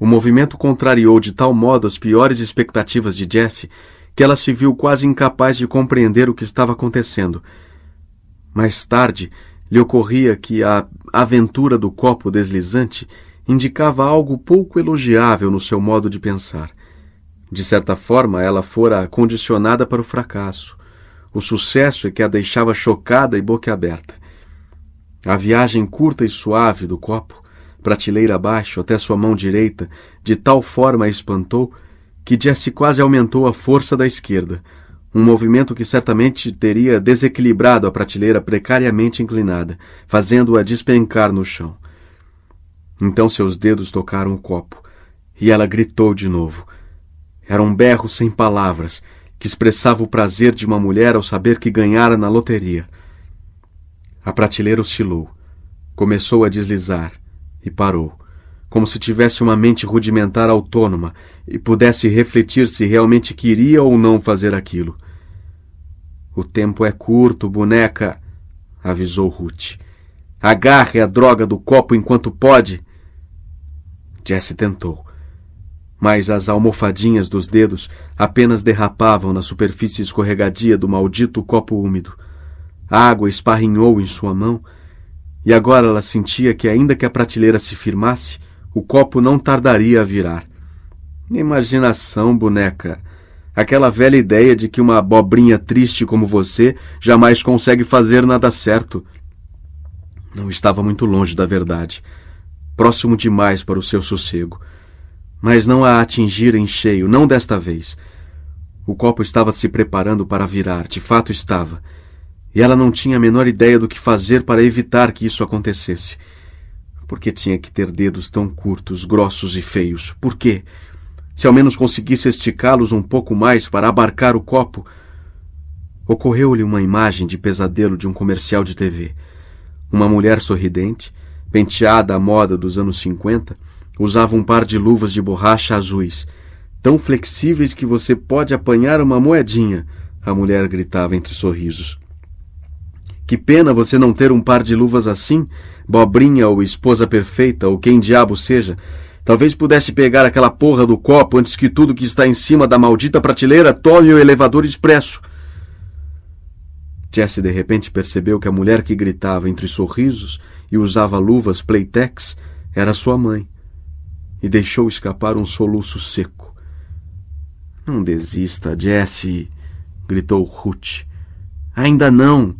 O movimento contrariou de tal modo as piores expectativas de Jessie que ela se viu quase incapaz de compreender o que estava acontecendo. Mais tarde, lhe ocorria que a aventura do copo deslizante indicava algo pouco elogiável no seu modo de pensar. De certa forma, ela fora condicionada para o fracasso. O sucesso é que a deixava chocada e boquiaberta. A viagem curta e suave do copo, prateleira abaixo até sua mão direita, de tal forma a espantou que Jesse quase aumentou a força da esquerda, um movimento que certamente teria desequilibrado a prateleira precariamente inclinada, fazendo-a despencar no chão. Então seus dedos tocaram o copo, e ela gritou de novo, era um berro sem palavras, que expressava o prazer de uma mulher ao saber que ganhara na loteria. A prateleira oscilou, começou a deslizar e parou, como se tivesse uma mente rudimentar autônoma e pudesse refletir se realmente queria ou não fazer aquilo. O tempo é curto, boneca, avisou Ruth. Agarre a droga do copo enquanto pode. Jesse tentou mas as almofadinhas dos dedos apenas derrapavam na superfície escorregadia do maldito copo úmido. A água esparrinhou em sua mão, e agora ela sentia que, ainda que a prateleira se firmasse, o copo não tardaria a virar. Imaginação, boneca! Aquela velha ideia de que uma abobrinha triste como você jamais consegue fazer nada certo. Não estava muito longe da verdade, próximo demais para o seu sossego mas não a atingira em cheio, não desta vez. O copo estava se preparando para virar, de fato estava, e ela não tinha a menor ideia do que fazer para evitar que isso acontecesse. Por que tinha que ter dedos tão curtos, grossos e feios? Por quê? Se ao menos conseguisse esticá-los um pouco mais para abarcar o copo. Ocorreu-lhe uma imagem de pesadelo de um comercial de TV. Uma mulher sorridente, penteada à moda dos anos 50, Usava um par de luvas de borracha azuis, tão flexíveis que você pode apanhar uma moedinha, a mulher gritava entre sorrisos. Que pena você não ter um par de luvas assim, bobrinha ou esposa perfeita ou quem diabo seja. Talvez pudesse pegar aquela porra do copo antes que tudo que está em cima da maldita prateleira tome o elevador expresso. Jesse de repente percebeu que a mulher que gritava entre sorrisos e usava luvas playtex era sua mãe e deixou escapar um soluço seco. Não desista, Jesse, gritou Ruth. Ainda não.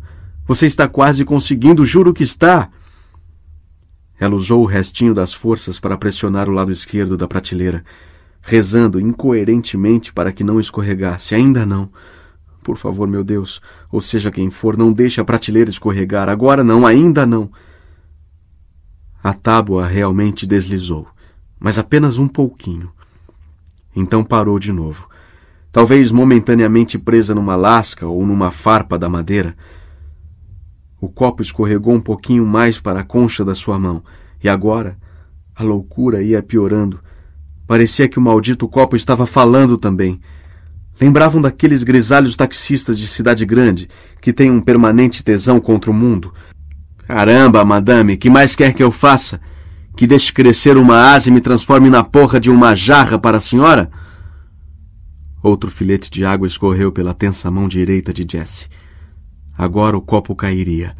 Você está quase conseguindo, juro que está. Ela usou o restinho das forças para pressionar o lado esquerdo da prateleira, rezando incoerentemente para que não escorregasse. Ainda não. Por favor, meu Deus, ou seja quem for, não deixe a prateleira escorregar. Agora não, ainda não. A tábua realmente deslizou mas apenas um pouquinho. Então parou de novo. Talvez momentaneamente presa numa lasca ou numa farpa da madeira. O copo escorregou um pouquinho mais para a concha da sua mão, e agora a loucura ia piorando. Parecia que o maldito copo estava falando também. Lembravam daqueles grisalhos taxistas de cidade grande que têm um permanente tesão contra o mundo. Caramba, madame, que mais quer que eu faça? que deixe crescer uma asa e me transforme na porra de uma jarra para a senhora? Outro filete de água escorreu pela tensa mão direita de Jesse. Agora o copo cairia.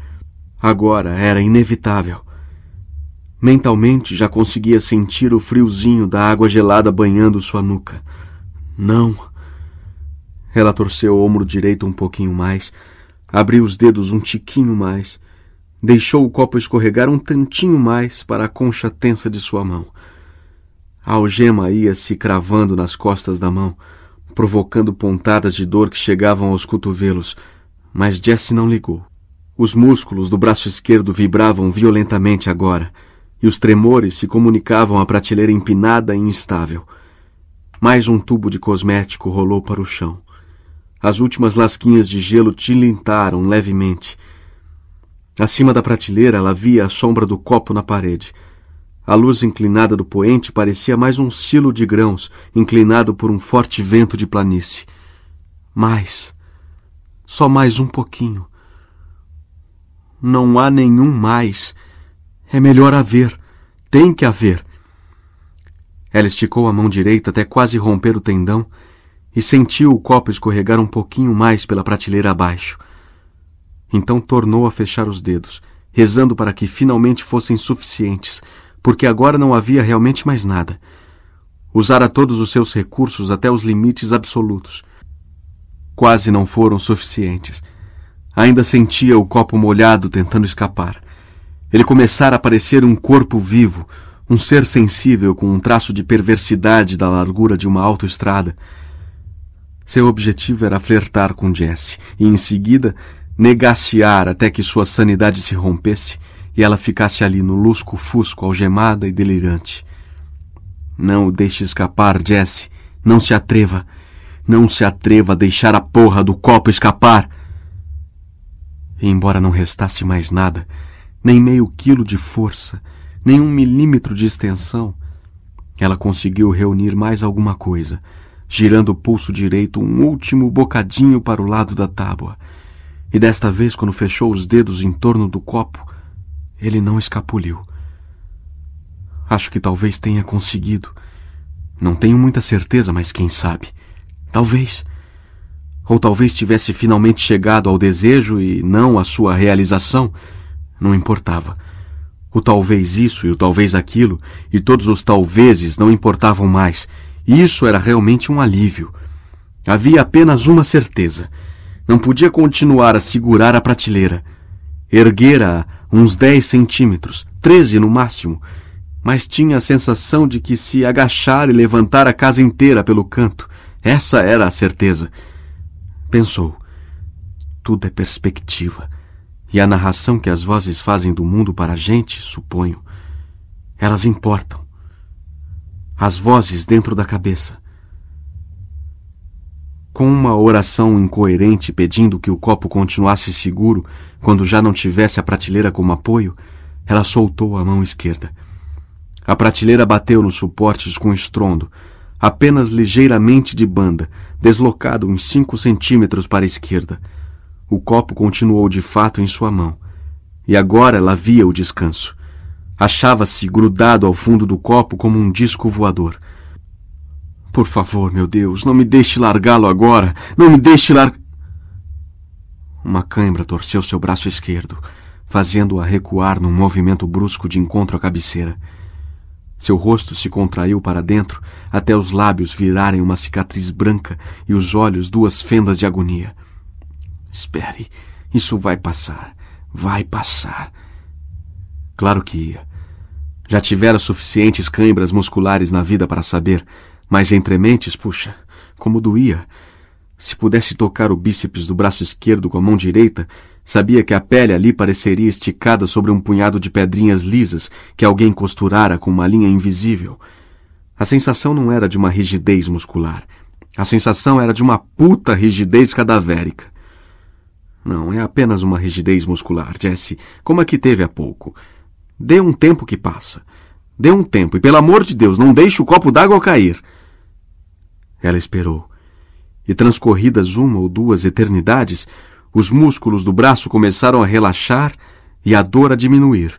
Agora era inevitável. Mentalmente já conseguia sentir o friozinho da água gelada banhando sua nuca. Não. Ela torceu o ombro direito um pouquinho mais, abriu os dedos um tiquinho mais Deixou o copo escorregar um tantinho mais para a concha tensa de sua mão. A algema ia se cravando nas costas da mão, provocando pontadas de dor que chegavam aos cotovelos, mas Jesse não ligou. Os músculos do braço esquerdo vibravam violentamente agora, e os tremores se comunicavam à prateleira empinada e instável. Mais um tubo de cosmético rolou para o chão. As últimas lasquinhas de gelo tilintaram levemente, Acima da prateleira, ela via a sombra do copo na parede. A luz inclinada do poente parecia mais um silo de grãos, inclinado por um forte vento de planície. Mais. Só mais um pouquinho. Não há nenhum mais. É melhor haver. Tem que haver. Ela esticou a mão direita até quase romper o tendão e sentiu o copo escorregar um pouquinho mais pela prateleira abaixo. Então tornou a fechar os dedos, rezando para que finalmente fossem suficientes, porque agora não havia realmente mais nada. Usara todos os seus recursos até os limites absolutos. Quase não foram suficientes. Ainda sentia o copo molhado tentando escapar. Ele começara a parecer um corpo vivo, um ser sensível com um traço de perversidade da largura de uma autoestrada. Seu objetivo era flertar com Jesse e, em seguida, negaciar até que sua sanidade se rompesse e ela ficasse ali no lusco-fusco, algemada e delirante. Não o deixe escapar, Jesse. Não se atreva. Não se atreva a deixar a porra do copo escapar. E embora não restasse mais nada, nem meio quilo de força, nem um milímetro de extensão, ela conseguiu reunir mais alguma coisa, girando o pulso direito um último bocadinho para o lado da tábua. E desta vez, quando fechou os dedos em torno do copo, ele não escapuliu. Acho que talvez tenha conseguido. Não tenho muita certeza, mas quem sabe? Talvez. Ou talvez tivesse finalmente chegado ao desejo e não à sua realização. Não importava. O talvez isso e o talvez aquilo, e todos os talvezes não importavam mais. Isso era realmente um alívio. Havia apenas uma certeza. Não podia continuar a segurar a prateleira. Erguera-a uns dez centímetros, treze no máximo, mas tinha a sensação de que se agachar e levantar a casa inteira pelo canto. Essa era a certeza. Pensou. Tudo é perspectiva. E a narração que as vozes fazem do mundo para a gente, suponho, elas importam. As vozes dentro da cabeça com uma oração incoerente pedindo que o copo continuasse seguro quando já não tivesse a prateleira como apoio, ela soltou a mão esquerda. A prateleira bateu nos suportes com estrondo, apenas ligeiramente de banda, deslocado uns cinco centímetros para a esquerda. O copo continuou de fato em sua mão. E agora ela via o descanso. Achava-se grudado ao fundo do copo como um disco voador. Por favor, meu Deus, não me deixe largá-lo agora. Não me deixe lar. Uma cãibra torceu seu braço esquerdo, fazendo-a recuar num movimento brusco de encontro à cabeceira. Seu rosto se contraiu para dentro até os lábios virarem uma cicatriz branca e os olhos duas fendas de agonia. Espere, isso vai passar, vai passar. Claro que ia. Já tivera suficientes cãibras musculares na vida para saber mas entre mentes, puxa, como doía. Se pudesse tocar o bíceps do braço esquerdo com a mão direita, sabia que a pele ali pareceria esticada sobre um punhado de pedrinhas lisas que alguém costurara com uma linha invisível. A sensação não era de uma rigidez muscular. A sensação era de uma puta rigidez cadavérica. Não, é apenas uma rigidez muscular, Jesse, como a que teve há pouco. Dê um tempo que passa. Dê um tempo e, pelo amor de Deus, não deixe o copo d'água cair. Ela esperou. E transcorridas uma ou duas eternidades, os músculos do braço começaram a relaxar e a dor a diminuir.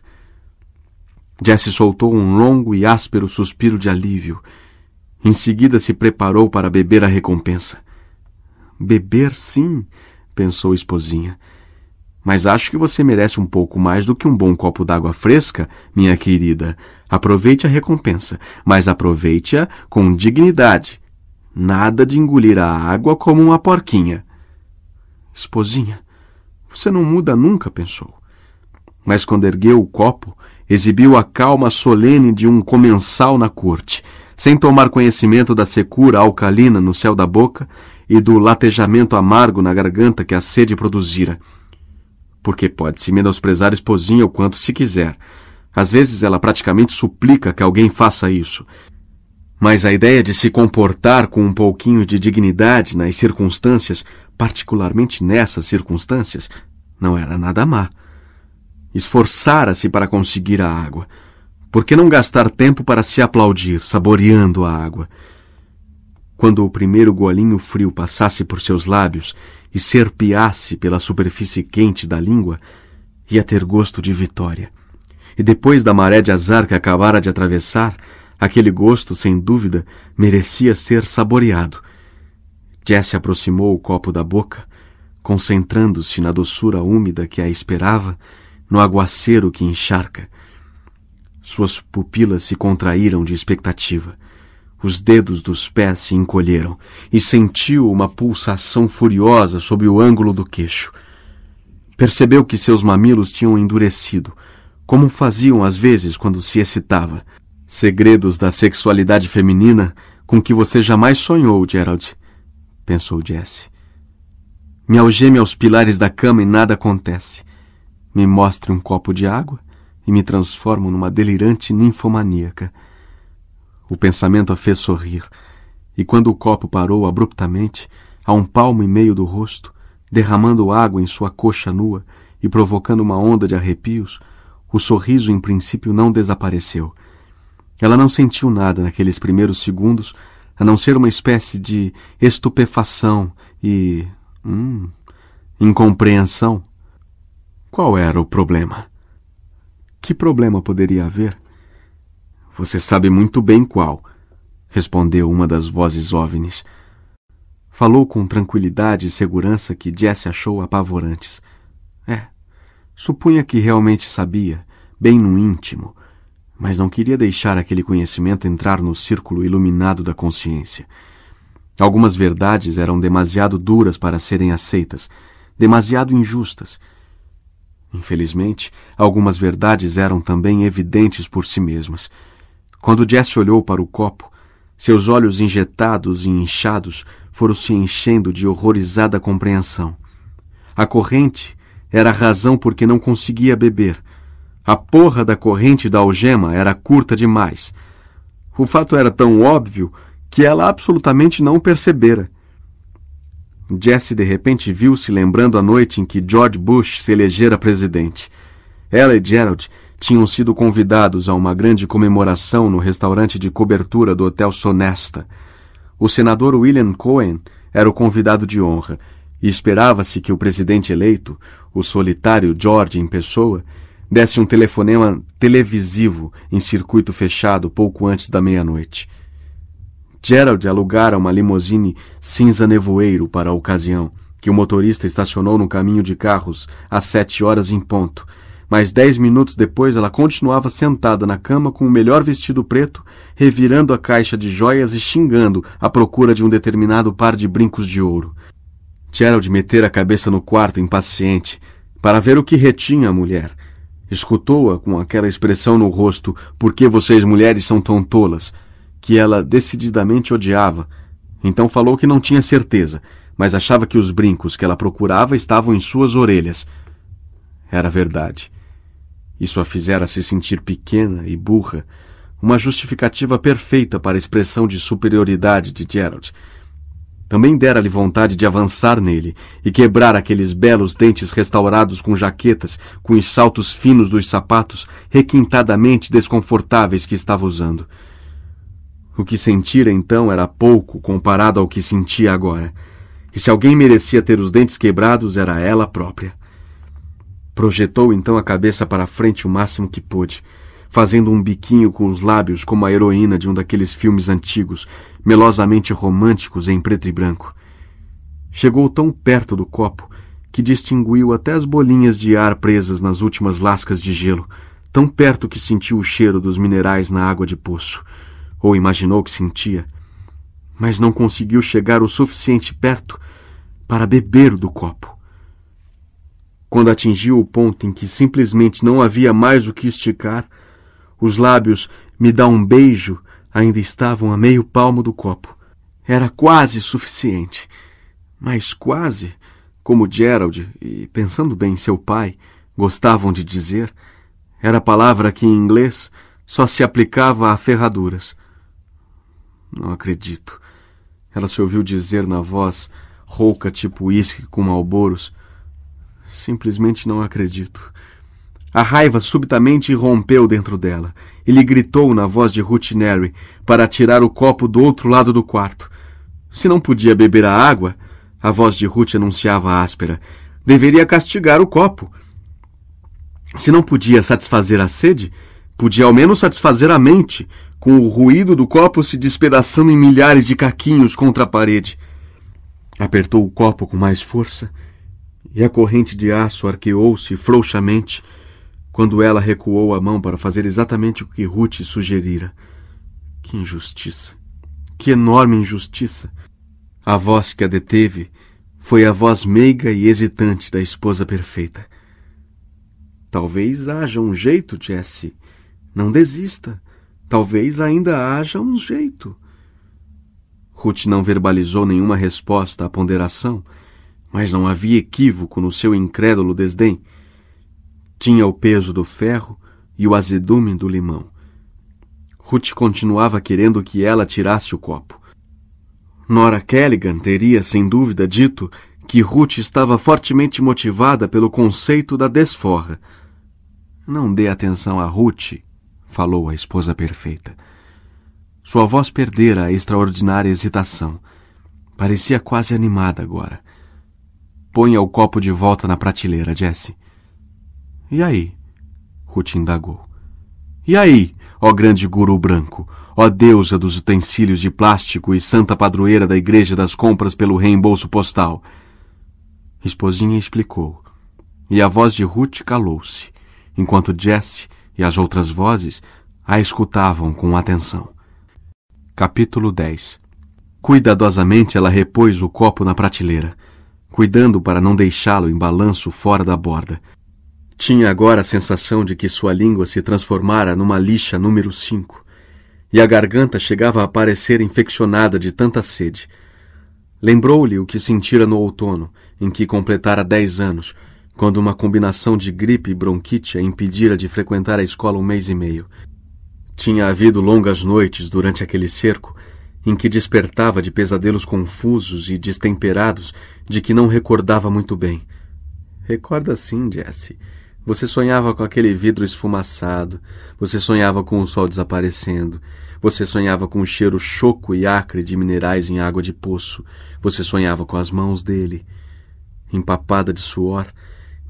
Jesse soltou um longo e áspero suspiro de alívio. Em seguida se preparou para beber a recompensa. Beber, sim, pensou a esposinha. Mas acho que você merece um pouco mais do que um bom copo d'água fresca, minha querida. Aproveite a recompensa, mas aproveite-a com dignidade. Nada de engolir a água como uma porquinha. Esposinha, você não muda nunca, pensou. Mas quando ergueu o copo, exibiu a calma solene de um comensal na corte, sem tomar conhecimento da secura alcalina no céu da boca e do latejamento amargo na garganta que a sede produzira. Porque pode-se menosprezar esposinha o quanto se quiser. Às vezes ela praticamente suplica que alguém faça isso mas a ideia de se comportar com um pouquinho de dignidade nas circunstâncias, particularmente nessas circunstâncias, não era nada má. Esforçara-se para conseguir a água. Por que não gastar tempo para se aplaudir, saboreando a água? Quando o primeiro golinho frio passasse por seus lábios e serpeasse pela superfície quente da língua, ia ter gosto de vitória. E depois da maré de azar que acabara de atravessar, Aquele gosto, sem dúvida, merecia ser saboreado. Jess aproximou o copo da boca, concentrando-se na doçura úmida que a esperava, no aguaceiro que encharca. Suas pupilas se contraíram de expectativa. Os dedos dos pés se encolheram e sentiu uma pulsação furiosa sob o ângulo do queixo. Percebeu que seus mamilos tinham endurecido, como faziam às vezes quando se excitava. Segredos da sexualidade feminina com que você jamais sonhou, Gerald, pensou Jesse. Me algeme aos pilares da cama e nada acontece. Me mostre um copo de água e me transformo numa delirante ninfomaníaca. O pensamento a fez sorrir, e quando o copo parou abruptamente, a um palmo e meio do rosto, derramando água em sua coxa nua e provocando uma onda de arrepios, o sorriso em princípio não desapareceu ela não sentiu nada naqueles primeiros segundos, a não ser uma espécie de estupefação e. Hum, incompreensão. Qual era o problema? Que problema poderia haver? Você sabe muito bem qual, respondeu uma das vozes ovnis. Falou com tranquilidade e segurança que Jesse achou apavorantes. É, supunha que realmente sabia, bem no íntimo, mas não queria deixar aquele conhecimento entrar no círculo iluminado da consciência. Algumas verdades eram demasiado duras para serem aceitas, demasiado injustas. Infelizmente, algumas verdades eram também evidentes por si mesmas. Quando Jesse olhou para o copo, seus olhos injetados e inchados foram se enchendo de horrorizada compreensão. A corrente era a razão por que não conseguia beber — a porra da corrente da algema era curta demais. O fato era tão óbvio que ela absolutamente não percebera. Jesse de repente viu-se lembrando a noite em que George Bush se elegera presidente. Ela e Gerald tinham sido convidados a uma grande comemoração no restaurante de cobertura do Hotel Sonesta. O senador William Cohen era o convidado de honra e esperava-se que o presidente eleito, o solitário George em pessoa, desse um telefonema televisivo em circuito fechado pouco antes da meia-noite. Gerald alugara uma limusine cinza nevoeiro para a ocasião, que o motorista estacionou no caminho de carros às sete horas em ponto, mas dez minutos depois ela continuava sentada na cama com o melhor vestido preto, revirando a caixa de joias e xingando à procura de um determinado par de brincos de ouro. Gerald metera a cabeça no quarto, impaciente, para ver o que retinha a mulher — Escutou-a com aquela expressão no rosto, porque vocês mulheres são tão tolas, que ela decididamente odiava. Então falou que não tinha certeza, mas achava que os brincos que ela procurava estavam em suas orelhas. Era verdade. Isso a fizera se sentir pequena e burra, uma justificativa perfeita para a expressão de superioridade de Gerald também dera-lhe vontade de avançar nele e quebrar aqueles belos dentes restaurados com jaquetas, com os saltos finos dos sapatos requintadamente desconfortáveis que estava usando. O que sentira então era pouco comparado ao que sentia agora. E se alguém merecia ter os dentes quebrados, era ela própria. Projetou então a cabeça para a frente o máximo que pôde fazendo um biquinho com os lábios como a heroína de um daqueles filmes antigos, melosamente românticos em preto e branco. Chegou tão perto do copo que distinguiu até as bolinhas de ar presas nas últimas lascas de gelo, tão perto que sentiu o cheiro dos minerais na água de poço, ou imaginou que sentia, mas não conseguiu chegar o suficiente perto para beber do copo. Quando atingiu o ponto em que simplesmente não havia mais o que esticar, os lábios me dá um beijo ainda estavam a meio palmo do copo. Era quase suficiente. Mas quase, como Gerald e pensando bem seu pai gostavam de dizer, era palavra que em inglês só se aplicava a ferraduras. Não acredito. Ela se ouviu dizer na voz rouca tipo uísque com malboros. Simplesmente não acredito. A raiva subitamente irrompeu dentro dela. Ele gritou na voz de Ruth Neri para tirar o copo do outro lado do quarto. Se não podia beber a água, a voz de Ruth anunciava áspera, deveria castigar o copo. Se não podia satisfazer a sede, podia ao menos satisfazer a mente, com o ruído do copo se despedaçando em milhares de caquinhos contra a parede. Apertou o copo com mais força e a corrente de aço arqueou-se frouxamente quando ela recuou a mão para fazer exatamente o que Ruth sugerira. Que injustiça! Que enorme injustiça! A voz que a deteve foi a voz meiga e hesitante da esposa perfeita. Talvez haja um jeito, Jesse. Não desista. Talvez ainda haja um jeito. Ruth não verbalizou nenhuma resposta à ponderação, mas não havia equívoco no seu incrédulo desdém. Tinha o peso do ferro e o azedume do limão. Ruth continuava querendo que ela tirasse o copo. Nora Kelligan teria, sem dúvida, dito que Ruth estava fortemente motivada pelo conceito da desforra. Não dê atenção a Ruth, falou a esposa perfeita. Sua voz perdera a extraordinária hesitação. Parecia quase animada agora. Ponha o copo de volta na prateleira, Jesse. E aí? Ruth indagou. E aí, ó grande guru branco, ó deusa dos utensílios de plástico e santa padroeira da igreja das compras pelo reembolso postal? Esposinha explicou, e a voz de Ruth calou-se, enquanto Jesse e as outras vozes a escutavam com atenção. Capítulo 10 Cuidadosamente ela repôs o copo na prateleira, cuidando para não deixá-lo em balanço fora da borda, tinha agora a sensação de que sua língua se transformara numa lixa número cinco, e a garganta chegava a parecer infeccionada de tanta sede. Lembrou-lhe o que sentira no outono, em que completara dez anos, quando uma combinação de gripe e bronquite a impedira de frequentar a escola um mês e meio. Tinha havido longas noites durante aquele cerco, em que despertava de pesadelos confusos e destemperados de que não recordava muito bem. Recorda sim, Jesse. Você sonhava com aquele vidro esfumaçado, você sonhava com o sol desaparecendo, você sonhava com o cheiro choco e acre de minerais em água de poço, você sonhava com as mãos dele, empapada de suor,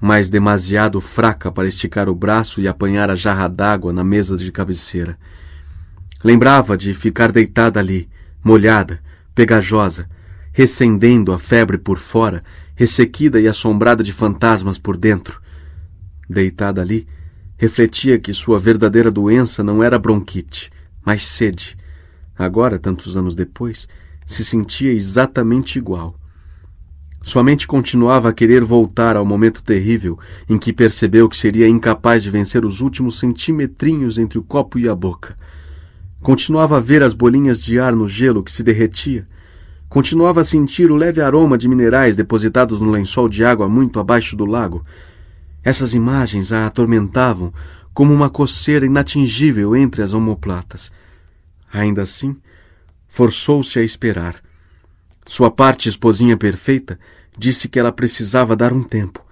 mas demasiado fraca para esticar o braço e apanhar a jarra d'água na mesa de cabeceira. Lembrava de ficar deitada ali, molhada, pegajosa, recendendo a febre por fora, ressequida e assombrada de fantasmas por dentro Deitada ali, refletia que sua verdadeira doença não era bronquite, mas sede. Agora, tantos anos depois, se sentia exatamente igual. Sua mente continuava a querer voltar ao momento terrível em que percebeu que seria incapaz de vencer os últimos centimetrinhos entre o copo e a boca. Continuava a ver as bolinhas de ar no gelo que se derretia. Continuava a sentir o leve aroma de minerais depositados no lençol de água muito abaixo do lago. Essas imagens a atormentavam como uma coceira inatingível entre as omoplatas. Ainda assim, forçou-se a esperar. Sua parte esposinha perfeita disse que ela precisava dar um tempo,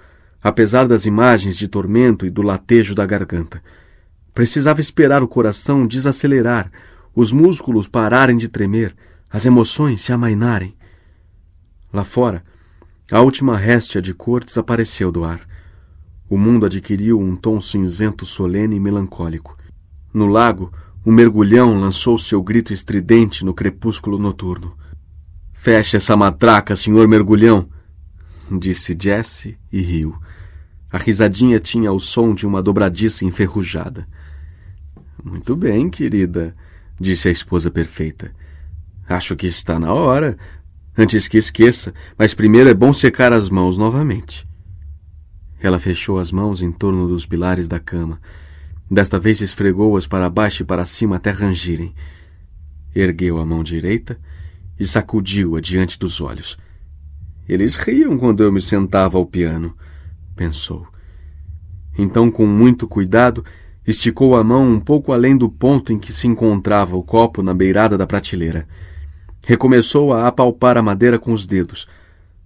apesar das imagens de tormento e do latejo da garganta. Precisava esperar o coração desacelerar, os músculos pararem de tremer, as emoções se amainarem. Lá fora, a última réstia de cor desapareceu do ar. O mundo adquiriu um tom cinzento solene e melancólico. No lago, o mergulhão lançou seu grito estridente no crepúsculo noturno. Feche essa matraca, senhor mergulhão! disse Jesse e riu. A risadinha tinha o som de uma dobradiça enferrujada. Muito bem, querida, disse a esposa perfeita. Acho que está na hora. Antes que esqueça, mas primeiro é bom secar as mãos novamente. Ela fechou as mãos em torno dos pilares da cama. Desta vez esfregou-as para baixo e para cima até rangirem. Ergueu a mão direita e sacudiu-a diante dos olhos. Eles riam quando eu me sentava ao piano, pensou. Então, com muito cuidado, esticou a mão um pouco além do ponto em que se encontrava o copo na beirada da prateleira. Recomeçou a apalpar a madeira com os dedos.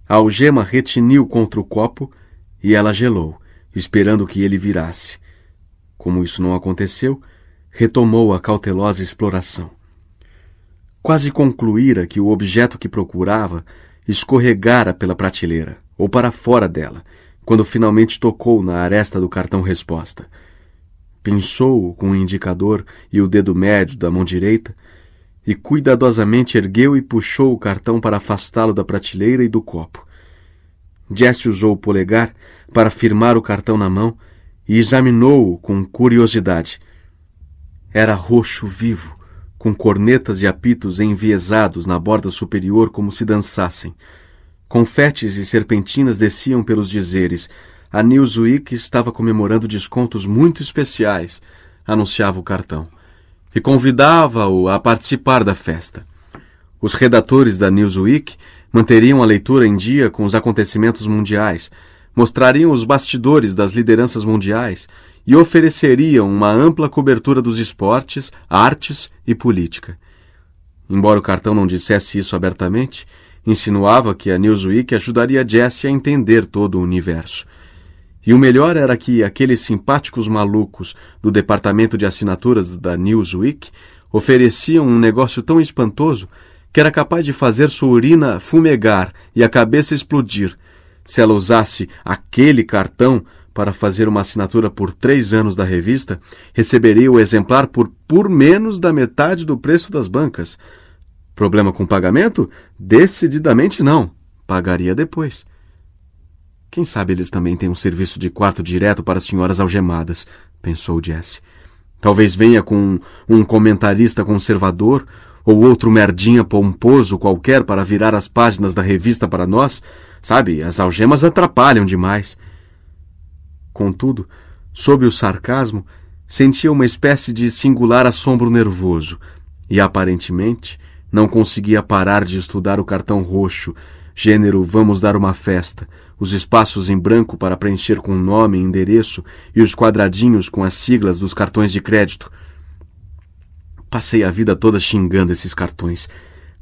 A algema retiniu contra o copo e ela gelou, esperando que ele virasse. Como isso não aconteceu, retomou a cautelosa exploração. Quase concluíra que o objeto que procurava escorregara pela prateleira, ou para fora dela, quando finalmente tocou na aresta do cartão resposta. Pinçou-o com o indicador e o dedo médio da mão direita e cuidadosamente ergueu e puxou o cartão para afastá-lo da prateleira e do copo. Jesse usou o polegar para firmar o cartão na mão e examinou-o com curiosidade. Era roxo vivo, com cornetas e apitos enviesados na borda superior como se dançassem. Confetes e serpentinas desciam pelos dizeres. A Newsweek estava comemorando descontos muito especiais, anunciava o cartão, e convidava-o a participar da festa. Os redatores da Newsweek manteriam a leitura em dia com os acontecimentos mundiais, mostrariam os bastidores das lideranças mundiais e ofereceriam uma ampla cobertura dos esportes, artes e política. Embora o cartão não dissesse isso abertamente, insinuava que a Newsweek ajudaria Jesse a entender todo o universo. E o melhor era que aqueles simpáticos malucos do departamento de assinaturas da Newsweek ofereciam um negócio tão espantoso que era capaz de fazer sua urina fumegar e a cabeça explodir, se ela usasse aquele cartão para fazer uma assinatura por três anos da revista, receberia o exemplar por por menos da metade do preço das bancas. Problema com pagamento? Decididamente não. Pagaria depois. Quem sabe eles também têm um serviço de quarto direto para senhoras algemadas, pensou Jesse. Talvez venha com um comentarista conservador ou outro merdinha pomposo qualquer para virar as páginas da revista para nós, sabe, as algemas atrapalham demais. Contudo, sob o sarcasmo, sentia uma espécie de singular assombro nervoso e, aparentemente, não conseguia parar de estudar o cartão roxo, gênero Vamos Dar Uma Festa, os espaços em branco para preencher com nome e endereço e os quadradinhos com as siglas dos cartões de crédito. Passei a vida toda xingando esses cartões.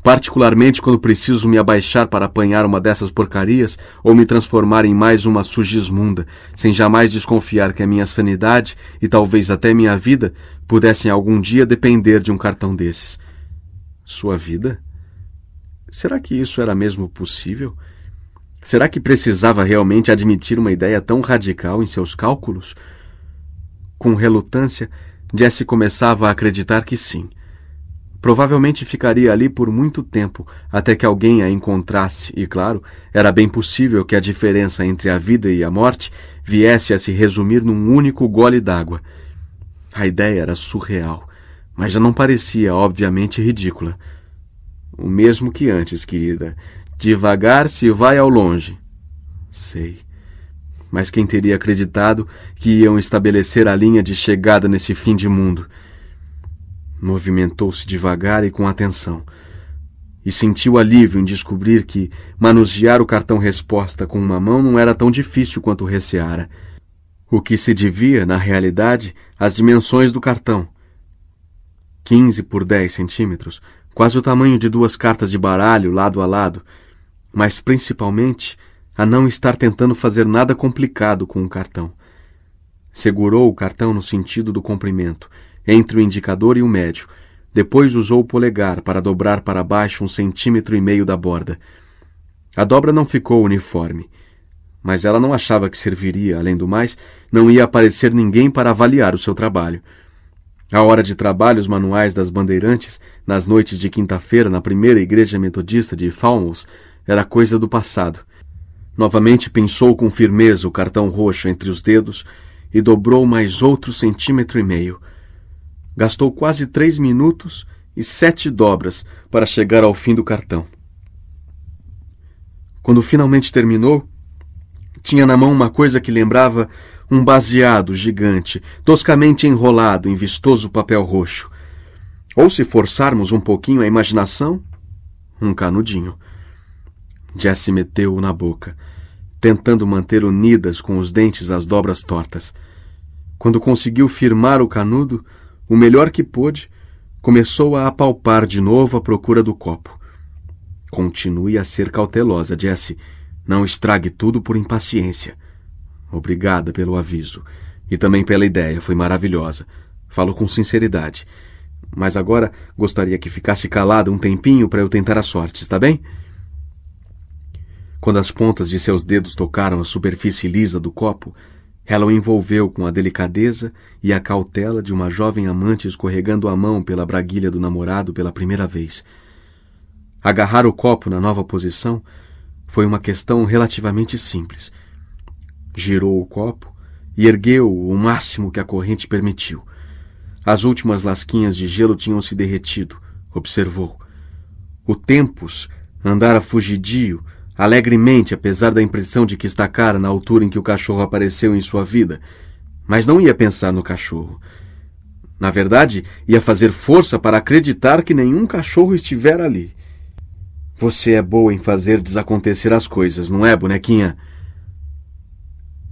Particularmente quando preciso me abaixar para apanhar uma dessas porcarias ou me transformar em mais uma sujismunda, sem jamais desconfiar que a minha sanidade e talvez até minha vida pudessem algum dia depender de um cartão desses. Sua vida? Será que isso era mesmo possível? Será que precisava realmente admitir uma ideia tão radical em seus cálculos? Com relutância, Jesse começava a acreditar que sim. Provavelmente ficaria ali por muito tempo até que alguém a encontrasse, e claro, era bem possível que a diferença entre a vida e a morte viesse a se resumir num único gole d'água. A ideia era surreal, mas já não parecia obviamente ridícula. O mesmo que antes, querida. Devagar se vai ao longe. Sei mas quem teria acreditado que iam estabelecer a linha de chegada nesse fim de mundo? Movimentou-se devagar e com atenção, e sentiu alívio em descobrir que manusear o cartão resposta com uma mão não era tão difícil quanto receara. O que se devia, na realidade, às dimensões do cartão. 15 por 10 centímetros, quase o tamanho de duas cartas de baralho lado a lado, mas principalmente a não estar tentando fazer nada complicado com o cartão. Segurou o cartão no sentido do comprimento, entre o indicador e o médio. Depois usou o polegar para dobrar para baixo um centímetro e meio da borda. A dobra não ficou uniforme, mas ela não achava que serviria, além do mais, não ia aparecer ninguém para avaliar o seu trabalho. A hora de trabalhos manuais das bandeirantes, nas noites de quinta-feira na primeira igreja metodista de Falmouth, era coisa do passado. Novamente pinçou com firmeza o cartão roxo entre os dedos e dobrou mais outro centímetro e meio. Gastou quase três minutos e sete dobras para chegar ao fim do cartão. Quando finalmente terminou, tinha na mão uma coisa que lembrava um baseado gigante, toscamente enrolado em vistoso papel roxo. Ou se forçarmos um pouquinho a imaginação, um canudinho. Jesse meteu-o na boca, tentando manter unidas com os dentes as dobras tortas. Quando conseguiu firmar o canudo, o melhor que pôde, começou a apalpar de novo à procura do copo. Continue a ser cautelosa, Jesse. Não estrague tudo por impaciência. Obrigada pelo aviso. E também pela ideia, foi maravilhosa. Falo com sinceridade. Mas agora gostaria que ficasse calada um tempinho para eu tentar a sorte, está bem? Quando as pontas de seus dedos tocaram a superfície lisa do copo, ela o envolveu com a delicadeza e a cautela de uma jovem amante escorregando a mão pela braguilha do namorado pela primeira vez. Agarrar o copo na nova posição foi uma questão relativamente simples. Girou o copo e ergueu-o o máximo que a corrente permitiu. As últimas lasquinhas de gelo tinham se derretido, observou. O Tempus andara fugidio alegremente, apesar da impressão de que está cara na altura em que o cachorro apareceu em sua vida, mas não ia pensar no cachorro. Na verdade, ia fazer força para acreditar que nenhum cachorro estivera ali. Você é boa em fazer desacontecer as coisas, não é, bonequinha?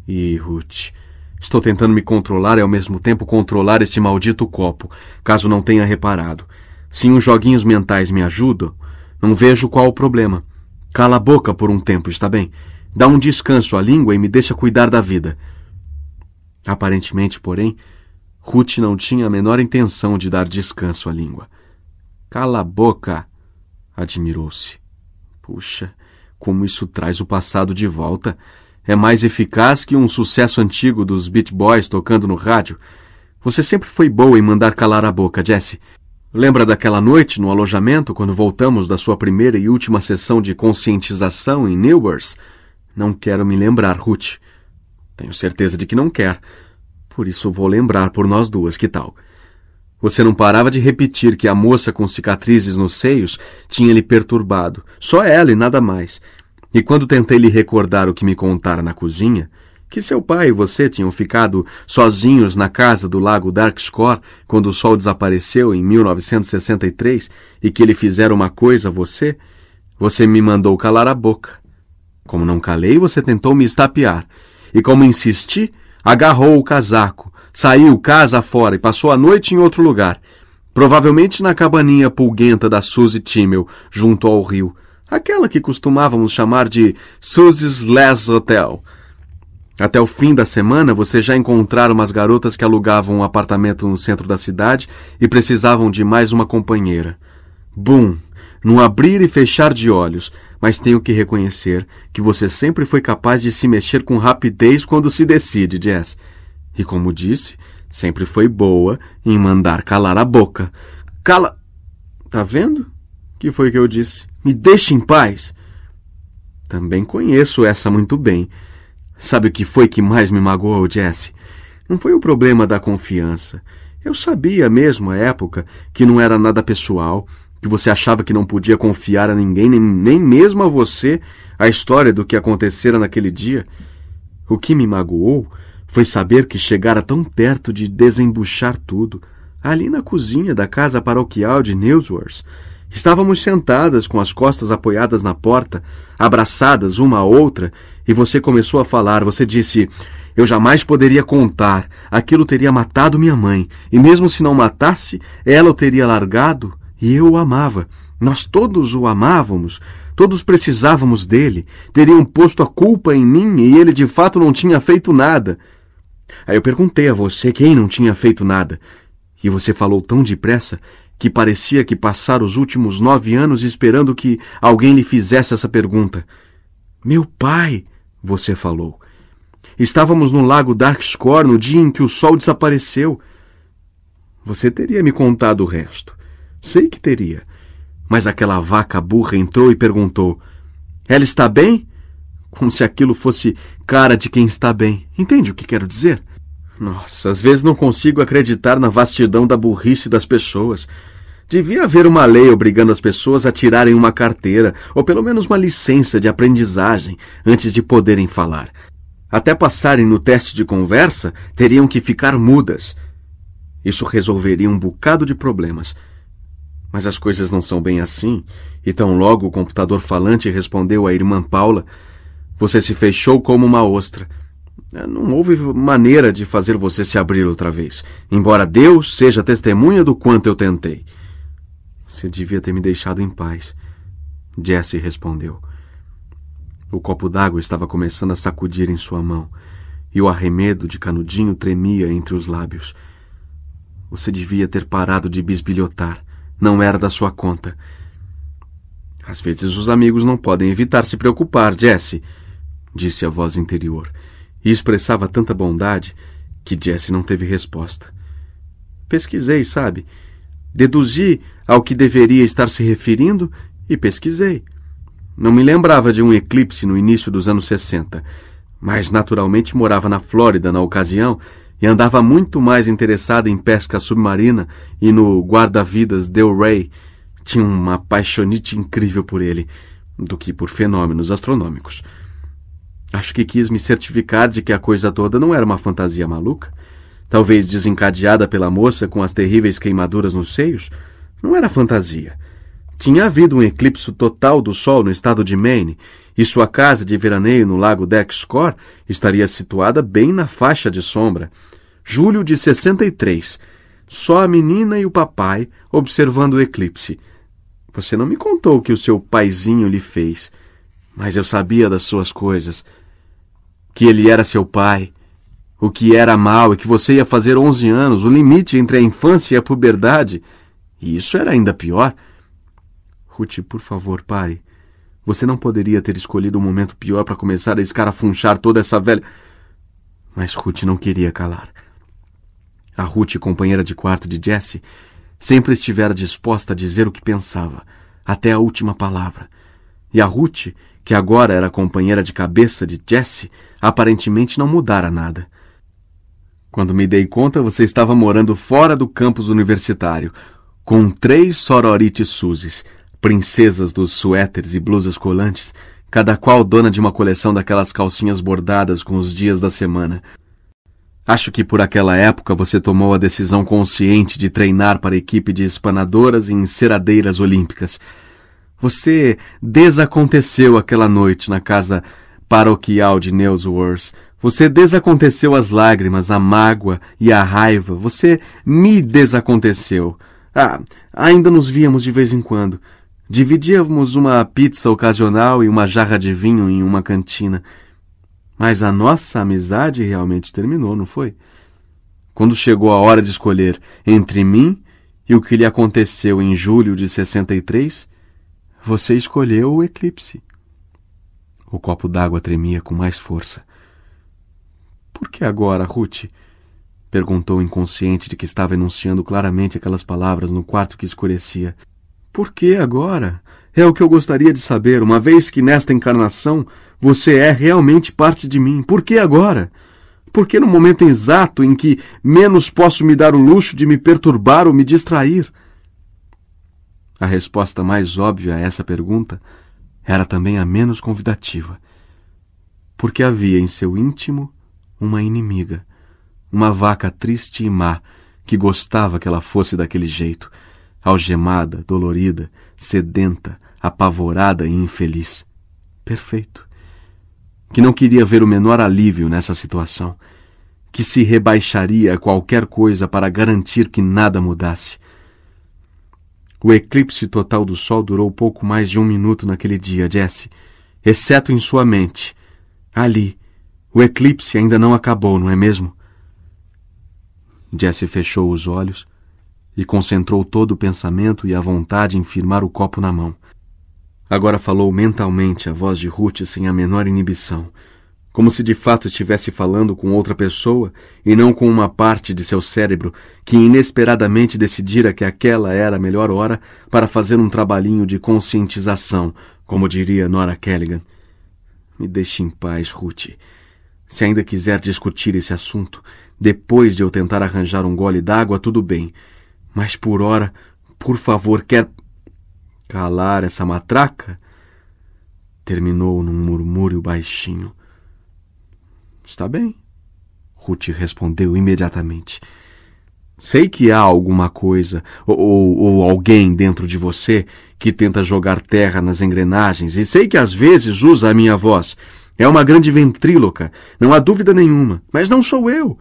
Ih, Ruth, estou tentando me controlar e ao mesmo tempo controlar este maldito copo, caso não tenha reparado. Se os joguinhos mentais me ajudam, não vejo qual o problema. Cala a boca por um tempo, está bem? Dá um descanso à língua e me deixa cuidar da vida. Aparentemente, porém, Ruth não tinha a menor intenção de dar descanso à língua. Cala a boca! admirou-se. Puxa, como isso traz o passado de volta! É mais eficaz que um sucesso antigo dos Beat Boys tocando no rádio. Você sempre foi boa em mandar calar a boca, Jessie. Lembra daquela noite no alojamento quando voltamos da sua primeira e última sessão de conscientização em Newers? Não quero me lembrar, Ruth. Tenho certeza de que não quer. Por isso vou lembrar por nós duas, que tal? Você não parava de repetir que a moça com cicatrizes nos seios tinha lhe perturbado. Só ela e nada mais. E quando tentei lhe recordar o que me contara na cozinha, que seu pai e você tinham ficado sozinhos na casa do lago Score quando o sol desapareceu em 1963 e que ele fizera uma coisa a você, você me mandou calar a boca. Como não calei, você tentou me estapear. E como insisti, agarrou o casaco, saiu casa fora e passou a noite em outro lugar, provavelmente na cabaninha pulguenta da Suzy Timmel, junto ao rio, aquela que costumávamos chamar de Suzy's Les Hotel — até o fim da semana, você já encontraram umas garotas que alugavam um apartamento no centro da cidade e precisavam de mais uma companheira. Bum! Num abrir e fechar de olhos, mas tenho que reconhecer que você sempre foi capaz de se mexer com rapidez quando se decide, Jess. E como disse, sempre foi boa em mandar calar a boca. Cala. Tá vendo? Que foi o que eu disse? Me deixe em paz! Também conheço essa muito bem. Sabe o que foi que mais me magoou, Jesse? Não foi o problema da confiança. Eu sabia mesmo à época que não era nada pessoal, que você achava que não podia confiar a ninguém, nem, nem mesmo a você, a história do que acontecera naquele dia. O que me magoou foi saber que chegara tão perto de desembuchar tudo, ali na cozinha da casa paroquial de Newsworth. Estávamos sentadas com as costas apoiadas na porta, abraçadas uma à outra, e você começou a falar. Você disse: Eu jamais poderia contar. Aquilo teria matado minha mãe. E mesmo se não matasse, ela o teria largado e eu o amava. Nós todos o amávamos, todos precisávamos dele. Teriam posto a culpa em mim e ele de fato não tinha feito nada. Aí eu perguntei a você quem não tinha feito nada. E você falou tão depressa que parecia que passara os últimos nove anos esperando que alguém lhe fizesse essa pergunta. Meu pai, você falou. Estávamos no lago Darkskor no dia em que o sol desapareceu. Você teria me contado o resto. Sei que teria. Mas aquela vaca burra entrou e perguntou: Ela está bem? Como se aquilo fosse cara de quem está bem. Entende o que quero dizer? Nossa, às vezes não consigo acreditar na vastidão da burrice das pessoas. Devia haver uma lei obrigando as pessoas a tirarem uma carteira, ou pelo menos uma licença de aprendizagem, antes de poderem falar. Até passarem no teste de conversa, teriam que ficar mudas. Isso resolveria um bocado de problemas. Mas as coisas não são bem assim, e tão logo o computador falante respondeu à irmã Paula: Você se fechou como uma ostra. É, não houve maneira de fazer você se abrir outra vez, embora Deus seja testemunha do quanto eu tentei. Você devia ter me deixado em paz, Jesse respondeu. O copo d'água estava começando a sacudir em sua mão, e o arremedo de canudinho tremia entre os lábios. Você devia ter parado de bisbilhotar. Não era da sua conta. Às vezes os amigos não podem evitar se preocupar, Jesse, disse a voz interior e expressava tanta bondade que Jesse não teve resposta. Pesquisei, sabe? Deduzi ao que deveria estar se referindo e pesquisei. Não me lembrava de um eclipse no início dos anos 60, mas naturalmente morava na Flórida na ocasião e andava muito mais interessada em pesca submarina e no guarda-vidas Del Rey. Tinha uma paixonite incrível por ele, do que por fenômenos astronômicos. Acho que quis me certificar de que a coisa toda não era uma fantasia maluca, talvez desencadeada pela moça com as terríveis queimaduras nos seios. Não era fantasia. Tinha havido um eclipse total do sol no estado de Maine, e sua casa de veraneio no lago Dexcor estaria situada bem na faixa de sombra. Julho de 63. Só a menina e o papai observando o eclipse. Você não me contou o que o seu paizinho lhe fez mas eu sabia das suas coisas. Que ele era seu pai, o que era mal e que você ia fazer onze anos, o limite entre a infância e a puberdade. E isso era ainda pior. Ruth, por favor, pare. Você não poderia ter escolhido um momento pior para começar a escarafunchar toda essa velha. Mas Ruth não queria calar. A Ruth, companheira de quarto de Jesse, sempre estivera disposta a dizer o que pensava, até a última palavra. E a Ruth que agora era companheira de cabeça de Jesse, aparentemente não mudara nada. Quando me dei conta, você estava morando fora do campus universitário, com três sororites Suzes, princesas dos suéteres e blusas colantes, cada qual dona de uma coleção daquelas calcinhas bordadas com os dias da semana. Acho que por aquela época você tomou a decisão consciente de treinar para a equipe de espanadoras e enceradeiras olímpicas. Você desaconteceu aquela noite na casa paroquial de Nailsworth. Você desaconteceu as lágrimas, a mágoa e a raiva. Você me desaconteceu. Ah, ainda nos víamos de vez em quando. Dividíamos uma pizza ocasional e uma jarra de vinho em uma cantina. Mas a nossa amizade realmente terminou, não foi? Quando chegou a hora de escolher entre mim e o que lhe aconteceu em julho de 63, você escolheu o eclipse. O copo d'água tremia com mais força. Por que agora, Ruth? perguntou inconsciente de que estava enunciando claramente aquelas palavras no quarto que escurecia. Por que agora? É o que eu gostaria de saber, uma vez que nesta encarnação você é realmente parte de mim. Por que agora? Por que no momento exato em que menos posso me dar o luxo de me perturbar ou me distrair? A resposta mais óbvia a essa pergunta era também a menos convidativa, porque havia em seu íntimo uma inimiga, uma vaca triste e má, que gostava que ela fosse daquele jeito, algemada, dolorida, sedenta, apavorada e infeliz. Perfeito. Que não queria ver o menor alívio nessa situação, que se rebaixaria a qualquer coisa para garantir que nada mudasse o eclipse total do Sol durou pouco mais de um minuto naquele dia, Jesse, exceto em sua mente. Ali. O eclipse ainda não acabou, não é mesmo? Jesse fechou os olhos e concentrou todo o pensamento e a vontade em firmar o copo na mão. Agora falou mentalmente a voz de Ruth sem a menor inibição como se de fato estivesse falando com outra pessoa e não com uma parte de seu cérebro que inesperadamente decidira que aquela era a melhor hora para fazer um trabalhinho de conscientização, como diria Nora Kelligan. Me deixe em paz, Ruth. Se ainda quiser discutir esse assunto, depois de eu tentar arranjar um gole d'água, tudo bem. Mas por hora, por favor, quer calar essa matraca? Terminou num murmúrio baixinho. Está bem. Ruth respondeu imediatamente. Sei que há alguma coisa ou, ou, alguém dentro de você que tenta jogar terra nas engrenagens, e sei que às vezes usa a minha voz. É uma grande ventríloca, não há dúvida nenhuma, mas não sou eu.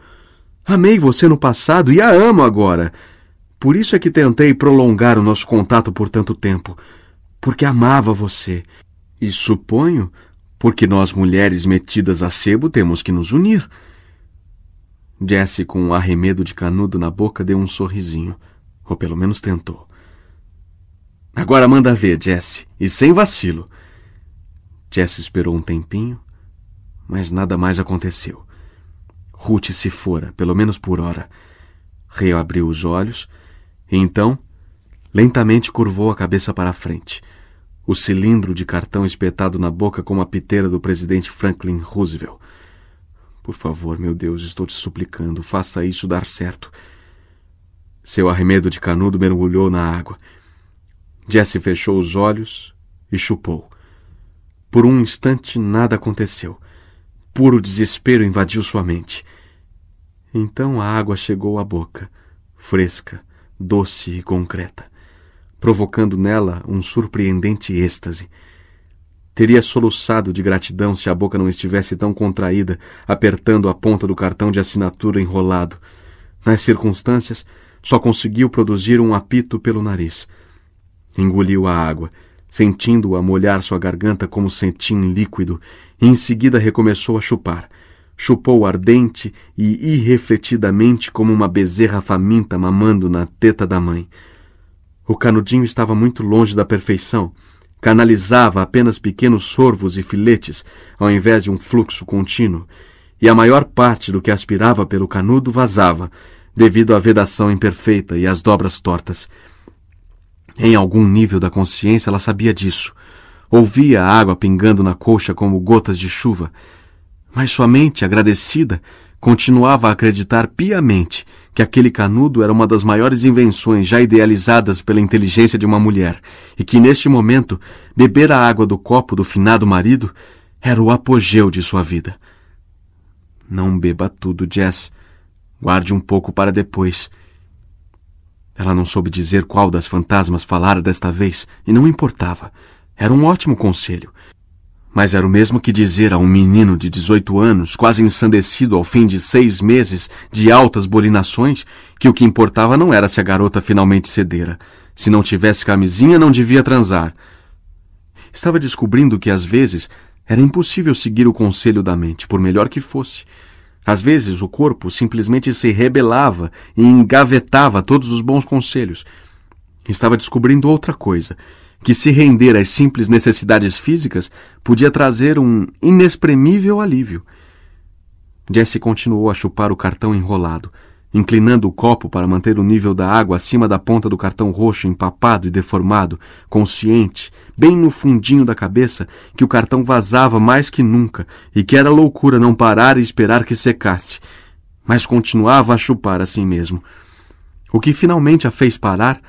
Amei você no passado e a amo agora. Por isso é que tentei prolongar o nosso contato por tanto tempo, porque amava você. E suponho porque nós, mulheres metidas a sebo, temos que nos unir. Jesse, com um arremedo de canudo na boca, deu um sorrisinho. Ou pelo menos tentou. Agora manda ver, Jesse, e sem vacilo. Jesse esperou um tempinho, mas nada mais aconteceu. Ruth se fora, pelo menos por hora. Reabriu abriu os olhos e então lentamente curvou a cabeça para a frente o cilindro de cartão espetado na boca como a piteira do presidente Franklin Roosevelt. Por favor, meu Deus, estou te suplicando, faça isso dar certo. Seu arremedo de canudo mergulhou na água. Jesse fechou os olhos e chupou. Por um instante nada aconteceu. Puro desespero invadiu sua mente. Então a água chegou à boca, fresca, doce e concreta provocando nela um surpreendente êxtase. Teria soluçado de gratidão se a boca não estivesse tão contraída, apertando a ponta do cartão de assinatura enrolado. Nas circunstâncias, só conseguiu produzir um apito pelo nariz. Engoliu a água, sentindo-a molhar sua garganta como cetim líquido, e em seguida recomeçou a chupar. Chupou ardente e irrefletidamente como uma bezerra faminta mamando na teta da mãe. O canudinho estava muito longe da perfeição. Canalizava apenas pequenos sorvos e filetes, ao invés de um fluxo contínuo, e a maior parte do que aspirava pelo canudo vazava, devido à vedação imperfeita e às dobras tortas. Em algum nível da consciência ela sabia disso. Ouvia a água pingando na colcha como gotas de chuva, mas sua mente, agradecida, continuava a acreditar piamente que aquele canudo era uma das maiores invenções já idealizadas pela inteligência de uma mulher e que, neste momento, beber a água do copo do finado marido era o apogeu de sua vida. Não beba tudo, Jess. Guarde um pouco para depois. Ela não soube dizer qual das fantasmas falara desta vez, e não importava. Era um ótimo conselho, mas era o mesmo que dizer a um menino de 18 anos, quase ensandecido ao fim de seis meses de altas bolinações, que o que importava não era se a garota finalmente cedera. Se não tivesse camisinha, não devia transar. Estava descobrindo que, às vezes, era impossível seguir o conselho da mente, por melhor que fosse. Às vezes, o corpo simplesmente se rebelava e engavetava todos os bons conselhos. Estava descobrindo outra coisa que se render às simples necessidades físicas podia trazer um inexprimível alívio. Jesse continuou a chupar o cartão enrolado, inclinando o copo para manter o nível da água acima da ponta do cartão roxo empapado e deformado, consciente, bem no fundinho da cabeça, que o cartão vazava mais que nunca e que era loucura não parar e esperar que secasse. Mas continuava a chupar assim mesmo. O que finalmente a fez parar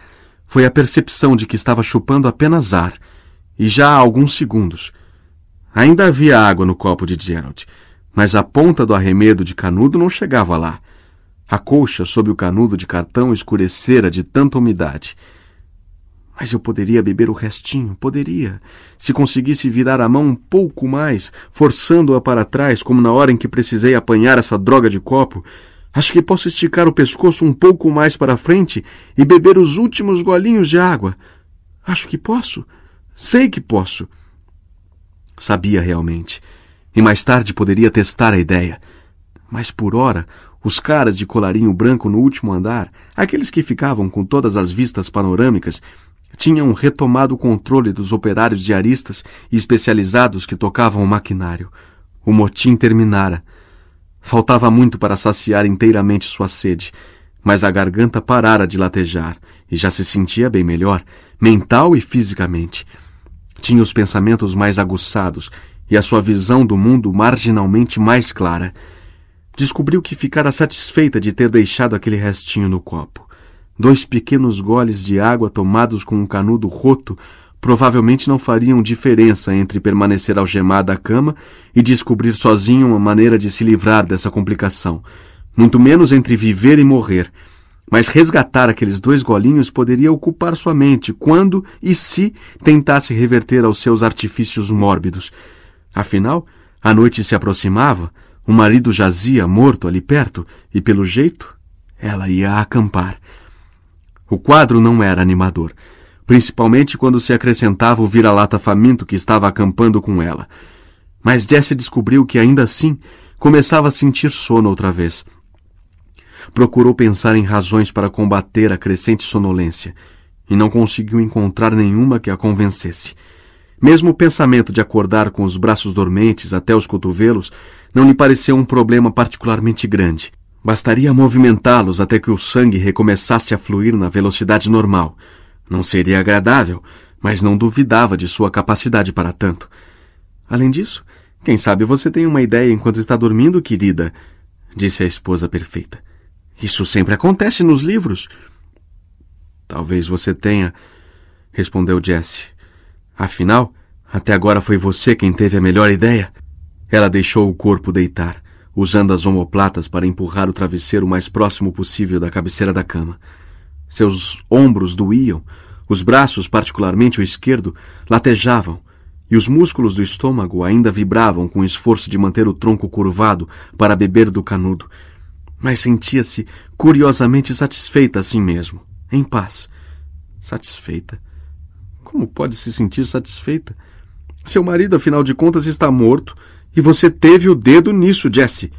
foi a percepção de que estava chupando apenas ar, e já há alguns segundos. Ainda havia água no copo de Gerald, mas a ponta do arremedo de canudo não chegava lá. A colcha sob o canudo de cartão escurecera de tanta umidade. Mas eu poderia beber o restinho, poderia, se conseguisse virar a mão um pouco mais, forçando-a para trás, como na hora em que precisei apanhar essa droga de copo. Acho que posso esticar o pescoço um pouco mais para frente e beber os últimos golinhos de água. Acho que posso. Sei que posso. Sabia realmente. E mais tarde poderia testar a ideia. Mas por hora, os caras de colarinho branco no último andar, aqueles que ficavam com todas as vistas panorâmicas, tinham retomado o controle dos operários diaristas e especializados que tocavam o maquinário. O motim terminara. Faltava muito para saciar inteiramente sua sede, mas a garganta parara de latejar e já se sentia bem melhor, mental e fisicamente. Tinha os pensamentos mais aguçados e a sua visão do mundo marginalmente mais clara. Descobriu que ficara satisfeita de ter deixado aquele restinho no copo. Dois pequenos goles de água tomados com um canudo roto provavelmente não fariam diferença entre permanecer algemada à cama e descobrir sozinho uma maneira de se livrar dessa complicação, muito menos entre viver e morrer. Mas resgatar aqueles dois golinhos poderia ocupar sua mente quando e se tentasse reverter aos seus artifícios mórbidos. Afinal, a noite se aproximava, o marido jazia morto ali perto e, pelo jeito, ela ia acampar. O quadro não era animador principalmente quando se acrescentava o vira-lata faminto que estava acampando com ela. Mas Jesse descobriu que, ainda assim, começava a sentir sono outra vez. Procurou pensar em razões para combater a crescente sonolência e não conseguiu encontrar nenhuma que a convencesse. Mesmo o pensamento de acordar com os braços dormentes até os cotovelos não lhe pareceu um problema particularmente grande. Bastaria movimentá-los até que o sangue recomeçasse a fluir na velocidade normal. Não seria agradável, mas não duvidava de sua capacidade para tanto. Além disso, quem sabe você tem uma ideia enquanto está dormindo, querida, disse a esposa perfeita. Isso sempre acontece nos livros. Talvez você tenha, respondeu Jesse. Afinal, até agora foi você quem teve a melhor ideia. Ela deixou o corpo deitar, usando as omoplatas para empurrar o travesseiro o mais próximo possível da cabeceira da cama. Seus ombros doíam, os braços, particularmente o esquerdo, latejavam, e os músculos do estômago ainda vibravam com o esforço de manter o tronco curvado para beber do canudo. Mas sentia-se curiosamente satisfeita assim mesmo, em paz. Satisfeita? Como pode se sentir satisfeita? Seu marido, afinal de contas, está morto e você teve o dedo nisso, Jesse.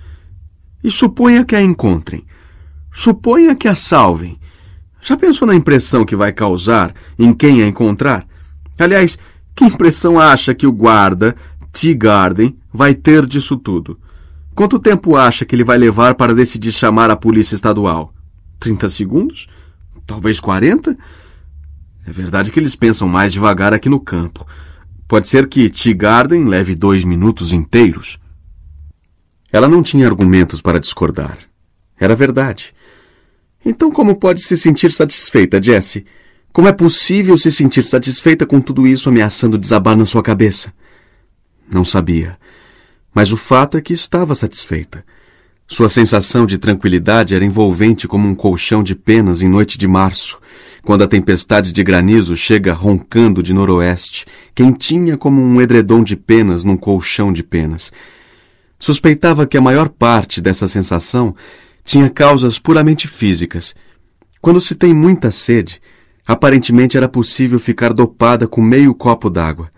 E suponha que a encontrem. Suponha que a salvem. Já pensou na impressão que vai causar em quem a encontrar? Aliás, que impressão acha que o guarda, T. Garden, vai ter disso tudo? Quanto tempo acha que ele vai levar para decidir chamar a polícia estadual? 30 segundos? Talvez 40? É verdade que eles pensam mais devagar aqui no campo. Pode ser que T. Garden leve dois minutos inteiros. Ela não tinha argumentos para discordar. Era verdade. Então, como pode se sentir satisfeita, Jesse? Como é possível se sentir satisfeita com tudo isso ameaçando desabar na sua cabeça? Não sabia. Mas o fato é que estava satisfeita. Sua sensação de tranquilidade era envolvente como um colchão de penas em noite de março, quando a tempestade de granizo chega roncando de noroeste, quentinha como um edredom de penas num colchão de penas. Suspeitava que a maior parte dessa sensação tinha causas puramente físicas. Quando se tem muita sede, aparentemente era possível ficar dopada com meio copo d'água.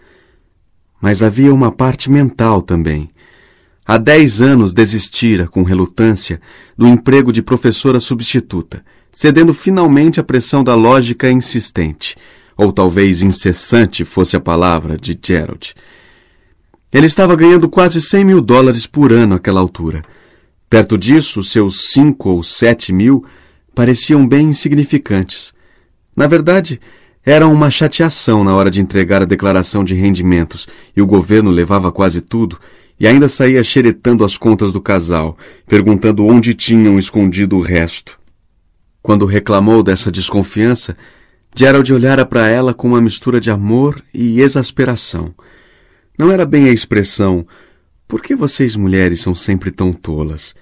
Mas havia uma parte mental também. Há dez anos desistira, com relutância, do emprego de professora substituta, cedendo finalmente à pressão da lógica insistente, ou talvez incessante fosse a palavra de Gerald. Ele estava ganhando quase cem mil dólares por ano àquela altura. Perto disso, seus cinco ou sete mil pareciam bem insignificantes. Na verdade, era uma chateação na hora de entregar a declaração de rendimentos, e o governo levava quase tudo, e ainda saía xeretando as contas do casal, perguntando onde tinham escondido o resto. Quando reclamou dessa desconfiança, Gerald olhara para ela com uma mistura de amor e exasperação. Não era bem a expressão por que vocês mulheres são sempre tão tolas?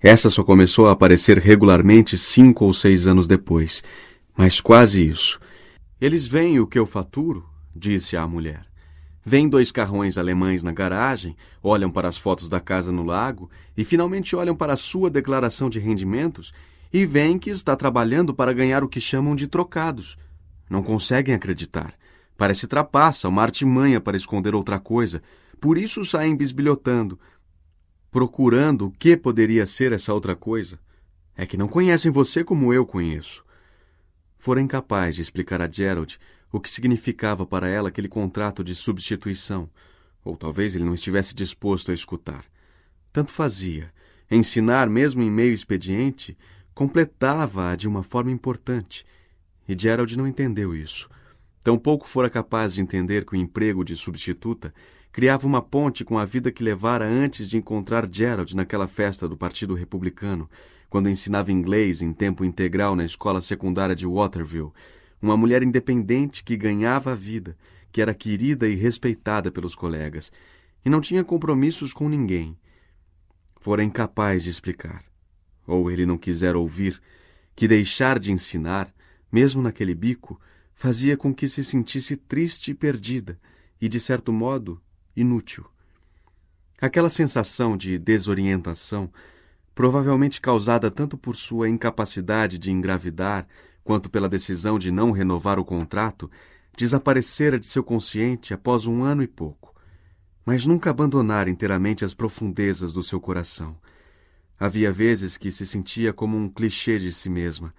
Essa só começou a aparecer regularmente cinco ou seis anos depois, mas quase isso. Eles veem o que eu faturo, disse a mulher. Vêm dois carrões alemães na garagem, olham para as fotos da casa no lago e finalmente olham para a sua declaração de rendimentos e veem que está trabalhando para ganhar o que chamam de trocados. Não conseguem acreditar. Parece trapaça, uma artimanha para esconder outra coisa, por isso saem bisbilhotando, procurando o que poderia ser essa outra coisa. É que não conhecem você como eu conheço. Fora incapaz de explicar a Gerald o que significava para ela aquele contrato de substituição, ou talvez ele não estivesse disposto a escutar. Tanto fazia. Ensinar, mesmo em meio expediente, completava-a de uma forma importante. E Gerald não entendeu isso. Tampouco fora capaz de entender que o emprego de substituta criava uma ponte com a vida que levara antes de encontrar Gerald naquela festa do Partido Republicano, quando ensinava inglês em tempo integral na escola secundária de Waterville, uma mulher independente que ganhava a vida, que era querida e respeitada pelos colegas, e não tinha compromissos com ninguém. Fora incapaz de explicar, ou ele não quisera ouvir, que deixar de ensinar, mesmo naquele bico, fazia com que se sentisse triste e perdida, e, de certo modo, inútil. Aquela sensação de desorientação, provavelmente causada tanto por sua incapacidade de engravidar quanto pela decisão de não renovar o contrato, desaparecera de seu consciente após um ano e pouco, mas nunca abandonara inteiramente as profundezas do seu coração. Havia vezes que se sentia como um clichê de si mesma.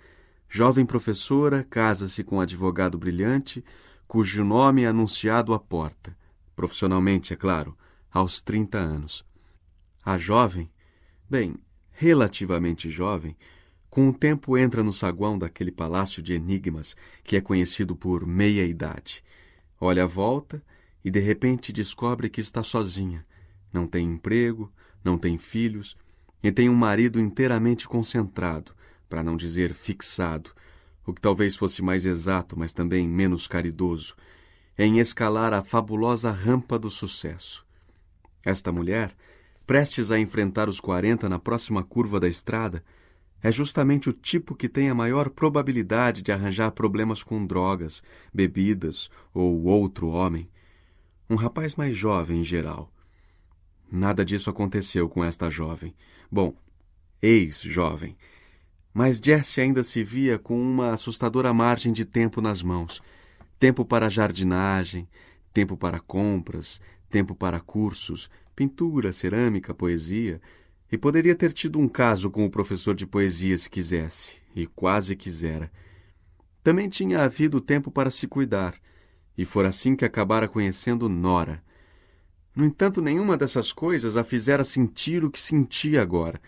Jovem professora casa-se com um advogado brilhante, cujo nome é anunciado à porta profissionalmente, é claro, aos 30 anos. A jovem, bem, relativamente jovem, com o tempo entra no saguão daquele palácio de enigmas que é conhecido por meia-idade. Olha à volta e de repente descobre que está sozinha. Não tem emprego, não tem filhos e tem um marido inteiramente concentrado, para não dizer fixado, o que talvez fosse mais exato, mas também menos caridoso, em escalar a fabulosa rampa do sucesso. Esta mulher, prestes a enfrentar os 40 na próxima curva da estrada, é justamente o tipo que tem a maior probabilidade de arranjar problemas com drogas, bebidas ou outro homem. Um rapaz mais jovem em geral. Nada disso aconteceu com esta jovem. Bom, ex-jovem. Mas Jesse ainda se via com uma assustadora margem de tempo nas mãos. Tempo para jardinagem, tempo para compras, tempo para cursos, pintura, cerâmica, poesia. E poderia ter tido um caso com o professor de poesia se quisesse, e quase quisera. Também tinha havido tempo para se cuidar, e fora assim que acabara conhecendo Nora. No entanto, nenhuma dessas coisas a fizera sentir o que sentia agora,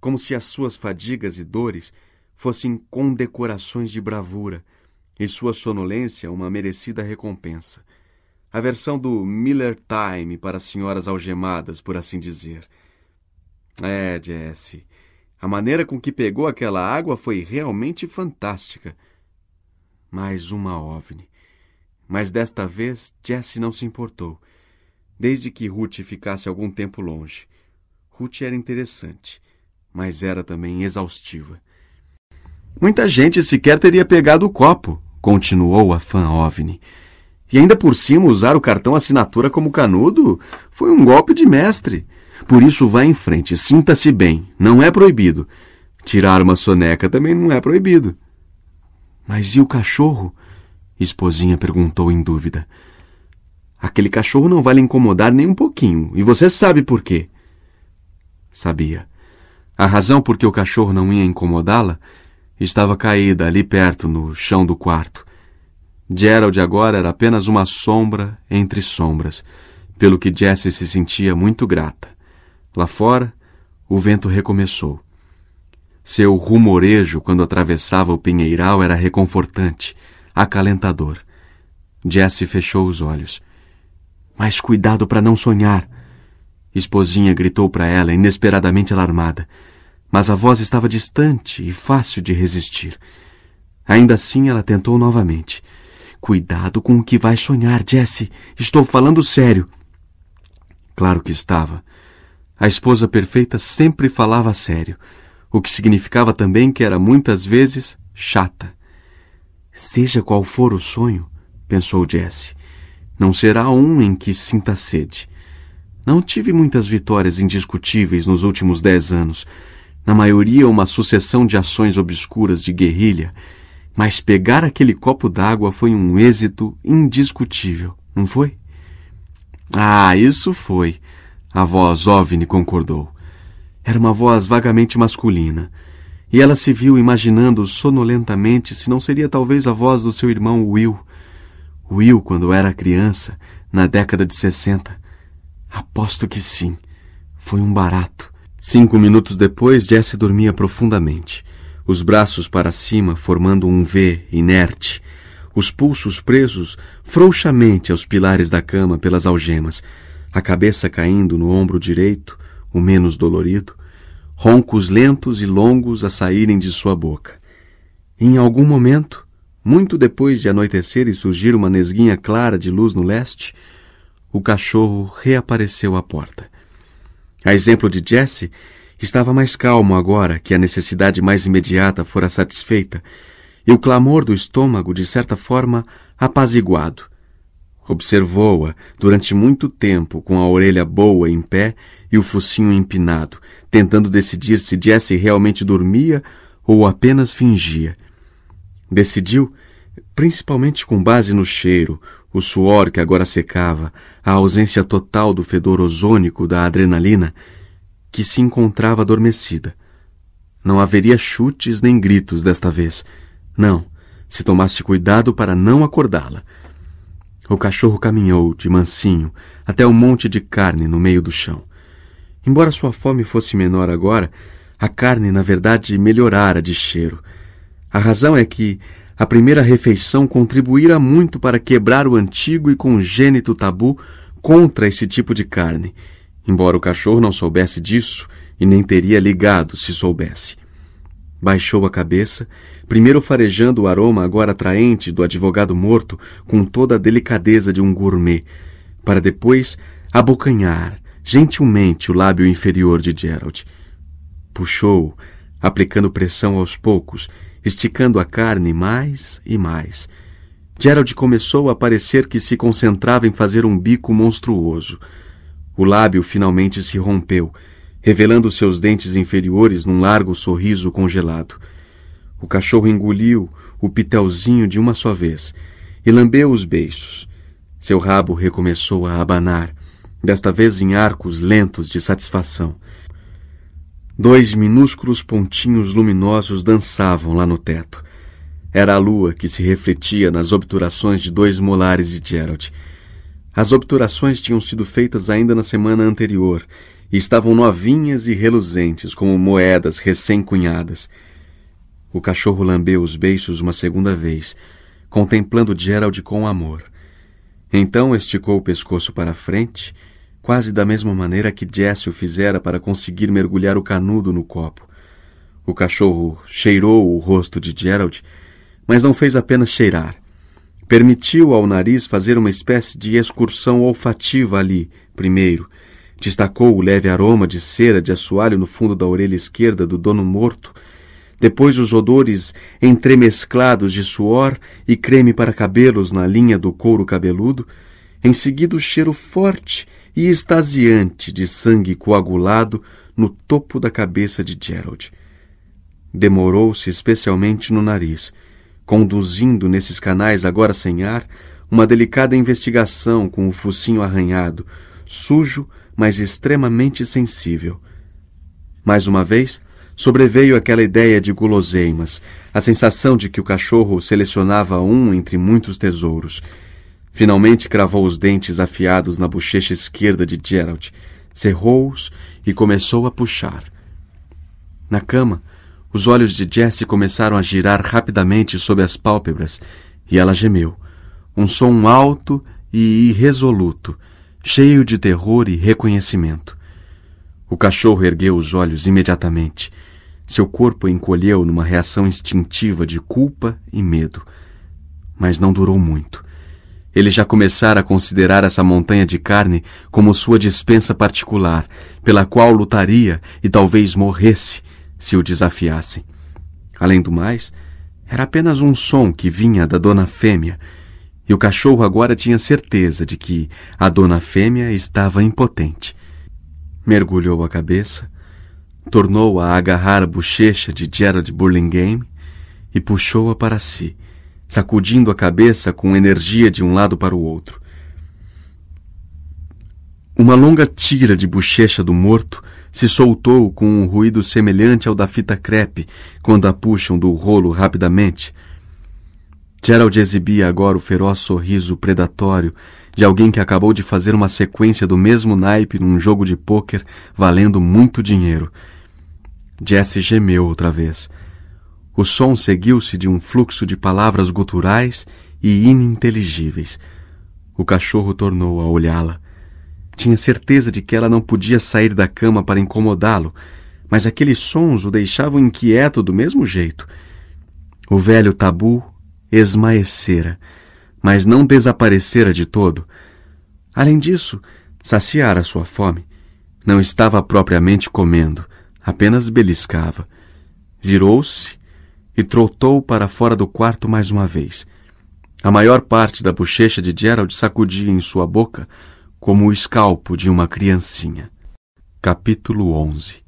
como se as suas fadigas e dores fossem condecorações de bravura e sua sonolência uma merecida recompensa. A versão do Miller Time para senhoras algemadas, por assim dizer. É, Jesse, a maneira com que pegou aquela água foi realmente fantástica. Mais uma ovni. Mas desta vez Jesse não se importou, desde que Ruth ficasse algum tempo longe. Ruth era interessante, mas era também exaustiva. Muita gente sequer teria pegado o copo, continuou a fã OVNI. E ainda por cima usar o cartão assinatura como canudo foi um golpe de mestre. Por isso vá em frente, sinta-se bem, não é proibido. Tirar uma soneca também não é proibido. Mas e o cachorro? Esposinha perguntou em dúvida. Aquele cachorro não vai lhe incomodar nem um pouquinho, e você sabe por quê. Sabia. A razão por que o cachorro não ia incomodá-la Estava caída ali perto, no chão do quarto. Gerald agora era apenas uma sombra entre sombras, pelo que Jessie se sentia muito grata. Lá fora, o vento recomeçou. Seu rumorejo quando atravessava o pinheiral era reconfortante, acalentador. Jessie fechou os olhos. Mais cuidado para não sonhar! Esposinha gritou para ela, inesperadamente alarmada mas a voz estava distante e fácil de resistir. Ainda assim, ela tentou novamente. Cuidado com o que vai sonhar, Jesse. Estou falando sério. Claro que estava. A esposa perfeita sempre falava sério, o que significava também que era muitas vezes chata. Seja qual for o sonho, pensou Jesse, não será um em que sinta sede. Não tive muitas vitórias indiscutíveis nos últimos dez anos na maioria uma sucessão de ações obscuras de guerrilha, mas pegar aquele copo d'água foi um êxito indiscutível, não foi? Ah, isso foi, a voz OVNI concordou. Era uma voz vagamente masculina, e ela se viu imaginando sonolentamente se não seria talvez a voz do seu irmão Will. Will, quando era criança, na década de sessenta. Aposto que sim. Foi um barato Cinco minutos depois, Jesse dormia profundamente, os braços para cima formando um V inerte, os pulsos presos frouxamente aos pilares da cama pelas algemas, a cabeça caindo no ombro direito, o menos dolorido, roncos lentos e longos a saírem de sua boca. Em algum momento, muito depois de anoitecer e surgir uma nesguinha clara de luz no leste, o cachorro reapareceu à porta. A exemplo de Jesse, estava mais calmo agora que a necessidade mais imediata fora satisfeita e o clamor do estômago, de certa forma, apaziguado. Observou-a durante muito tempo, com a orelha boa em pé e o focinho empinado, tentando decidir se Jesse realmente dormia ou apenas fingia. Decidiu, principalmente com base no cheiro, o suor que agora secava, a ausência total do fedor ozônico da adrenalina, que se encontrava adormecida. Não haveria chutes nem gritos desta vez. Não, se tomasse cuidado para não acordá-la. O cachorro caminhou, de mansinho, até o um monte de carne no meio do chão. Embora sua fome fosse menor agora, a carne, na verdade, melhorara de cheiro. A razão é que a primeira refeição contribuíra muito para quebrar o antigo e congênito tabu contra esse tipo de carne, embora o cachorro não soubesse disso e nem teria ligado se soubesse. Baixou a cabeça, primeiro farejando o aroma agora atraente do advogado morto com toda a delicadeza de um gourmet, para depois abocanhar gentilmente o lábio inferior de Gerald. Puxou, aplicando pressão aos poucos esticando a carne mais e mais. Gerald começou a parecer que se concentrava em fazer um bico monstruoso. O lábio finalmente se rompeu, revelando seus dentes inferiores num largo sorriso congelado. O cachorro engoliu o pitelzinho de uma só vez e lambeu os beiços. Seu rabo recomeçou a abanar, desta vez em arcos lentos de satisfação. Dois minúsculos pontinhos luminosos dançavam lá no teto. Era a lua que se refletia nas obturações de dois molares de Gerald. As obturações tinham sido feitas ainda na semana anterior e estavam novinhas e reluzentes, como moedas recém-cunhadas. O cachorro lambeu os beiços uma segunda vez, contemplando Gerald com amor. Então esticou o pescoço para frente quase da mesma maneira que Jesse o fizera para conseguir mergulhar o canudo no copo. O cachorro cheirou o rosto de Gerald, mas não fez apenas cheirar. Permitiu ao nariz fazer uma espécie de excursão olfativa ali, primeiro. Destacou o leve aroma de cera de assoalho no fundo da orelha esquerda do dono morto, depois os odores entremesclados de suor e creme para cabelos na linha do couro cabeludo, em seguida o cheiro forte e extasiante de sangue coagulado no topo da cabeça de Gerald. Demorou-se especialmente no nariz, conduzindo nesses canais agora sem ar uma delicada investigação com o focinho arranhado, sujo, mas extremamente sensível. Mais uma vez, sobreveio aquela ideia de guloseimas, a sensação de que o cachorro selecionava um entre muitos tesouros Finalmente cravou os dentes afiados na bochecha esquerda de Gerald, cerrou-os e começou a puxar. Na cama, os olhos de Jessie começaram a girar rapidamente sob as pálpebras e ela gemeu. Um som alto e irresoluto, cheio de terror e reconhecimento. O cachorro ergueu os olhos imediatamente. Seu corpo encolheu numa reação instintiva de culpa e medo. Mas não durou muito ele já começara a considerar essa montanha de carne como sua dispensa particular, pela qual lutaria e talvez morresse se o desafiassem. Além do mais, era apenas um som que vinha da dona fêmea, e o cachorro agora tinha certeza de que a dona fêmea estava impotente. Mergulhou a cabeça, tornou a agarrar a bochecha de Gerald Burlingame e puxou-a para si sacudindo a cabeça com energia de um lado para o outro. Uma longa tira de bochecha do morto se soltou com um ruído semelhante ao da fita crepe quando a puxam do rolo rapidamente. Gerald exibia agora o feroz sorriso predatório de alguém que acabou de fazer uma sequência do mesmo naipe num jogo de pôquer valendo muito dinheiro. Jesse gemeu outra vez. O som seguiu-se de um fluxo de palavras guturais e ininteligíveis. O cachorro tornou a olhá-la. Tinha certeza de que ela não podia sair da cama para incomodá-lo, mas aqueles sons o deixavam inquieto do mesmo jeito. O velho tabu esmaecera, mas não desaparecera de todo. Além disso, saciara sua fome. Não estava propriamente comendo, apenas beliscava. Virou-se e trotou para fora do quarto mais uma vez. A maior parte da bochecha de Gerald sacudia em sua boca como o escalpo de uma criancinha. Capítulo 11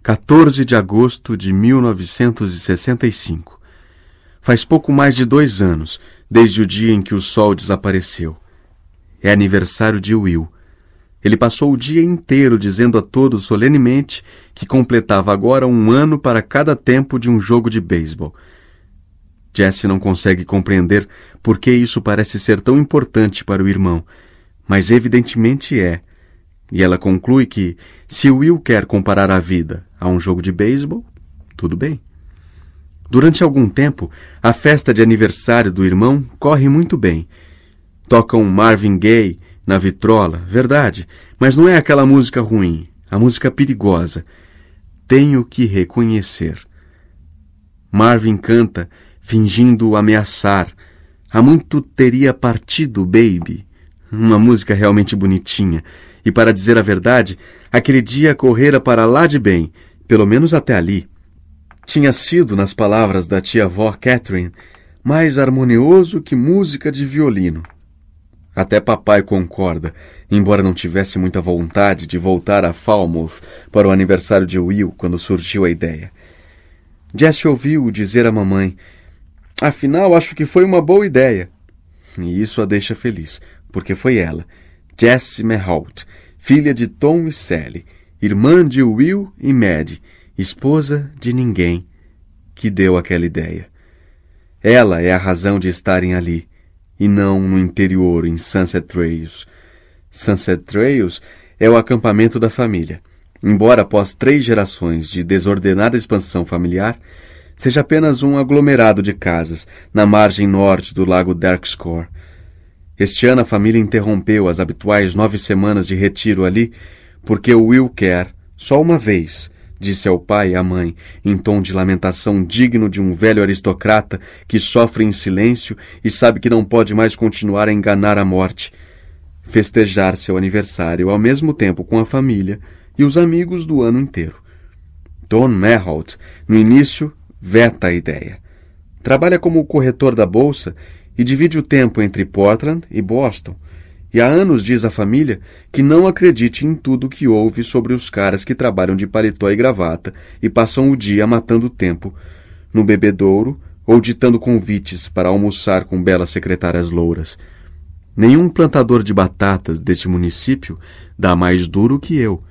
14 de agosto de 1965 Faz pouco mais de dois anos, desde o dia em que o sol desapareceu. É aniversário de Will, ele passou o dia inteiro dizendo a todos solenemente que completava agora um ano para cada tempo de um jogo de beisebol. Jesse não consegue compreender por que isso parece ser tão importante para o irmão, mas evidentemente é. E ela conclui que, se Will quer comparar a vida a um jogo de beisebol, tudo bem. Durante algum tempo, a festa de aniversário do irmão corre muito bem. Tocam Marvin Gaye, na vitrola, verdade, mas não é aquela música ruim, a música perigosa. Tenho que reconhecer. Marvin canta, fingindo ameaçar. Há muito teria partido, baby. Uma música realmente bonitinha. E para dizer a verdade, aquele dia correra para lá de bem, pelo menos até ali. Tinha sido, nas palavras da tia-avó Catherine, mais harmonioso que música de violino. Até papai concorda, embora não tivesse muita vontade de voltar a Falmouth para o aniversário de Will quando surgiu a ideia. Jess ouviu dizer à mamãe: Afinal, acho que foi uma boa ideia. E isso a deixa feliz, porque foi ela, Jess Merholt, filha de Tom e Sally, irmã de Will e Mad, esposa de ninguém, que deu aquela ideia. Ela é a razão de estarem ali e não no interior, em Sunset Trails. Sunset Trails é o acampamento da família. Embora após três gerações de desordenada expansão familiar, seja apenas um aglomerado de casas na margem norte do lago Darkshore. Este ano a família interrompeu as habituais nove semanas de retiro ali porque o Will quer, só uma vez, disse ao pai e à mãe, em tom de lamentação digno de um velho aristocrata que sofre em silêncio e sabe que não pode mais continuar a enganar a morte. Festejar seu aniversário ao mesmo tempo com a família e os amigos do ano inteiro. Don Merholt, no início, veta a ideia. Trabalha como corretor da bolsa e divide o tempo entre Portland e Boston e há anos diz a família que não acredite em tudo que ouve sobre os caras que trabalham de paletó e gravata e passam o dia matando tempo no bebedouro ou ditando convites para almoçar com belas secretárias louras. Nenhum plantador de batatas deste município dá mais duro que eu,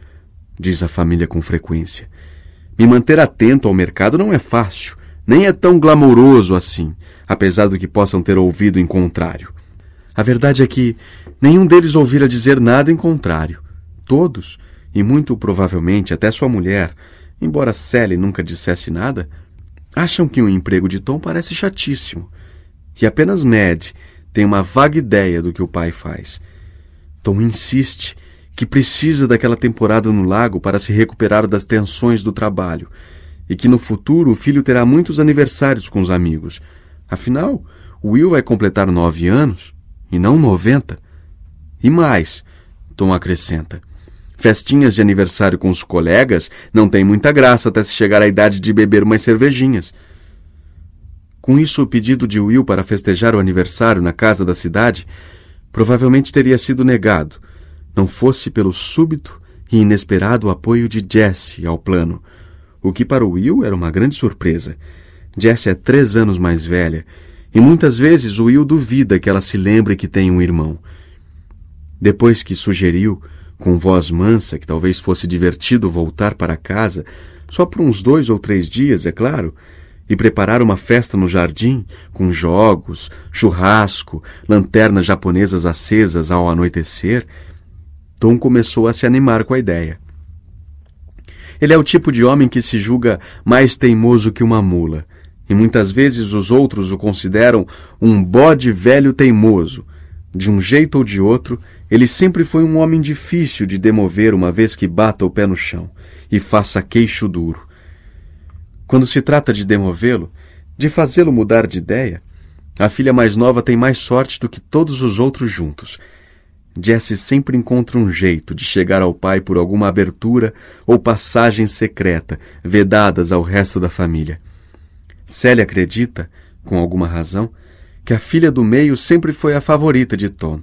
diz a família com frequência. Me manter atento ao mercado não é fácil, nem é tão glamouroso assim, apesar do que possam ter ouvido em contrário. A verdade é que Nenhum deles ouvira dizer nada em contrário. Todos, e muito provavelmente até sua mulher, embora Sally nunca dissesse nada, acham que um emprego de Tom parece chatíssimo. E apenas Mad tem uma vaga ideia do que o pai faz. Tom insiste que precisa daquela temporada no lago para se recuperar das tensões do trabalho e que no futuro o filho terá muitos aniversários com os amigos. Afinal, Will vai completar nove anos e não noventa. E mais, Tom acrescenta. Festinhas de aniversário com os colegas não tem muita graça até se chegar à idade de beber umas cervejinhas. Com isso, o pedido de Will para festejar o aniversário na casa da cidade provavelmente teria sido negado, não fosse pelo súbito e inesperado apoio de Jesse ao plano, o que para Will era uma grande surpresa. Jesse é três anos mais velha, e muitas vezes Will duvida que ela se lembre que tem um irmão. Depois que sugeriu, com voz mansa, que talvez fosse divertido voltar para casa, só por uns dois ou três dias, é claro, e preparar uma festa no jardim, com jogos, churrasco, lanternas japonesas acesas ao anoitecer, Tom começou a se animar com a ideia. Ele é o tipo de homem que se julga mais teimoso que uma mula, e muitas vezes os outros o consideram um bode velho teimoso. De um jeito ou de outro, ele sempre foi um homem difícil de demover uma vez que bata o pé no chão e faça queixo duro. Quando se trata de demovê-lo, de fazê-lo mudar de ideia, a filha mais nova tem mais sorte do que todos os outros juntos. Jesse sempre encontra um jeito de chegar ao pai por alguma abertura ou passagem secreta, vedadas ao resto da família. Célia acredita, com alguma razão, que a filha do meio sempre foi a favorita de Tom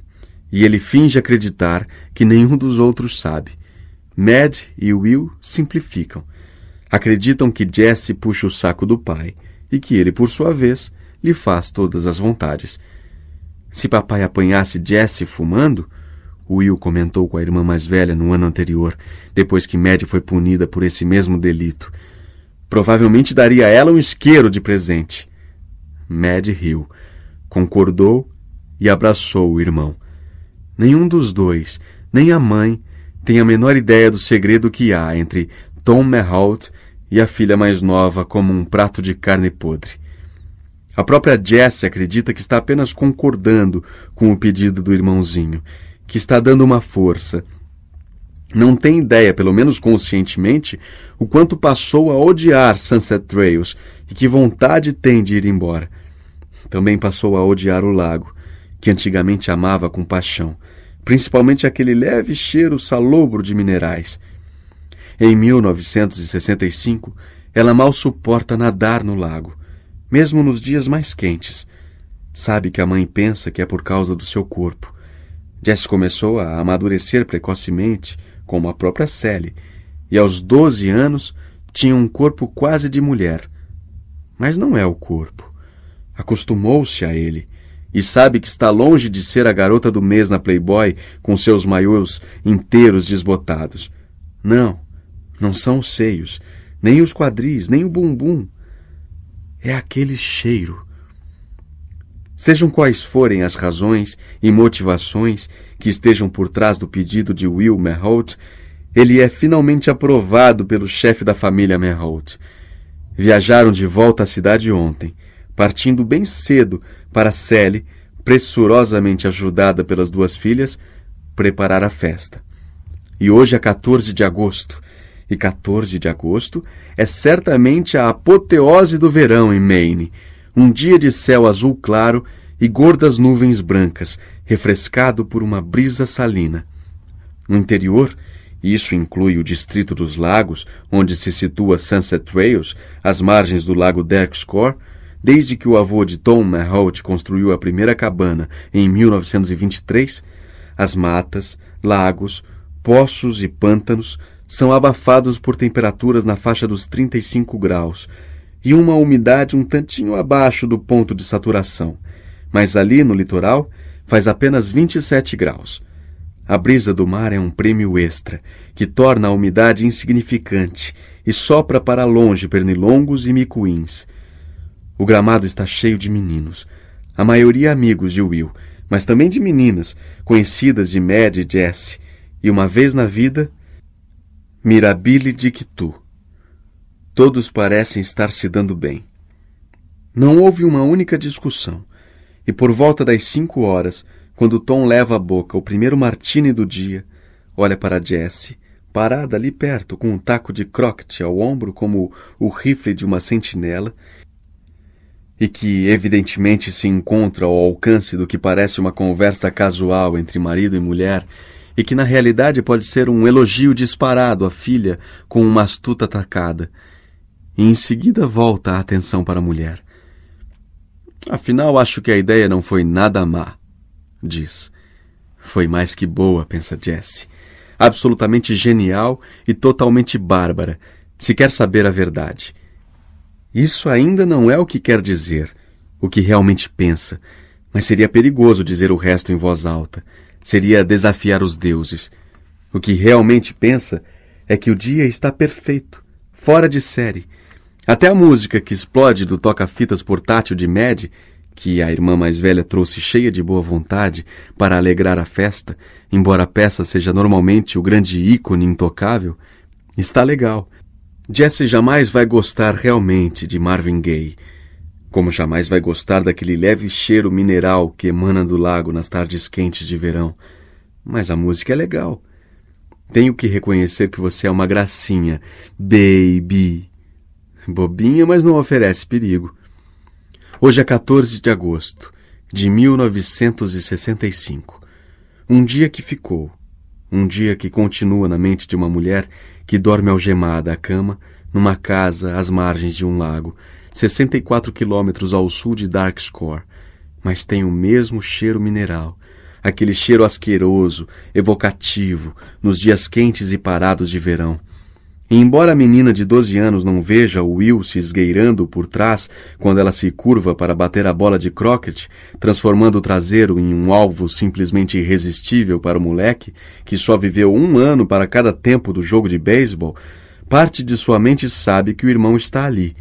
e ele finge acreditar que nenhum dos outros sabe. Mad e Will simplificam. Acreditam que Jesse puxa o saco do pai e que ele, por sua vez, lhe faz todas as vontades. Se papai apanhasse Jesse fumando, Will comentou com a irmã mais velha no ano anterior, depois que Mad foi punida por esse mesmo delito. Provavelmente daria a ela um isqueiro de presente. Mad riu, concordou e abraçou o irmão. Nenhum dos dois, nem a mãe, tem a menor ideia do segredo que há entre Tom Merholt e a filha mais nova como um prato de carne podre. A própria Jessie acredita que está apenas concordando com o pedido do irmãozinho, que está dando uma força. Não tem ideia, pelo menos conscientemente, o quanto passou a odiar Sunset Trails e que vontade tem de ir embora. Também passou a odiar o lago que antigamente amava com paixão, principalmente aquele leve cheiro salobro de minerais. Em 1965, ela mal suporta nadar no lago, mesmo nos dias mais quentes. Sabe que a mãe pensa que é por causa do seu corpo. Jess começou a amadurecer precocemente, como a própria Sally, e aos 12 anos tinha um corpo quase de mulher. Mas não é o corpo. Acostumou-se a ele e sabe que está longe de ser a garota do mês na Playboy com seus maiôs inteiros desbotados. Não, não são os seios, nem os quadris, nem o bumbum. É aquele cheiro. Sejam quais forem as razões e motivações que estejam por trás do pedido de Will Merholt, ele é finalmente aprovado pelo chefe da família Merholt. Viajaram de volta à cidade ontem, partindo bem cedo para Sally, pressurosamente ajudada pelas duas filhas, preparar a festa. E hoje é 14 de agosto, e 14 de agosto é certamente a apoteose do verão em Maine. Um dia de céu azul claro e gordas nuvens brancas, refrescado por uma brisa salina. No interior, isso inclui o distrito dos lagos, onde se situa Sunset Trails, as margens do lago Derkscore, Desde que o avô de Tom Merholt construiu a primeira cabana em 1923, as matas, lagos, poços e pântanos são abafados por temperaturas na faixa dos 35 graus e uma umidade um tantinho abaixo do ponto de saturação. Mas ali no litoral faz apenas 27 graus. A brisa do mar é um prêmio extra, que torna a umidade insignificante e sopra para longe pernilongos e micuins. O gramado está cheio de meninos, a maioria amigos de Will, mas também de meninas, conhecidas de Mad e Jesse, e uma vez na vida, Mirabile Dictu. Todos parecem estar se dando bem. Não houve uma única discussão, e por volta das cinco horas, quando Tom leva à boca o primeiro martini do dia, olha para Jesse, parada ali perto com um taco de croquete ao ombro como o rifle de uma sentinela, e que evidentemente se encontra ao alcance do que parece uma conversa casual entre marido e mulher, e que na realidade pode ser um elogio disparado à filha com uma astuta tacada. E em seguida volta a atenção para a mulher. Afinal, acho que a ideia não foi nada má, diz. Foi mais que boa, pensa Jesse. Absolutamente genial e totalmente bárbara. Se quer saber a verdade. Isso ainda não é o que quer dizer, o que realmente pensa, mas seria perigoso dizer o resto em voz alta. Seria desafiar os deuses. O que realmente pensa é que o dia está perfeito, fora de série. Até a música que explode do toca-fitas portátil de Mad, que a irmã mais velha trouxe cheia de boa vontade para alegrar a festa, embora a peça seja normalmente o grande ícone intocável, está legal. Jesse jamais vai gostar realmente de Marvin Gaye, como jamais vai gostar daquele leve cheiro mineral que emana do lago nas tardes quentes de verão. Mas a música é legal. Tenho que reconhecer que você é uma gracinha, baby. Bobinha, mas não oferece perigo. Hoje é 14 de agosto de 1965. Um dia que ficou, um dia que continua na mente de uma mulher que dorme algemada à cama numa casa às margens de um lago, 64 quilômetros ao sul de Darkshore, mas tem o mesmo cheiro mineral, aquele cheiro asqueroso, evocativo, nos dias quentes e parados de verão embora a menina de 12 anos não veja o Will se esgueirando por trás quando ela se curva para bater a bola de croquet, transformando o traseiro em um alvo simplesmente irresistível para o moleque, que só viveu um ano para cada tempo do jogo de beisebol, parte de sua mente sabe que o irmão está ali,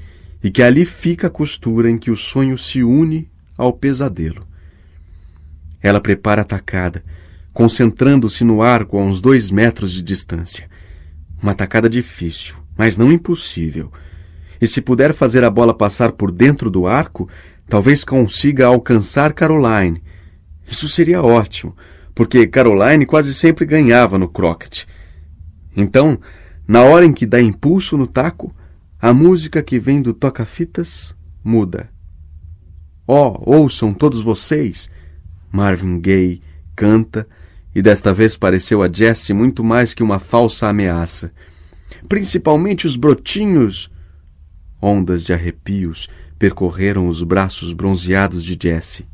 e que ali fica a costura em que o sonho se une ao pesadelo. Ela prepara a tacada, concentrando-se no arco a uns dois metros de distância. Uma tacada difícil, mas não impossível. E se puder fazer a bola passar por dentro do arco, talvez consiga alcançar Caroline. Isso seria ótimo, porque Caroline quase sempre ganhava no croquet. Então, na hora em que dá impulso no taco, a música que vem do toca-fitas muda. oh, ouçam todos vocês! Marvin Gaye canta e desta vez pareceu a Jesse muito mais que uma falsa ameaça. Principalmente os brotinhos. Ondas de arrepios percorreram os braços bronzeados de Jesse.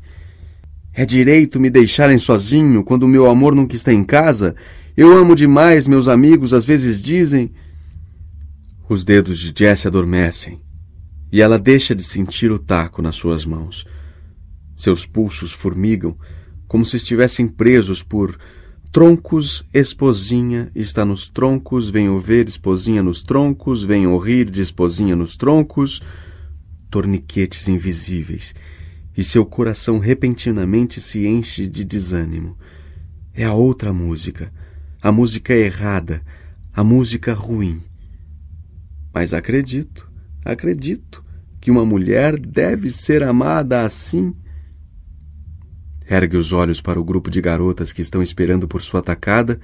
É direito me deixarem sozinho quando o meu amor nunca está em casa? Eu amo demais, meus amigos às vezes dizem. Os dedos de Jesse adormecem e ela deixa de sentir o taco nas suas mãos. Seus pulsos formigam como se estivessem presos por troncos, esposinha, está nos troncos, venho ver esposinha nos troncos, venho rir de esposinha nos troncos, torniquetes invisíveis, e seu coração repentinamente se enche de desânimo. É a outra música, a música errada, a música ruim. Mas acredito, acredito que uma mulher deve ser amada assim Ergue os olhos para o grupo de garotas que estão esperando por sua atacada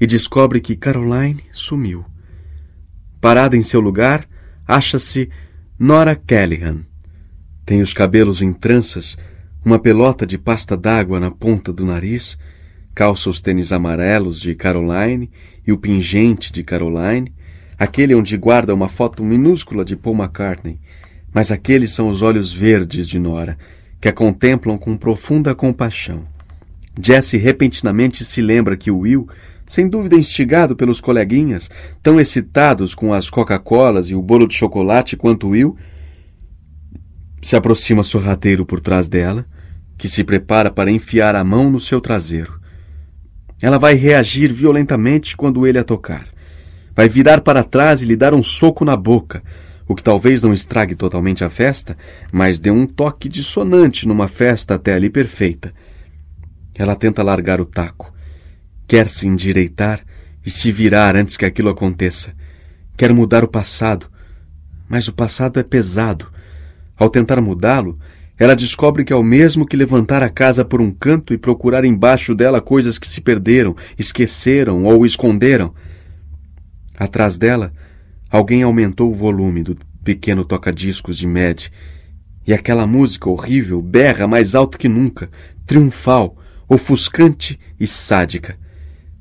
e descobre que Caroline sumiu. Parada em seu lugar, acha-se Nora Callahan. Tem os cabelos em tranças, uma pelota de pasta d'água na ponta do nariz, calça os tênis amarelos de Caroline e o pingente de Caroline, aquele onde guarda uma foto minúscula de Paul McCartney, mas aqueles são os olhos verdes de Nora, que a contemplam com profunda compaixão. Jesse repentinamente se lembra que Will, sem dúvida instigado pelos coleguinhas, tão excitados com as Coca-Colas e o bolo de chocolate quanto Will, se aproxima sorrateiro por trás dela, que se prepara para enfiar a mão no seu traseiro. Ela vai reagir violentamente quando ele a tocar. Vai virar para trás e lhe dar um soco na boca, o que talvez não estrague totalmente a festa, mas dê um toque dissonante numa festa até ali perfeita. Ela tenta largar o taco. Quer se endireitar e se virar antes que aquilo aconteça. Quer mudar o passado, mas o passado é pesado. Ao tentar mudá-lo, ela descobre que é o mesmo que levantar a casa por um canto e procurar embaixo dela coisas que se perderam, esqueceram ou esconderam. Atrás dela, Alguém aumentou o volume do pequeno toca-discos de Mad, e aquela música horrível berra mais alto que nunca, triunfal, ofuscante e sádica.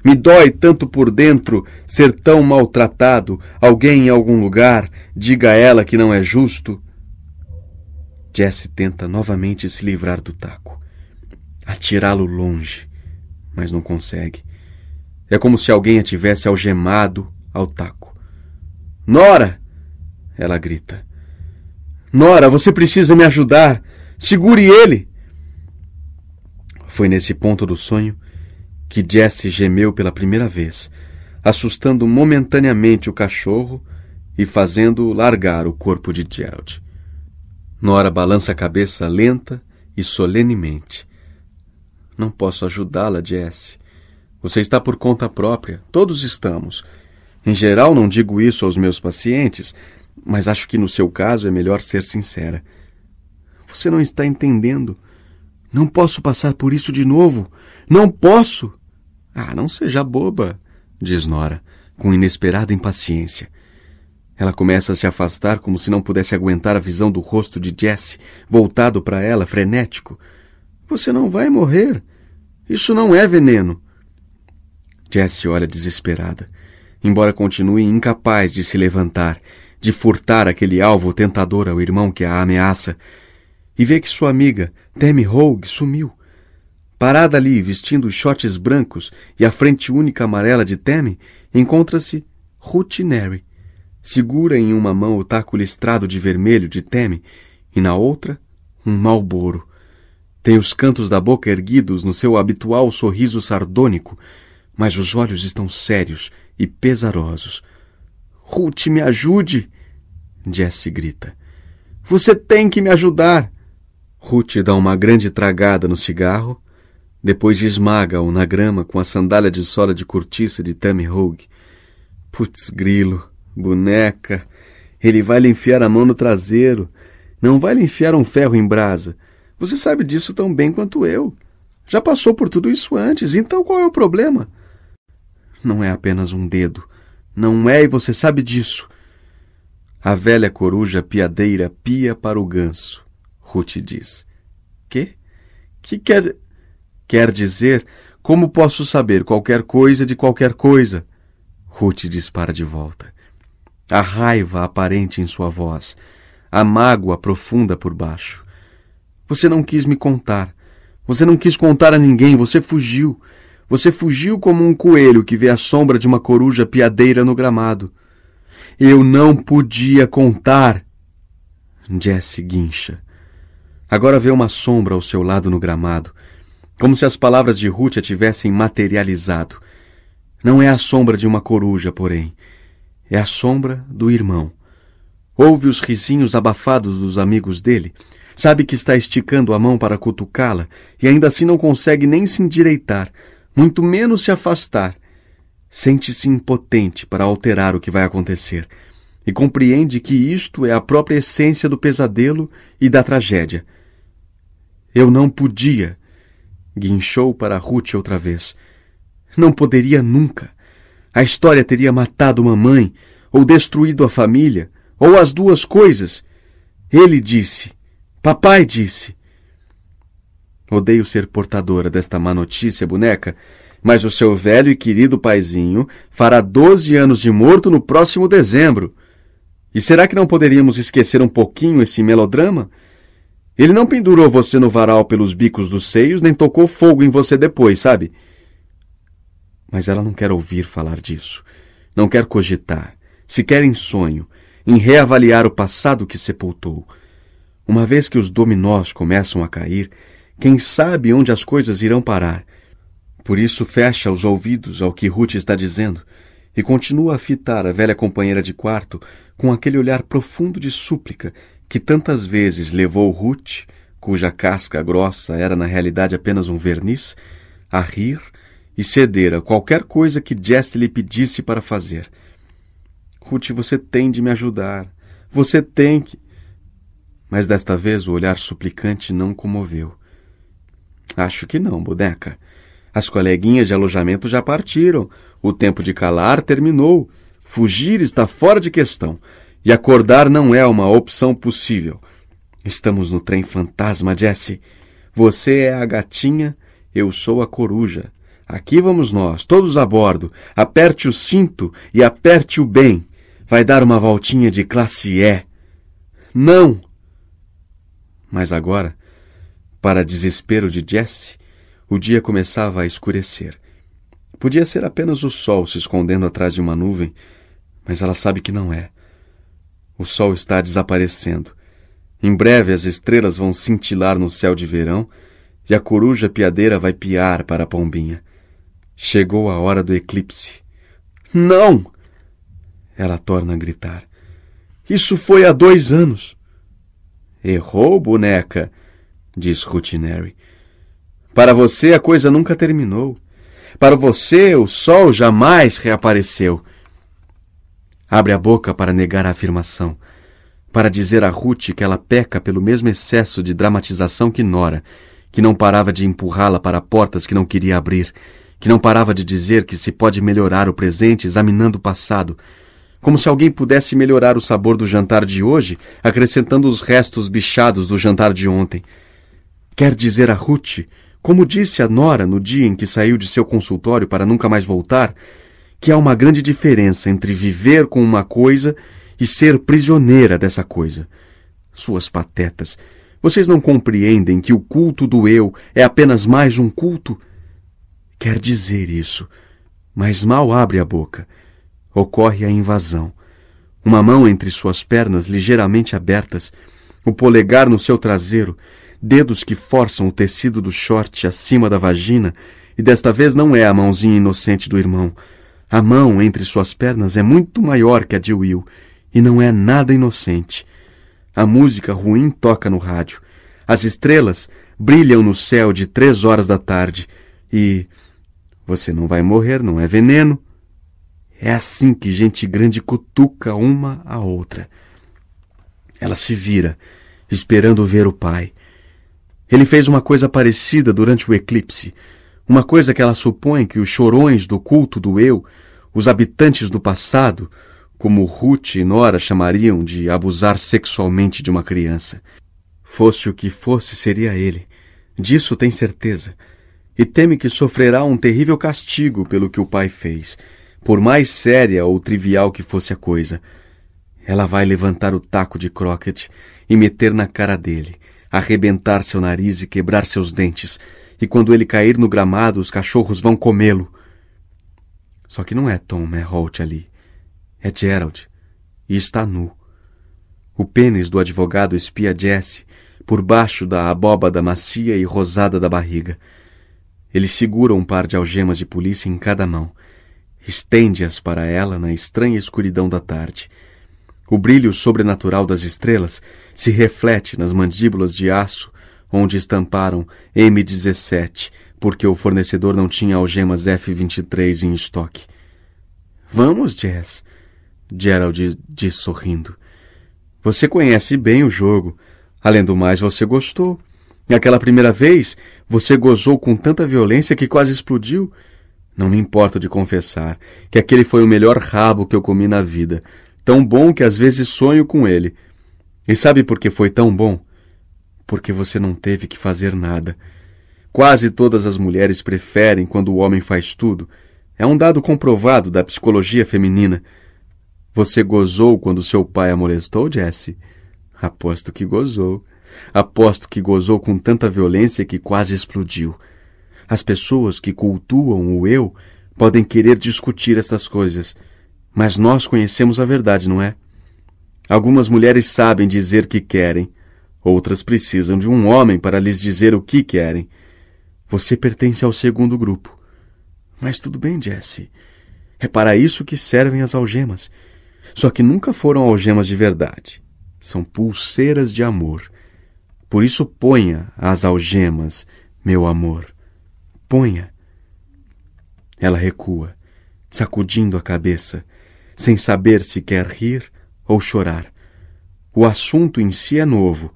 Me dói tanto por dentro ser tão maltratado. Alguém em algum lugar diga a ela que não é justo. Jesse tenta novamente se livrar do taco, atirá-lo longe, mas não consegue. É como se alguém a tivesse algemado ao taco. Nora! Ela grita. Nora, você precisa me ajudar! Segure ele! Foi nesse ponto do sonho que Jesse gemeu pela primeira vez, assustando momentaneamente o cachorro e fazendo-o largar o corpo de Gerald. Nora balança a cabeça lenta e solenemente. Não posso ajudá-la, Jesse. Você está por conta própria. Todos estamos. Em geral, não digo isso aos meus pacientes, mas acho que no seu caso é melhor ser sincera. Você não está entendendo. Não posso passar por isso de novo. Não posso! Ah, não seja boba, diz Nora, com inesperada impaciência. Ela começa a se afastar como se não pudesse aguentar a visão do rosto de Jesse, voltado para ela, frenético. Você não vai morrer. Isso não é veneno. Jesse olha desesperada embora continue incapaz de se levantar, de furtar aquele alvo tentador ao irmão que a ameaça, e vê que sua amiga, Tammy Hogue, sumiu. Parada ali, vestindo shorts brancos e a frente única amarela de Tammy, encontra-se Ruth Neri. Segura em uma mão o taco listrado de vermelho de Teme e na outra um malboro. Tem os cantos da boca erguidos no seu habitual sorriso sardônico, mas os olhos estão sérios e pesarosos. Ruth, me ajude! Jesse grita. Você tem que me ajudar! Ruth dá uma grande tragada no cigarro, depois esmaga-o na grama com a sandália de sola de cortiça de Tammy Hogue. Putz, grilo, boneca! Ele vai lhe enfiar a mão no traseiro. Não vai lhe enfiar um ferro em brasa. Você sabe disso tão bem quanto eu. Já passou por tudo isso antes, então qual é o problema? Não é apenas um dedo. Não é, e você sabe disso. A velha coruja piadeira pia para o ganso. Ruth diz. Que? Que quer. Quer dizer, como posso saber qualquer coisa de qualquer coisa? Ruth dispara de volta. A raiva aparente em sua voz, a mágoa profunda por baixo. Você não quis me contar. Você não quis contar a ninguém, você fugiu. Você fugiu como um coelho que vê a sombra de uma coruja piadeira no gramado. Eu não podia contar. Jesse guincha. Agora vê uma sombra ao seu lado no gramado, como se as palavras de Ruth a tivessem materializado. Não é a sombra de uma coruja, porém. É a sombra do irmão. Ouve os risinhos abafados dos amigos dele. Sabe que está esticando a mão para cutucá-la e ainda assim não consegue nem se endireitar muito menos se afastar. Sente-se impotente para alterar o que vai acontecer e compreende que isto é a própria essência do pesadelo e da tragédia. Eu não podia, guinchou para Ruth outra vez. Não poderia nunca. A história teria matado uma mãe, ou destruído a família, ou as duas coisas. Ele disse. Papai disse. Odeio ser portadora desta má notícia, boneca, mas o seu velho e querido paizinho fará doze anos de morto no próximo dezembro. E será que não poderíamos esquecer um pouquinho esse melodrama? Ele não pendurou você no varal pelos bicos dos seios, nem tocou fogo em você depois, sabe? Mas ela não quer ouvir falar disso. Não quer cogitar, sequer em sonho, em reavaliar o passado que sepultou. Uma vez que os dominós começam a cair, quem sabe onde as coisas irão parar? Por isso, fecha os ouvidos ao que Ruth está dizendo e continua a fitar a velha companheira de quarto com aquele olhar profundo de súplica que tantas vezes levou Ruth, cuja casca grossa era na realidade apenas um verniz, a rir e ceder a qualquer coisa que Jesse lhe pedisse para fazer. Ruth, você tem de me ajudar. Você tem que. Mas desta vez o olhar suplicante não comoveu. Acho que não, boneca. As coleguinhas de alojamento já partiram. O tempo de calar terminou. Fugir está fora de questão. E acordar não é uma opção possível. Estamos no trem fantasma, Jesse. Você é a gatinha, eu sou a coruja. Aqui vamos nós, todos a bordo. Aperte o cinto e aperte-o bem. Vai dar uma voltinha de classe E. Não! Mas agora para desespero de Jesse, o dia começava a escurecer. Podia ser apenas o sol se escondendo atrás de uma nuvem, mas ela sabe que não é. O sol está desaparecendo. Em breve as estrelas vão cintilar no céu de verão e a coruja piadeira vai piar para a pombinha. Chegou a hora do eclipse. Não! Ela torna a gritar. Isso foi há dois anos. Errou, boneca! disse Rutinary. Para você a coisa nunca terminou. Para você o sol jamais reapareceu. Abre a boca para negar a afirmação, para dizer a Ruth que ela peca pelo mesmo excesso de dramatização que Nora, que não parava de empurrá-la para portas que não queria abrir, que não parava de dizer que se pode melhorar o presente examinando o passado, como se alguém pudesse melhorar o sabor do jantar de hoje acrescentando os restos bichados do jantar de ontem. Quer dizer a Ruth, como disse a Nora no dia em que saiu de seu consultório para nunca mais voltar, que há uma grande diferença entre viver com uma coisa e ser prisioneira dessa coisa. Suas patetas, vocês não compreendem que o culto do eu é apenas mais um culto? Quer dizer isso, mas mal abre a boca. Ocorre a invasão. Uma mão entre suas pernas ligeiramente abertas, o polegar no seu traseiro, dedos que forçam o tecido do short acima da vagina, e desta vez não é a mãozinha inocente do irmão. A mão entre suas pernas é muito maior que a de Will, e não é nada inocente. A música ruim toca no rádio. As estrelas brilham no céu de três horas da tarde. E. Você não vai morrer, não é veneno. É assim que gente grande cutuca uma a outra. Ela se vira, esperando ver o pai. Ele fez uma coisa parecida durante o eclipse, uma coisa que ela supõe que os chorões do culto do eu, os habitantes do passado, como Ruth e Nora chamariam de abusar sexualmente de uma criança. Fosse o que fosse, seria ele. Disso tem certeza. E teme que sofrerá um terrível castigo pelo que o pai fez, por mais séria ou trivial que fosse a coisa. Ela vai levantar o taco de Crockett e meter na cara dele, arrebentar seu nariz e quebrar seus dentes, e quando ele cair no gramado, os cachorros vão comê-lo. Só que não é Tom Merholt ali. É Gerald. E está nu. O pênis do advogado espia Jesse por baixo da abóbada macia e rosada da barriga. Ele segura um par de algemas de polícia em cada mão. Estende-as para ela na estranha escuridão da tarde. O brilho sobrenatural das estrelas se reflete nas mandíbulas de aço onde estamparam M17, porque o fornecedor não tinha algemas F23 em estoque. Vamos, Jess, Gerald disse sorrindo. Você conhece bem o jogo. Além do mais, você gostou. Naquela primeira vez, você gozou com tanta violência que quase explodiu. Não me importo de confessar que aquele foi o melhor rabo que eu comi na vida, tão bom que às vezes sonho com ele. E sabe por que foi tão bom? Porque você não teve que fazer nada. Quase todas as mulheres preferem quando o homem faz tudo. É um dado comprovado da psicologia feminina. Você gozou quando seu pai a molestou, Jesse? Aposto que gozou. Aposto que gozou com tanta violência que quase explodiu. As pessoas que cultuam o eu podem querer discutir estas coisas mas nós conhecemos a verdade, não é? Algumas mulheres sabem dizer que querem, outras precisam de um homem para lhes dizer o que querem. Você pertence ao segundo grupo. Mas tudo bem, Jesse. É para isso que servem as algemas. Só que nunca foram algemas de verdade. São pulseiras de amor. Por isso, ponha as algemas, meu amor. Ponha. Ela recua, sacudindo a cabeça sem saber se quer rir ou chorar. O assunto em si é novo,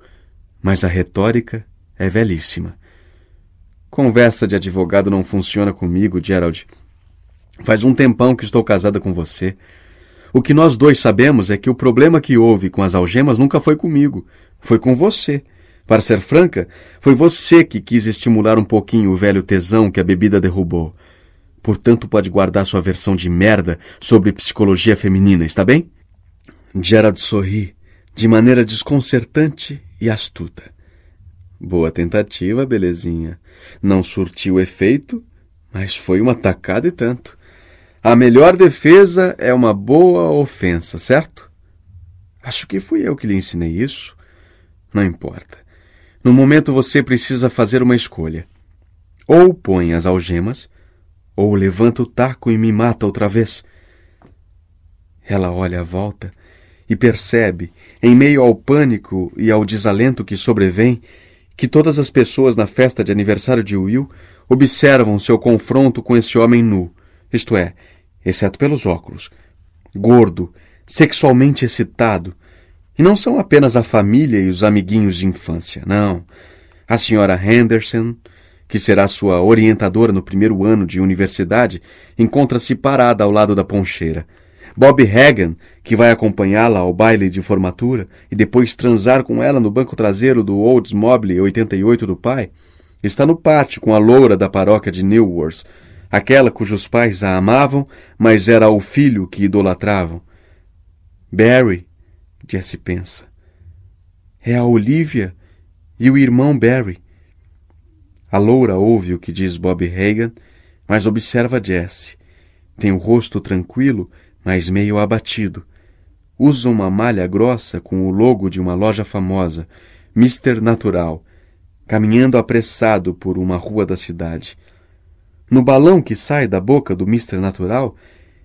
mas a retórica é velhíssima. Conversa de advogado não funciona comigo, Gerald. Faz um tempão que estou casada com você. O que nós dois sabemos é que o problema que houve com as algemas nunca foi comigo, foi com você. Para ser franca, foi você que quis estimular um pouquinho o velho tesão que a bebida derrubou. Portanto, pode guardar sua versão de merda sobre psicologia feminina, está bem? Gerard sorri, de maneira desconcertante e astuta. Boa tentativa, belezinha. Não surtiu efeito, mas foi uma tacada e tanto. A melhor defesa é uma boa ofensa, certo? Acho que fui eu que lhe ensinei isso. Não importa. No momento você precisa fazer uma escolha. Ou põe as algemas, ou levanta o taco e me mata outra vez. Ela olha à volta e percebe, em meio ao pânico e ao desalento que sobrevém, que todas as pessoas na festa de aniversário de Will observam seu confronto com esse homem nu, isto é, exceto pelos óculos, gordo, sexualmente excitado. E não são apenas a família e os amiguinhos de infância, não. A senhora Henderson, que será sua orientadora no primeiro ano de universidade, encontra-se parada ao lado da poncheira. Bob Hagan, que vai acompanhá-la ao baile de formatura e depois transar com ela no banco traseiro do Oldsmobile 88 do pai, está no pátio com a loura da paróquia de Newworth, aquela cujos pais a amavam, mas era o filho que idolatravam. Barry, Jesse pensa. É a Olivia e o irmão Barry. A loura ouve o que diz Bob Reagan, mas observa Jesse. Tem o rosto tranquilo, mas meio abatido. Usa uma malha grossa com o logo de uma loja famosa, Mister Natural, caminhando apressado por uma rua da cidade. No balão que sai da boca do Mister Natural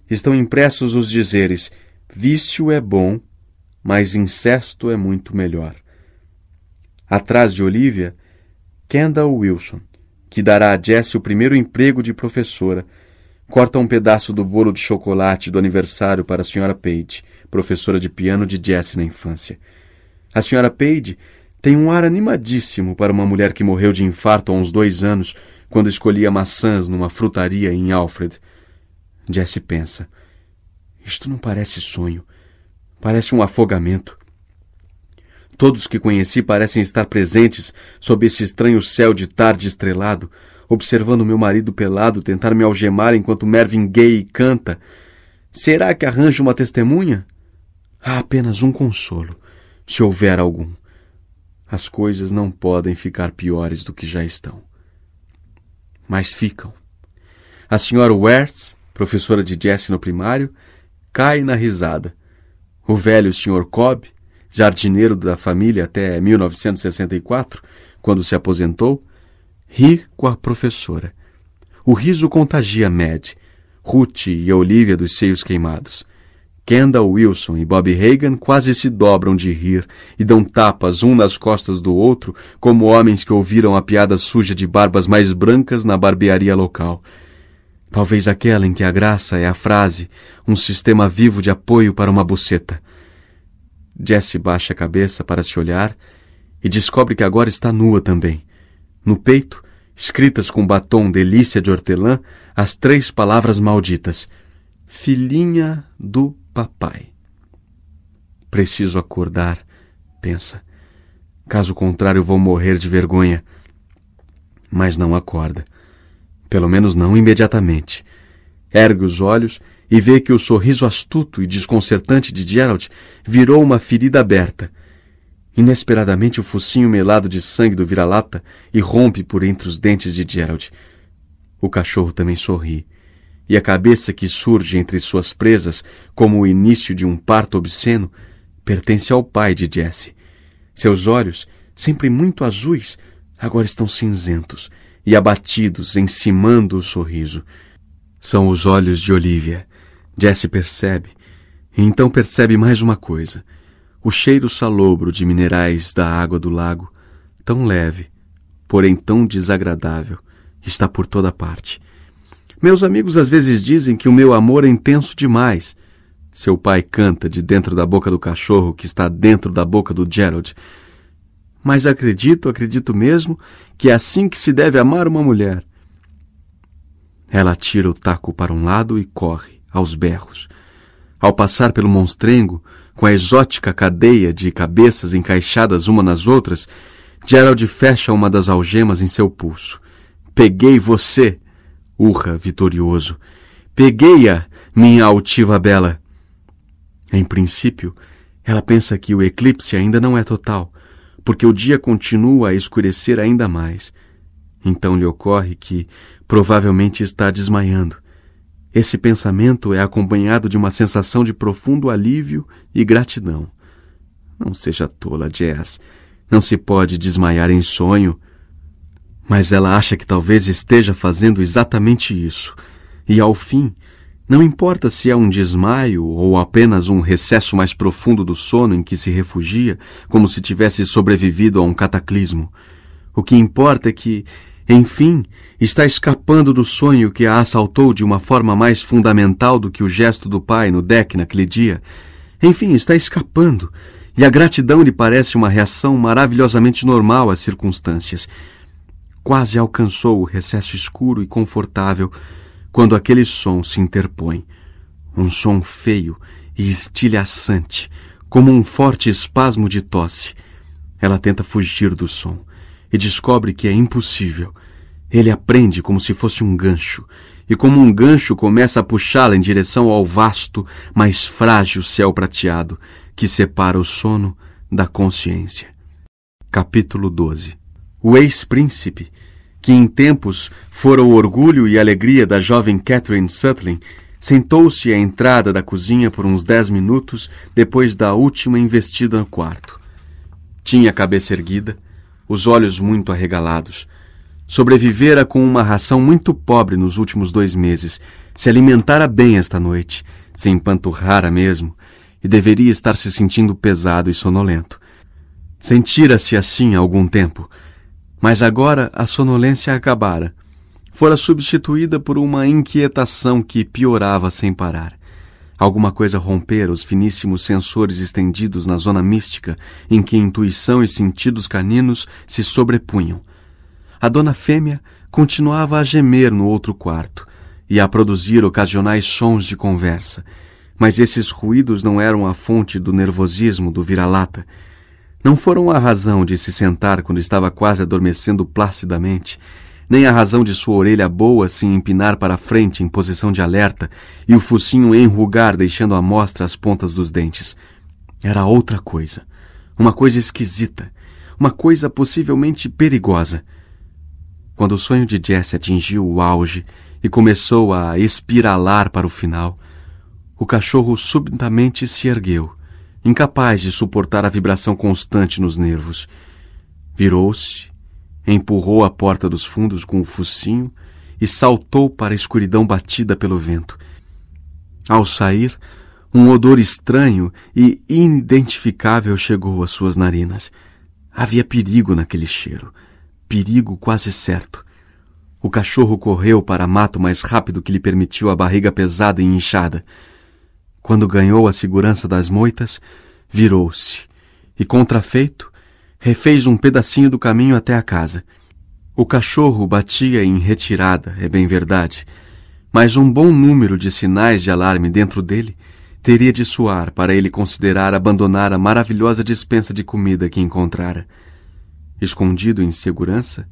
estão impressos os dizeres: vício é bom, mas incesto é muito melhor. Atrás de Olivia, Kendall Wilson, que dará a Jessie o primeiro emprego de professora, corta um pedaço do bolo de chocolate do aniversário para a Sra. Page, professora de piano de Jessie na infância. A Sra. Page tem um ar animadíssimo para uma mulher que morreu de infarto há uns dois anos quando escolhia maçãs numa frutaria em Alfred. Jessie pensa: Isto não parece sonho, parece um afogamento. Todos que conheci parecem estar presentes sob esse estranho céu de tarde estrelado, observando meu marido pelado tentar me algemar enquanto Mervyn Gay canta. Será que arranjo uma testemunha? Há apenas um consolo, se houver algum. As coisas não podem ficar piores do que já estão. Mas ficam. A senhora Wertz, professora de jazz no primário, cai na risada. O velho senhor Cobb, jardineiro da família até 1964, quando se aposentou, ri com a professora. O riso contagia Mad, Ruth e Olivia dos seios queimados. Kendall Wilson e Bob Reagan quase se dobram de rir e dão tapas um nas costas do outro, como homens que ouviram a piada suja de barbas mais brancas na barbearia local. Talvez aquela em que a graça é a frase, um sistema vivo de apoio para uma buceta. Jesse baixa a cabeça para se olhar e descobre que agora está nua também. No peito, escritas com batom delícia de hortelã, as três palavras malditas: Filhinha do papai. Preciso acordar, pensa. Caso contrário, vou morrer de vergonha. Mas não acorda. Pelo menos não imediatamente. Ergue os olhos e vê que o sorriso astuto e desconcertante de Gerald virou uma ferida aberta. Inesperadamente o focinho melado de sangue do vira-lata irrompe por entre os dentes de Gerald. O cachorro também sorri, e a cabeça que surge entre suas presas como o início de um parto obsceno pertence ao pai de Jesse. Seus olhos, sempre muito azuis, agora estão cinzentos e abatidos, encimando o sorriso. São os olhos de Olivia, Jesse percebe. E então percebe mais uma coisa. O cheiro salobro de minerais da água do lago, tão leve, porém tão desagradável, está por toda parte. Meus amigos às vezes dizem que o meu amor é intenso demais. Seu pai canta de dentro da boca do cachorro que está dentro da boca do Gerald. Mas acredito, acredito mesmo, que é assim que se deve amar uma mulher. Ela tira o taco para um lado e corre aos berros. Ao passar pelo monstrengo, com a exótica cadeia de cabeças encaixadas uma nas outras, Gerald fecha uma das algemas em seu pulso. Peguei você! urra vitorioso. Peguei-a, minha altiva bela! Em princípio, ela pensa que o eclipse ainda não é total, porque o dia continua a escurecer ainda mais. Então lhe ocorre que provavelmente está desmaiando. Esse pensamento é acompanhado de uma sensação de profundo alívio e gratidão. Não seja tola, Jess. Não se pode desmaiar em sonho. Mas ela acha que talvez esteja fazendo exatamente isso. E ao fim, não importa se é um desmaio ou apenas um recesso mais profundo do sono em que se refugia, como se tivesse sobrevivido a um cataclismo. O que importa é que enfim, está escapando do sonho que a assaltou de uma forma mais fundamental do que o gesto do pai no deck naquele dia. Enfim, está escapando, e a gratidão lhe parece uma reação maravilhosamente normal às circunstâncias. Quase alcançou o recesso escuro e confortável quando aquele som se interpõe. Um som feio e estilhaçante, como um forte espasmo de tosse. Ela tenta fugir do som e descobre que é impossível. Ele aprende como se fosse um gancho, e como um gancho começa a puxá-la em direção ao vasto, mais frágil céu prateado que separa o sono da consciência. Capítulo 12 O ex-príncipe, que em tempos fora o orgulho e alegria da jovem Catherine Sutling, sentou-se à entrada da cozinha por uns dez minutos depois da última investida no quarto. Tinha a cabeça erguida, os olhos muito arregalados. Sobrevivera com uma ração muito pobre nos últimos dois meses, se alimentara bem esta noite, se empanturrara mesmo, e deveria estar se sentindo pesado e sonolento. Sentira-se assim há algum tempo, mas agora a sonolência acabara. Fora substituída por uma inquietação que piorava sem parar alguma coisa rompera os finíssimos sensores estendidos na zona mística em que intuição e sentidos caninos se sobrepunham. A dona fêmea continuava a gemer no outro quarto e a produzir ocasionais sons de conversa, mas esses ruídos não eram a fonte do nervosismo do vira-lata. Não foram a razão de se sentar quando estava quase adormecendo placidamente nem a razão de sua orelha boa se empinar para frente em posição de alerta e o focinho enrugar deixando à mostra as pontas dos dentes. Era outra coisa. Uma coisa esquisita. Uma coisa possivelmente perigosa. Quando o sonho de Jesse atingiu o auge e começou a espiralar para o final, o cachorro subitamente se ergueu, incapaz de suportar a vibração constante nos nervos. Virou-se empurrou a porta dos fundos com o focinho e saltou para a escuridão batida pelo vento. Ao sair, um odor estranho e inidentificável chegou às suas narinas. Havia perigo naquele cheiro, perigo quase certo. O cachorro correu para a mata mais rápido que lhe permitiu a barriga pesada e inchada. Quando ganhou a segurança das moitas, virou-se e, contrafeito, refez um pedacinho do caminho até a casa. O cachorro batia em retirada, é bem verdade, mas um bom número de sinais de alarme dentro dele teria de suar para ele considerar abandonar a maravilhosa dispensa de comida que encontrara. Escondido em segurança,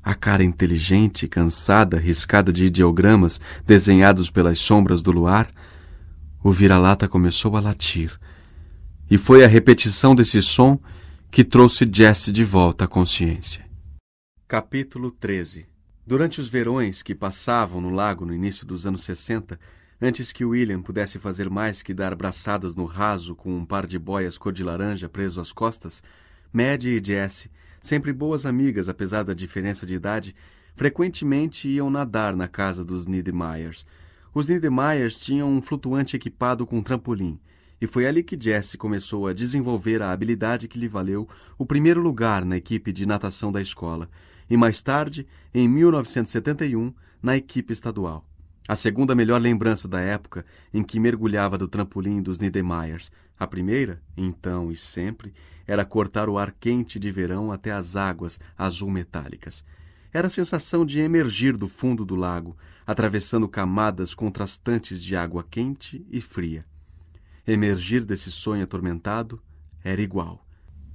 a cara inteligente, cansada, riscada de ideogramas desenhados pelas sombras do luar, o vira-lata começou a latir. E foi a repetição desse som que trouxe Jesse de volta à consciência. Capítulo 13 Durante os verões que passavam no lago no início dos anos 60, antes que William pudesse fazer mais que dar braçadas no raso com um par de boias cor de laranja preso às costas, Maddie e Jesse, sempre boas amigas apesar da diferença de idade, frequentemente iam nadar na casa dos Niedemeyers. Os Niedemeyers tinham um flutuante equipado com trampolim, e foi ali que Jesse começou a desenvolver a habilidade que lhe valeu o primeiro lugar na equipe de natação da escola e mais tarde, em 1971, na equipe estadual. A segunda melhor lembrança da época em que mergulhava do trampolim dos Niedermayers. A primeira, então e sempre, era cortar o ar quente de verão até as águas azul metálicas. Era a sensação de emergir do fundo do lago, atravessando camadas contrastantes de água quente e fria emergir desse sonho atormentado era igual.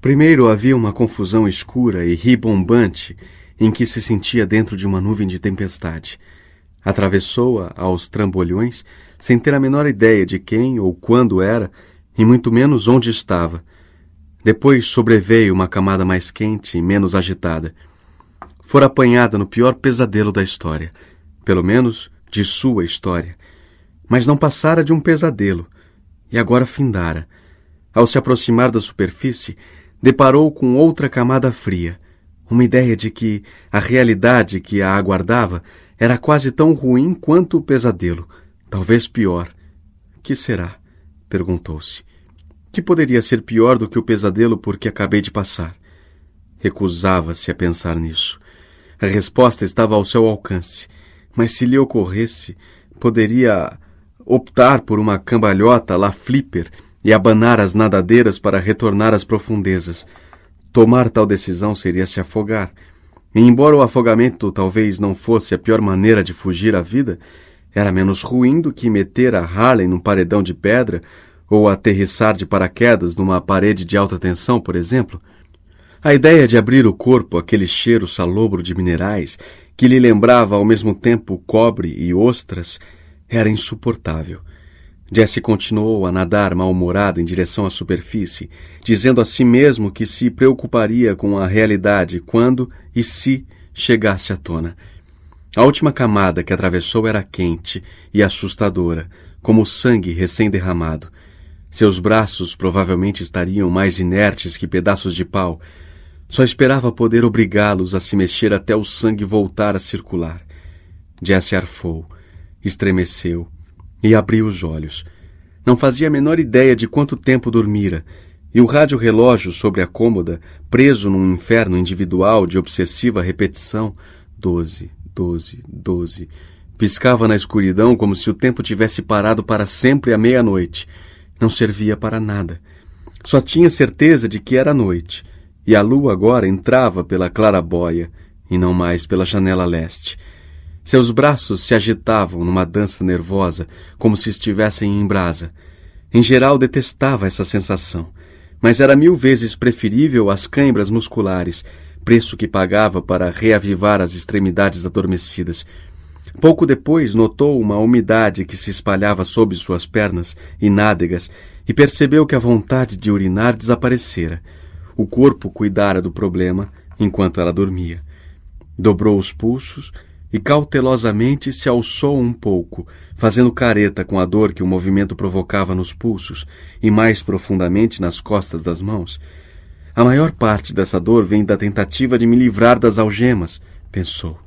Primeiro havia uma confusão escura e ribombante em que se sentia dentro de uma nuvem de tempestade. Atravessou-a aos trambolhões, sem ter a menor ideia de quem ou quando era, e muito menos onde estava. Depois sobreveio uma camada mais quente e menos agitada. Fora apanhada no pior pesadelo da história, pelo menos de sua história. Mas não passara de um pesadelo, e agora findara. Ao se aproximar da superfície, deparou com outra camada fria, uma ideia de que a realidade que a aguardava era quase tão ruim quanto o pesadelo, talvez pior. Que será? perguntou-se. Que poderia ser pior do que o pesadelo por que acabei de passar? Recusava-se a pensar nisso. A resposta estava ao seu alcance, mas se lhe ocorresse, poderia optar por uma cambalhota lá flipper e abanar as nadadeiras para retornar às profundezas. Tomar tal decisão seria se afogar. E embora o afogamento talvez não fosse a pior maneira de fugir à vida, era menos ruim do que meter a Harley num paredão de pedra ou aterrissar de paraquedas numa parede de alta tensão, por exemplo. A ideia de abrir o corpo àquele cheiro salobro de minerais, que lhe lembrava ao mesmo tempo cobre e ostras, era insuportável. Jesse continuou a nadar mal-humorada em direção à superfície, dizendo a si mesmo que se preocuparia com a realidade quando e se chegasse à tona. A última camada que atravessou era quente e assustadora, como sangue recém-derramado. Seus braços provavelmente estariam mais inertes que pedaços de pau. Só esperava poder obrigá-los a se mexer até o sangue voltar a circular. Jesse arfou Estremeceu e abriu os olhos. Não fazia a menor ideia de quanto tempo dormira, e o rádio relógio sobre a cômoda, preso num inferno individual de obsessiva repetição, doze, doze, doze, piscava na escuridão como se o tempo tivesse parado para sempre à meia-noite. Não servia para nada. Só tinha certeza de que era noite, e a lua agora entrava pela claraboia e não mais pela janela leste. Seus braços se agitavam numa dança nervosa, como se estivessem em brasa. Em geral, detestava essa sensação, mas era mil vezes preferível às cãibras musculares, preço que pagava para reavivar as extremidades adormecidas. Pouco depois, notou uma umidade que se espalhava sob suas pernas e nádegas e percebeu que a vontade de urinar desaparecera. O corpo cuidara do problema enquanto ela dormia. Dobrou os pulsos e cautelosamente se alçou um pouco, fazendo careta com a dor que o movimento provocava nos pulsos e mais profundamente nas costas das mãos. A maior parte dessa dor vem da tentativa de me livrar das algemas, pensou.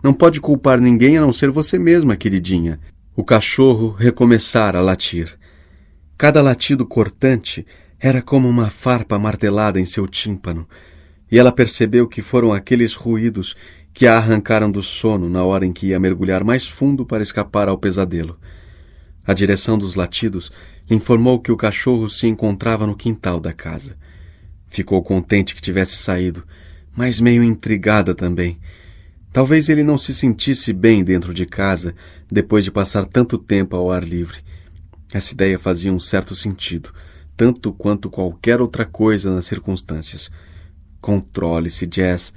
Não pode culpar ninguém a não ser você mesma, queridinha. O cachorro recomeçara a latir. Cada latido cortante era como uma farpa martelada em seu tímpano, e ela percebeu que foram aqueles ruídos que a arrancaram do sono na hora em que ia mergulhar mais fundo para escapar ao pesadelo. A direção dos latidos lhe informou que o cachorro se encontrava no quintal da casa. Ficou contente que tivesse saído, mas meio intrigada também. Talvez ele não se sentisse bem dentro de casa depois de passar tanto tempo ao ar livre. Essa ideia fazia um certo sentido, tanto quanto qualquer outra coisa nas circunstâncias. Controle-se, Jess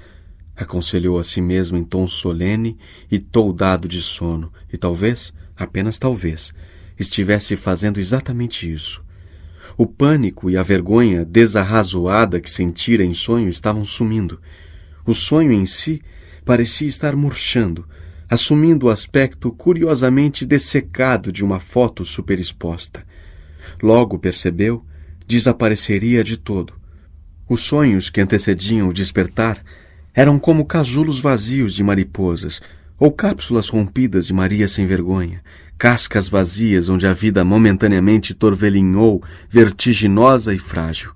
aconselhou a si mesmo em tom solene e toldado de sono, e talvez, apenas talvez, estivesse fazendo exatamente isso. O pânico e a vergonha desarrazoada que sentira em sonho estavam sumindo. O sonho em si parecia estar murchando, assumindo o aspecto curiosamente dessecado de uma foto superexposta. Logo percebeu, desapareceria de todo. Os sonhos que antecediam o despertar eram como casulos vazios de mariposas, ou cápsulas rompidas de Maria sem vergonha, cascas vazias onde a vida momentaneamente torvelinhou, vertiginosa e frágil.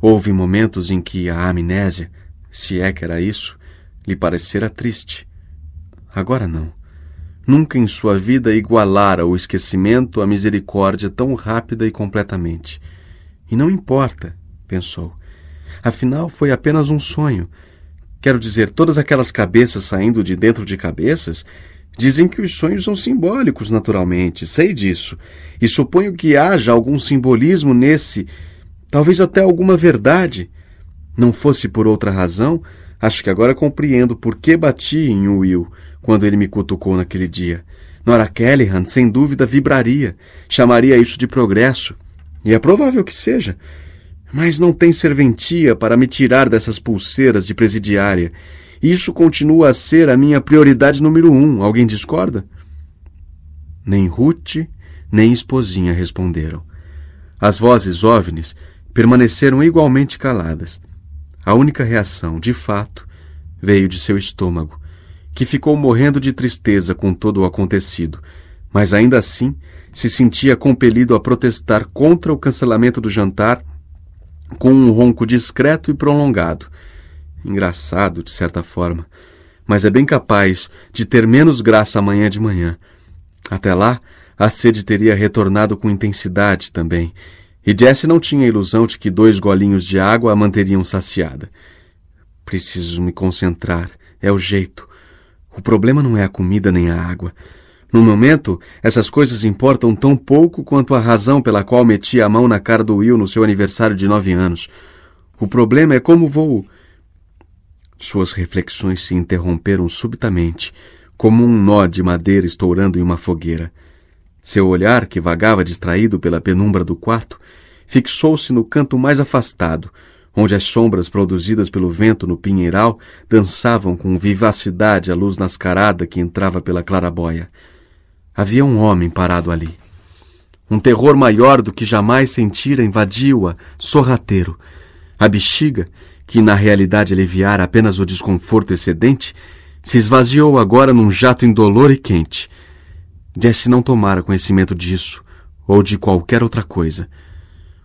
Houve momentos em que a amnésia, se é que era isso, lhe parecera triste. Agora não. Nunca em sua vida igualara o esquecimento à misericórdia tão rápida e completamente. E não importa, pensou. Afinal, foi apenas um sonho quero dizer, todas aquelas cabeças saindo de dentro de cabeças, dizem que os sonhos são simbólicos, naturalmente, sei disso. E suponho que haja algum simbolismo nesse, talvez até alguma verdade. Não fosse por outra razão, acho que agora compreendo por que bati em Will quando ele me cutucou naquele dia. Nora Kellyhan, sem dúvida, vibraria, chamaria isso de progresso. E é provável que seja. Mas não tem serventia para me tirar dessas pulseiras de presidiária. Isso continua a ser a minha prioridade número um. Alguém discorda? Nem Ruth, nem esposinha responderam. As vozes óvnis permaneceram igualmente caladas. A única reação, de fato, veio de seu estômago, que ficou morrendo de tristeza com todo o acontecido, mas ainda assim se sentia compelido a protestar contra o cancelamento do jantar com um ronco discreto e prolongado. Engraçado, de certa forma, mas é bem capaz de ter menos graça amanhã de manhã. Até lá, a sede teria retornado com intensidade também, e Jesse não tinha a ilusão de que dois golinhos de água a manteriam saciada. Preciso me concentrar, é o jeito. O problema não é a comida nem a água. No momento, essas coisas importam tão pouco quanto a razão pela qual meti a mão na cara do Will no seu aniversário de nove anos. O problema é como vou. Suas reflexões se interromperam subitamente, como um nó de madeira estourando em uma fogueira. Seu olhar, que vagava distraído pela penumbra do quarto, fixou-se no canto mais afastado, onde as sombras produzidas pelo vento no pinheiral dançavam com vivacidade a luz nascarada que entrava pela clarabóia. Havia um homem parado ali. Um terror maior do que jamais sentira invadiu-a, sorrateiro. A bexiga, que na realidade aliviara apenas o desconforto excedente, se esvaziou agora num jato indolor e quente. Jesse não tomara conhecimento disso, ou de qualquer outra coisa.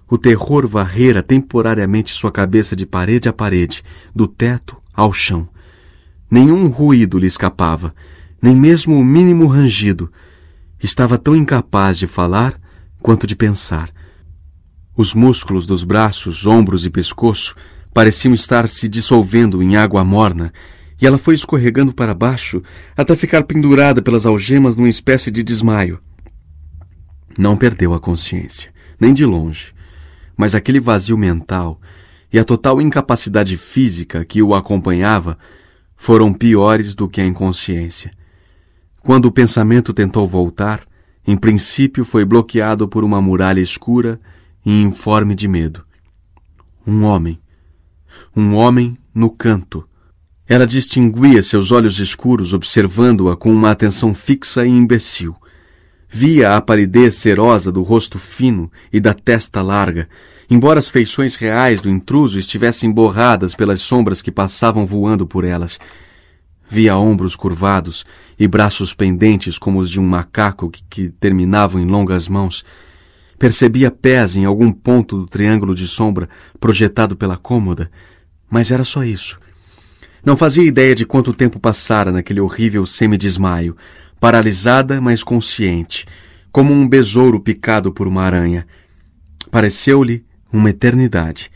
O terror varrera temporariamente sua cabeça de parede a parede, do teto ao chão. Nenhum ruído lhe escapava, nem mesmo o mínimo rangido. Estava tão incapaz de falar quanto de pensar. Os músculos dos braços, ombros e pescoço pareciam estar se dissolvendo em água morna, e ela foi escorregando para baixo até ficar pendurada pelas algemas numa espécie de desmaio. Não perdeu a consciência, nem de longe, mas aquele vazio mental e a total incapacidade física que o acompanhava foram piores do que a inconsciência. Quando o pensamento tentou voltar, em princípio foi bloqueado por uma muralha escura e informe de medo. Um homem. Um homem no canto. Ela distinguia seus olhos escuros observando-a com uma atenção fixa e imbecil. Via a palidez serosa do rosto fino e da testa larga, embora as feições reais do intruso estivessem borradas pelas sombras que passavam voando por elas. Via ombros curvados e braços pendentes como os de um macaco que, que terminavam em longas mãos. Percebia pés em algum ponto do triângulo de sombra projetado pela cômoda, mas era só isso. Não fazia ideia de quanto tempo passara naquele horrível semidesmaio, paralisada, mas consciente, como um besouro picado por uma aranha. Pareceu-lhe uma eternidade.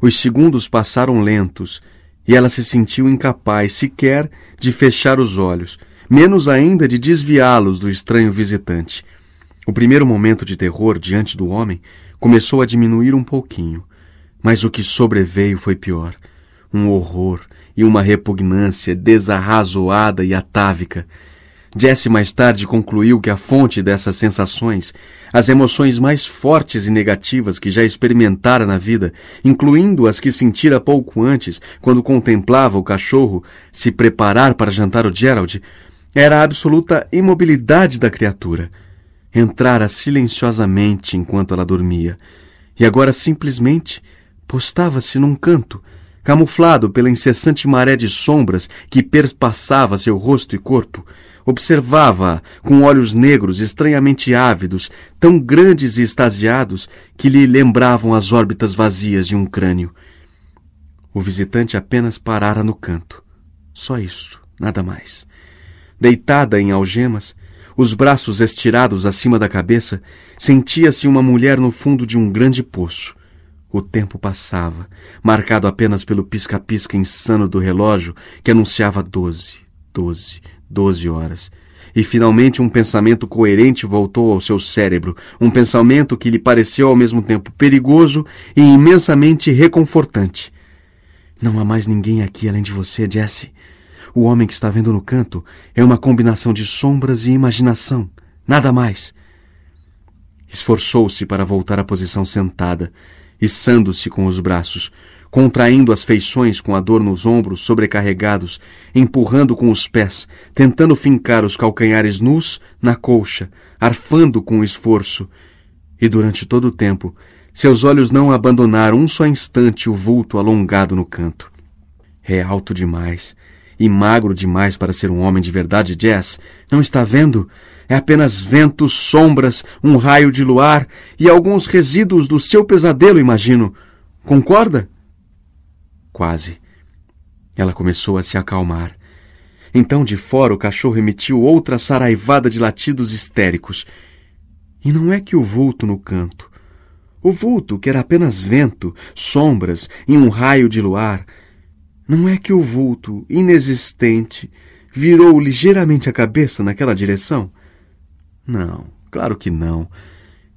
Os segundos passaram lentos e ela se sentiu incapaz sequer de fechar os olhos, menos ainda de desviá-los do estranho visitante. O primeiro momento de terror diante do homem começou a diminuir um pouquinho, mas o que sobreveio foi pior. Um horror e uma repugnância desarrazoada e atávica. Jesse mais tarde concluiu que a fonte dessas sensações, as emoções mais fortes e negativas que já experimentara na vida, incluindo as que sentira pouco antes, quando contemplava o cachorro se preparar para jantar o Gerald, era a absoluta imobilidade da criatura. Entrara silenciosamente enquanto ela dormia, e agora simplesmente postava-se num canto, camuflado pela incessante maré de sombras que perspassava seu rosto e corpo. Observava-a com olhos negros estranhamente ávidos, tão grandes e extasiados que lhe lembravam as órbitas vazias de um crânio. O visitante apenas parara no canto. Só isso, nada mais deitada em algemas, os braços estirados acima da cabeça, sentia-se uma mulher no fundo de um grande poço. O tempo passava, marcado apenas pelo pisca-pisca insano do relógio que anunciava doze, doze, doze horas. E finalmente um pensamento coerente voltou ao seu cérebro, um pensamento que lhe pareceu ao mesmo tempo perigoso e imensamente reconfortante. Não há mais ninguém aqui além de você, Jesse. O homem que está vendo no canto é uma combinação de sombras e imaginação, nada mais. Esforçou-se para voltar à posição sentada, içando-se com os braços, contraindo as feições com a dor nos ombros sobrecarregados, empurrando com os pés, tentando fincar os calcanhares nus na colcha, arfando com esforço. E durante todo o tempo, seus olhos não abandonaram um só instante o vulto alongado no canto. É alto demais, e magro demais para ser um homem de verdade Jess. Não está vendo? É apenas ventos, sombras, um raio de luar e alguns resíduos do seu pesadelo, imagino. Concorda? Quase. Ela começou a se acalmar. Então, de fora, o cachorro emitiu outra saraivada de latidos histéricos. E não é que o vulto no canto. O vulto, que era apenas vento, sombras e um raio de luar, não é que o vulto, inexistente, virou ligeiramente a cabeça naquela direção? Não, claro que não.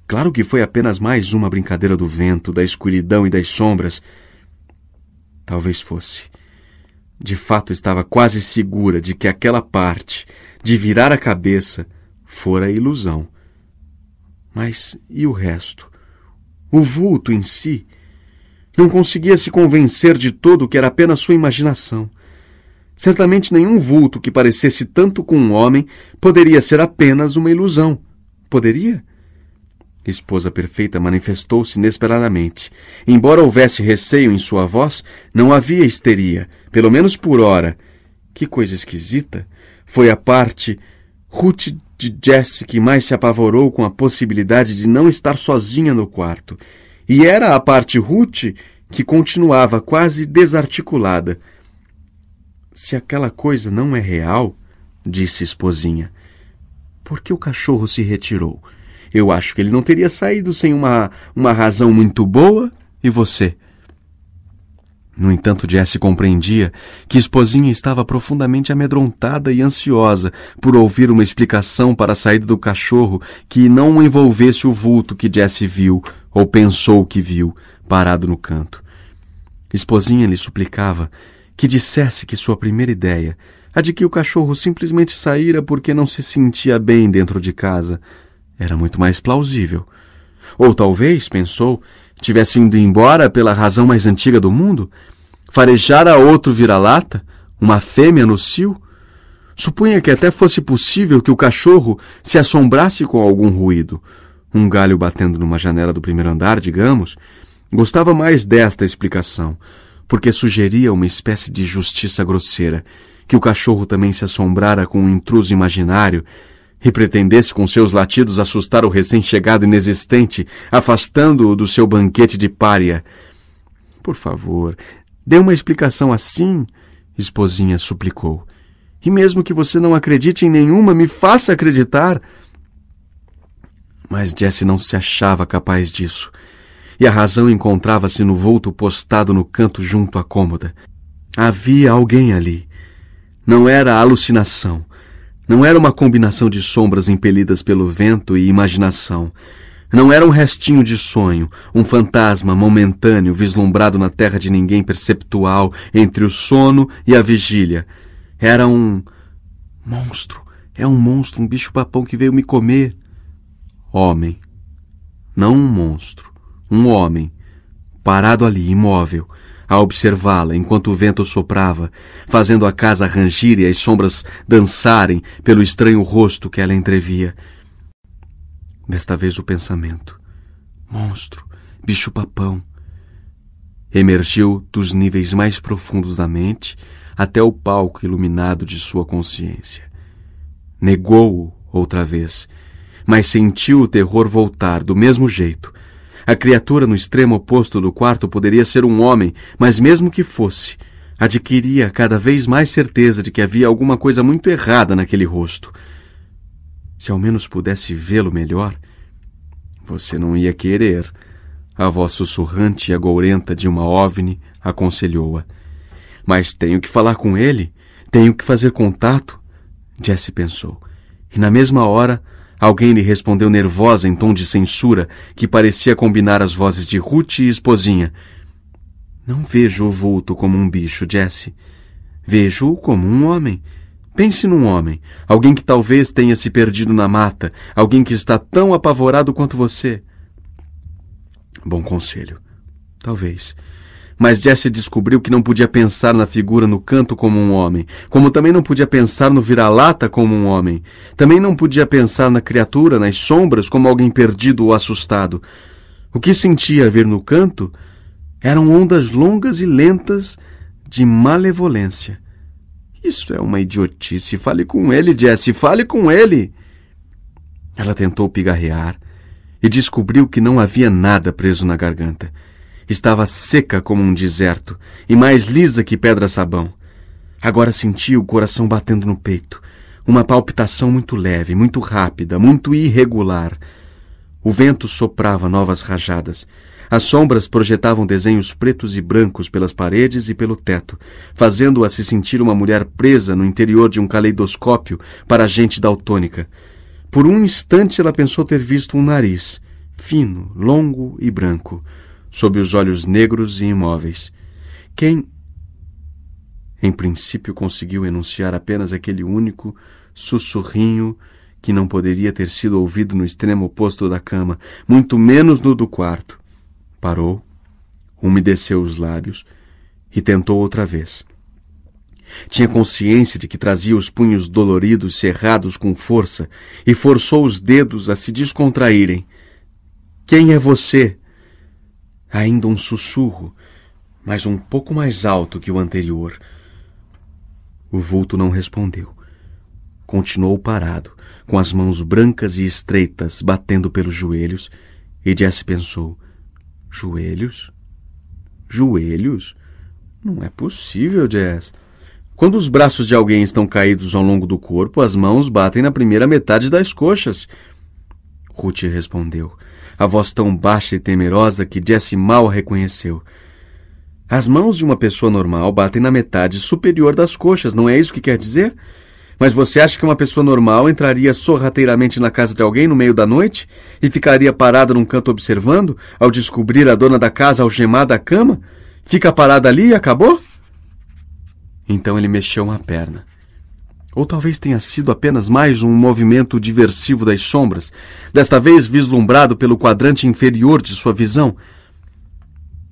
Claro que foi apenas mais uma brincadeira do vento, da escuridão e das sombras. Talvez fosse. De fato, estava quase segura de que aquela parte, de virar a cabeça, fora ilusão. Mas e o resto? O vulto em si não conseguia se convencer de todo que era apenas sua imaginação. Certamente nenhum vulto que parecesse tanto com um homem poderia ser apenas uma ilusão. Poderia? Esposa perfeita manifestou-se inesperadamente. Embora houvesse receio em sua voz, não havia histeria, pelo menos por hora. Que coisa esquisita! Foi a parte Ruth de Jesse que mais se apavorou com a possibilidade de não estar sozinha no quarto e era a parte Ruth que continuava quase desarticulada. Se aquela coisa não é real, disse esposinha, por que o cachorro se retirou? Eu acho que ele não teria saído sem uma, uma razão muito boa. E você? No entanto, Jesse compreendia que esposinha estava profundamente amedrontada e ansiosa por ouvir uma explicação para a saída do cachorro que não envolvesse o vulto que Jesse viu, ou pensou que viu, parado no canto. Esposinha lhe suplicava que dissesse que sua primeira ideia, a de que o cachorro simplesmente saíra porque não se sentia bem dentro de casa, era muito mais plausível. Ou talvez, pensou, tivesse ido embora pela razão mais antiga do mundo, farejara outro vira-lata, uma fêmea no cio, supunha que até fosse possível que o cachorro se assombrasse com algum ruído, um galho batendo numa janela do primeiro andar, digamos, gostava mais desta explicação, porque sugeria uma espécie de justiça grosseira, que o cachorro também se assombrara com um intruso imaginário e pretendesse com seus latidos assustar o recém-chegado inexistente, afastando-o do seu banquete de pária. Por favor, dê uma explicação assim, esposinha suplicou. E mesmo que você não acredite em nenhuma, me faça acreditar. Mas Jesse não se achava capaz disso, e a razão encontrava-se no vulto postado no canto junto à cômoda. Havia alguém ali. Não era alucinação. Não era uma combinação de sombras impelidas pelo vento e imaginação. Não era um restinho de sonho, um fantasma momentâneo vislumbrado na terra de ninguém perceptual entre o sono e a vigília. Era um. Monstro! É um monstro, um bicho-papão que veio me comer. Homem. Não um monstro. Um homem. Parado ali, imóvel a observá-la enquanto o vento soprava, fazendo a casa rangir e as sombras dançarem pelo estranho rosto que ela entrevia. Desta vez o pensamento, monstro, bicho-papão, emergiu dos níveis mais profundos da mente até o palco iluminado de sua consciência. Negou-o outra vez, mas sentiu o terror voltar do mesmo jeito a criatura no extremo oposto do quarto poderia ser um homem, mas mesmo que fosse, adquiria cada vez mais certeza de que havia alguma coisa muito errada naquele rosto. Se ao menos pudesse vê-lo melhor, você não ia querer. A voz sussurrante e agourenta de uma ovni aconselhou-a. Mas tenho que falar com ele, tenho que fazer contato. Jesse pensou. E na mesma hora, Alguém lhe respondeu nervosa em tom de censura, que parecia combinar as vozes de Ruth e esposinha. Não vejo o vulto como um bicho, Jesse. Vejo-o como um homem. Pense num homem, alguém que talvez tenha se perdido na mata, alguém que está tão apavorado quanto você. Bom conselho. Talvez. Mas Jesse descobriu que não podia pensar na figura no canto como um homem, como também não podia pensar no vira-lata como um homem. Também não podia pensar na criatura, nas sombras, como alguém perdido ou assustado. O que sentia ver no canto eram ondas longas e lentas de malevolência. Isso é uma idiotice. Fale com ele, Jesse, fale com ele. Ela tentou pigarrear e descobriu que não havia nada preso na garganta. Estava seca como um deserto e mais lisa que pedra-sabão. Agora sentia o coração batendo no peito. Uma palpitação muito leve, muito rápida, muito irregular. O vento soprava novas rajadas. As sombras projetavam desenhos pretos e brancos pelas paredes e pelo teto, fazendo-a se sentir uma mulher presa no interior de um caleidoscópio para a gente daltônica. Por um instante ela pensou ter visto um nariz, fino, longo e branco sob os olhos negros e imóveis. Quem, em princípio, conseguiu enunciar apenas aquele único sussurrinho que não poderia ter sido ouvido no extremo oposto da cama, muito menos no do quarto. Parou, umedeceu os lábios e tentou outra vez. Tinha consciência de que trazia os punhos doloridos cerrados com força e forçou os dedos a se descontraírem. Quem é você? ainda um sussurro, mas um pouco mais alto que o anterior. O vulto não respondeu. Continuou parado, com as mãos brancas e estreitas batendo pelos joelhos, e Jesse pensou: Joelhos? Joelhos? Não é possível, Jess. Quando os braços de alguém estão caídos ao longo do corpo, as mãos batem na primeira metade das coxas. Ruth respondeu: a voz tão baixa e temerosa que Jesse mal a reconheceu. As mãos de uma pessoa normal batem na metade superior das coxas, não é isso que quer dizer? Mas você acha que uma pessoa normal entraria sorrateiramente na casa de alguém no meio da noite e ficaria parada num canto observando, ao descobrir a dona da casa algemada à cama? Fica parada ali e acabou? Então ele mexeu uma perna. Ou talvez tenha sido apenas mais um movimento diversivo das sombras, desta vez vislumbrado pelo quadrante inferior de sua visão.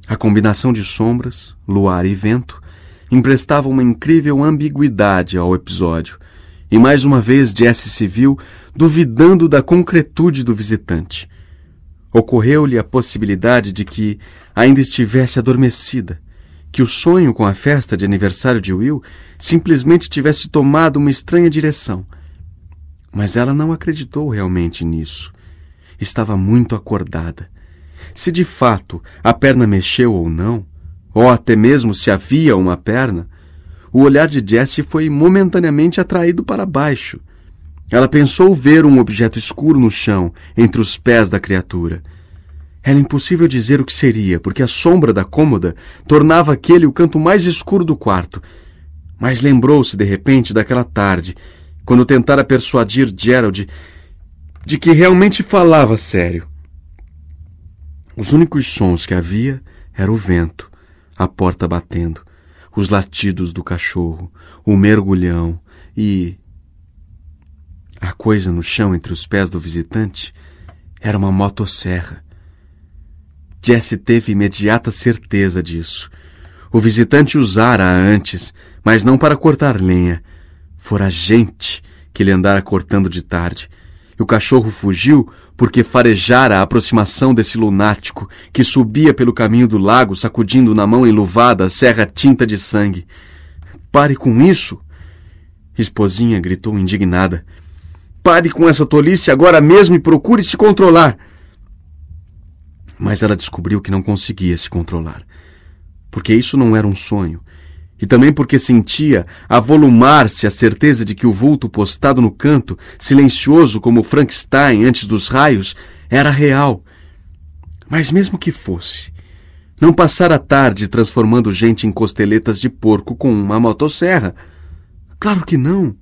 A combinação de sombras, luar e vento emprestava uma incrível ambiguidade ao episódio, e mais uma vez Jesse se viu duvidando da concretude do visitante. Ocorreu-lhe a possibilidade de que ainda estivesse adormecida que o sonho com a festa de aniversário de Will simplesmente tivesse tomado uma estranha direção. Mas ela não acreditou realmente nisso. Estava muito acordada. Se de fato a perna mexeu ou não, ou até mesmo se havia uma perna, o olhar de Jessie foi momentaneamente atraído para baixo. Ela pensou ver um objeto escuro no chão, entre os pés da criatura. Era impossível dizer o que seria, porque a sombra da cômoda tornava aquele o canto mais escuro do quarto. Mas lembrou-se de repente daquela tarde, quando tentara persuadir Gerald de que realmente falava sério. Os únicos sons que havia era o vento, a porta batendo, os latidos do cachorro, o mergulhão e a coisa no chão entre os pés do visitante era uma motosserra Jesse teve imediata certeza disso. O visitante usara antes, mas não para cortar lenha. Fora gente que lhe andara cortando de tarde. E o cachorro fugiu porque farejara a aproximação desse lunático que subia pelo caminho do lago, sacudindo na mão enluvada a serra tinta de sangue. Pare com isso! Esposinha gritou indignada. Pare com essa tolice agora mesmo e procure se controlar. Mas ela descobriu que não conseguia se controlar. Porque isso não era um sonho. E também porque sentia avolumar-se a certeza de que o vulto postado no canto, silencioso como Frankenstein antes dos raios, era real. Mas mesmo que fosse, não passar a tarde transformando gente em costeletas de porco com uma motosserra. Claro que não.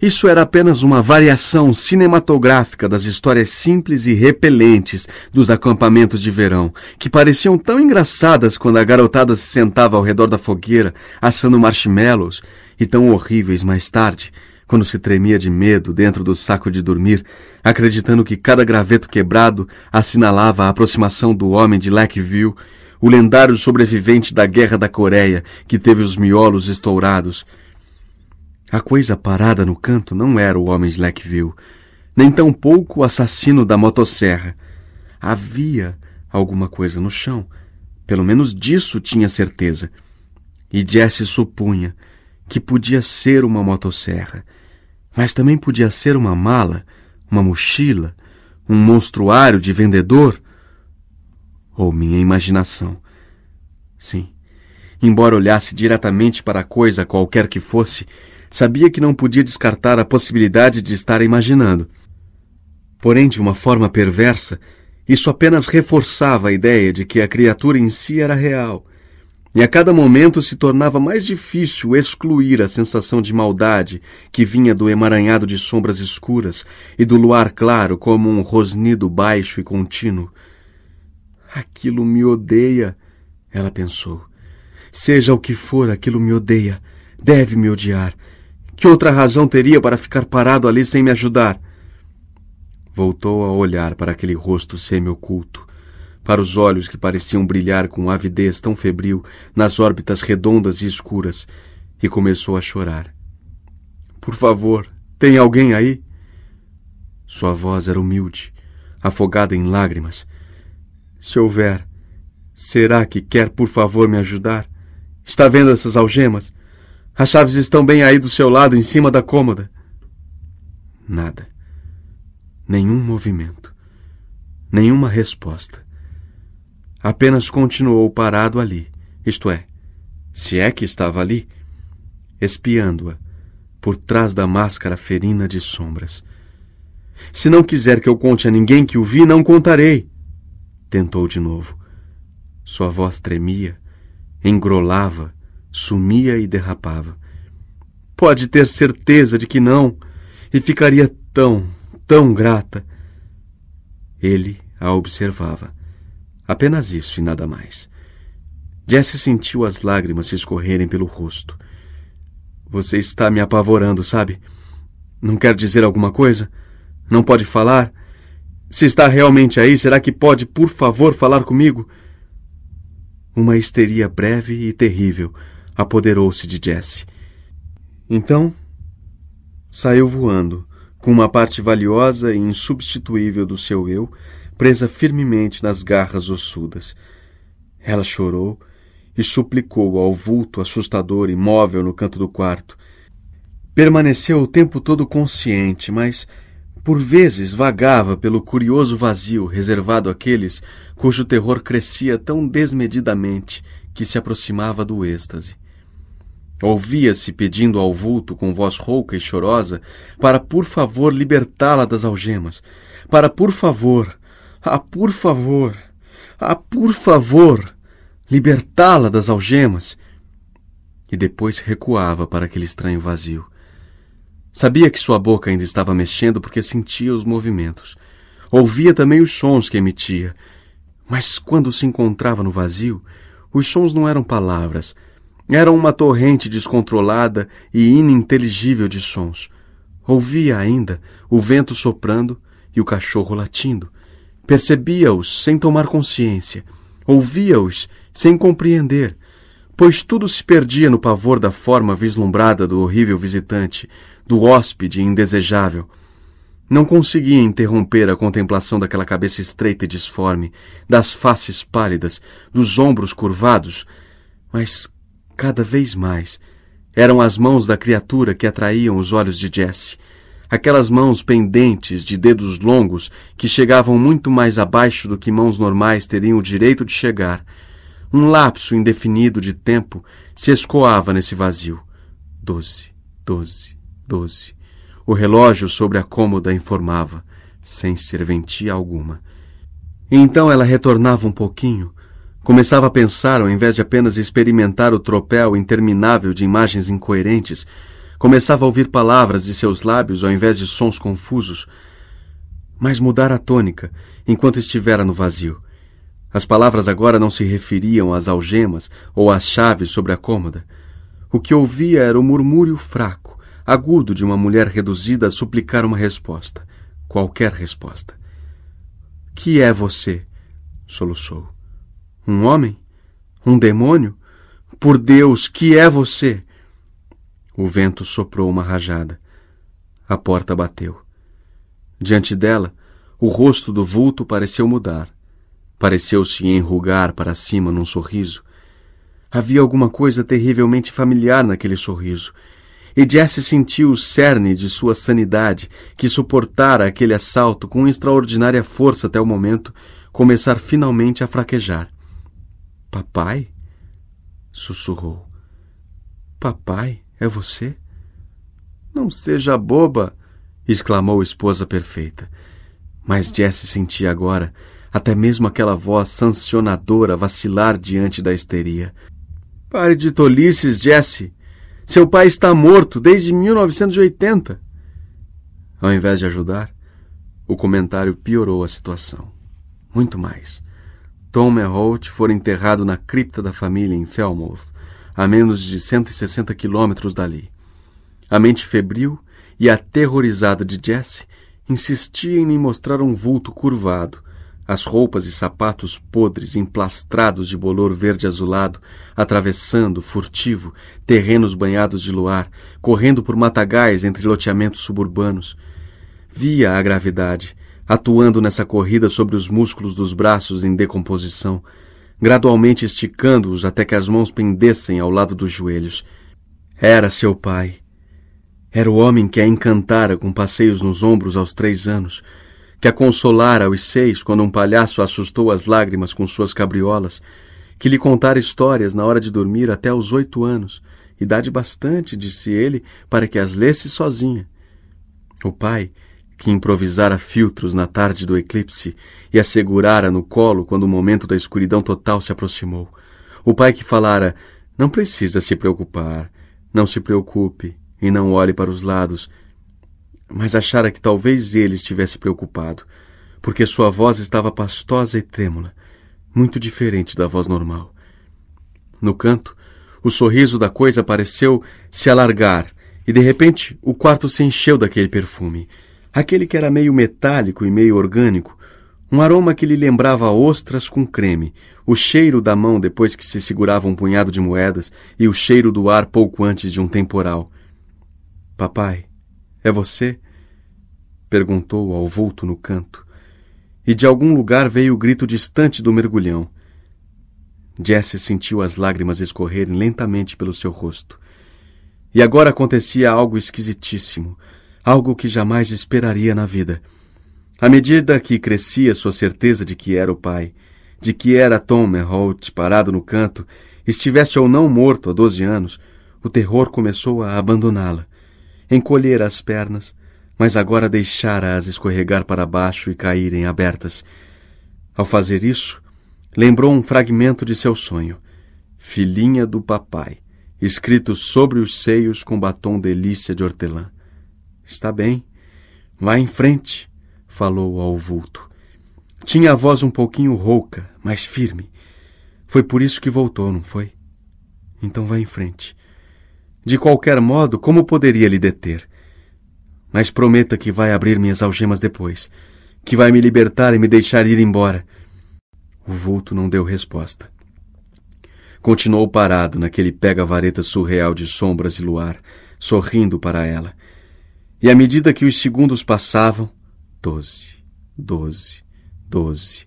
Isso era apenas uma variação cinematográfica das histórias simples e repelentes dos acampamentos de verão, que pareciam tão engraçadas quando a garotada se sentava ao redor da fogueira, assando marshmallows, e tão horríveis mais tarde, quando se tremia de medo dentro do saco de dormir, acreditando que cada graveto quebrado assinalava a aproximação do homem de Lakeview, o lendário sobrevivente da Guerra da Coreia, que teve os miolos estourados. A coisa parada no canto não era o homem Slackville, nem tampouco o assassino da motosserra. Havia alguma coisa no chão. Pelo menos disso tinha certeza. E Jesse supunha que podia ser uma motosserra, mas também podia ser uma mala, uma mochila, um monstruário de vendedor. Ou minha imaginação. Sim, embora olhasse diretamente para a coisa qualquer que fosse, Sabia que não podia descartar a possibilidade de estar imaginando. Porém, de uma forma perversa, isso apenas reforçava a ideia de que a criatura em si era real, e a cada momento se tornava mais difícil excluir a sensação de maldade que vinha do emaranhado de sombras escuras e do luar claro como um rosnido baixo e contínuo. Aquilo me odeia, ela pensou. Seja o que for, aquilo me odeia. Deve me odiar. Que outra razão teria para ficar parado ali sem me ajudar? Voltou a olhar para aquele rosto semi-oculto, para os olhos que pareciam brilhar com avidez tão febril nas órbitas redondas e escuras, e começou a chorar. Por favor, tem alguém aí? Sua voz era humilde, afogada em lágrimas. Se houver, será que quer por favor me ajudar? Está vendo essas algemas? As chaves estão bem aí do seu lado, em cima da cômoda. Nada. Nenhum movimento. Nenhuma resposta. Apenas continuou parado ali, isto é, se é que estava ali, espiando-a, por trás da máscara ferina de sombras. Se não quiser que eu conte a ninguém que o vi, não contarei. Tentou de novo. Sua voz tremia, engrolava, sumia e derrapava. Pode ter certeza de que não, e ficaria tão, tão grata. Ele a observava. Apenas isso e nada mais. Jesse sentiu as lágrimas se escorrerem pelo rosto. Você está me apavorando, sabe? Não quer dizer alguma coisa? Não pode falar? Se está realmente aí, será que pode, por favor, falar comigo? Uma histeria breve e terrível apoderou-se de Jesse. Então, saiu voando, com uma parte valiosa e insubstituível do seu eu presa firmemente nas garras ossudas. Ela chorou e suplicou ao vulto assustador imóvel no canto do quarto. Permaneceu o tempo todo consciente, mas por vezes vagava pelo curioso vazio reservado àqueles cujo terror crescia tão desmedidamente que se aproximava do êxtase. Ouvia-se pedindo ao vulto com voz rouca e chorosa para por favor libertá-la das algemas, para por favor, ah por favor, ah por favor, libertá-la das algemas. E depois recuava para aquele estranho vazio. Sabia que sua boca ainda estava mexendo porque sentia os movimentos. Ouvia também os sons que emitia. Mas quando se encontrava no vazio, os sons não eram palavras, era uma torrente descontrolada e ininteligível de sons. Ouvia ainda o vento soprando e o cachorro latindo. Percebia-os sem tomar consciência. Ouvia-os sem compreender, pois tudo se perdia no pavor da forma vislumbrada do horrível visitante, do hóspede indesejável. Não conseguia interromper a contemplação daquela cabeça estreita e disforme, das faces pálidas, dos ombros curvados, mas cada vez mais. Eram as mãos da criatura que atraíam os olhos de Jesse. Aquelas mãos pendentes de dedos longos que chegavam muito mais abaixo do que mãos normais teriam o direito de chegar. Um lapso indefinido de tempo se escoava nesse vazio. Doze, doze, doze. O relógio sobre a cômoda informava, sem serventia alguma. E então ela retornava um pouquinho, Começava a pensar, ao invés de apenas experimentar o tropel interminável de imagens incoerentes, começava a ouvir palavras de seus lábios ao invés de sons confusos. Mas mudara a tônica enquanto estivera no vazio. As palavras agora não se referiam às algemas ou às chaves sobre a cômoda. O que ouvia era o murmúrio fraco, agudo de uma mulher reduzida a suplicar uma resposta, qualquer resposta. Que é você? soluçou. Um homem? Um demônio? Por Deus, que é você? O vento soprou uma rajada. A porta bateu. Diante dela, o rosto do vulto pareceu mudar. Pareceu-se enrugar para cima num sorriso. Havia alguma coisa terrivelmente familiar naquele sorriso. E Jesse sentiu o cerne de sua sanidade, que suportara aquele assalto com extraordinária força até o momento, começar finalmente a fraquejar. Papai? sussurrou. Papai, é você? Não seja boba! exclamou a esposa perfeita. Mas Jesse sentia agora até mesmo aquela voz sancionadora vacilar diante da histeria. Pare de tolices, Jesse! Seu pai está morto desde 1980! Ao invés de ajudar, o comentário piorou a situação. Muito mais. Tom Merholt foi enterrado na cripta da família em Felmouth, a menos de 160 quilômetros dali. A mente febril e aterrorizada de Jesse insistia em me mostrar um vulto curvado, as roupas e sapatos podres emplastrados de bolor verde azulado, atravessando, furtivo, terrenos banhados de luar, correndo por matagais entre loteamentos suburbanos. Via a gravidade, atuando nessa corrida sobre os músculos dos braços em decomposição, gradualmente esticando-os até que as mãos pendessem ao lado dos joelhos. Era seu pai. Era o homem que a encantara com passeios nos ombros aos três anos, que a consolara aos seis quando um palhaço assustou as lágrimas com suas cabriolas, que lhe contara histórias na hora de dormir até aos oito anos, idade bastante, disse ele, para que as lesse sozinha. O pai que improvisara filtros na tarde do eclipse e assegurara no colo quando o momento da escuridão total se aproximou. O pai que falara: Não precisa se preocupar, não se preocupe e não olhe para os lados. Mas achara que talvez ele estivesse preocupado, porque sua voz estava pastosa e trêmula, muito diferente da voz normal. No canto, o sorriso da coisa pareceu se alargar, e de repente o quarto se encheu daquele perfume aquele que era meio metálico e meio orgânico, um aroma que lhe lembrava ostras com creme, o cheiro da mão depois que se segurava um punhado de moedas e o cheiro do ar pouco antes de um temporal. Papai, é você? perguntou ao vulto no canto. E de algum lugar veio o grito distante do mergulhão. Jesse sentiu as lágrimas escorrerem lentamente pelo seu rosto. E agora acontecia algo esquisitíssimo algo que jamais esperaria na vida. À medida que crescia sua certeza de que era o pai, de que era Tom Merholt parado no canto, estivesse ou não morto há doze anos, o terror começou a abandoná-la. Encolhera as pernas, mas agora deixara-as escorregar para baixo e caírem abertas. Ao fazer isso, lembrou um fragmento de seu sonho. Filhinha do papai, escrito sobre os seios com batom delícia de hortelã. Está bem. Vá em frente, falou ao vulto. Tinha a voz um pouquinho rouca, mas firme. Foi por isso que voltou, não foi? Então vá em frente. De qualquer modo, como poderia lhe deter? Mas prometa que vai abrir minhas algemas depois, que vai me libertar e me deixar ir embora. O vulto não deu resposta. Continuou parado naquele pega-vareta surreal de sombras e luar, sorrindo para ela. E à medida que os segundos passavam, doze, doze, doze,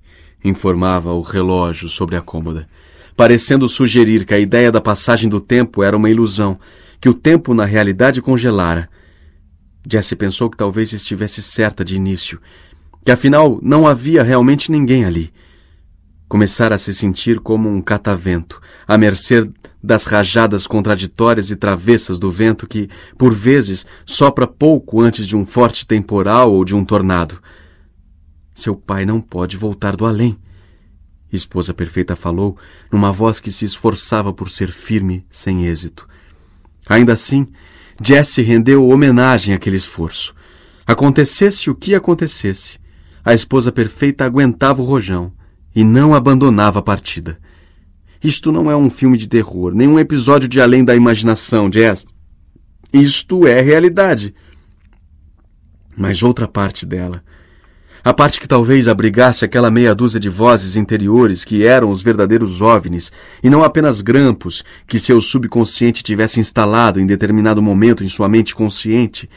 informava o relógio sobre a cômoda, parecendo sugerir que a ideia da passagem do tempo era uma ilusão, que o tempo na realidade congelara. Jesse pensou que talvez estivesse certa de início, que afinal não havia realmente ninguém ali começara a se sentir como um catavento, à mercê das rajadas contraditórias e travessas do vento que, por vezes, sopra pouco antes de um forte temporal ou de um tornado. Seu pai não pode voltar do além. Esposa perfeita falou, numa voz que se esforçava por ser firme, sem êxito. Ainda assim, Jesse rendeu homenagem àquele esforço. Acontecesse o que acontecesse, a esposa perfeita aguentava o rojão e não abandonava a partida. Isto não é um filme de terror, nem um episódio de além da imaginação, Jess. Isto é realidade. Mas outra parte dela, a parte que talvez abrigasse aquela meia dúzia de vozes interiores que eram os verdadeiros ovnis e não apenas grampos que seu subconsciente tivesse instalado em determinado momento em sua mente consciente,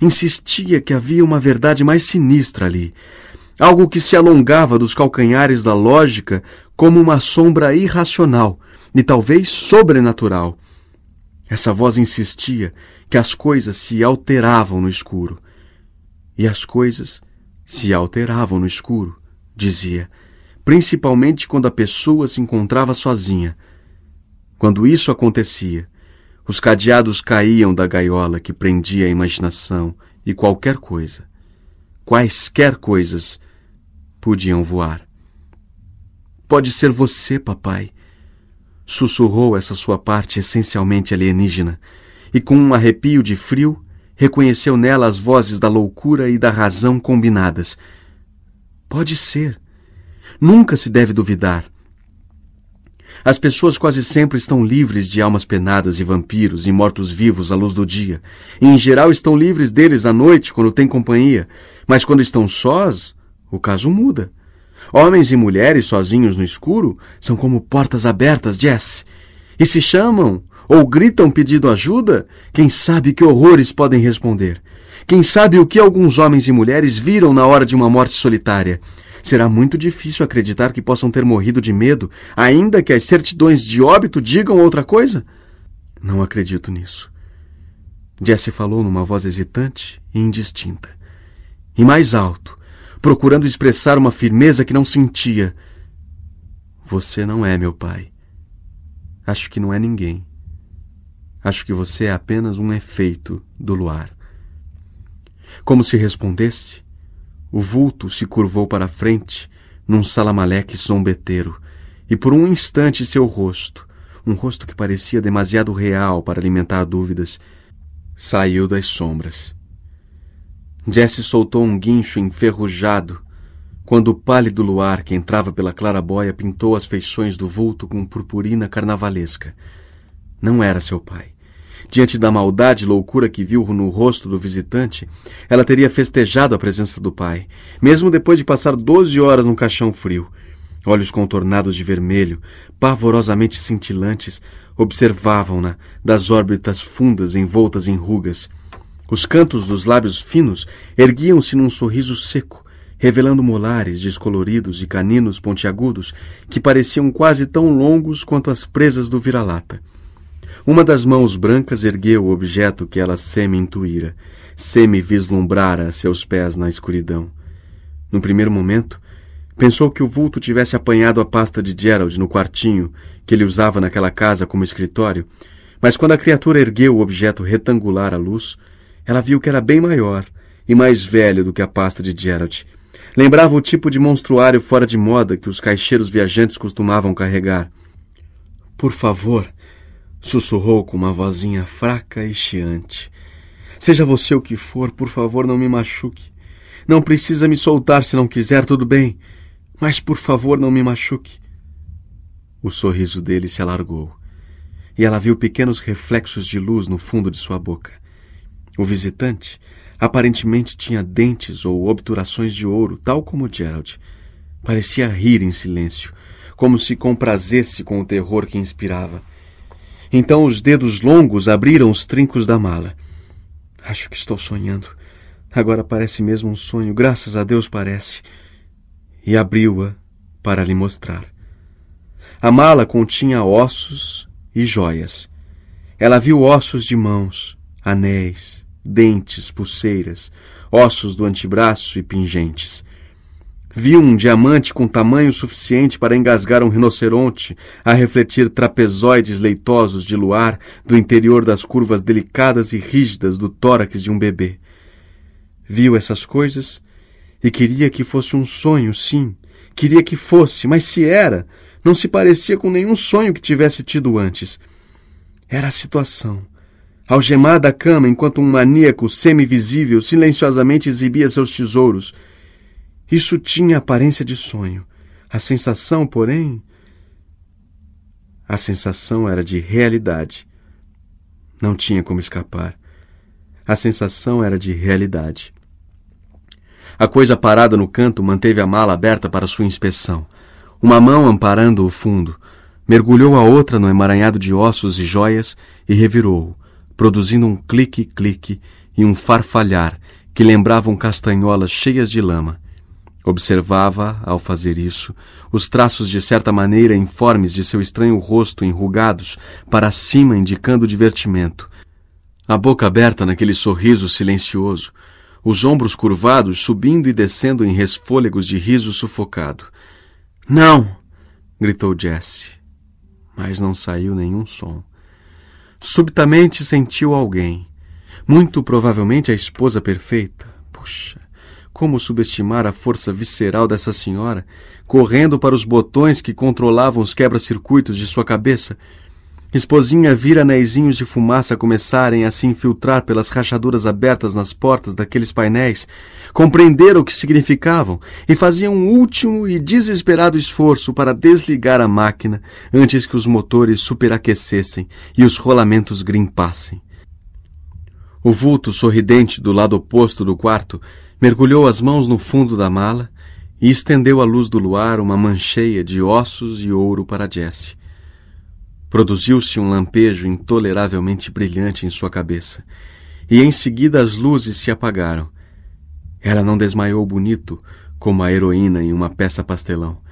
insistia que havia uma verdade mais sinistra ali, algo que se alongava dos calcanhares da lógica como uma sombra irracional e talvez sobrenatural. Essa voz insistia que as coisas se alteravam no escuro. E as coisas se alteravam no escuro, dizia, principalmente quando a pessoa se encontrava sozinha. Quando isso acontecia, os cadeados caíam da gaiola que prendia a imaginação e qualquer coisa. Quaisquer coisas podiam voar. Pode ser você, papai, sussurrou essa sua parte essencialmente alienígena, e com um arrepio de frio, reconheceu nela as vozes da loucura e da razão combinadas. Pode ser. Nunca se deve duvidar. As pessoas quase sempre estão livres de almas penadas e vampiros e mortos-vivos à luz do dia, e em geral estão livres deles à noite quando têm companhia, mas quando estão sós, o caso muda. Homens e mulheres sozinhos no escuro são como portas abertas, Jess. E se chamam ou gritam pedindo ajuda, quem sabe que horrores podem responder. Quem sabe o que alguns homens e mulheres viram na hora de uma morte solitária. Será muito difícil acreditar que possam ter morrido de medo, ainda que as certidões de óbito digam outra coisa? Não acredito nisso. Jesse falou numa voz hesitante e indistinta. E mais alto, procurando expressar uma firmeza que não sentia. Você não é meu pai. Acho que não é ninguém. Acho que você é apenas um efeito do luar. Como se respondesse, o vulto se curvou para a frente num salamaleque zombeteiro, e por um instante seu rosto, um rosto que parecia demasiado real para alimentar dúvidas, saiu das sombras. Jesse soltou um guincho enferrujado quando o pálido luar que entrava pela clarabóia pintou as feições do vulto com purpurina carnavalesca. Não era seu pai. Diante da maldade e loucura que viu no rosto do visitante, ela teria festejado a presença do pai, mesmo depois de passar doze horas num caixão frio. Olhos contornados de vermelho, pavorosamente cintilantes, observavam-na das órbitas fundas envoltas em rugas. Os cantos dos lábios finos erguiam-se num sorriso seco, revelando molares descoloridos e caninos pontiagudos que pareciam quase tão longos quanto as presas do vira-lata. Uma das mãos brancas ergueu o objeto que ela semi-intuíra, semi-vislumbrara a seus pés na escuridão. No primeiro momento, pensou que o vulto tivesse apanhado a pasta de Gerald no quartinho que ele usava naquela casa como escritório, mas quando a criatura ergueu o objeto retangular à luz, ela viu que era bem maior e mais velho do que a pasta de Gerald. Lembrava o tipo de monstruário fora de moda que os caixeiros viajantes costumavam carregar. Por favor, sussurrou com uma vozinha fraca e chiante. Seja você o que for, por favor, não me machuque. Não precisa me soltar se não quiser, tudo bem. Mas por favor, não me machuque. O sorriso dele se alargou, e ela viu pequenos reflexos de luz no fundo de sua boca. O visitante aparentemente tinha dentes ou obturações de ouro, tal como Gerald. Parecia rir em silêncio, como se comprazesse com o terror que inspirava. Então os dedos longos abriram os trincos da mala. Acho que estou sonhando. Agora parece mesmo um sonho, graças a Deus parece. E abriu-a para lhe mostrar. A mala continha ossos e joias. Ela viu ossos de mãos, anéis, dentes, pulseiras, ossos do antebraço e pingentes. Viu um diamante com tamanho suficiente para engasgar um rinoceronte a refletir trapezoides leitosos de luar do interior das curvas delicadas e rígidas do tórax de um bebê. Viu essas coisas e queria que fosse um sonho, sim. Queria que fosse, mas se era, não se parecia com nenhum sonho que tivesse tido antes. Era a situação algemada à cama enquanto um maníaco semivisível silenciosamente exibia seus tesouros. Isso tinha aparência de sonho. A sensação, porém. A sensação era de realidade. Não tinha como escapar. A sensação era de realidade. A coisa parada no canto manteve a mala aberta para sua inspeção. Uma mão amparando o fundo, mergulhou a outra no emaranhado de ossos e joias e revirou-o produzindo um clique-clique e um farfalhar que lembravam castanholas cheias de lama. Observava, ao fazer isso, os traços de certa maneira informes de seu estranho rosto enrugados para cima indicando divertimento. A boca aberta naquele sorriso silencioso, os ombros curvados subindo e descendo em resfôlegos de riso sufocado. Não! gritou Jesse, mas não saiu nenhum som. Subitamente sentiu alguém, muito provavelmente a esposa perfeita. Puxa, como subestimar a força visceral dessa senhora, correndo para os botões que controlavam os quebra-circuitos de sua cabeça Esposinha vira anéisinhos de fumaça começarem a se infiltrar pelas rachaduras abertas nas portas daqueles painéis, compreender o que significavam e fazia um último e desesperado esforço para desligar a máquina antes que os motores superaquecessem e os rolamentos grimpassem. O vulto sorridente do lado oposto do quarto mergulhou as mãos no fundo da mala e estendeu à luz do luar uma mancheia de ossos e ouro para Jesse. Produziu-se um lampejo intoleravelmente brilhante em sua cabeça, e em seguida as luzes se apagaram. Ela não desmaiou bonito, como a heroína em uma peça pastelão,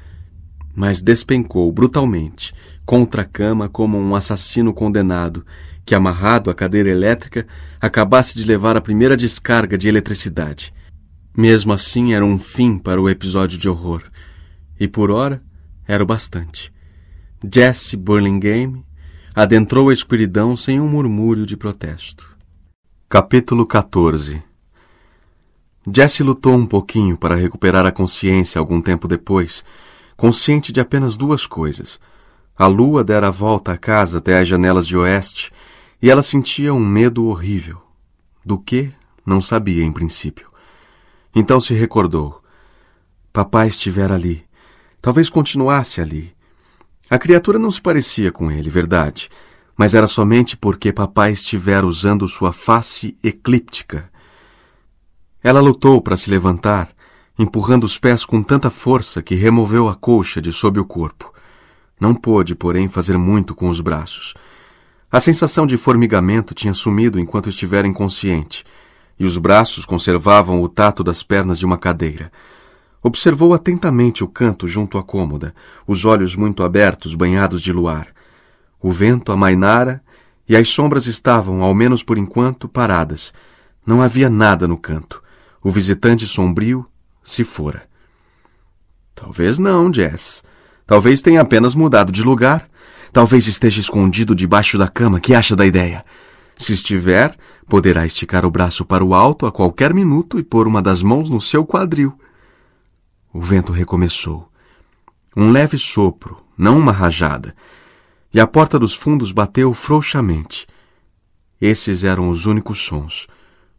mas despencou brutalmente contra a cama como um assassino condenado que, amarrado à cadeira elétrica, acabasse de levar a primeira descarga de eletricidade. Mesmo assim, era um fim para o episódio de horror, e por hora era o bastante. Jesse Burlingame adentrou a escuridão sem um murmúrio de protesto. Capítulo 14 Jesse lutou um pouquinho para recuperar a consciência algum tempo depois, consciente de apenas duas coisas. A lua dera a volta à casa até as janelas de oeste e ela sentia um medo horrível. Do que? Não sabia em princípio. Então se recordou. Papai estivera ali. Talvez continuasse ali. A criatura não se parecia com ele, verdade, mas era somente porque papai estivera usando sua face eclíptica. Ela lutou para se levantar, empurrando os pés com tanta força que removeu a colcha de sob o corpo. Não pôde, porém, fazer muito com os braços. A sensação de formigamento tinha sumido enquanto estivera inconsciente, e os braços conservavam o tato das pernas de uma cadeira. Observou atentamente o canto junto à cômoda, os olhos muito abertos, banhados de luar. O vento amainara e as sombras estavam, ao menos por enquanto, paradas. Não havia nada no canto. O visitante sombrio se fora. Talvez não, Jess. Talvez tenha apenas mudado de lugar. Talvez esteja escondido debaixo da cama. Que acha da ideia? Se estiver, poderá esticar o braço para o alto a qualquer minuto e pôr uma das mãos no seu quadril. O vento recomeçou. Um leve sopro, não uma rajada, e a porta dos fundos bateu frouxamente. Esses eram os únicos sons.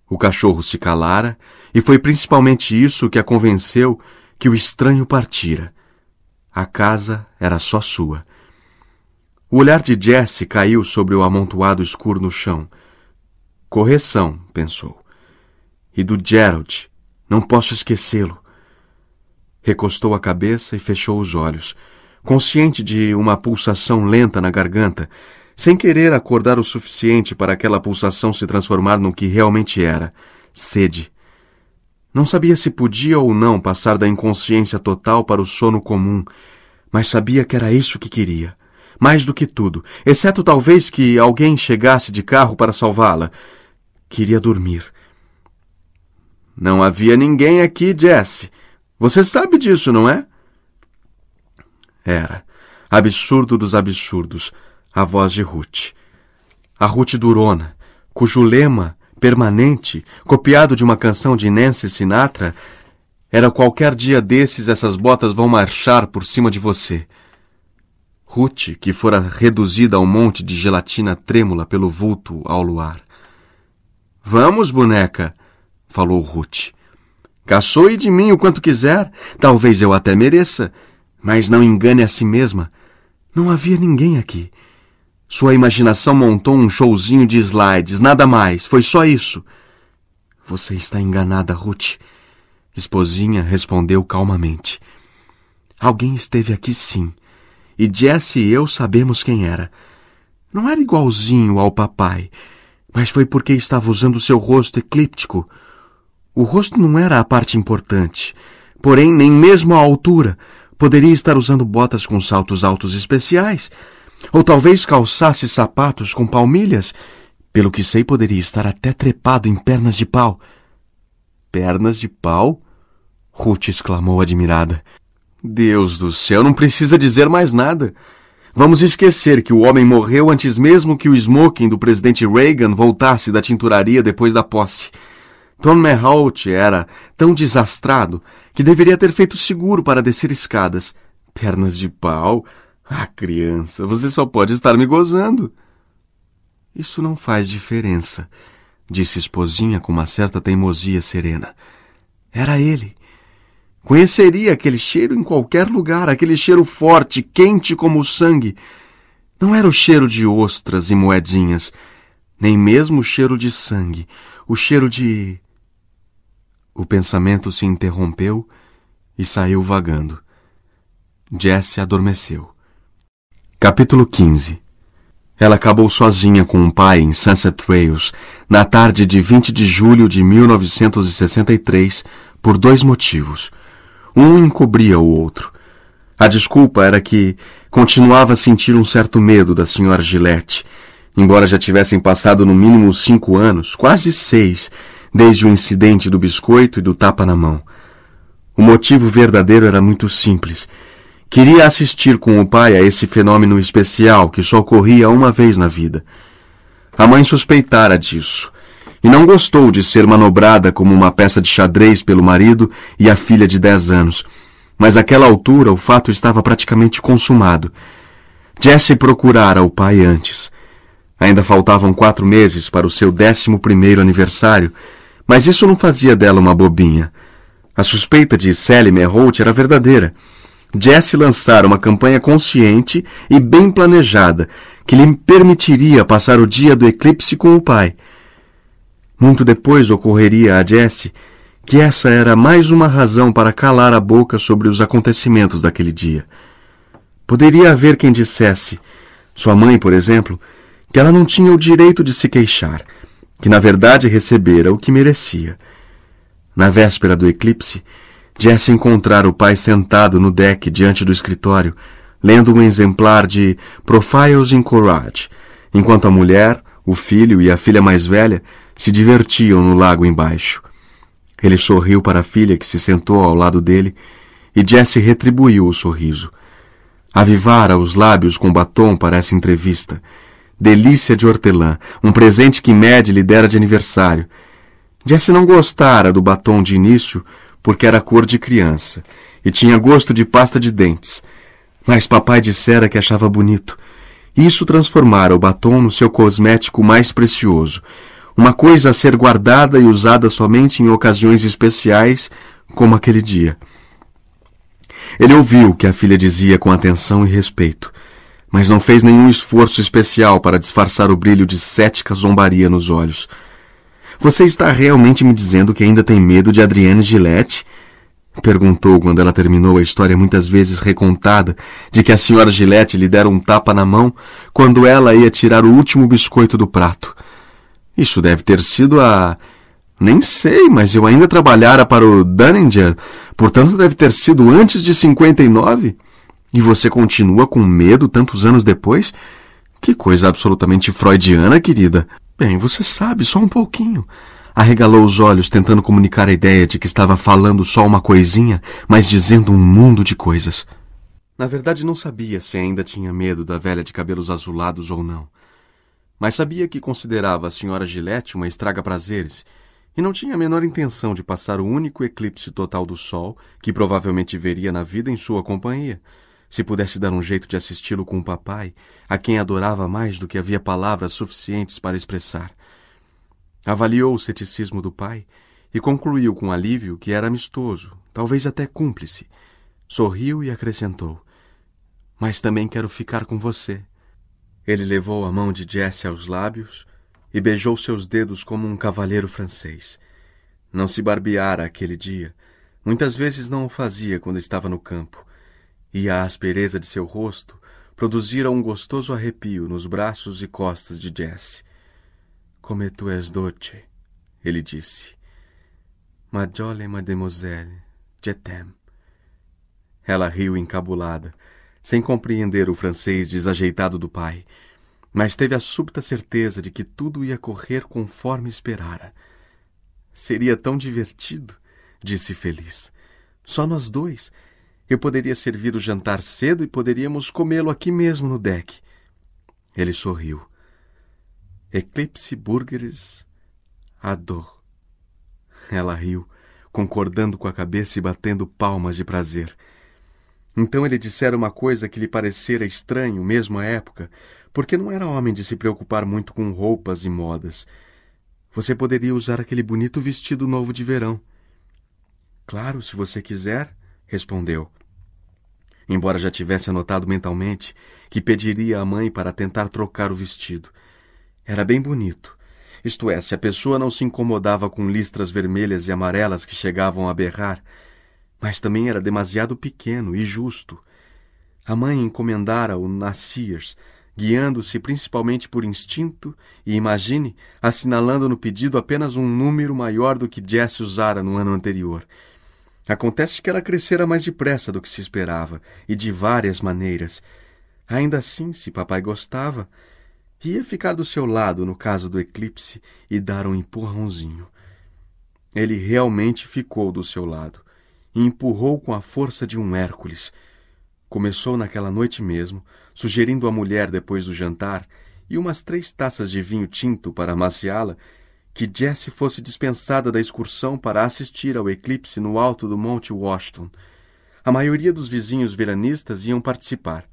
O cachorro se calara, e foi principalmente isso que a convenceu que o estranho partira. A casa era só sua. O olhar de Jesse caiu sobre o amontoado escuro no chão. Correção, pensou. E do Gerald, não posso esquecê-lo. Recostou a cabeça e fechou os olhos, consciente de uma pulsação lenta na garganta, sem querer acordar o suficiente para aquela pulsação se transformar no que realmente era: sede. Não sabia se podia ou não passar da inconsciência total para o sono comum, mas sabia que era isso que queria. Mais do que tudo, exceto talvez que alguém chegasse de carro para salvá-la. Queria dormir. Não havia ninguém aqui, Jesse, você sabe disso, não é? Era. Absurdo dos absurdos. A voz de Ruth. A Ruth Durona, cujo lema permanente, copiado de uma canção de Nancy Sinatra, era qualquer dia desses essas botas vão marchar por cima de você. Ruth, que fora reduzida a um monte de gelatina trêmula pelo vulto ao luar. Vamos, boneca, falou Ruth. Caçoe de mim o quanto quiser, talvez eu até mereça, mas não engane a si mesma. Não havia ninguém aqui. Sua imaginação montou um showzinho de slides, nada mais, foi só isso. Você está enganada, Ruth. Esposinha respondeu calmamente. Alguém esteve aqui sim, e Jesse e eu sabemos quem era. Não era igualzinho ao papai, mas foi porque estava usando seu rosto eclíptico o rosto não era a parte importante, porém nem mesmo a altura. Poderia estar usando botas com saltos altos especiais, ou talvez calçasse sapatos com palmilhas. Pelo que sei, poderia estar até trepado em pernas de pau. Pernas de pau? Ruth exclamou admirada. Deus do céu, não precisa dizer mais nada. Vamos esquecer que o homem morreu antes mesmo que o smoking do presidente Reagan voltasse da tinturaria depois da posse. Tom Mehault era tão desastrado que deveria ter feito seguro para descer escadas. Pernas de pau? Ah, criança, você só pode estar me gozando. Isso não faz diferença, disse esposinha com uma certa teimosia serena. Era ele. Conheceria aquele cheiro em qualquer lugar, aquele cheiro forte, quente como o sangue. Não era o cheiro de ostras e moedinhas, nem mesmo o cheiro de sangue, o cheiro de o pensamento se interrompeu e saiu vagando. Jesse adormeceu. Capítulo 15 Ela acabou sozinha com o pai em Sunset Trails na tarde de 20 de julho de 1963 por dois motivos. Um encobria o outro. A desculpa era que continuava a sentir um certo medo da senhora Gillette, embora já tivessem passado no mínimo cinco anos, quase seis, desde o incidente do biscoito e do tapa na mão. O motivo verdadeiro era muito simples. Queria assistir com o pai a esse fenômeno especial que só ocorria uma vez na vida. A mãe suspeitara disso e não gostou de ser manobrada como uma peça de xadrez pelo marido e a filha de dez anos. Mas àquela altura o fato estava praticamente consumado. Jesse procurara o pai antes. Ainda faltavam quatro meses para o seu décimo primeiro aniversário mas isso não fazia dela uma bobinha. A suspeita de Selim Holt era verdadeira. Jesse lançara uma campanha consciente e bem planejada, que lhe permitiria passar o dia do eclipse com o pai. Muito depois ocorreria a Jesse que essa era mais uma razão para calar a boca sobre os acontecimentos daquele dia. Poderia haver quem dissesse, sua mãe, por exemplo, que ela não tinha o direito de se queixar que na verdade recebera o que merecia. Na véspera do eclipse, Jesse encontrara o pai sentado no deck diante do escritório, lendo um exemplar de Profiles in Courage, enquanto a mulher, o filho e a filha mais velha se divertiam no lago embaixo. Ele sorriu para a filha que se sentou ao lado dele e Jesse retribuiu o sorriso. Avivara os lábios com batom para essa entrevista delícia de hortelã, um presente que Mad lhe dera de aniversário. Jesse não gostara do batom de início, porque era cor de criança, e tinha gosto de pasta de dentes. Mas papai dissera que achava bonito. Isso transformara o batom no seu cosmético mais precioso, uma coisa a ser guardada e usada somente em ocasiões especiais, como aquele dia. Ele ouviu o que a filha dizia com atenção e respeito mas não fez nenhum esforço especial para disfarçar o brilho de cética zombaria nos olhos. Você está realmente me dizendo que ainda tem medo de Adrienne Gillette? Perguntou quando ela terminou a história muitas vezes recontada de que a senhora Gillette lhe dera um tapa na mão quando ela ia tirar o último biscoito do prato. Isso deve ter sido a. Nem sei, mas eu ainda trabalhara para o Dunninger, portanto deve ter sido antes de 59. E você continua com medo tantos anos depois? Que coisa absolutamente freudiana, querida. Bem, você sabe, só um pouquinho. Arregalou os olhos, tentando comunicar a ideia de que estava falando só uma coisinha, mas dizendo um mundo de coisas. Na verdade, não sabia se ainda tinha medo da velha de cabelos azulados ou não. Mas sabia que considerava a senhora Gillette uma estraga-prazeres e não tinha a menor intenção de passar o único eclipse total do sol que provavelmente veria na vida em sua companhia se pudesse dar um jeito de assisti-lo com o papai, a quem adorava mais do que havia palavras suficientes para expressar. Avaliou o ceticismo do pai e concluiu com alívio que era amistoso, talvez até cúmplice. Sorriu e acrescentou: Mas também quero ficar com você. Ele levou a mão de Jesse aos lábios e beijou seus dedos como um cavalheiro francês. Não se barbeara aquele dia. Muitas vezes não o fazia quando estava no campo e a aspereza de seu rosto produzira um gostoso arrepio nos braços e costas de Jesse. Come tu és doce, ele disse. Ma jole, mademoiselle, je Ela riu encabulada, sem compreender o francês desajeitado do pai, mas teve a súbita certeza de que tudo ia correr conforme esperara. Seria tão divertido, disse feliz. Só nós dois, eu poderia servir o jantar cedo e poderíamos comê-lo aqui mesmo no deck. Ele sorriu. Eclipse Burgers Ador. Ela riu, concordando com a cabeça e batendo palmas de prazer. Então ele dissera uma coisa que lhe parecera estranho, mesmo à época, porque não era homem de se preocupar muito com roupas e modas. Você poderia usar aquele bonito vestido novo de verão. Claro, se você quiser, respondeu embora já tivesse anotado mentalmente que pediria à mãe para tentar trocar o vestido. Era bem bonito. Isto é, se a pessoa não se incomodava com listras vermelhas e amarelas que chegavam a berrar, mas também era demasiado pequeno e justo. A mãe encomendara-o na Sears, guiando-se principalmente por instinto e, imagine, assinalando no pedido apenas um número maior do que Jesse usara no ano anterior — Acontece que ela crescera mais depressa do que se esperava, e de várias maneiras. Ainda assim, se papai gostava, ia ficar do seu lado no caso do eclipse e dar um empurrãozinho. Ele realmente ficou do seu lado e empurrou com a força de um Hércules. Começou naquela noite mesmo, sugerindo à mulher depois do jantar e umas três taças de vinho tinto para amaciá-la que Jesse fosse dispensada da excursão para assistir ao eclipse no alto do Monte Washington. A maioria dos vizinhos veranistas iam participar.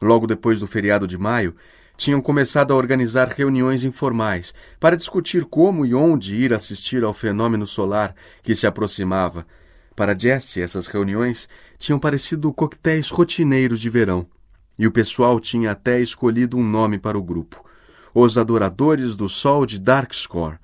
Logo depois do feriado de maio, tinham começado a organizar reuniões informais para discutir como e onde ir assistir ao fenômeno solar que se aproximava. Para Jesse, essas reuniões tinham parecido coquetéis rotineiros de verão, e o pessoal tinha até escolhido um nome para o grupo: Os Adoradores do Sol de Darkscore.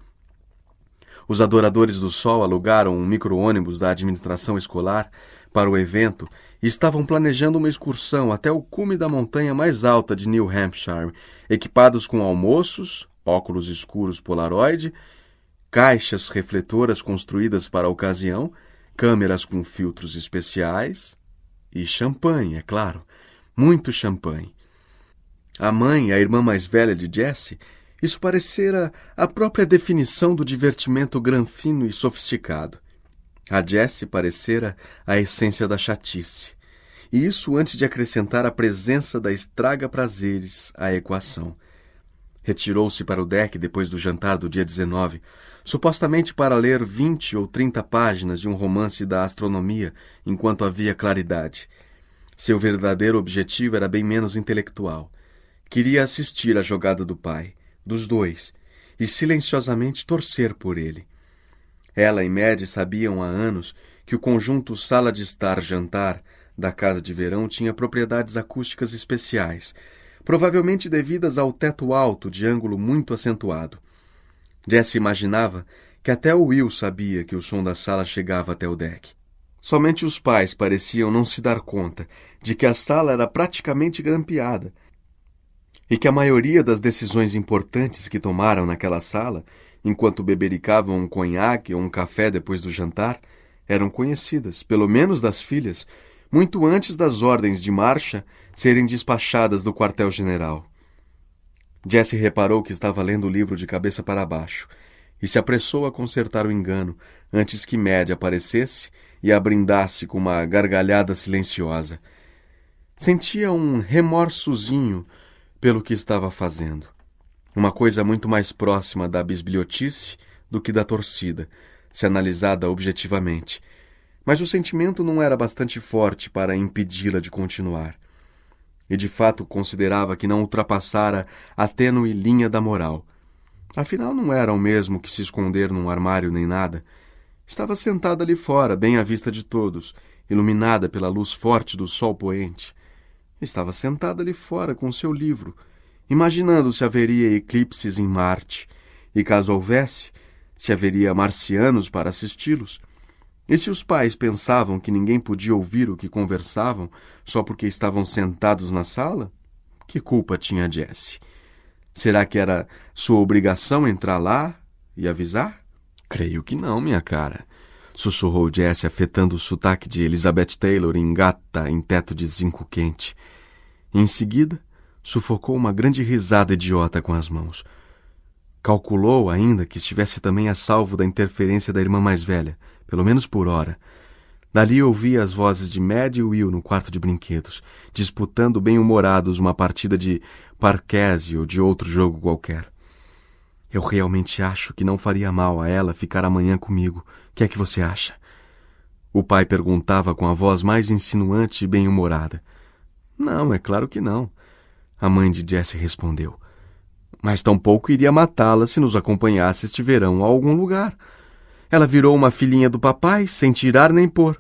Os adoradores do sol alugaram um micro-ônibus da administração escolar para o evento e estavam planejando uma excursão até o cume da montanha mais alta de New Hampshire, equipados com almoços, óculos escuros Polaroid, caixas refletoras construídas para a ocasião, câmeras com filtros especiais e champanhe, é claro, muito champanhe. A mãe, a irmã mais velha de Jessie, isso parecera a própria definição do divertimento granfino e sofisticado. A Jesse parecera a essência da chatice. E isso antes de acrescentar a presença da estraga prazeres à equação. Retirou-se para o deck depois do jantar do dia 19, supostamente para ler vinte ou trinta páginas de um romance da astronomia enquanto havia claridade. Seu verdadeiro objetivo era bem menos intelectual. Queria assistir à jogada do pai dos dois e silenciosamente torcer por ele. Ela e Med sabiam há anos que o conjunto Sala de Estar-Jantar da Casa de Verão tinha propriedades acústicas especiais, provavelmente devidas ao teto alto de ângulo muito acentuado. Jess imaginava que até o Will sabia que o som da sala chegava até o deck. Somente os pais pareciam não se dar conta de que a sala era praticamente grampeada e que a maioria das decisões importantes que tomaram naquela sala, enquanto bebericavam um conhaque ou um café depois do jantar, eram conhecidas, pelo menos das filhas, muito antes das ordens de marcha serem despachadas do quartel-general. Jesse reparou que estava lendo o livro de cabeça para baixo e se apressou a consertar o engano antes que Média aparecesse e a brindasse com uma gargalhada silenciosa. Sentia um remorsozinho pelo que estava fazendo. Uma coisa muito mais próxima da bisbilhotice do que da torcida, se analisada objetivamente. Mas o sentimento não era bastante forte para impedi-la de continuar. E de fato considerava que não ultrapassara a tênue linha da moral. Afinal, não era o mesmo que se esconder num armário nem nada. Estava sentada ali fora, bem à vista de todos, iluminada pela luz forte do sol poente. Estava sentada ali fora com seu livro, imaginando se haveria eclipses em Marte, e caso houvesse, se haveria marcianos para assisti-los. E se os pais pensavam que ninguém podia ouvir o que conversavam só porque estavam sentados na sala? Que culpa tinha Jesse? Será que era sua obrigação entrar lá e avisar? Creio que não, minha cara sussurrou Jesse, afetando o sotaque de Elizabeth Taylor em gata em teto de zinco quente. Em seguida, sufocou uma grande risada idiota com as mãos. Calculou ainda que estivesse também a salvo da interferência da irmã mais velha, pelo menos por hora. Dali ouvia as vozes de Mad e Will no quarto de brinquedos, disputando bem-humorados uma partida de parquese ou de outro jogo qualquer. Eu realmente acho que não faria mal a ela ficar amanhã comigo, que é que você acha? O pai perguntava com a voz mais insinuante e bem-humorada. Não, é claro que não. A mãe de Jesse respondeu. Mas tampouco iria matá-la se nos acompanhasse este verão a algum lugar. Ela virou uma filhinha do papai, sem tirar nem pôr.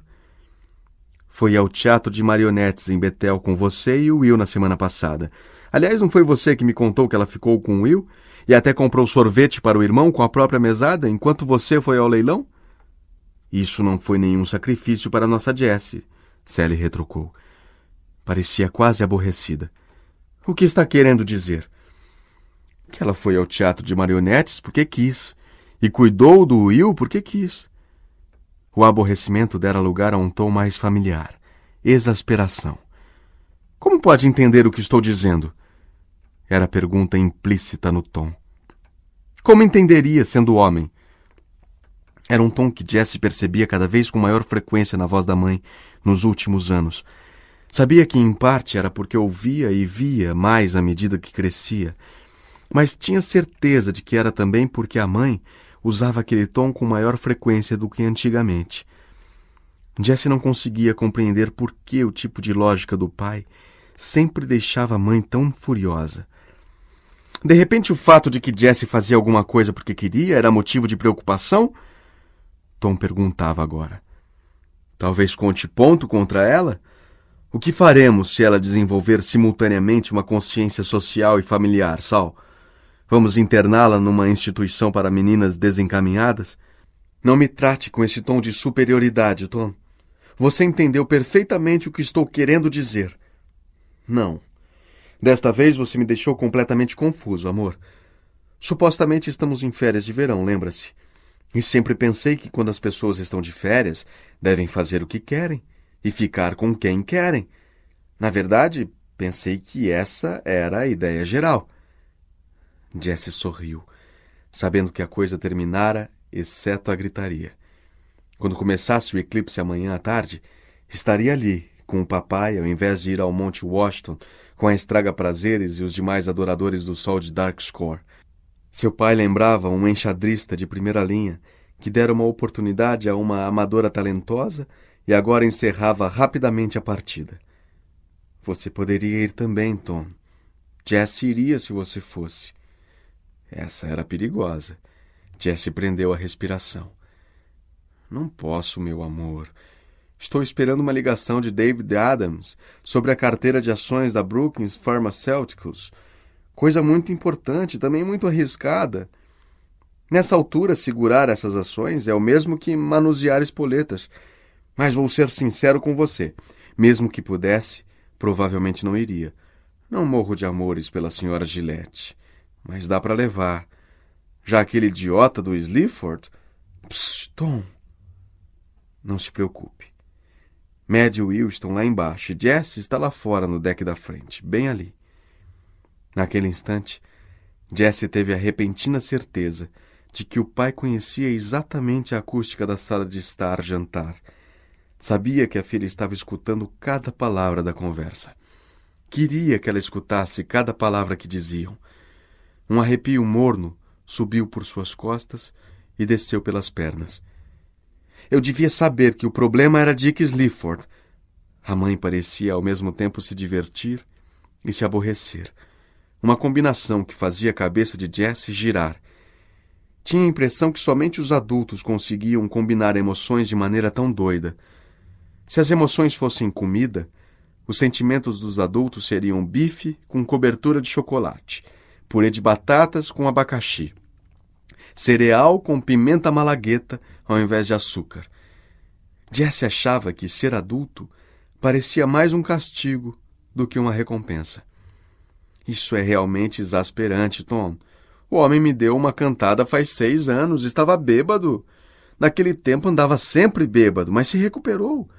Foi ao teatro de marionetes em Betel com você e o Will na semana passada. Aliás, não foi você que me contou que ela ficou com o Will e até comprou sorvete para o irmão com a própria mesada enquanto você foi ao leilão? Isso não foi nenhum sacrifício para nossa Jessie, Sally retrucou. Parecia quase aborrecida. O que está querendo dizer? Que ela foi ao teatro de marionetes porque quis, e cuidou do Will porque quis. O aborrecimento dera lugar a um tom mais familiar, exasperação. Como pode entender o que estou dizendo? Era a pergunta implícita no tom. Como entenderia sendo homem? Era um tom que Jesse percebia cada vez com maior frequência na voz da mãe nos últimos anos. Sabia que, em parte, era porque ouvia e via mais à medida que crescia, mas tinha certeza de que era também porque a mãe usava aquele tom com maior frequência do que antigamente. Jesse não conseguia compreender por que o tipo de lógica do pai sempre deixava a mãe tão furiosa. De repente, o fato de que Jesse fazia alguma coisa porque queria era motivo de preocupação? Tom perguntava agora. Talvez conte ponto contra ela? O que faremos se ela desenvolver simultaneamente uma consciência social e familiar, Sal? Vamos interná-la numa instituição para meninas desencaminhadas? Não me trate com esse tom de superioridade, Tom. Você entendeu perfeitamente o que estou querendo dizer. Não. Desta vez você me deixou completamente confuso, amor. Supostamente estamos em férias de verão, lembra-se? E sempre pensei que quando as pessoas estão de férias, devem fazer o que querem e ficar com quem querem. Na verdade, pensei que essa era a ideia geral. Jesse sorriu, sabendo que a coisa terminara, exceto a gritaria. Quando começasse o eclipse amanhã à tarde, estaria ali, com o papai, ao invés de ir ao Monte Washington com a estraga prazeres e os demais adoradores do sol de Dark seu pai lembrava um enxadrista de primeira linha que dera uma oportunidade a uma amadora talentosa e agora encerrava rapidamente a partida. Você poderia ir também, Tom. Jess iria se você fosse. Essa era perigosa. Jess prendeu a respiração. Não posso, meu amor. Estou esperando uma ligação de David Adams sobre a carteira de ações da Brookings Pharmaceuticals Coisa muito importante, também muito arriscada. Nessa altura, segurar essas ações é o mesmo que manusear espoletas. Mas vou ser sincero com você. Mesmo que pudesse, provavelmente não iria. Não morro de amores pela senhora Gillette, mas dá para levar. Já aquele idiota do Sleaford... Psst, Tom! Não se preocupe. Mad e Will estão lá embaixo e Jess está lá fora no deck da frente, bem ali. Naquele instante, Jesse teve a repentina certeza de que o pai conhecia exatamente a acústica da sala de estar jantar. Sabia que a filha estava escutando cada palavra da conversa. Queria que ela escutasse cada palavra que diziam. Um arrepio morno subiu por suas costas e desceu pelas pernas. Eu devia saber que o problema era Dick Slifford. A mãe parecia ao mesmo tempo se divertir e se aborrecer uma combinação que fazia a cabeça de Jesse girar. Tinha a impressão que somente os adultos conseguiam combinar emoções de maneira tão doida. Se as emoções fossem comida, os sentimentos dos adultos seriam bife com cobertura de chocolate, purê de batatas com abacaxi, cereal com pimenta malagueta ao invés de açúcar. Jesse achava que ser adulto parecia mais um castigo do que uma recompensa. Isso é realmente exasperante, Tom. O homem me deu uma cantada faz seis anos, estava bêbado. Naquele tempo andava sempre bêbado, mas se recuperou.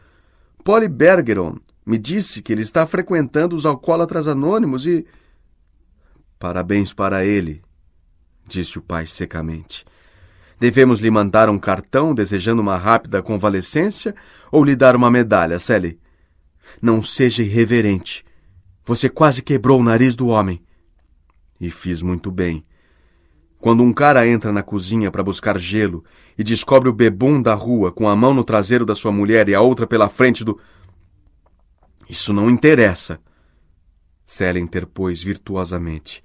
Polly Bergeron me disse que ele está frequentando os alcoólatras anônimos e. Parabéns para ele, disse o pai secamente. Devemos lhe mandar um cartão desejando uma rápida convalescência ou lhe dar uma medalha, Sally? Não seja irreverente. Você quase quebrou o nariz do homem. E fiz muito bem. Quando um cara entra na cozinha para buscar gelo e descobre o bebum da rua com a mão no traseiro da sua mulher e a outra pela frente do. Isso não interessa. Célia interpôs virtuosamente.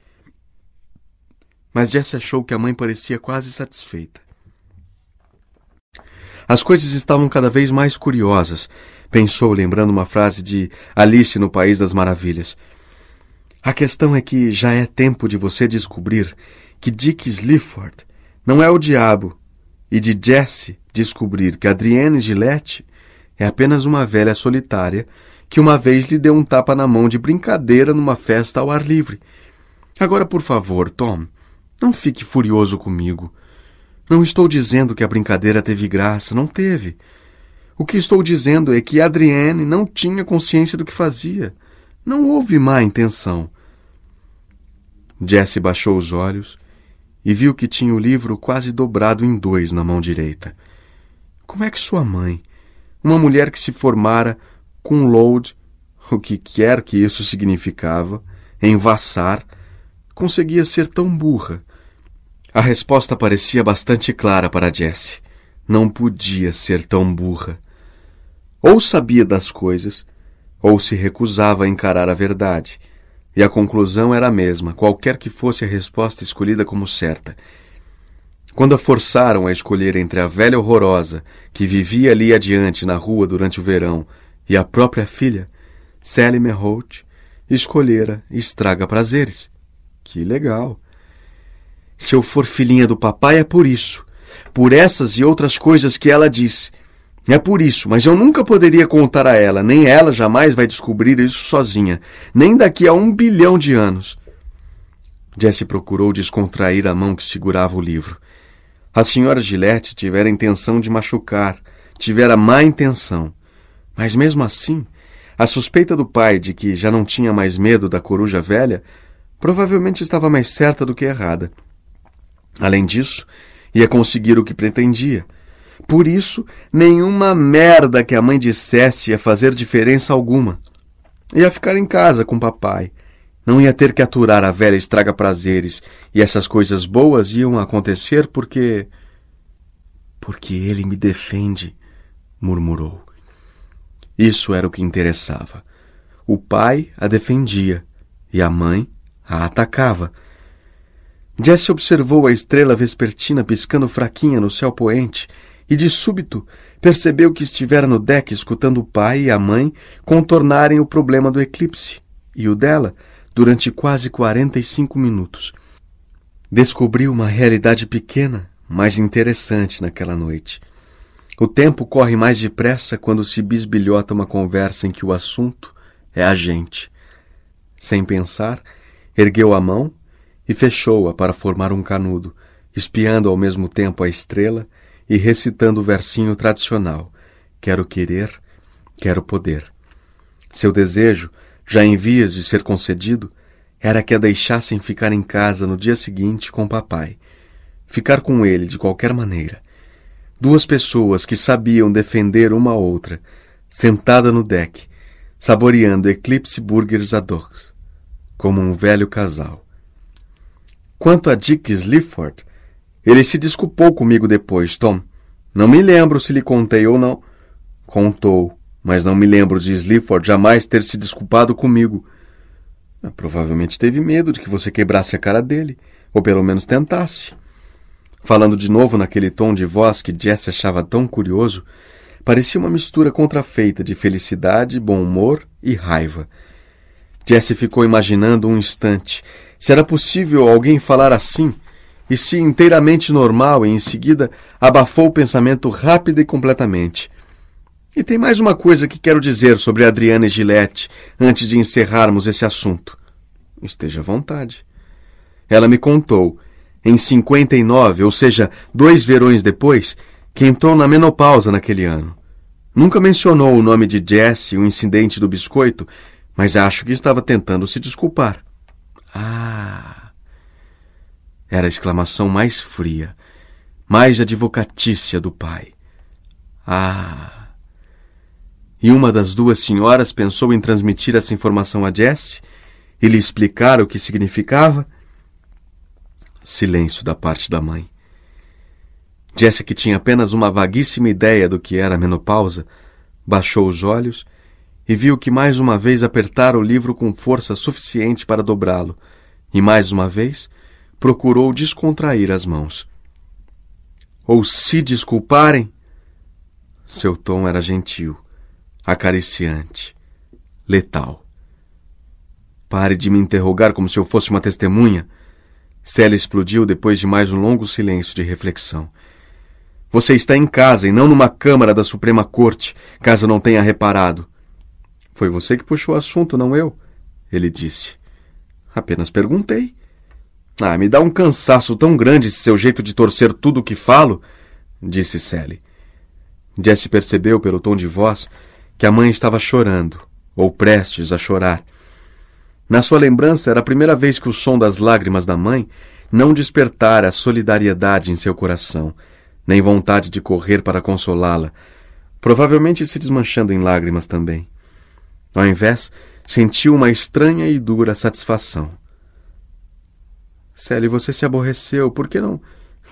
Mas se achou que a mãe parecia quase satisfeita. As coisas estavam cada vez mais curiosas, pensou, lembrando uma frase de Alice no País das Maravilhas. A questão é que já é tempo de você descobrir que Dick Slifford não é o diabo e de Jesse descobrir que Adrienne Gillette é apenas uma velha solitária que uma vez lhe deu um tapa na mão de brincadeira numa festa ao ar livre. Agora, por favor, Tom, não fique furioso comigo. Não estou dizendo que a brincadeira teve graça, não teve. O que estou dizendo é que Adrienne não tinha consciência do que fazia. Não houve má intenção. Jesse baixou os olhos e viu que tinha o livro quase dobrado em dois na mão direita. Como é que sua mãe, uma mulher que se formara com load, o que quer que isso significava, em Vassar, conseguia ser tão burra? A resposta parecia bastante clara para Jesse. Não podia ser tão burra. Ou sabia das coisas, ou se recusava a encarar a verdade. E a conclusão era a mesma, qualquer que fosse a resposta escolhida como certa. Quando a forçaram a escolher entre a velha horrorosa, que vivia ali adiante na rua durante o verão, e a própria filha, Sally Merholt, escolhera Estraga Prazeres. Que legal! Se eu for filhinha do papai, é por isso. Por essas e outras coisas que ela disse. É por isso, mas eu nunca poderia contar a ela, nem ela jamais vai descobrir isso sozinha, nem daqui a um bilhão de anos. Jesse procurou descontrair a mão que segurava o livro. A senhora Gillette tivera a intenção de machucar, tivera má intenção. Mas mesmo assim, a suspeita do pai de que já não tinha mais medo da coruja velha provavelmente estava mais certa do que errada. Além disso, ia conseguir o que pretendia. Por isso, nenhuma merda que a mãe dissesse ia fazer diferença alguma. Ia ficar em casa com o papai. Não ia ter que aturar a velha estraga prazeres, e essas coisas boas iam acontecer porque. Porque ele me defende, murmurou. Isso era o que interessava. O pai a defendia e a mãe a atacava. Jesse observou a estrela vespertina piscando fraquinha no céu poente e, de súbito, percebeu que estivera no deck escutando o pai e a mãe contornarem o problema do eclipse e o dela durante quase 45 minutos. Descobriu uma realidade pequena, mas interessante naquela noite. O tempo corre mais depressa quando se bisbilhota uma conversa em que o assunto é a gente. Sem pensar, ergueu a mão e fechou-a para formar um canudo, espiando ao mesmo tempo a estrela e recitando o versinho tradicional: Quero querer, quero poder. Seu desejo, já em vias de ser concedido, era que a deixassem ficar em casa no dia seguinte com papai. Ficar com ele de qualquer maneira. Duas pessoas que sabiam defender uma a outra, sentada no deck, saboreando Eclipse Burgers Adox, como um velho casal. Quanto a Dick Sleaford, ele se desculpou comigo depois, Tom. Não me lembro se lhe contei ou não. Contou, mas não me lembro de Sleaford jamais ter se desculpado comigo. Ah, provavelmente teve medo de que você quebrasse a cara dele, ou pelo menos tentasse. Falando de novo naquele tom de voz que Jesse achava tão curioso, parecia uma mistura contrafeita de felicidade, bom humor e raiva. Jesse ficou imaginando um instante Será possível alguém falar assim? E se inteiramente normal, e em seguida abafou o pensamento rápida e completamente. E tem mais uma coisa que quero dizer sobre Adriana e Gillette antes de encerrarmos esse assunto. Esteja à vontade. Ela me contou, em 59, ou seja, dois verões depois, que entrou na menopausa naquele ano. Nunca mencionou o nome de Jesse e o incidente do biscoito, mas acho que estava tentando se desculpar. Ah! Era a exclamação mais fria, mais advocatícia do pai. Ah! E uma das duas senhoras pensou em transmitir essa informação a Jesse e lhe explicar o que significava. Silêncio da parte da mãe. Jesse, que tinha apenas uma vaguíssima ideia do que era a menopausa, baixou os olhos e viu que mais uma vez apertara o livro com força suficiente para dobrá-lo, e mais uma vez procurou descontrair as mãos. Ou se desculparem? Seu tom era gentil, acariciante, letal. Pare de me interrogar como se eu fosse uma testemunha. Célia explodiu depois de mais um longo silêncio de reflexão. Você está em casa e não numa câmara da Suprema Corte, caso não tenha reparado. Foi você que puxou o assunto, não eu, ele disse. Apenas perguntei. Ah, me dá um cansaço tão grande esse seu jeito de torcer tudo o que falo, disse Sally. Jesse percebeu pelo tom de voz que a mãe estava chorando, ou prestes a chorar. Na sua lembrança, era a primeira vez que o som das lágrimas da mãe não despertara solidariedade em seu coração, nem vontade de correr para consolá-la, provavelmente se desmanchando em lágrimas também. Ao invés, sentiu uma estranha e dura satisfação. Sally, você se aborreceu, por que não?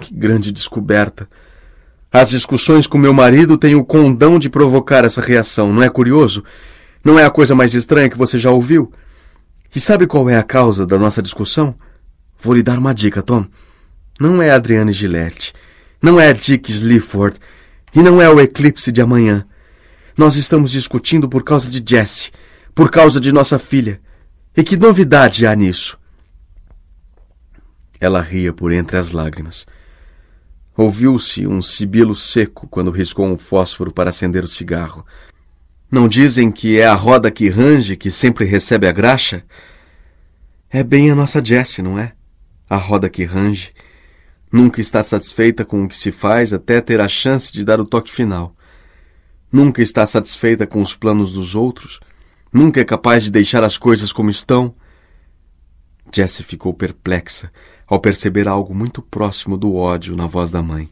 Que grande descoberta! As discussões com meu marido têm o condão de provocar essa reação, não é curioso? Não é a coisa mais estranha que você já ouviu? E sabe qual é a causa da nossa discussão? Vou lhe dar uma dica, Tom. Não é Adriane Gillette, não é Dick Slifford. e não é o eclipse de amanhã. Nós estamos discutindo por causa de Jesse, por causa de nossa filha. E que novidade há nisso? Ela ria por entre as lágrimas. Ouviu-se um sibilo seco quando riscou um fósforo para acender o cigarro. Não dizem que é a roda que range que sempre recebe a graxa? É bem a nossa Jessie, não é? A roda que range. Nunca está satisfeita com o que se faz até ter a chance de dar o toque final nunca está satisfeita com os planos dos outros, nunca é capaz de deixar as coisas como estão. Jessie ficou perplexa ao perceber algo muito próximo do ódio na voz da mãe.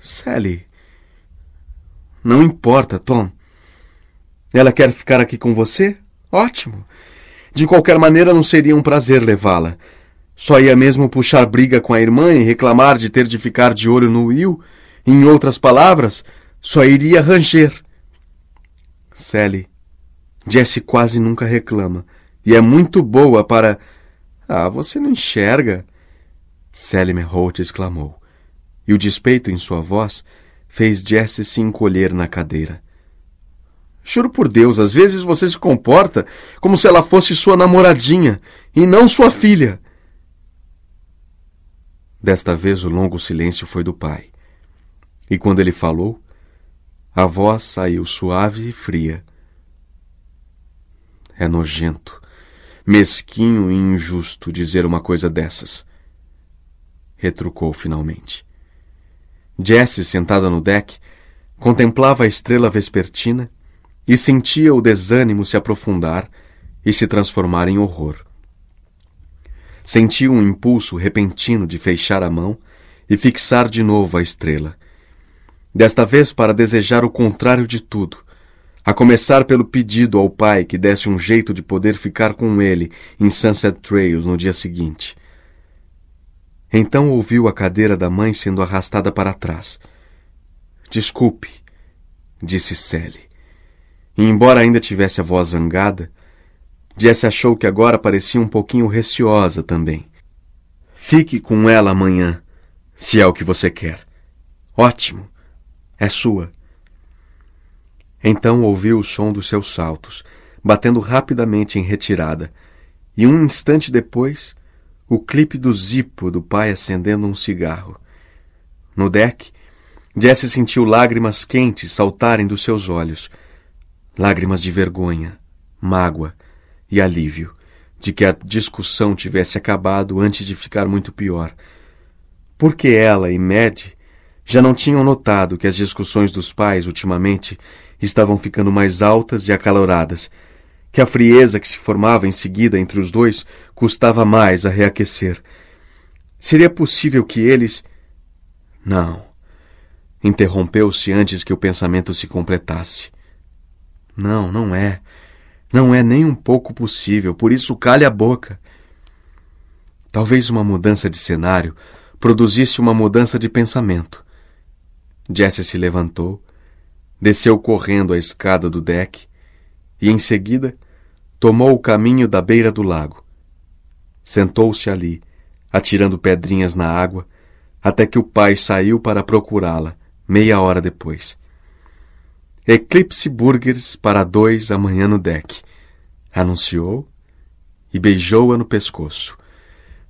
Sally. Não importa, Tom. Ela quer ficar aqui com você? Ótimo. De qualquer maneira, não seria um prazer levá-la. Só ia mesmo puxar briga com a irmã e reclamar de ter de ficar de olho no Will. Em outras palavras, só iria ranger. Sally, Jesse quase nunca reclama e é muito boa para. Ah, você não enxerga! Selime Holt exclamou, e o despeito em sua voz fez Jesse se encolher na cadeira. Juro por Deus, às vezes você se comporta como se ela fosse sua namoradinha e não sua filha. Desta vez o longo silêncio foi do pai. E quando ele falou, a voz saiu suave e fria. É nojento, mesquinho e injusto dizer uma coisa dessas. Retrucou finalmente. Jessie, sentada no deck, contemplava a estrela vespertina e sentia o desânimo se aprofundar e se transformar em horror. Sentiu um impulso repentino de fechar a mão e fixar de novo a estrela desta vez para desejar o contrário de tudo, a começar pelo pedido ao pai que desse um jeito de poder ficar com ele em Sunset Trails no dia seguinte. Então ouviu a cadeira da mãe sendo arrastada para trás. Desculpe, disse Sally. E embora ainda tivesse a voz zangada, Jess achou que agora parecia um pouquinho receosa também. Fique com ela amanhã, se é o que você quer. Ótimo é sua. Então ouviu o som dos seus saltos, batendo rapidamente em retirada, e um instante depois, o clipe do zipo do pai acendendo um cigarro. No deck, Jesse sentiu lágrimas quentes saltarem dos seus olhos. Lágrimas de vergonha, mágoa e alívio de que a discussão tivesse acabado antes de ficar muito pior. Porque ela e Mad já não tinham notado que as discussões dos pais, ultimamente, estavam ficando mais altas e acaloradas, que a frieza que se formava em seguida entre os dois custava mais a reaquecer. Seria possível que eles. Não. Interrompeu-se antes que o pensamento se completasse. Não, não é. Não é nem um pouco possível, por isso calhe a boca. Talvez uma mudança de cenário produzisse uma mudança de pensamento. Jesse se levantou, desceu correndo a escada do deck e, em seguida, tomou o caminho da beira do lago. Sentou-se ali, atirando pedrinhas na água, até que o pai saiu para procurá-la, meia hora depois. Eclipse Burgers para dois amanhã no deck, anunciou e beijou-a no pescoço.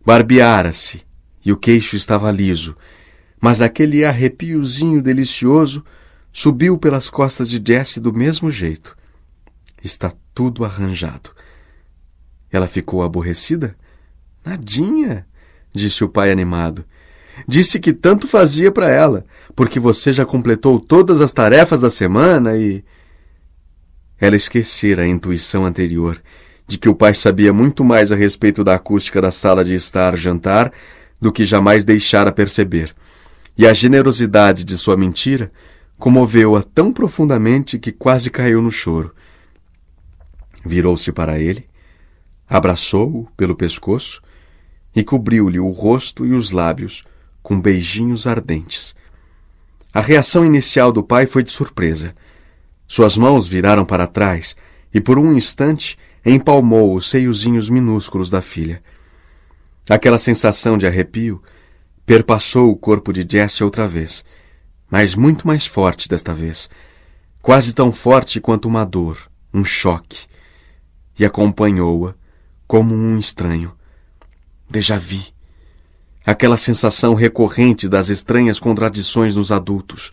Barbeara-se e o queixo estava liso, mas aquele arrepiozinho delicioso subiu pelas costas de Jessie do mesmo jeito. Está tudo arranjado. Ela ficou aborrecida? Nadinha, disse o pai animado. Disse que tanto fazia para ela, porque você já completou todas as tarefas da semana e. Ela esquecera a intuição anterior de que o pai sabia muito mais a respeito da acústica da sala de estar jantar do que jamais deixara perceber e a generosidade de sua mentira comoveu-a tão profundamente que quase caiu no choro. Virou-se para ele, abraçou-o pelo pescoço e cobriu-lhe o rosto e os lábios com beijinhos ardentes. A reação inicial do pai foi de surpresa. Suas mãos viraram para trás e, por um instante, empalmou os seiozinhos minúsculos da filha. Aquela sensação de arrepio perpassou o corpo de Jesse outra vez, mas muito mais forte desta vez, quase tão forte quanto uma dor, um choque, e acompanhou-a como um estranho. Déjà vi Aquela sensação recorrente das estranhas contradições nos adultos.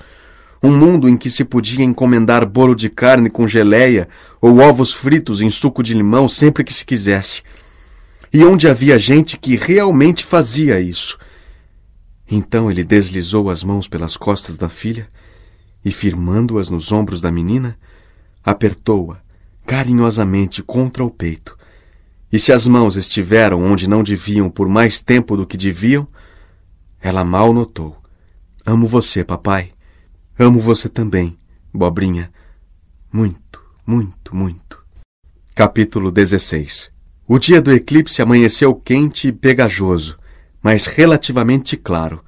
Um mundo em que se podia encomendar bolo de carne com geleia ou ovos fritos em suco de limão sempre que se quisesse. E onde havia gente que realmente fazia isso então ele deslizou as mãos pelas costas da filha e, firmando-as nos ombros da menina, apertou-a carinhosamente contra o peito. E se as mãos estiveram onde não deviam por mais tempo do que deviam, ela mal notou. Amo você, papai. Amo você também, Bobrinha. Muito, muito, muito. Capítulo 16 O dia do eclipse amanheceu quente e pegajoso mas relativamente claro.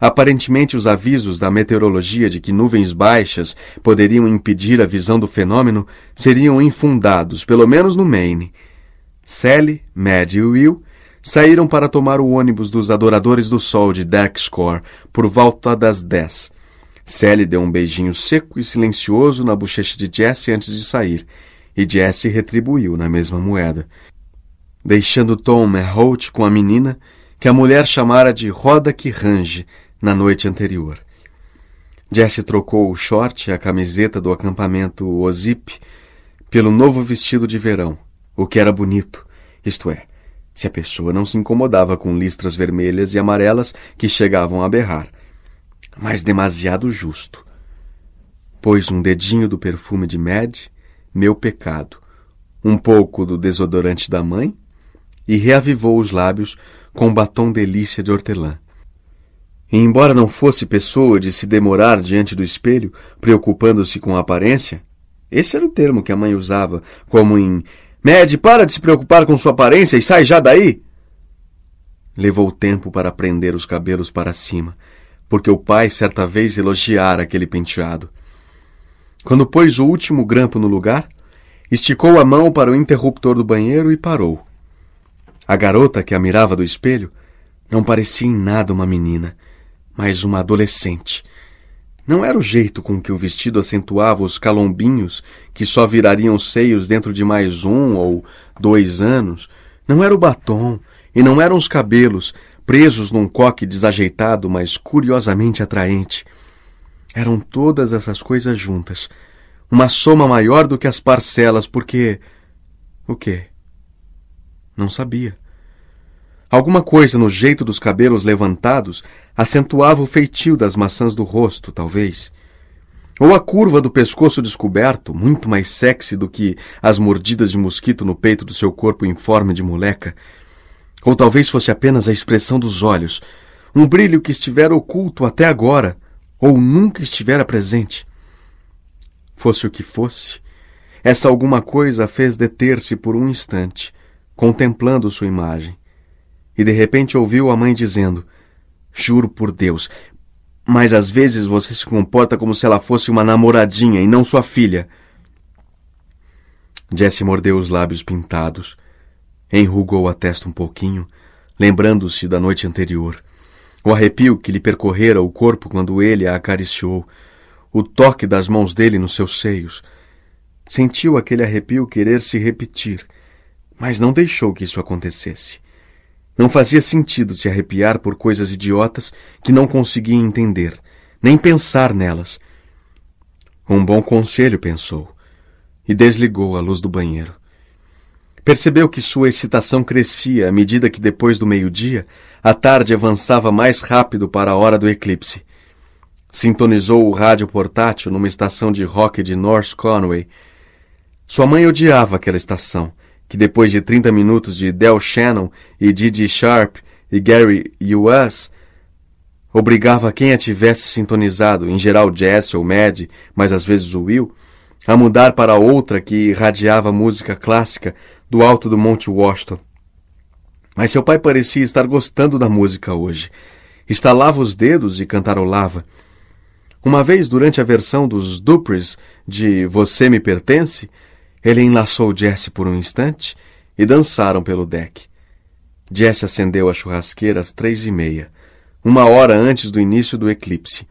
Aparentemente, os avisos da meteorologia de que nuvens baixas poderiam impedir a visão do fenômeno seriam infundados, pelo menos no Maine. Sally, Mad e Will saíram para tomar o ônibus dos Adoradores do Sol de Darkscore por volta das dez. Sally deu um beijinho seco e silencioso na bochecha de Jesse antes de sair, e Jesse retribuiu na mesma moeda. Deixando Tom Holt com a menina, que a mulher chamara de roda que range na noite anterior. Jesse trocou o short e a camiseta do acampamento Ozip pelo novo vestido de verão, o que era bonito, isto é, se a pessoa não se incomodava com listras vermelhas e amarelas que chegavam a berrar, mas demasiado justo. Pôs um dedinho do perfume de Mad, meu pecado, um pouco do desodorante da mãe e reavivou os lábios com batom delícia de hortelã. E embora não fosse pessoa de se demorar diante do espelho, preocupando-se com a aparência, esse era o termo que a mãe usava, como em Med, para de se preocupar com sua aparência e sai já daí! Levou tempo para prender os cabelos para cima, porque o pai certa vez elogiara aquele penteado. Quando pôs o último grampo no lugar, esticou a mão para o interruptor do banheiro e parou. A garota que a mirava do espelho não parecia em nada uma menina, mas uma adolescente. Não era o jeito com que o vestido acentuava os calombinhos que só virariam seios dentro de mais um ou dois anos. Não era o batom e não eram os cabelos, presos num coque desajeitado, mas curiosamente atraente. Eram todas essas coisas juntas. Uma soma maior do que as parcelas, porque. O quê? Não sabia. Alguma coisa no jeito dos cabelos levantados acentuava o feitio das maçãs do rosto, talvez. Ou a curva do pescoço descoberto, muito mais sexy do que as mordidas de mosquito no peito do seu corpo informe de moleca. Ou talvez fosse apenas a expressão dos olhos, um brilho que estivera oculto até agora, ou nunca estivera presente. Fosse o que fosse, essa alguma coisa a fez deter-se por um instante contemplando sua imagem. E de repente ouviu a mãe dizendo: Juro por Deus, mas às vezes você se comporta como se ela fosse uma namoradinha e não sua filha. Jesse mordeu os lábios pintados, enrugou a testa um pouquinho, lembrando-se da noite anterior. O arrepio que lhe percorrera o corpo quando ele a acariciou, o toque das mãos dele nos seus seios. Sentiu aquele arrepio querer se repetir mas não deixou que isso acontecesse. Não fazia sentido se arrepiar por coisas idiotas que não conseguia entender, nem pensar nelas. Um bom conselho, pensou, e desligou a luz do banheiro. Percebeu que sua excitação crescia à medida que, depois do meio-dia, a tarde avançava mais rápido para a hora do eclipse. Sintonizou o rádio portátil numa estação de rock de North Conway. Sua mãe odiava aquela estação que depois de 30 minutos de Del Shannon e Didi Sharp e Gary U.S., obrigava quem a tivesse sintonizado, em geral Jess ou Mad, mas às vezes o Will, a mudar para outra que irradiava música clássica do alto do Monte Washington. Mas seu pai parecia estar gostando da música hoje. Estalava os dedos e cantarolava. Uma vez, durante a versão dos Dupres de Você Me Pertence, ele enlaçou Jesse por um instante e dançaram pelo deck. Jesse acendeu a churrasqueira às três e meia, uma hora antes do início do eclipse,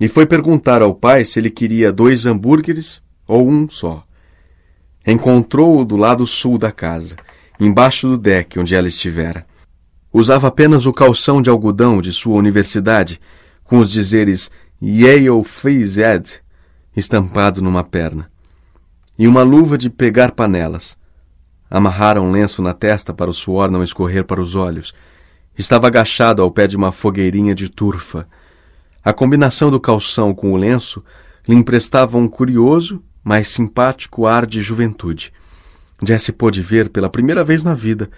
e foi perguntar ao pai se ele queria dois hambúrgueres ou um só. Encontrou-o do lado sul da casa, embaixo do deck onde ela estivera. Usava apenas o calção de algodão de sua universidade, com os dizeres Yale Phys Ed estampado numa perna e uma luva de pegar panelas. Amarraram um lenço na testa para o suor não escorrer para os olhos. Estava agachado ao pé de uma fogueirinha de turfa. A combinação do calção com o lenço lhe emprestava um curioso, mas simpático ar de juventude. Jesse pôde ver pela primeira vez na vida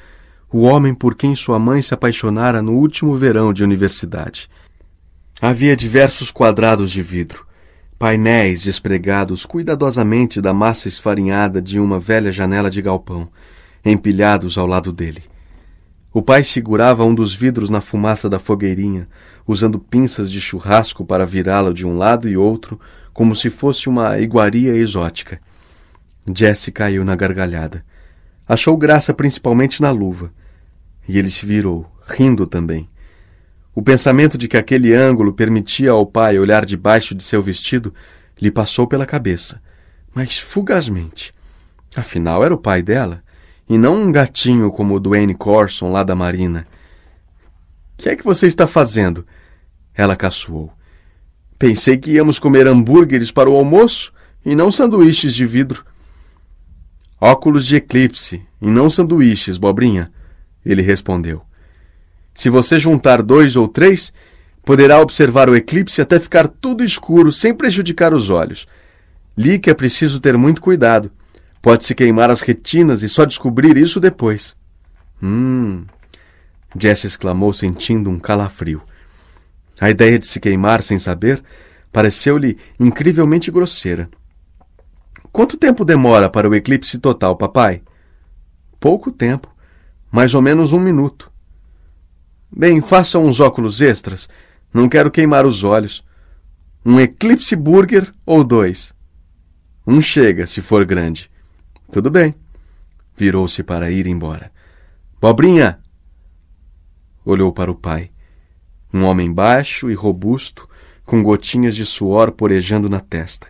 o homem por quem sua mãe se apaixonara no último verão de universidade. Havia diversos quadrados de vidro. Painéis despregados cuidadosamente da massa esfarinhada de uma velha janela de galpão, empilhados ao lado dele. O pai segurava um dos vidros na fumaça da fogueirinha, usando pinças de churrasco para virá-lo de um lado e outro, como se fosse uma iguaria exótica. Jesse caiu na gargalhada. Achou graça principalmente na luva. E ele se virou, rindo também. O pensamento de que aquele ângulo permitia ao pai olhar debaixo de seu vestido lhe passou pela cabeça, mas fugazmente. Afinal, era o pai dela, e não um gatinho como o Duane Corson lá da Marina. Que é que você está fazendo? Ela caçoou. Pensei que íamos comer hambúrgueres para o almoço e não sanduíches de vidro. Óculos de eclipse e não sanduíches, bobrinha, ele respondeu. Se você juntar dois ou três, poderá observar o eclipse até ficar tudo escuro, sem prejudicar os olhos. Li que é preciso ter muito cuidado. Pode-se queimar as retinas e só descobrir isso depois. Hum. Jess exclamou, sentindo um calafrio. A ideia de se queimar sem saber pareceu-lhe incrivelmente grosseira. Quanto tempo demora para o eclipse total, papai? Pouco tempo mais ou menos um minuto. Bem, façam uns óculos extras. Não quero queimar os olhos. Um Eclipse Burger ou dois? Um chega, se for grande. Tudo bem. Virou-se para ir embora. Pobrinha! Olhou para o pai. Um homem baixo e robusto, com gotinhas de suor porejando na testa.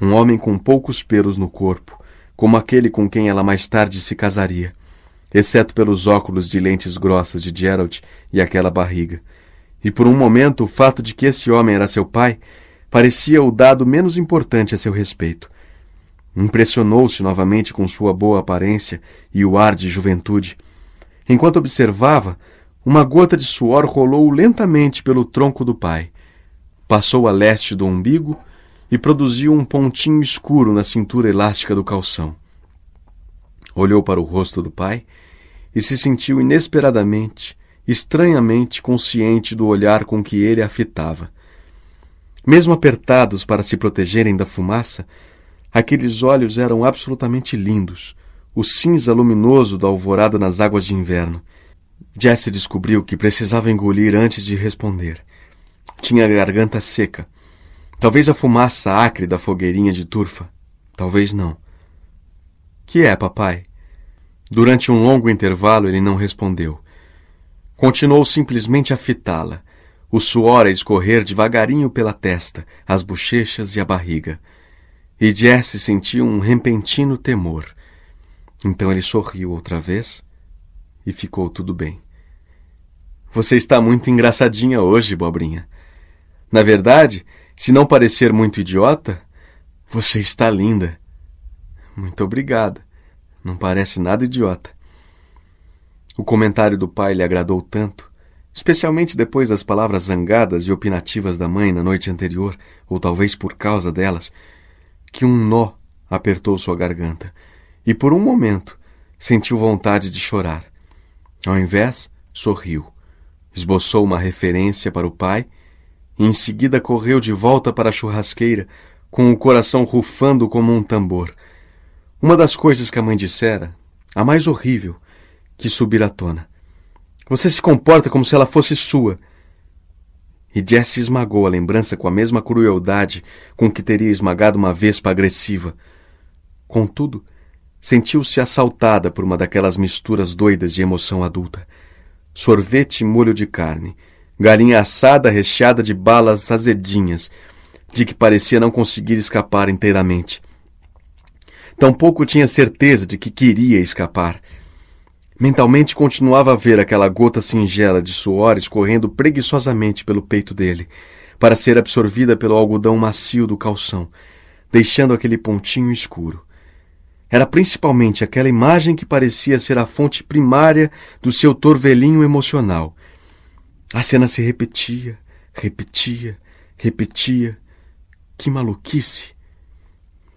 Um homem com poucos pelos no corpo, como aquele com quem ela mais tarde se casaria exceto pelos óculos de lentes grossas de Gerald e aquela barriga. E por um momento o fato de que este homem era seu pai parecia o dado menos importante a seu respeito. Impressionou-se novamente com sua boa aparência e o ar de juventude. Enquanto observava, uma gota de suor rolou lentamente pelo tronco do pai. Passou a leste do umbigo e produziu um pontinho escuro na cintura elástica do calção. Olhou para o rosto do pai e se sentiu inesperadamente, estranhamente consciente do olhar com que ele a fitava. Mesmo apertados para se protegerem da fumaça, aqueles olhos eram absolutamente lindos, o cinza luminoso da alvorada nas águas de inverno. Jesse descobriu que precisava engolir antes de responder. Tinha a garganta seca. Talvez a fumaça acre da fogueirinha de turfa. Talvez não. Que é, papai? Durante um longo intervalo ele não respondeu. Continuou simplesmente a fitá-la, o suor a escorrer devagarinho pela testa, as bochechas e a barriga. E Jesse sentiu um repentino temor. Então ele sorriu outra vez e ficou tudo bem. Você está muito engraçadinha hoje, Bobrinha. Na verdade, se não parecer muito idiota, você está linda. Muito obrigada. Não parece nada idiota. O comentário do pai lhe agradou tanto, especialmente depois das palavras zangadas e opinativas da mãe na noite anterior, ou talvez por causa delas, que um nó apertou sua garganta e, por um momento, sentiu vontade de chorar. Ao invés, sorriu, esboçou uma referência para o pai e, em seguida, correu de volta para a churrasqueira, com o coração rufando como um tambor. Uma das coisas que a mãe dissera, a mais horrível, que subir à tona. Você se comporta como se ela fosse sua. E Jesse esmagou a lembrança com a mesma crueldade com que teria esmagado uma vespa agressiva. Contudo, sentiu-se assaltada por uma daquelas misturas doidas de emoção adulta. Sorvete e molho de carne, galinha assada recheada de balas azedinhas, de que parecia não conseguir escapar inteiramente. Tampouco tinha certeza de que queria escapar. Mentalmente continuava a ver aquela gota singela de suor escorrendo preguiçosamente pelo peito dele, para ser absorvida pelo algodão macio do calção, deixando aquele pontinho escuro. Era principalmente aquela imagem que parecia ser a fonte primária do seu torvelinho emocional. A cena se repetia, repetia, repetia. Que maluquice!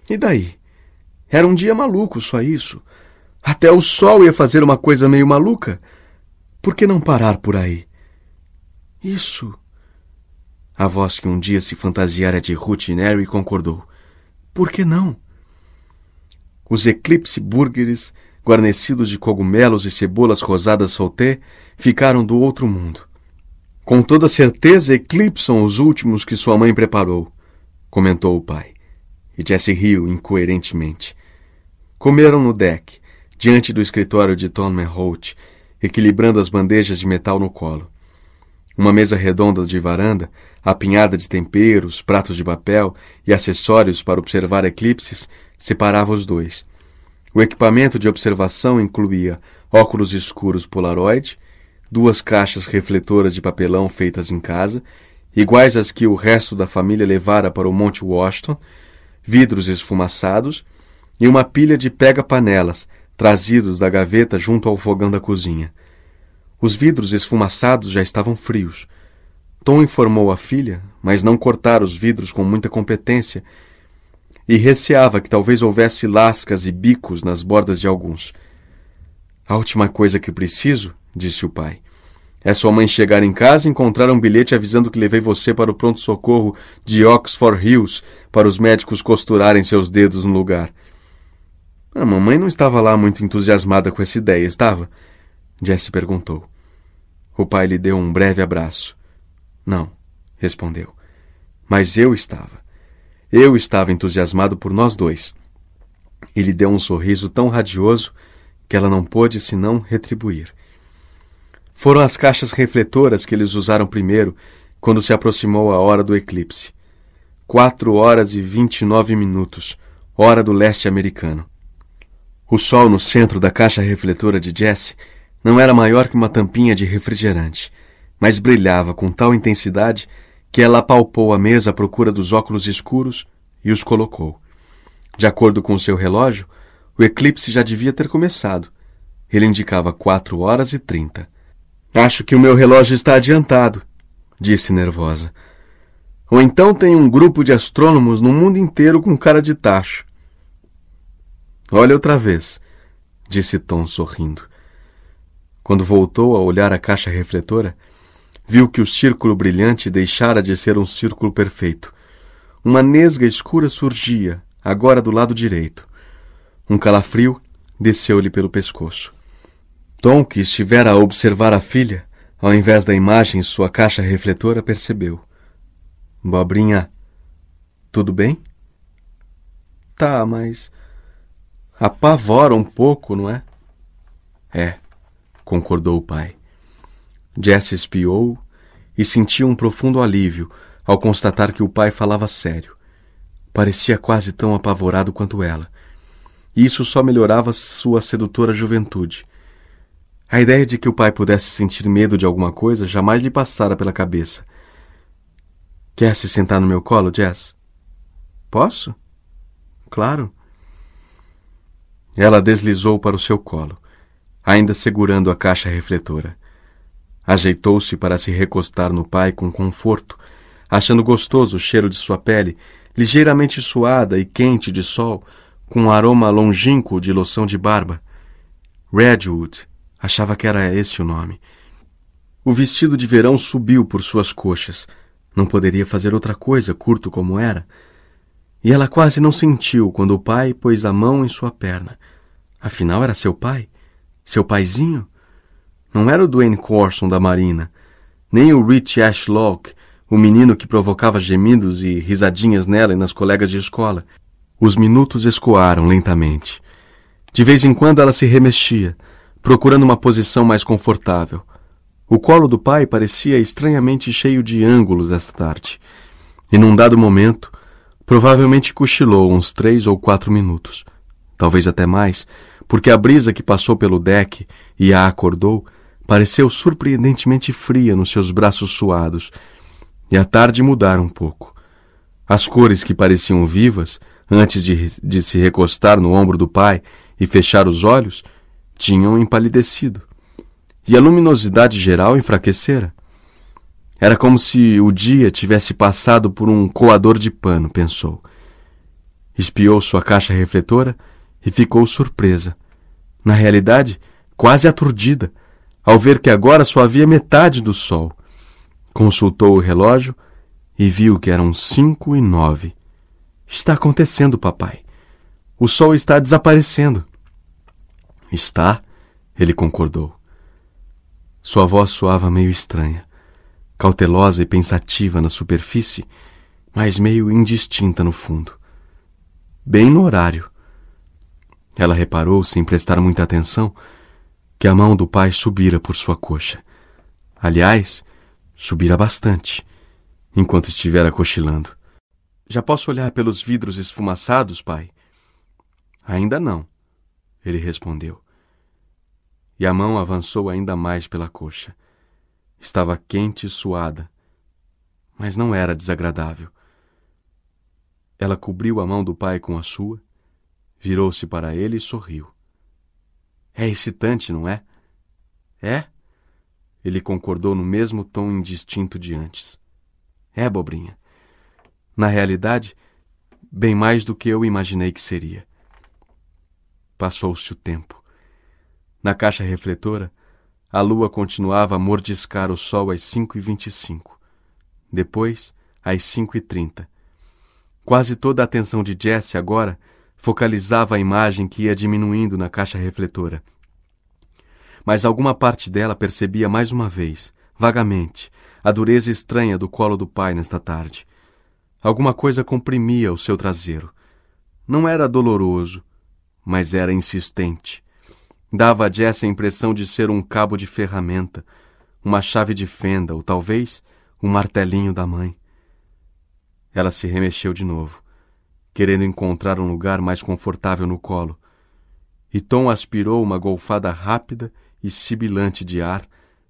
E daí? Era um dia maluco, só isso. Até o sol ia fazer uma coisa meio maluca. Por que não parar por aí? Isso. A voz que um dia se fantasiara de Ruth concordou. Por que não? Os eclipse burgers, guarnecidos de cogumelos e cebolas rosadas sauté, ficaram do outro mundo. Com toda certeza eclipsam os últimos que sua mãe preparou, comentou o pai. E Jesse riu incoerentemente. Comeram no deck, diante do escritório de Tom Holt, equilibrando as bandejas de metal no colo. Uma mesa redonda de varanda, apinhada de temperos, pratos de papel e acessórios para observar eclipses, separava os dois. O equipamento de observação incluía óculos escuros Polaroid, duas caixas refletoras de papelão feitas em casa, iguais às que o resto da família levara para o Monte Washington, vidros esfumaçados e uma pilha de pega-panelas, trazidos da gaveta junto ao fogão da cozinha. Os vidros esfumaçados já estavam frios. Tom informou a filha, mas não cortara os vidros com muita competência, e receava que talvez houvesse lascas e bicos nas bordas de alguns. A última coisa que preciso, disse o pai, é sua mãe chegar em casa e encontrar um bilhete avisando que levei você para o pronto-socorro de Oxford Hills para os médicos costurarem seus dedos no lugar. A mamãe não estava lá muito entusiasmada com essa ideia, estava? Jesse perguntou. O pai lhe deu um breve abraço. Não, respondeu. Mas eu estava. Eu estava entusiasmado por nós dois. Ele deu um sorriso tão radioso que ela não pôde senão retribuir. Foram as caixas refletoras que eles usaram primeiro, quando se aproximou a hora do eclipse. Quatro horas e vinte e nove minutos, hora do leste americano. O sol no centro da caixa refletora de Jesse não era maior que uma tampinha de refrigerante, mas brilhava com tal intensidade que ela apalpou a mesa à procura dos óculos escuros e os colocou. De acordo com seu relógio, o eclipse já devia ter começado. Ele indicava quatro horas e trinta. Acho que o meu relógio está adiantado, disse nervosa. Ou então tem um grupo de astrônomos no mundo inteiro com cara de tacho. Olha outra vez, disse Tom sorrindo. Quando voltou a olhar a caixa refletora, viu que o círculo brilhante deixara de ser um círculo perfeito. Uma nesga escura surgia, agora do lado direito. Um calafrio desceu-lhe pelo pescoço. Tom, que estivera a observar a filha, ao invés da imagem em sua caixa refletora, percebeu. Bobrinha, tudo bem? Tá, mas. apavora um pouco, não é? É, concordou o pai. Jess espiou e sentiu um profundo alívio ao constatar que o pai falava sério. Parecia quase tão apavorado quanto ela. E isso só melhorava sua sedutora juventude. A ideia de que o pai pudesse sentir medo de alguma coisa jamais lhe passara pela cabeça. Quer se sentar no meu colo, Jess? Posso? Claro. Ela deslizou para o seu colo, ainda segurando a caixa refletora. Ajeitou-se para se recostar no pai com conforto, achando gostoso o cheiro de sua pele, ligeiramente suada e quente de sol, com um aroma longínquo de loção de barba. Redwood Achava que era esse o nome. O vestido de verão subiu por suas coxas. Não poderia fazer outra coisa, curto como era. E ela quase não sentiu quando o pai pôs a mão em sua perna. Afinal, era seu pai? Seu paizinho? Não era o Dwayne Corson da Marina, nem o Rich Ashlock, o menino que provocava gemidos e risadinhas nela e nas colegas de escola. Os minutos escoaram lentamente. De vez em quando ela se remexia, procurando uma posição mais confortável. O colo do pai parecia estranhamente cheio de ângulos esta tarde. E num dado momento, provavelmente cochilou uns três ou quatro minutos, talvez até mais, porque a brisa que passou pelo deck e a acordou pareceu surpreendentemente fria nos seus braços suados, e a tarde mudara um pouco. As cores que pareciam vivas, antes de, de se recostar no ombro do pai e fechar os olhos, tinham empalidecido, e a luminosidade geral enfraquecera. Era como se o dia tivesse passado por um coador de pano, pensou. Espiou sua caixa refletora e ficou surpresa. Na realidade, quase aturdida, ao ver que agora só havia metade do sol. Consultou o relógio e viu que eram cinco e nove. Está acontecendo, papai. O sol está desaparecendo. Está, ele concordou. Sua voz soava meio estranha, cautelosa e pensativa na superfície, mas meio indistinta no fundo. Bem no horário. Ela reparou, sem prestar muita atenção, que a mão do pai subira por sua coxa. Aliás, subira bastante, enquanto estivera cochilando. Já posso olhar pelos vidros esfumaçados, pai? Ainda não ele respondeu. E a mão avançou ainda mais pela coxa. Estava quente e suada, mas não era desagradável. Ela cobriu a mão do pai com a sua, virou-se para ele e sorriu. É excitante, não é? É? Ele concordou no mesmo tom indistinto de antes. É, Bobrinha. Na realidade, bem mais do que eu imaginei que seria. Passou-se o tempo. Na caixa refletora, a lua continuava a mordiscar o sol às cinco e vinte e cinco Depois, às cinco e trinta Quase toda a atenção de Jesse agora focalizava a imagem que ia diminuindo na caixa refletora. Mas alguma parte dela percebia mais uma vez, vagamente, a dureza estranha do colo do pai nesta tarde. Alguma coisa comprimia o seu traseiro. Não era doloroso, mas era insistente. Dava a Jess a impressão de ser um cabo de ferramenta, uma chave de fenda ou talvez um martelinho da mãe. Ela se remexeu de novo, querendo encontrar um lugar mais confortável no colo. E Tom aspirou uma golfada rápida e sibilante de ar,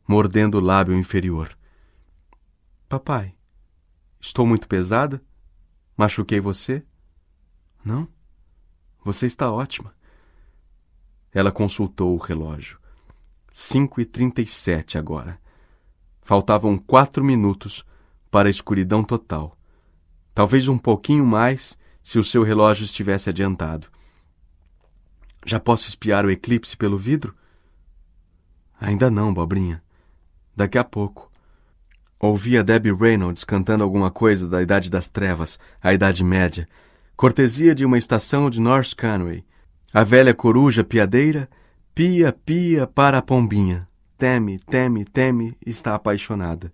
mordendo o lábio inferior. Papai, estou muito pesada? Machuquei você? Não? Você está ótima. Ela consultou o relógio. Cinco e trinta e sete agora. Faltavam quatro minutos para a escuridão total. Talvez um pouquinho mais se o seu relógio estivesse adiantado. Já posso espiar o eclipse pelo vidro? Ainda não, Bobrinha. Daqui a pouco. Ouvia Debbie Reynolds cantando alguma coisa da Idade das Trevas, a Idade Média cortesia de uma estação de North Conway. A velha coruja piadeira pia, pia para a pombinha. Teme, teme, teme, está apaixonada.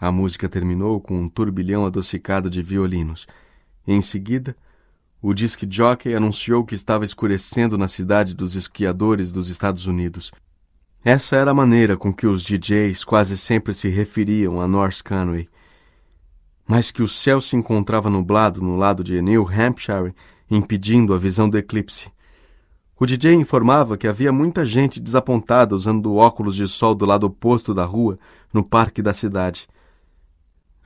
A música terminou com um turbilhão adocicado de violinos. E, em seguida, o disque jockey anunciou que estava escurecendo na cidade dos esquiadores dos Estados Unidos. Essa era a maneira com que os DJs quase sempre se referiam a North Canway mas que o céu se encontrava nublado no lado de New Hampshire, impedindo a visão do eclipse. O DJ informava que havia muita gente desapontada usando óculos de sol do lado oposto da rua, no parque da cidade.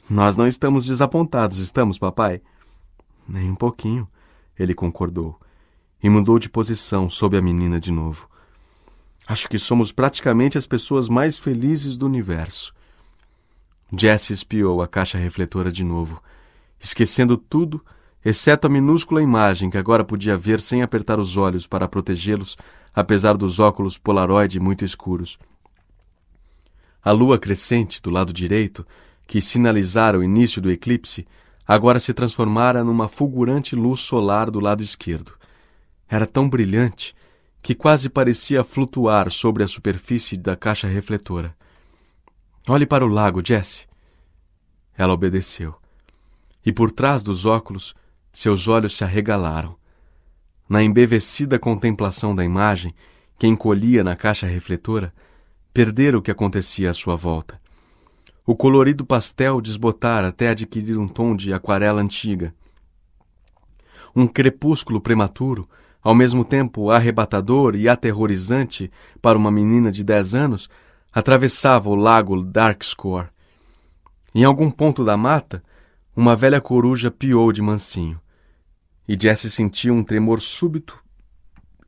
Nós não estamos desapontados, estamos, papai? Nem um pouquinho, ele concordou, e mudou de posição sob a menina de novo. Acho que somos praticamente as pessoas mais felizes do universo. Jesse espiou a caixa refletora de novo, esquecendo tudo, exceto a minúscula imagem que agora podia ver sem apertar os olhos para protegê-los, apesar dos óculos polaroid muito escuros. A lua crescente do lado direito, que sinalizara o início do eclipse, agora se transformara numa fulgurante luz solar do lado esquerdo. Era tão brilhante que quase parecia flutuar sobre a superfície da caixa refletora. Olhe para o lago, Jesse. Ela obedeceu. E por trás dos óculos, seus olhos se arregalaram. Na embevecida contemplação da imagem, que encolhia na caixa refletora, perdera o que acontecia à sua volta. O colorido pastel desbotara até adquirir um tom de aquarela antiga. Um crepúsculo prematuro, ao mesmo tempo arrebatador e aterrorizante para uma menina de dez anos, atravessava o lago Darkscore. Em algum ponto da mata, uma velha coruja piou de mansinho, e Jesse sentiu um tremor súbito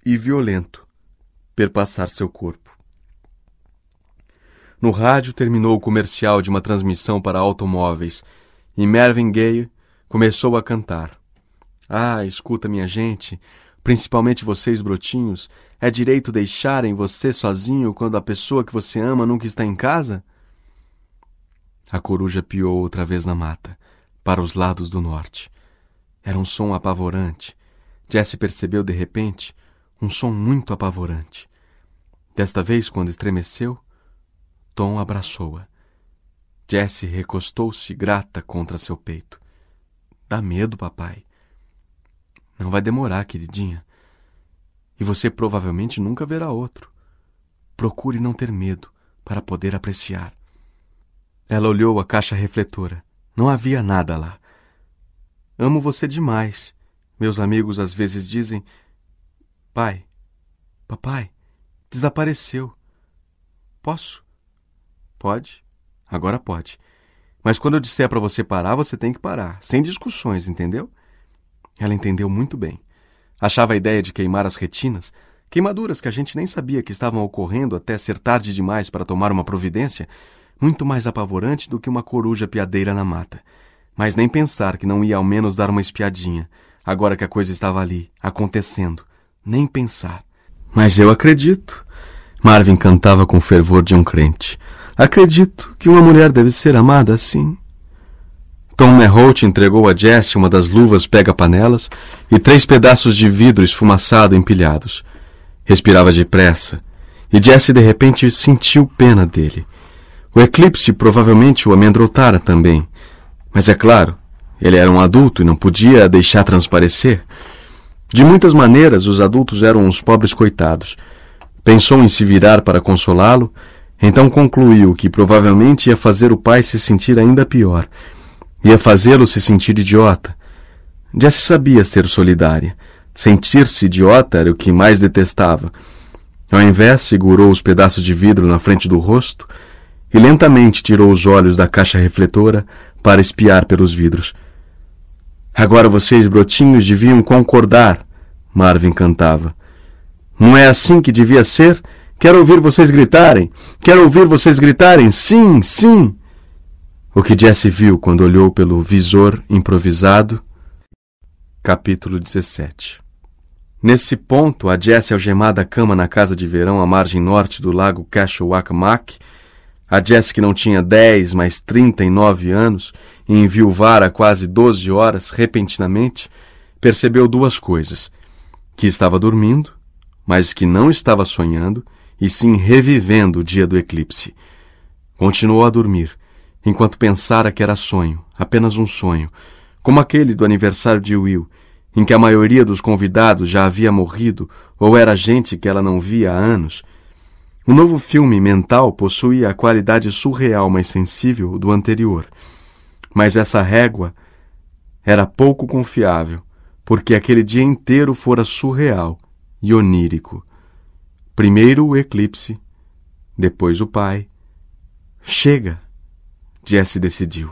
e violento perpassar seu corpo. No rádio terminou o comercial de uma transmissão para automóveis e Mervyn Gay começou a cantar. Ah, escuta, minha gente, principalmente vocês brotinhos, é direito deixarem você sozinho quando a pessoa que você ama nunca está em casa? A coruja piou outra vez na mata, para os lados do norte. Era um som apavorante. Jesse percebeu de repente um som muito apavorante. Desta vez, quando estremeceu, Tom abraçou-a. Jesse recostou-se grata contra seu peito. Dá medo, papai. Não vai demorar, queridinha e você provavelmente nunca verá outro. Procure não ter medo para poder apreciar. Ela olhou a caixa refletora. Não havia nada lá. Amo você demais. Meus amigos às vezes dizem: Pai, papai, desapareceu. Posso? Pode. Agora pode. Mas quando eu disser para você parar, você tem que parar, sem discussões, entendeu? Ela entendeu muito bem. Achava a ideia de queimar as retinas, queimaduras que a gente nem sabia que estavam ocorrendo até ser tarde demais para tomar uma providência, muito mais apavorante do que uma coruja piadeira na mata. Mas nem pensar que não ia ao menos dar uma espiadinha, agora que a coisa estava ali, acontecendo. Nem pensar. Mas eu acredito. Marvin cantava com o fervor de um crente. Acredito que uma mulher deve ser amada assim, Tom Merholt entregou a Jesse uma das luvas pega-panelas e três pedaços de vidro esfumaçado empilhados. Respirava depressa, e Jesse de repente sentiu pena dele. O eclipse provavelmente o amedrontara também. Mas é claro, ele era um adulto e não podia deixar transparecer. De muitas maneiras, os adultos eram uns pobres coitados. Pensou em se virar para consolá-lo, então concluiu que provavelmente ia fazer o pai se sentir ainda pior. Ia fazê-lo se sentir idiota. Já se sabia ser solidária. Sentir-se idiota era o que mais detestava. Ao invés, segurou os pedaços de vidro na frente do rosto e lentamente tirou os olhos da caixa refletora para espiar pelos vidros. Agora vocês, brotinhos, deviam concordar, Marvin cantava. Não é assim que devia ser? Quero ouvir vocês gritarem! Quero ouvir vocês gritarem! Sim, sim! O que Jesse viu quando olhou pelo visor improvisado. Capítulo 17 Nesse ponto, a Jesse algemada à cama na casa de verão à margem norte do lago Cashawacamak, a Jesse que não tinha dez, mas trinta e nove anos, e vara quase doze horas, repentinamente, percebeu duas coisas. Que estava dormindo, mas que não estava sonhando, e sim revivendo o dia do eclipse. Continuou a dormir, enquanto pensara que era sonho, apenas um sonho, como aquele do aniversário de Will, em que a maioria dos convidados já havia morrido ou era gente que ela não via há anos. O novo filme mental possuía a qualidade surreal mais sensível do anterior. Mas essa régua era pouco confiável, porque aquele dia inteiro fora surreal e onírico. Primeiro o eclipse, depois o pai. Chega! Jesse decidiu.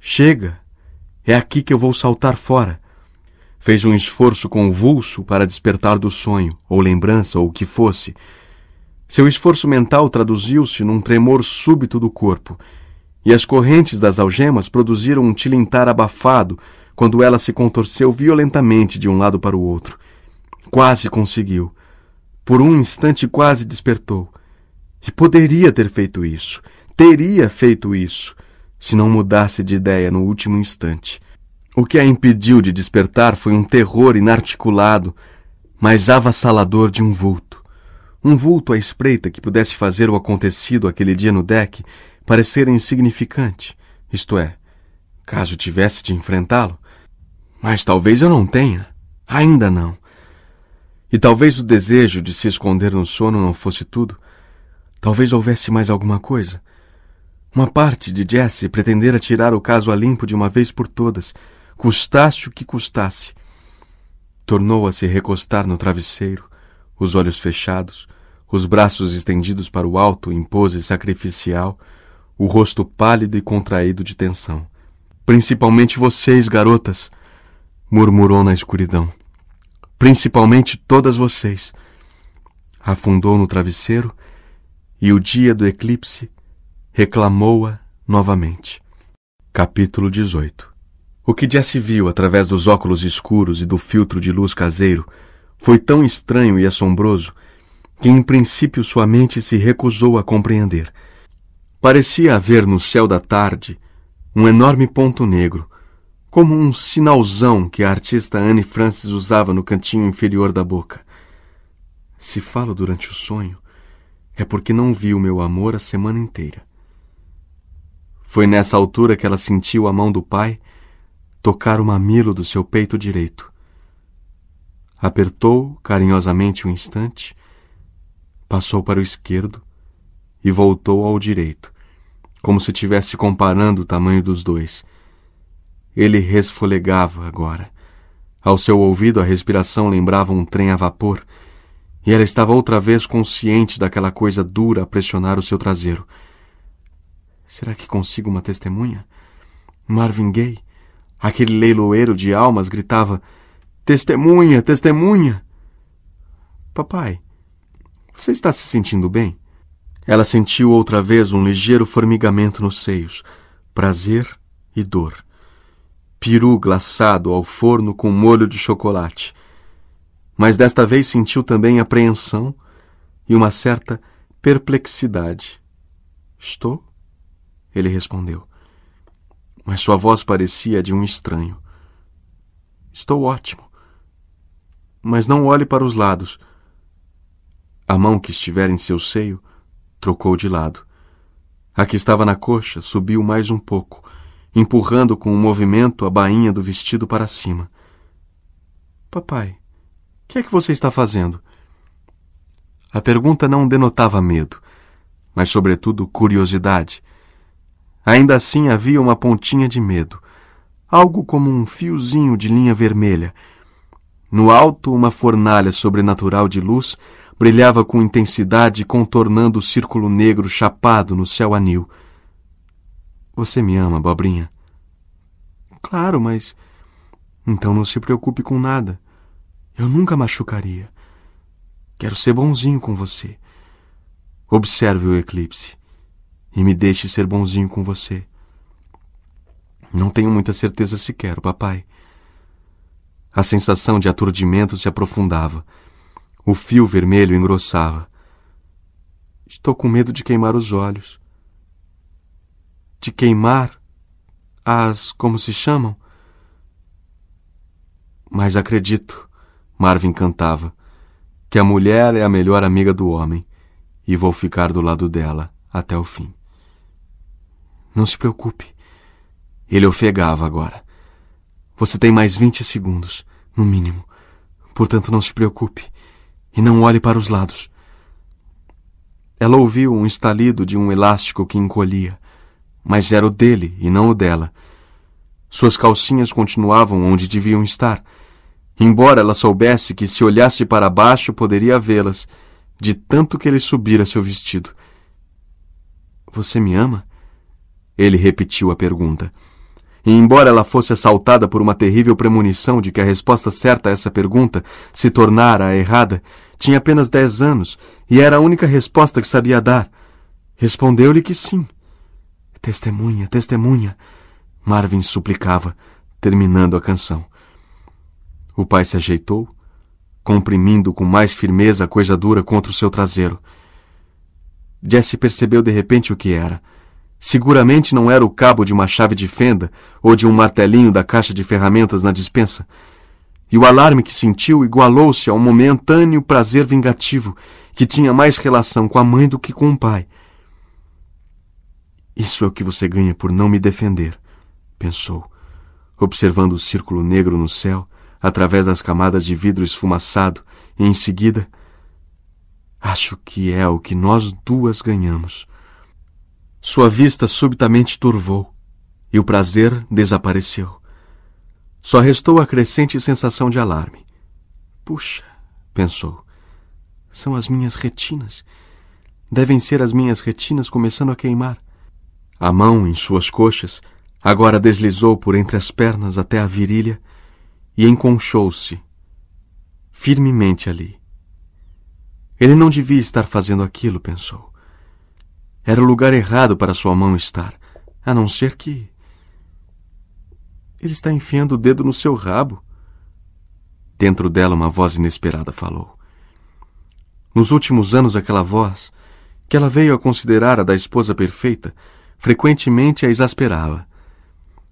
Chega! É aqui que eu vou saltar fora. Fez um esforço convulso para despertar do sonho, ou lembrança, ou o que fosse. Seu esforço mental traduziu-se num tremor súbito do corpo, e as correntes das algemas produziram um tilintar abafado quando ela se contorceu violentamente de um lado para o outro. Quase conseguiu. Por um instante quase despertou. E poderia ter feito isso teria feito isso se não mudasse de ideia no último instante. O que a impediu de despertar foi um terror inarticulado, mas avassalador de um vulto. Um vulto à espreita que pudesse fazer o acontecido aquele dia no deck parecer insignificante, isto é, caso tivesse de enfrentá-lo. Mas talvez eu não tenha. Ainda não. E talvez o desejo de se esconder no sono não fosse tudo. Talvez houvesse mais alguma coisa. Uma parte de Jesse pretendera tirar o caso a limpo de uma vez por todas, custasse o que custasse. Tornou a se recostar no travesseiro, os olhos fechados, os braços estendidos para o alto em pose sacrificial, o rosto pálido e contraído de tensão. Principalmente vocês, garotas, murmurou na escuridão. Principalmente todas vocês. Afundou no travesseiro e o dia do eclipse reclamou-a novamente. Capítulo 18 O que Jesse viu através dos óculos escuros e do filtro de luz caseiro foi tão estranho e assombroso que, em princípio, sua mente se recusou a compreender. Parecia haver no céu da tarde um enorme ponto negro, como um sinalzão que a artista Anne Francis usava no cantinho inferior da boca. Se falo durante o sonho, é porque não vi o meu amor a semana inteira. Foi nessa altura que ela sentiu a mão do pai tocar o mamilo do seu peito direito. Apertou carinhosamente um instante, passou para o esquerdo e voltou ao direito, como se estivesse comparando o tamanho dos dois. Ele resfolegava agora. Ao seu ouvido, a respiração lembrava um trem a vapor, e ela estava outra vez consciente daquela coisa dura a pressionar o seu traseiro. Será que consigo uma testemunha? Marvin Gaye, aquele leiloeiro de almas, gritava: Testemunha, testemunha! Papai, você está se sentindo bem? Ela sentiu outra vez um ligeiro formigamento nos seios, prazer e dor. Peru glaçado ao forno com molho de chocolate. Mas desta vez sentiu também apreensão e uma certa perplexidade. Estou ele respondeu. Mas sua voz parecia de um estranho. Estou ótimo. Mas não olhe para os lados. A mão que estiver em seu seio trocou de lado. A que estava na coxa subiu mais um pouco, empurrando com um movimento a bainha do vestido para cima. Papai, o que é que você está fazendo? A pergunta não denotava medo, mas, sobretudo, curiosidade, Ainda assim havia uma pontinha de medo, algo como um fiozinho de linha vermelha. No alto, uma fornalha sobrenatural de luz brilhava com intensidade, contornando o círculo negro chapado no céu anil. Você me ama, Bobrinha? Claro, mas. Então não se preocupe com nada. Eu nunca machucaria. Quero ser bonzinho com você. Observe o eclipse e me deixe ser bonzinho com você. Não tenho muita certeza sequer papai. A sensação de aturdimento se aprofundava. O fio vermelho engrossava. Estou com medo de queimar os olhos. De queimar as. como se chamam? Mas acredito, Marvin cantava, que a mulher é a melhor amiga do homem e vou ficar do lado dela até o fim. Não se preocupe. Ele ofegava agora. Você tem mais vinte segundos, no mínimo. Portanto, não se preocupe. E não olhe para os lados. Ela ouviu um estalido de um elástico que encolhia, mas era o dele e não o dela. Suas calcinhas continuavam onde deviam estar, embora ela soubesse que se olhasse para baixo poderia vê-las, de tanto que ele subira seu vestido. Você me ama? Ele repetiu a pergunta. E embora ela fosse assaltada por uma terrível premonição de que a resposta certa a essa pergunta se tornara a errada, tinha apenas dez anos e era a única resposta que sabia dar. Respondeu-lhe que sim. Testemunha, testemunha, Marvin suplicava, terminando a canção. O pai se ajeitou, comprimindo com mais firmeza a coisa dura contra o seu traseiro. Jesse percebeu de repente o que era. Seguramente não era o cabo de uma chave de fenda ou de um martelinho da caixa de ferramentas na dispensa. E o alarme que sentiu igualou-se a um momentâneo prazer vingativo que tinha mais relação com a mãe do que com o pai. Isso é o que você ganha por não me defender, pensou, observando o círculo negro no céu, através das camadas de vidro esfumaçado, e em seguida. Acho que é o que nós duas ganhamos. Sua vista subitamente turvou e o prazer desapareceu. Só restou a crescente sensação de alarme. Puxa, pensou, são as minhas retinas. Devem ser as minhas retinas começando a queimar. A mão em suas coxas agora deslizou por entre as pernas até a virilha e enconchou-se firmemente ali. Ele não devia estar fazendo aquilo, pensou. Era o lugar errado para sua mão estar, a não ser que. Ele está enfiando o dedo no seu rabo. Dentro dela, uma voz inesperada falou. Nos últimos anos, aquela voz, que ela veio a considerar a da esposa perfeita, frequentemente a exasperava.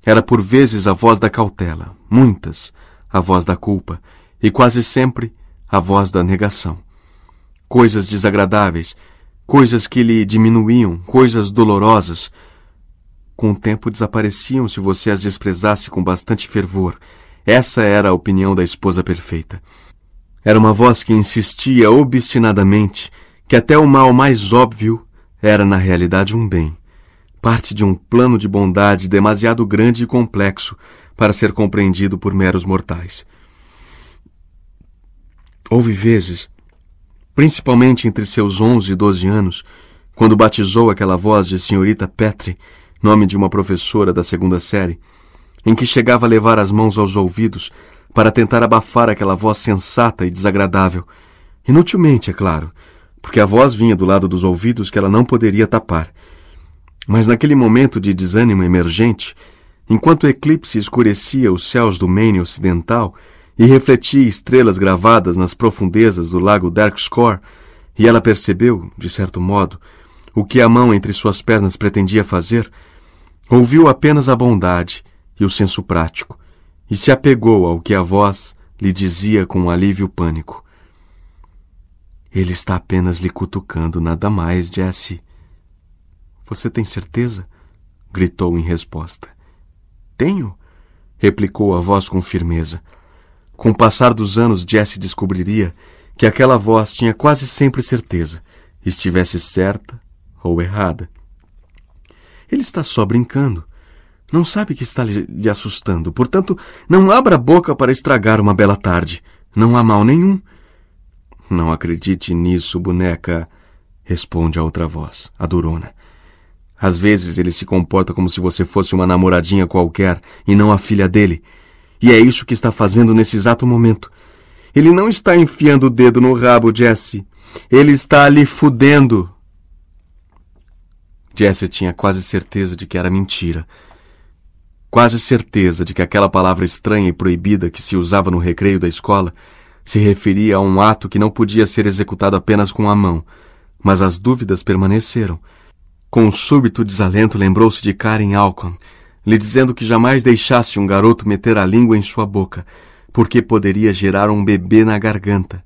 Era por vezes a voz da cautela, muitas, a voz da culpa e quase sempre a voz da negação. Coisas desagradáveis Coisas que lhe diminuíam, coisas dolorosas. Com o tempo desapareciam se você as desprezasse com bastante fervor. Essa era a opinião da esposa perfeita. Era uma voz que insistia obstinadamente que até o mal mais óbvio era na realidade um bem, parte de um plano de bondade demasiado grande e complexo para ser compreendido por meros mortais. Houve vezes principalmente entre seus onze e doze anos, quando batizou aquela voz de senhorita Petri, nome de uma professora da segunda série, em que chegava a levar as mãos aos ouvidos para tentar abafar aquela voz sensata e desagradável. Inutilmente, é claro, porque a voz vinha do lado dos ouvidos que ela não poderia tapar. Mas naquele momento de desânimo emergente, enquanto o eclipse escurecia os céus do Maine ocidental, e refletia estrelas gravadas nas profundezas do lago Darkskor, e ela percebeu, de certo modo, o que a mão entre suas pernas pretendia fazer, ouviu apenas a bondade e o senso prático, e se apegou ao que a voz lhe dizia com um alívio pânico. Ele está apenas lhe cutucando, nada mais, Jesse. Você tem certeza? gritou em resposta. Tenho, replicou a voz com firmeza. Com o passar dos anos, Jesse descobriria que aquela voz tinha quase sempre certeza, estivesse certa ou errada. Ele está só brincando. Não sabe que está lhe assustando, portanto, não abra a boca para estragar uma bela tarde. Não há mal nenhum. Não acredite nisso, boneca, responde a outra voz, a durona. Às vezes ele se comporta como se você fosse uma namoradinha qualquer e não a filha dele. E é isso que está fazendo nesse exato momento. Ele não está enfiando o dedo no rabo, Jesse. Ele está lhe fudendo. Jesse tinha quase certeza de que era mentira. Quase certeza de que aquela palavra estranha e proibida que se usava no recreio da escola se referia a um ato que não podia ser executado apenas com a mão. Mas as dúvidas permaneceram. Com um súbito desalento, lembrou-se de Karen Alcon, lhe dizendo que jamais deixasse um garoto meter a língua em sua boca, porque poderia gerar um bebê na garganta.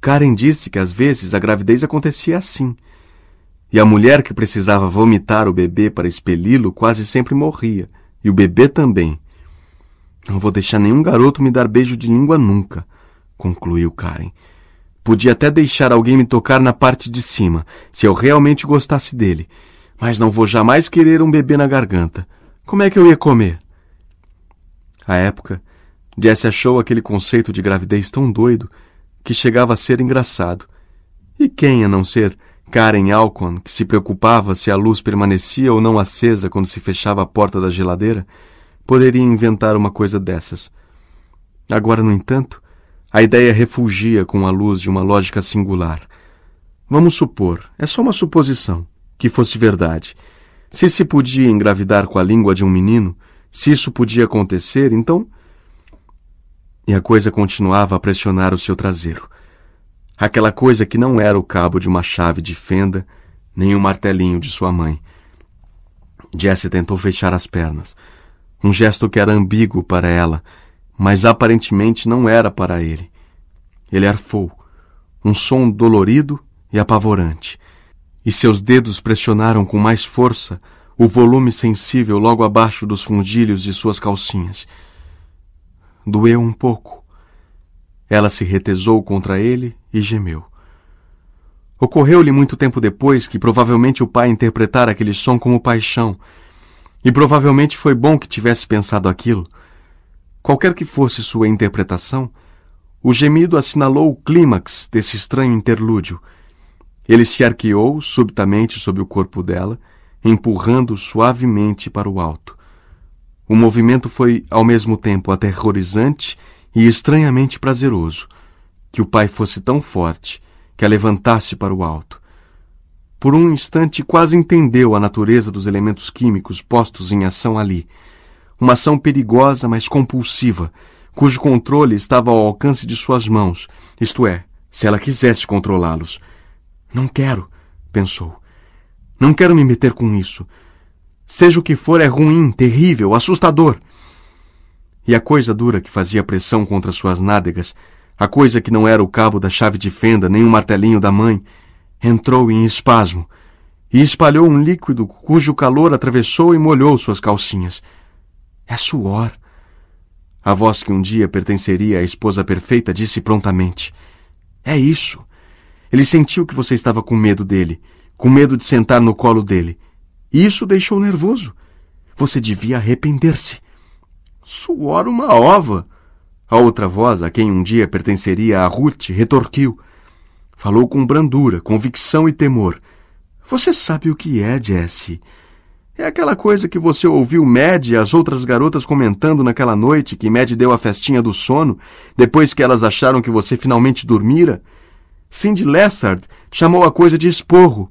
Karen disse que às vezes a gravidez acontecia assim. E a mulher que precisava vomitar o bebê para expeli-lo quase sempre morria, e o bebê também. Não vou deixar nenhum garoto me dar beijo de língua nunca, concluiu Karen. Podia até deixar alguém me tocar na parte de cima, se eu realmente gostasse dele, mas não vou jamais querer um bebê na garganta. Como é que eu ia comer? À época, Jesse achou aquele conceito de gravidez tão doido que chegava a ser engraçado. E quem, a não ser Karen Alcon, que se preocupava se a luz permanecia ou não acesa quando se fechava a porta da geladeira, poderia inventar uma coisa dessas? Agora, no entanto, a ideia refugia com a luz de uma lógica singular. Vamos supor, é só uma suposição, que fosse verdade se se podia engravidar com a língua de um menino, se isso podia acontecer, então. E a coisa continuava a pressionar o seu traseiro. Aquela coisa que não era o cabo de uma chave de fenda, nem o um martelinho de sua mãe. Jessie tentou fechar as pernas. Um gesto que era ambíguo para ela, mas aparentemente não era para ele. Ele arfou. Um som dolorido e apavorante e seus dedos pressionaram com mais força o volume sensível logo abaixo dos fundilhos de suas calcinhas. Doeu um pouco. Ela se retesou contra ele e gemeu. Ocorreu-lhe muito tempo depois que provavelmente o pai interpretara aquele som como paixão, e provavelmente foi bom que tivesse pensado aquilo. Qualquer que fosse sua interpretação, o gemido assinalou o clímax desse estranho interlúdio ele se arqueou subitamente sobre o corpo dela, empurrando suavemente para o alto. O movimento foi ao mesmo tempo aterrorizante e estranhamente prazeroso, que o pai fosse tão forte que a levantasse para o alto. Por um instante quase entendeu a natureza dos elementos químicos postos em ação ali. Uma ação perigosa, mas compulsiva, cujo controle estava ao alcance de suas mãos, isto é, se ela quisesse controlá-los. Não quero, pensou. Não quero me meter com isso. Seja o que for, é ruim, terrível, assustador. E a coisa dura que fazia pressão contra suas nádegas, a coisa que não era o cabo da chave de fenda nem o martelinho da mãe, entrou em espasmo e espalhou um líquido cujo calor atravessou e molhou suas calcinhas. É suor. A voz que um dia pertenceria à esposa perfeita disse prontamente: É isso. Ele sentiu que você estava com medo dele, com medo de sentar no colo dele. E isso o deixou nervoso. Você devia arrepender-se. Suor uma ova! A outra voz, a quem um dia pertenceria a Ruth, retorquiu. Falou com brandura, convicção e temor. Você sabe o que é, Jesse. É aquela coisa que você ouviu Mad e as outras garotas comentando naquela noite que Mad deu a festinha do sono, depois que elas acharam que você finalmente dormira. Cindy Lessard chamou a coisa de esporro.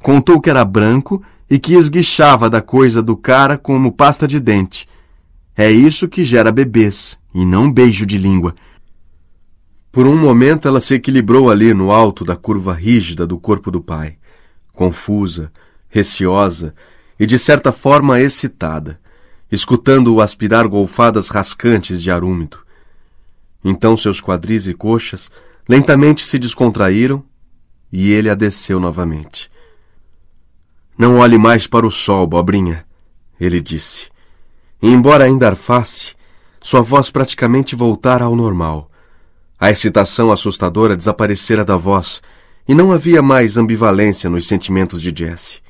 Contou que era branco e que esguichava da coisa do cara como pasta de dente. É isso que gera bebês, e não beijo de língua. Por um momento ela se equilibrou ali no alto da curva rígida do corpo do pai, confusa, receosa e de certa forma excitada, escutando-o aspirar golfadas rascantes de arúmido. Então seus quadris e coxas Lentamente se descontraíram e ele a desceu novamente. Não olhe mais para o sol, Bobrinha, ele disse. E embora ainda arfasse, sua voz praticamente voltara ao normal. A excitação assustadora desaparecera da voz e não havia mais ambivalência nos sentimentos de Jesse.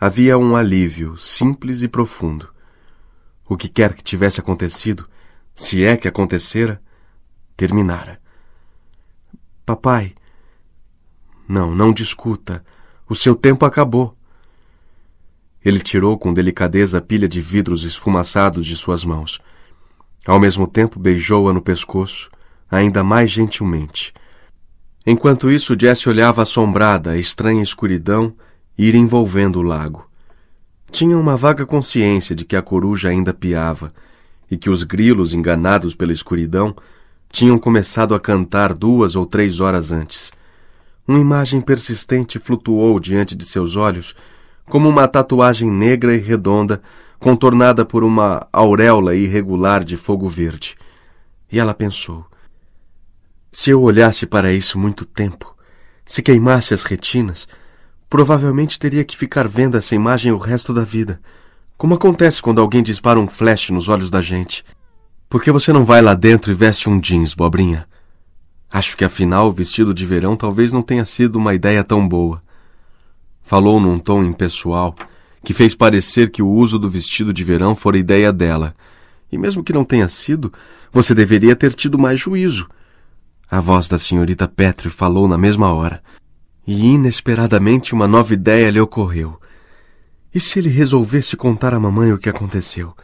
Havia um alívio simples e profundo. O que quer que tivesse acontecido, se é que acontecera, terminara. Papai. Não, não discuta. O seu tempo acabou. Ele tirou com delicadeza a pilha de vidros esfumaçados de suas mãos. Ao mesmo tempo, beijou-a no pescoço, ainda mais gentilmente. Enquanto isso, Jessie olhava assombrada a estranha escuridão ir envolvendo o lago. Tinha uma vaga consciência de que a coruja ainda piava e que os grilos, enganados pela escuridão, tinham começado a cantar duas ou três horas antes. Uma imagem persistente flutuou diante de seus olhos, como uma tatuagem negra e redonda, contornada por uma auréola irregular de fogo verde. E ela pensou: se eu olhasse para isso muito tempo, se queimasse as retinas, provavelmente teria que ficar vendo essa imagem o resto da vida, como acontece quando alguém dispara um flash nos olhos da gente. Por que você não vai lá dentro e veste um jeans, bobrinha? Acho que afinal o vestido de verão talvez não tenha sido uma ideia tão boa. Falou num tom impessoal que fez parecer que o uso do vestido de verão fora ideia dela. E mesmo que não tenha sido, você deveria ter tido mais juízo. A voz da senhorita Petri falou na mesma hora. E inesperadamente uma nova ideia lhe ocorreu. E se ele resolvesse contar à mamãe o que aconteceu?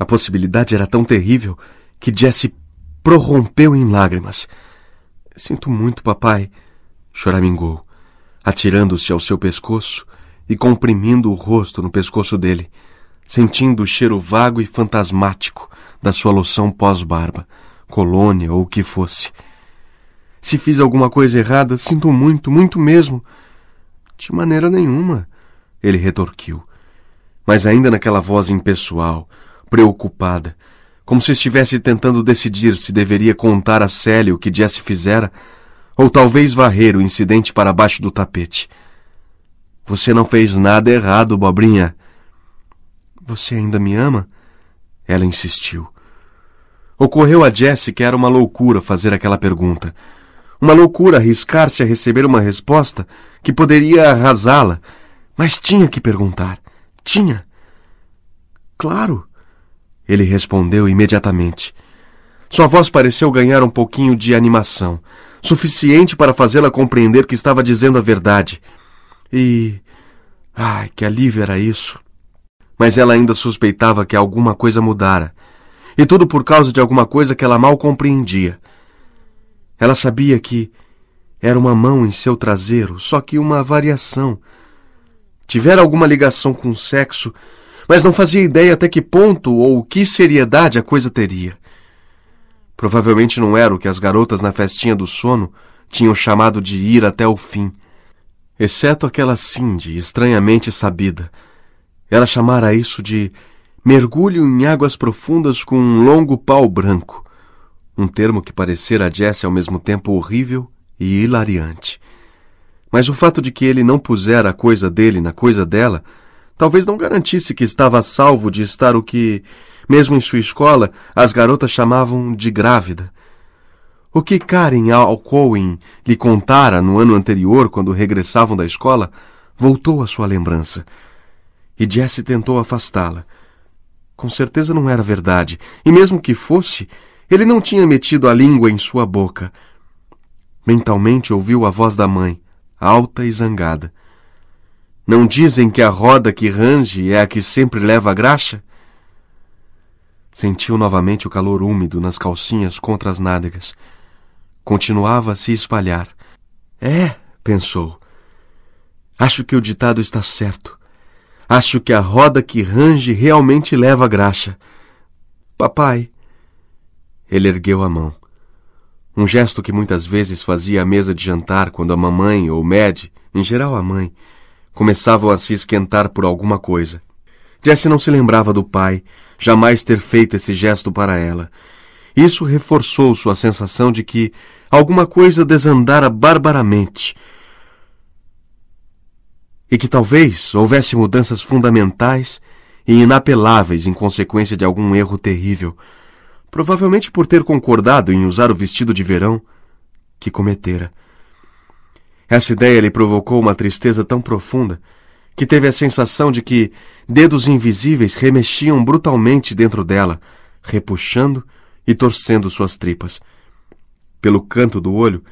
A possibilidade era tão terrível que Jesse prorrompeu em lágrimas. Sinto muito, papai, choramingou, atirando-se ao seu pescoço e comprimindo o rosto no pescoço dele, sentindo o cheiro vago e fantasmático da sua loção pós-barba, colônia ou o que fosse. Se fiz alguma coisa errada, sinto muito, muito mesmo. De maneira nenhuma, ele retorquiu. Mas ainda naquela voz impessoal, preocupada, como se estivesse tentando decidir se deveria contar a Célia o que Jesse fizera ou talvez varrer o incidente para baixo do tapete. Você não fez nada errado, Bobrinha. Você ainda me ama? Ela insistiu. Ocorreu a Jesse que era uma loucura fazer aquela pergunta. Uma loucura arriscar-se a receber uma resposta que poderia arrasá-la, mas tinha que perguntar. Tinha. Claro, ele respondeu imediatamente. Sua voz pareceu ganhar um pouquinho de animação, suficiente para fazê-la compreender que estava dizendo a verdade. E. Ai, que alívio era isso! Mas ela ainda suspeitava que alguma coisa mudara, e tudo por causa de alguma coisa que ela mal compreendia. Ela sabia que era uma mão em seu traseiro, só que uma variação. Tivera alguma ligação com o sexo, mas não fazia ideia até que ponto ou que seriedade a coisa teria. Provavelmente não era o que as garotas na festinha do sono tinham chamado de ir até o fim. Exceto aquela Cindy, estranhamente sabida. Ela chamara isso de mergulho em águas profundas com um longo pau branco. Um termo que parecera a Jesse ao mesmo tempo horrível e hilariante. Mas o fato de que ele não pusera a coisa dele na coisa dela talvez não garantisse que estava salvo de estar o que, mesmo em sua escola, as garotas chamavam de grávida. O que Karen Alcoen lhe contara no ano anterior, quando regressavam da escola, voltou à sua lembrança. E Jesse tentou afastá-la. Com certeza não era verdade, e mesmo que fosse, ele não tinha metido a língua em sua boca. Mentalmente ouviu a voz da mãe, alta e zangada. Não dizem que a roda que range é a que sempre leva a graxa? Sentiu novamente o calor úmido nas calcinhas contra as nádegas. Continuava a se espalhar. É, pensou. Acho que o ditado está certo. Acho que a roda que range realmente leva a graxa. Papai. Ele ergueu a mão. Um gesto que muitas vezes fazia à mesa de jantar quando a mamãe ou Mad, em geral a mãe, começavam a se esquentar por alguma coisa. Jesse não se lembrava do pai, jamais ter feito esse gesto para ela. Isso reforçou sua sensação de que alguma coisa desandara barbaramente e que talvez houvesse mudanças fundamentais e inapeláveis em consequência de algum erro terrível, provavelmente por ter concordado em usar o vestido de verão que cometera. Essa ideia lhe provocou uma tristeza tão profunda que teve a sensação de que dedos invisíveis remexiam brutalmente dentro dela, repuxando e torcendo suas tripas. Pelo canto do olho,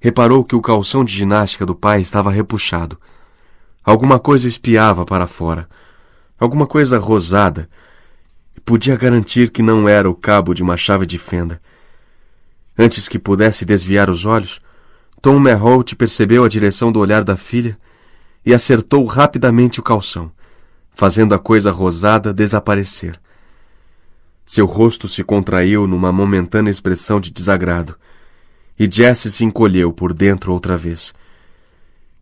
reparou que o calção de ginástica do pai estava repuxado. Alguma coisa espiava para fora, alguma coisa rosada. Podia garantir que não era o cabo de uma chave de fenda. Antes que pudesse desviar os olhos, Tom Merholt percebeu a direção do olhar da filha e acertou rapidamente o calção, fazendo a coisa rosada desaparecer. Seu rosto se contraiu numa momentânea expressão de desagrado, e Jesse se encolheu por dentro outra vez.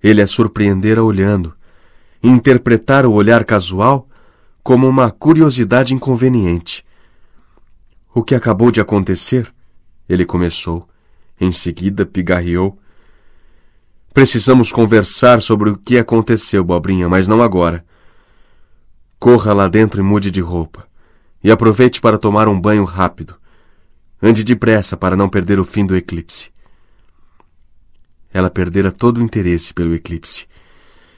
Ele a surpreendera olhando, e interpretara o olhar casual como uma curiosidade inconveniente. O que acabou de acontecer? Ele começou. Em seguida, pigarreou. Precisamos conversar sobre o que aconteceu, Bobrinha, mas não agora. Corra lá dentro e mude de roupa. E aproveite para tomar um banho rápido. Ande depressa para não perder o fim do eclipse. Ela perdera todo o interesse pelo eclipse.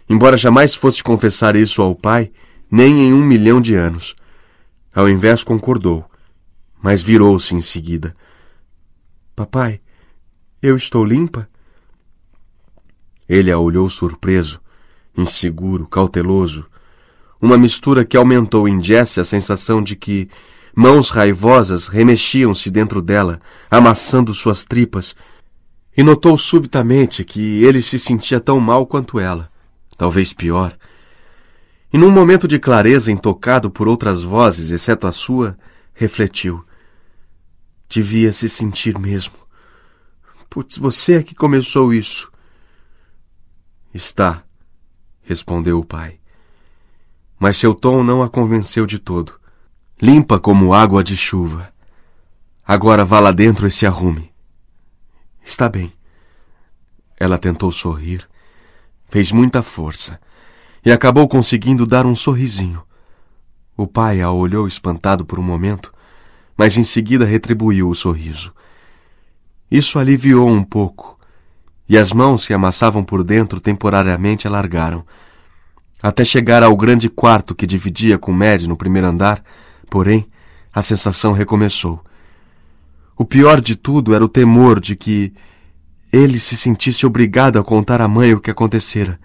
Embora jamais fosse confessar isso ao pai, nem em um milhão de anos. Ao invés, concordou, mas virou-se em seguida. Papai, eu estou limpa? Ele a olhou surpreso, inseguro, cauteloso. Uma mistura que aumentou em Jesse a sensação de que mãos raivosas remexiam-se dentro dela, amassando suas tripas, e notou subitamente que ele se sentia tão mal quanto ela, talvez pior. E num momento de clareza intocado por outras vozes, exceto a sua, refletiu. Devia se sentir mesmo. Putz, você é que começou isso. Está, respondeu o pai. Mas seu tom não a convenceu de todo. Limpa como água de chuva. Agora vá lá dentro e se arrume. Está bem. Ela tentou sorrir, fez muita força e acabou conseguindo dar um sorrisinho. O pai a olhou espantado por um momento, mas em seguida retribuiu o sorriso. Isso aliviou um pouco e as mãos que amassavam por dentro temporariamente alargaram, até chegar ao grande quarto que dividia com Mad no primeiro andar, porém, a sensação recomeçou. O pior de tudo era o temor de que ele se sentisse obrigado a contar à mãe o que acontecera.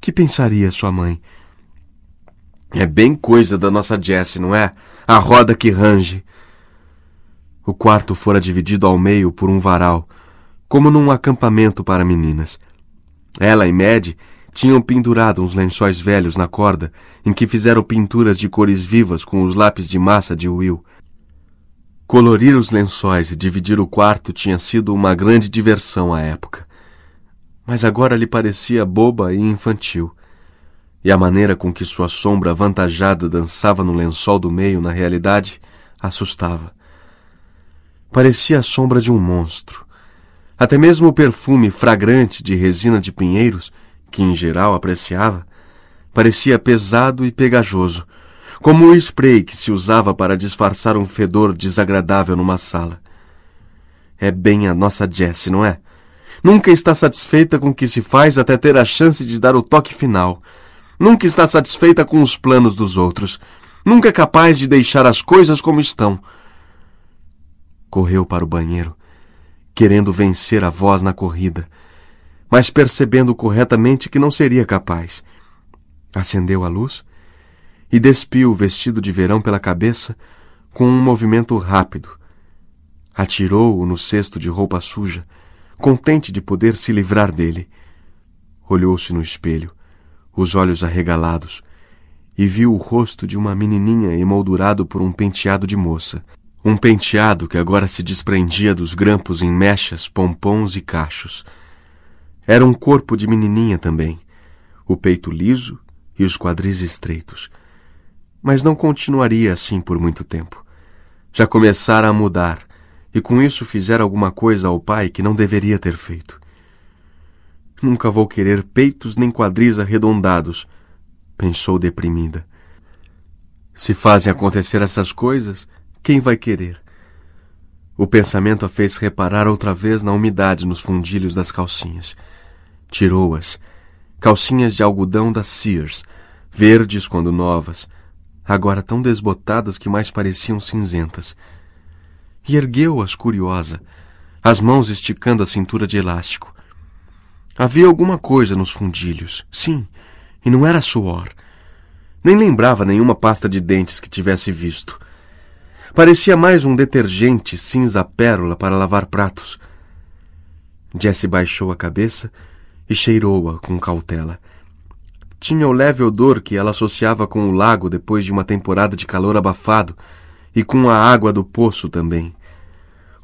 Que pensaria sua mãe? É bem coisa da nossa Jessie, não é? A roda que range. O quarto fora dividido ao meio por um varal, como num acampamento para meninas. Ela e Mad tinham pendurado uns lençóis velhos na corda, em que fizeram pinturas de cores vivas com os lápis de massa de Will. Colorir os lençóis e dividir o quarto tinha sido uma grande diversão à época. Mas agora lhe parecia boba e infantil. E a maneira com que sua sombra avantajada dançava no lençol do meio, na realidade, assustava. Parecia a sombra de um monstro até mesmo o perfume fragrante de resina de pinheiros, que em geral apreciava, parecia pesado e pegajoso, como o spray que se usava para disfarçar um fedor desagradável numa sala. É bem a nossa Jessie, não é? Nunca está satisfeita com o que se faz até ter a chance de dar o toque final. Nunca está satisfeita com os planos dos outros. Nunca é capaz de deixar as coisas como estão. Correu para o banheiro querendo vencer a voz na corrida, mas percebendo corretamente que não seria capaz. Acendeu a luz e despiu o vestido de verão pela cabeça com um movimento rápido. Atirou-o no cesto de roupa suja, contente de poder se livrar dele. Olhou-se no espelho, os olhos arregalados, e viu o rosto de uma menininha emoldurado por um penteado de moça. Um penteado que agora se desprendia dos grampos em mechas, pompons e cachos. Era um corpo de menininha também, o peito liso e os quadris estreitos. Mas não continuaria assim por muito tempo. Já começara a mudar, e com isso fizera alguma coisa ao pai que não deveria ter feito. Nunca vou querer peitos nem quadris arredondados, pensou deprimida. Se fazem acontecer essas coisas, quem vai querer? O pensamento a fez reparar outra vez na umidade nos fundilhos das calcinhas. Tirou-as. Calcinhas de algodão da Sears, verdes quando novas, agora tão desbotadas que mais pareciam cinzentas. E ergueu-as curiosa, as mãos esticando a cintura de elástico. Havia alguma coisa nos fundilhos, sim, e não era suor. Nem lembrava nenhuma pasta de dentes que tivesse visto. Parecia mais um detergente cinza-pérola para lavar pratos. Jesse baixou a cabeça e cheirou-a com cautela. Tinha o leve odor que ela associava com o lago depois de uma temporada de calor abafado e com a água do poço também.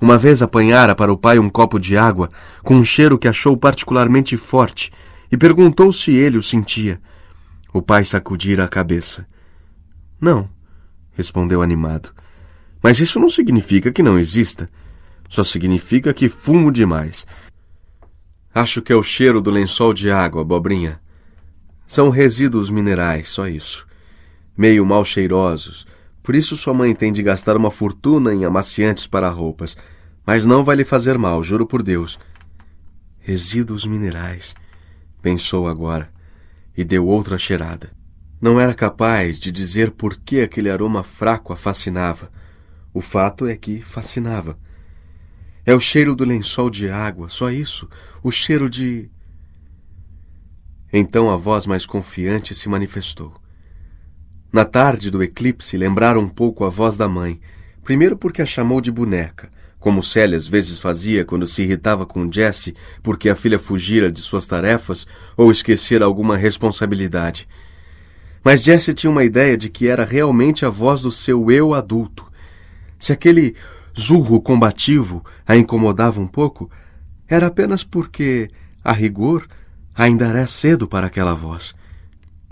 Uma vez apanhara para o pai um copo de água com um cheiro que achou particularmente forte e perguntou se ele o sentia. O pai sacudira a cabeça. Não, respondeu animado. Mas isso não significa que não exista. Só significa que fumo demais. Acho que é o cheiro do lençol de água, abobrinha. São resíduos minerais, só isso. Meio mal cheirosos. Por isso sua mãe tem de gastar uma fortuna em amaciantes para roupas. Mas não vai lhe fazer mal, juro por Deus. Resíduos minerais, pensou agora, e deu outra cheirada. Não era capaz de dizer por que aquele aroma fraco a fascinava. O fato é que fascinava. É o cheiro do lençol de água, só isso, o cheiro de. Então a voz mais confiante se manifestou. Na tarde do eclipse, lembraram um pouco a voz da mãe, primeiro porque a chamou de boneca, como Célia às vezes fazia quando se irritava com Jesse porque a filha fugira de suas tarefas ou esquecera alguma responsabilidade. Mas Jesse tinha uma ideia de que era realmente a voz do seu eu adulto, se aquele zurro combativo a incomodava um pouco, era apenas porque, a rigor, ainda era cedo para aquela voz.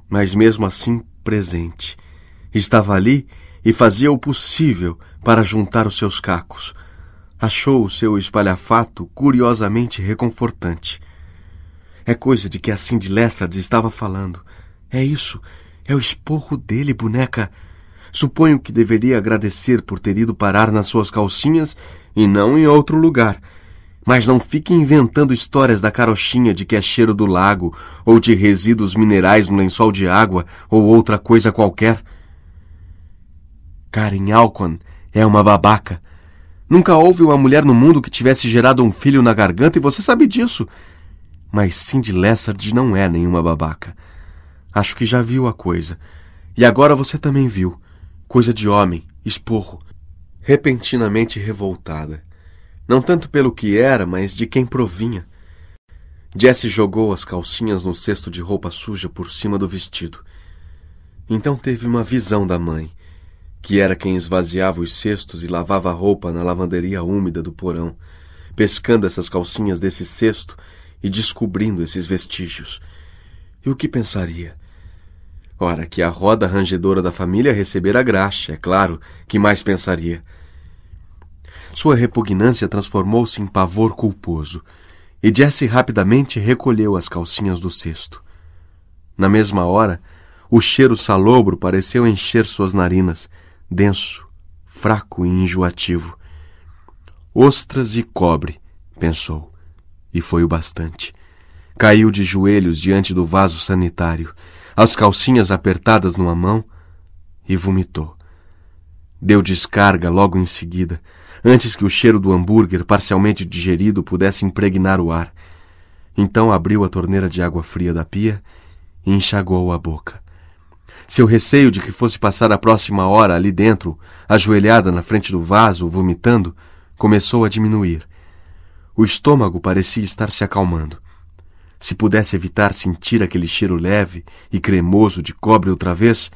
Mas mesmo assim presente. Estava ali e fazia o possível para juntar os seus cacos. Achou o seu espalhafato curiosamente reconfortante. É coisa de que a Cindy Lessard estava falando. É isso. É o esporro dele, boneca. Suponho que deveria agradecer por ter ido parar nas suas calcinhas e não em outro lugar. Mas não fique inventando histórias da carochinha de que é cheiro do lago, ou de resíduos minerais no lençol de água, ou outra coisa qualquer. Karen Alcon é uma babaca. Nunca houve uma mulher no mundo que tivesse gerado um filho na garganta e você sabe disso. Mas Cindy Lessard não é nenhuma babaca. Acho que já viu a coisa. E agora você também viu coisa de homem, esporro, repentinamente revoltada. Não tanto pelo que era, mas de quem provinha. Jesse jogou as calcinhas no cesto de roupa suja por cima do vestido. Então teve uma visão da mãe, que era quem esvaziava os cestos e lavava a roupa na lavanderia úmida do porão, pescando essas calcinhas desse cesto e descobrindo esses vestígios. E o que pensaria? Ora, que a roda rangedora da família recebera graxa, é claro, que mais pensaria? Sua repugnância transformou-se em pavor culposo, e Jesse rapidamente recolheu as calcinhas do cesto. Na mesma hora, o cheiro salobro pareceu encher suas narinas, denso, fraco e enjoativo. Ostras e cobre, pensou, e foi o bastante. Caiu de joelhos diante do vaso sanitário, as calcinhas apertadas numa mão e vomitou. Deu descarga logo em seguida, antes que o cheiro do hambúrguer parcialmente digerido pudesse impregnar o ar. Então abriu a torneira de água fria da pia e enxagou a boca. Seu receio de que fosse passar a próxima hora ali dentro, ajoelhada na frente do vaso, vomitando, começou a diminuir. O estômago parecia estar se acalmando se pudesse evitar sentir aquele cheiro leve e cremoso de cobre outra vez,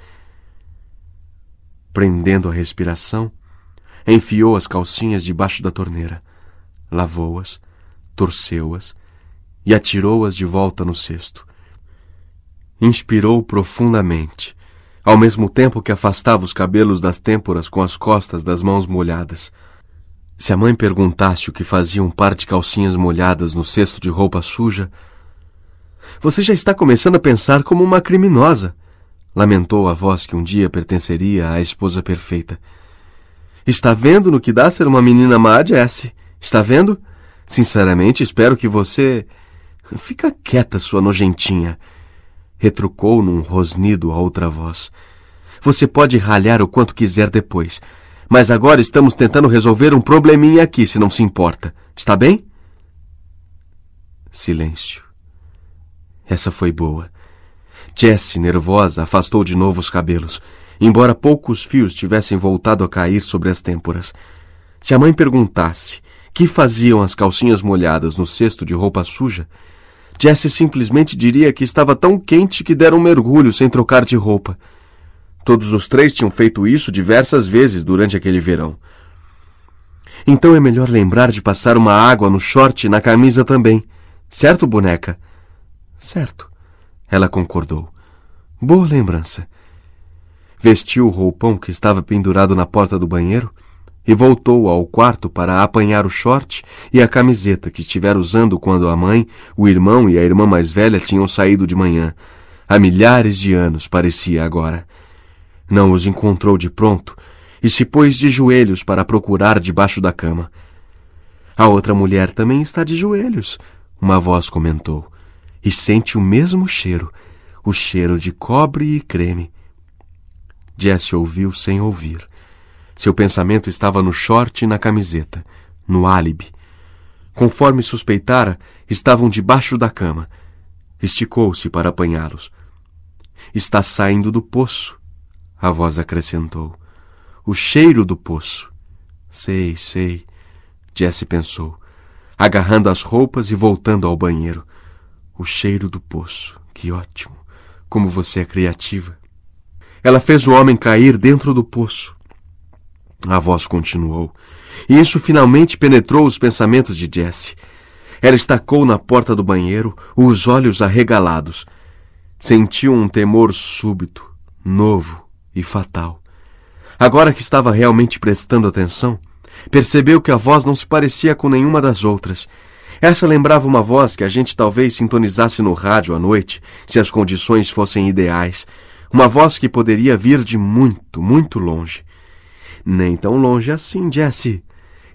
prendendo a respiração, enfiou as calcinhas debaixo da torneira, lavou-as, torceu-as e atirou-as de volta no cesto. Inspirou profundamente, ao mesmo tempo que afastava os cabelos das têmporas com as costas das mãos molhadas. Se a mãe perguntasse o que fazia um par de calcinhas molhadas no cesto de roupa suja, você já está começando a pensar como uma criminosa, lamentou a voz que um dia pertenceria à esposa perfeita. Está vendo no que dá ser uma menina má de S. Está vendo? Sinceramente, espero que você. Fica quieta, sua nojentinha, retrucou num rosnido a outra voz. Você pode ralhar o quanto quiser depois, mas agora estamos tentando resolver um probleminha aqui, se não se importa. Está bem? Silêncio. Essa foi boa. Jesse nervosa, afastou de novo os cabelos, embora poucos fios tivessem voltado a cair sobre as têmporas. Se a mãe perguntasse que faziam as calcinhas molhadas no cesto de roupa suja, Jesse simplesmente diria que estava tão quente que deram um mergulho sem trocar de roupa. Todos os três tinham feito isso diversas vezes durante aquele verão. Então é melhor lembrar de passar uma água no short e na camisa também. Certo, boneca? Certo. Ela concordou. Boa lembrança. Vestiu o roupão que estava pendurado na porta do banheiro e voltou ao quarto para apanhar o short e a camiseta que estivera usando quando a mãe, o irmão e a irmã mais velha tinham saído de manhã. Há milhares de anos, parecia agora. Não os encontrou de pronto e se pôs de joelhos para procurar debaixo da cama. A outra mulher também está de joelhos, uma voz comentou e sente o mesmo cheiro, o cheiro de cobre e creme. Jesse ouviu sem ouvir. Seu pensamento estava no short e na camiseta, no álibi. Conforme suspeitara, estavam debaixo da cama. Esticou-se para apanhá-los. Está saindo do poço, a voz acrescentou. O cheiro do poço. Sei, sei, Jesse pensou, agarrando as roupas e voltando ao banheiro o cheiro do poço. Que ótimo! Como você é criativa! Ela fez o homem cair dentro do poço. A voz continuou, e isso finalmente penetrou os pensamentos de Jesse. Ela estacou na porta do banheiro, os olhos arregalados. Sentiu um temor súbito, novo e fatal. Agora que estava realmente prestando atenção, percebeu que a voz não se parecia com nenhuma das outras. Essa lembrava uma voz que a gente talvez sintonizasse no rádio à noite, se as condições fossem ideais. Uma voz que poderia vir de muito, muito longe. Nem tão longe assim, Jesse.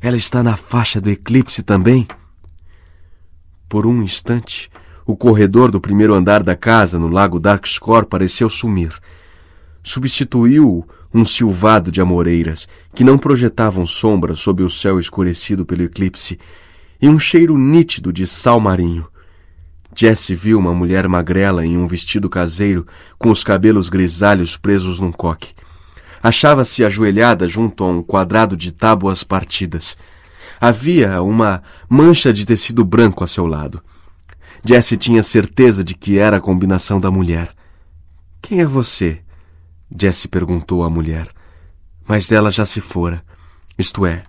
Ela está na faixa do eclipse também. Por um instante, o corredor do primeiro andar da casa no lago Darkscore pareceu sumir. Substituiu-o um silvado de amoreiras que não projetavam sombra sob o céu escurecido pelo eclipse, e um cheiro nítido de sal marinho. Jesse viu uma mulher magrela em um vestido caseiro, com os cabelos grisalhos presos num coque. Achava-se ajoelhada junto a um quadrado de tábuas partidas. Havia uma mancha de tecido branco a seu lado. Jesse tinha certeza de que era a combinação da mulher. Quem é você? Jesse perguntou à mulher. Mas ela já se fora. Isto é,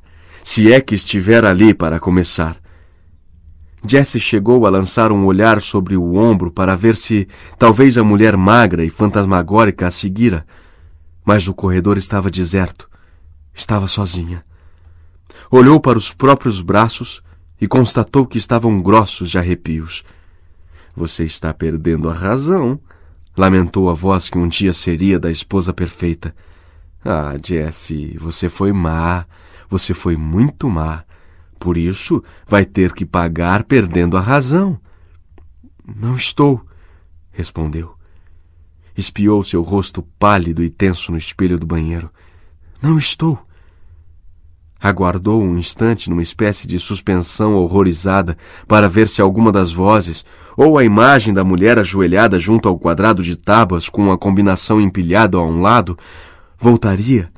se é que estiver ali para começar. Jesse chegou a lançar um olhar sobre o ombro para ver se talvez a mulher magra e fantasmagórica a seguira, mas o corredor estava deserto. Estava sozinha. Olhou para os próprios braços e constatou que estavam grossos de arrepios. Você está perdendo a razão, lamentou a voz que um dia seria da esposa perfeita. Ah, Jesse, você foi má. Você foi muito má. Por isso, vai ter que pagar perdendo a razão. Não estou, respondeu. Espiou seu rosto pálido e tenso no espelho do banheiro. Não estou. Aguardou um instante numa espécie de suspensão horrorizada para ver se alguma das vozes ou a imagem da mulher ajoelhada junto ao quadrado de tábuas com a combinação empilhada a um lado voltaria,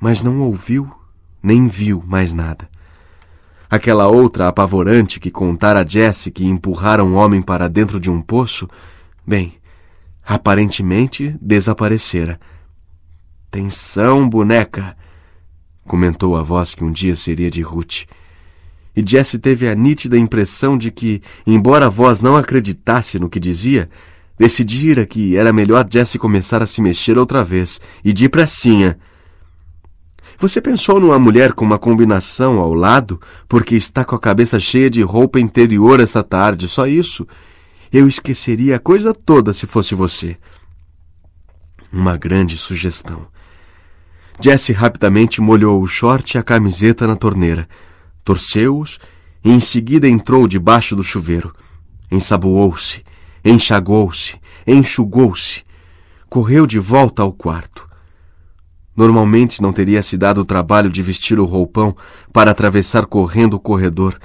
mas não ouviu nem viu mais nada. Aquela outra apavorante que contara a Jesse que empurrara um homem para dentro de um poço, bem, aparentemente desaparecera. Tensão, boneca! comentou a voz que um dia seria de Ruth. E Jesse teve a nítida impressão de que, embora a voz não acreditasse no que dizia, decidira que era melhor Jesse começar a se mexer outra vez, e de pressinha você pensou numa mulher com uma combinação ao lado porque está com a cabeça cheia de roupa interior esta tarde, só isso. Eu esqueceria a coisa toda se fosse você. Uma grande sugestão. Jesse rapidamente molhou o short e a camiseta na torneira, torceu-os e em seguida entrou debaixo do chuveiro. Ensaboou-se, enxagou-se, enxugou-se. Correu de volta ao quarto. Normalmente não teria se dado o trabalho de vestir o roupão para atravessar correndo o corredor,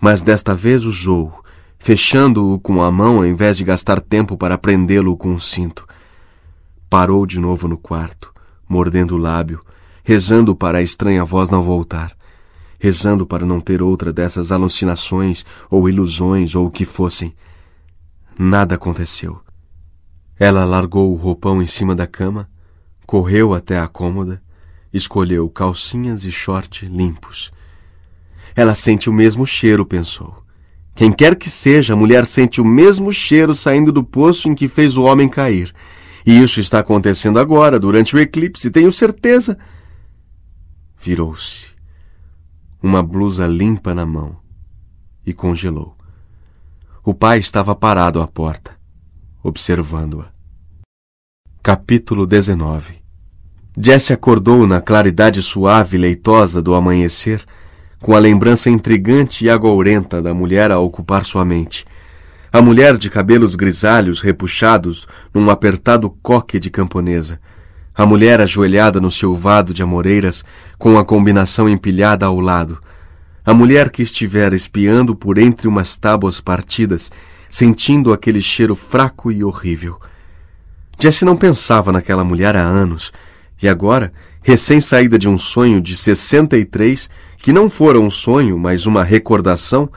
mas desta vez usou, fechando-o com a mão em vez de gastar tempo para prendê-lo com um cinto. Parou de novo no quarto, mordendo o lábio, rezando para a estranha voz não voltar, rezando para não ter outra dessas alucinações ou ilusões ou o que fossem. Nada aconteceu. Ela largou o roupão em cima da cama, Correu até a cômoda, escolheu calcinhas e short limpos. Ela sente o mesmo cheiro, pensou. Quem quer que seja, a mulher sente o mesmo cheiro saindo do poço em que fez o homem cair. E isso está acontecendo agora, durante o eclipse, tenho certeza. Virou-se, uma blusa limpa na mão, e congelou. O pai estava parado à porta, observando-a. Capítulo 19 Jesse acordou na claridade suave e leitosa do amanhecer, com a lembrança intrigante e agourenta da mulher a ocupar sua mente. A mulher de cabelos grisalhos repuxados num apertado coque de camponesa. A mulher ajoelhada no silvado de amoreiras, com a combinação empilhada ao lado. A mulher que estivera espiando por entre umas tábuas partidas, sentindo aquele cheiro fraco e horrível. Jesse não pensava naquela mulher há anos e agora, recém-saída de um sonho de 63, que não fora um sonho, mas uma recordação,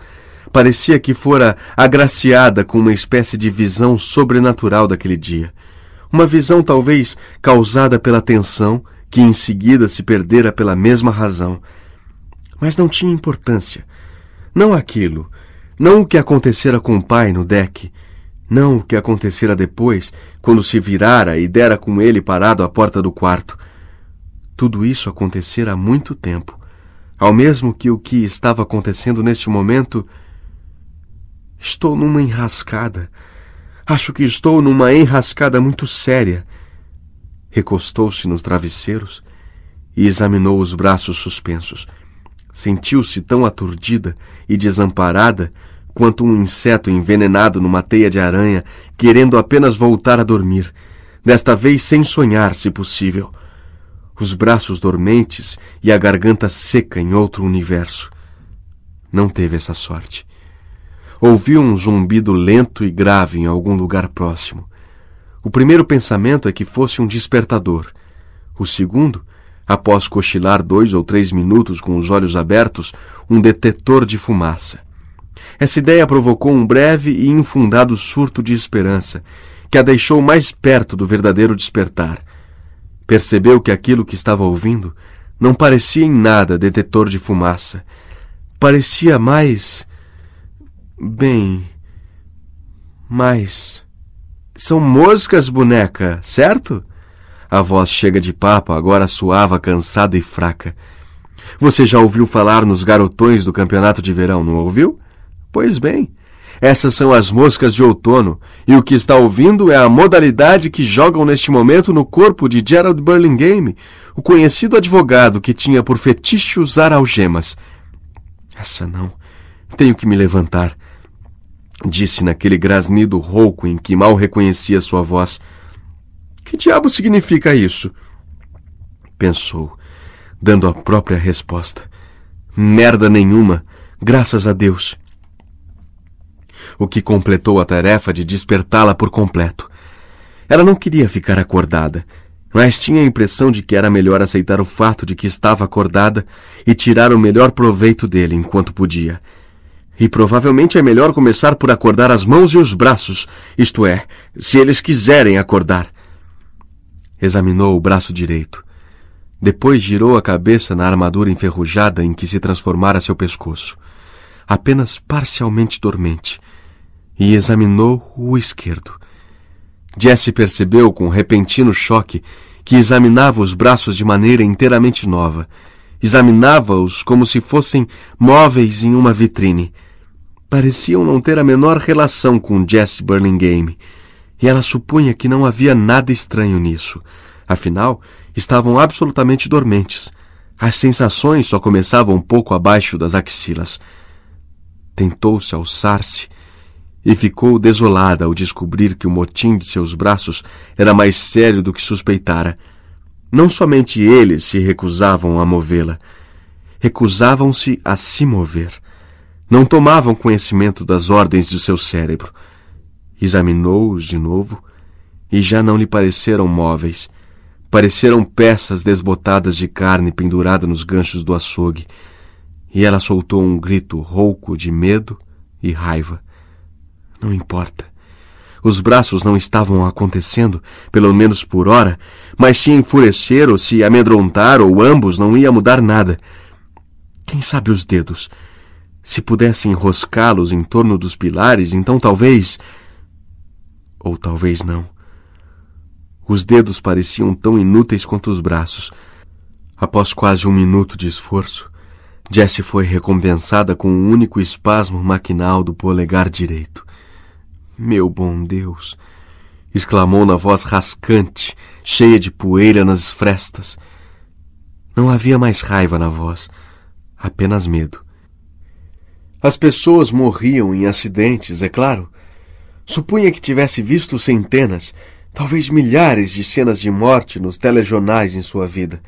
parecia que fora agraciada com uma espécie de visão sobrenatural daquele dia. Uma visão talvez causada pela tensão, que em seguida se perdera pela mesma razão. Mas não tinha importância. Não aquilo, não o que acontecera com o pai no deck, não o que acontecera depois, quando se virara e dera com ele parado à porta do quarto. Tudo isso acontecera há muito tempo, ao mesmo que o que estava acontecendo neste momento. Estou numa enrascada. Acho que estou numa enrascada muito séria. Recostou-se nos travesseiros e examinou os braços suspensos. Sentiu-se tão aturdida e desamparada quanto um inseto envenenado numa teia de aranha, querendo apenas voltar a dormir, desta vez sem sonhar, se possível. Os braços dormentes e a garganta seca em outro universo. Não teve essa sorte. Ouviu um zumbido lento e grave em algum lugar próximo. O primeiro pensamento é que fosse um despertador. O segundo, após cochilar dois ou três minutos com os olhos abertos, um detetor de fumaça. Essa ideia provocou um breve e infundado surto de esperança, que a deixou mais perto do verdadeiro despertar. Percebeu que aquilo que estava ouvindo não parecia em nada detetor de fumaça. Parecia mais. Bem. Mais. São moscas, boneca, certo? A voz chega de papo agora suava, cansada e fraca. Você já ouviu falar nos garotões do campeonato de verão, não ouviu? Pois bem, essas são as moscas de outono, e o que está ouvindo é a modalidade que jogam neste momento no corpo de Gerald Burlingame, o conhecido advogado que tinha por fetiche usar algemas. Essa não. Tenho que me levantar. Disse naquele grasnido rouco em que mal reconhecia sua voz. Que diabo significa isso? Pensou, dando a própria resposta. Merda nenhuma, graças a Deus o que completou a tarefa de despertá-la por completo. Ela não queria ficar acordada, mas tinha a impressão de que era melhor aceitar o fato de que estava acordada e tirar o melhor proveito dele enquanto podia. E provavelmente é melhor começar por acordar as mãos e os braços, isto é, se eles quiserem acordar. Examinou o braço direito. Depois girou a cabeça na armadura enferrujada em que se transformara seu pescoço, apenas parcialmente dormente, e examinou o esquerdo. Jesse percebeu com repentino choque que examinava os braços de maneira inteiramente nova. Examinava-os como se fossem móveis em uma vitrine. Pareciam não ter a menor relação com Jesse Burlingame, e ela supunha que não havia nada estranho nisso. Afinal, estavam absolutamente dormentes. As sensações só começavam um pouco abaixo das axilas. Tentou-se alçar-se e ficou desolada ao descobrir que o motim de seus braços era mais sério do que suspeitara. Não somente eles se recusavam a movê-la, recusavam-se a se mover. Não tomavam conhecimento das ordens de seu cérebro. Examinou-os de novo e já não lhe pareceram móveis. Pareceram peças desbotadas de carne pendurada nos ganchos do açougue. E ela soltou um grito rouco de medo e raiva. Não importa. Os braços não estavam acontecendo, pelo menos por hora, mas se enfurecer ou se amedrontar ou ambos não ia mudar nada. Quem sabe os dedos? Se pudesse enroscá-los em torno dos pilares, então talvez. Ou talvez não. Os dedos pareciam tão inúteis quanto os braços. Após quase um minuto de esforço, Jessie foi recompensada com um único espasmo maquinal do polegar direito. Meu bom Deus! exclamou na voz rascante, cheia de poeira nas frestas. Não havia mais raiva na voz, apenas medo. As pessoas morriam em acidentes, é claro. Supunha que tivesse visto centenas, talvez milhares de cenas de morte nos telejornais em sua vida.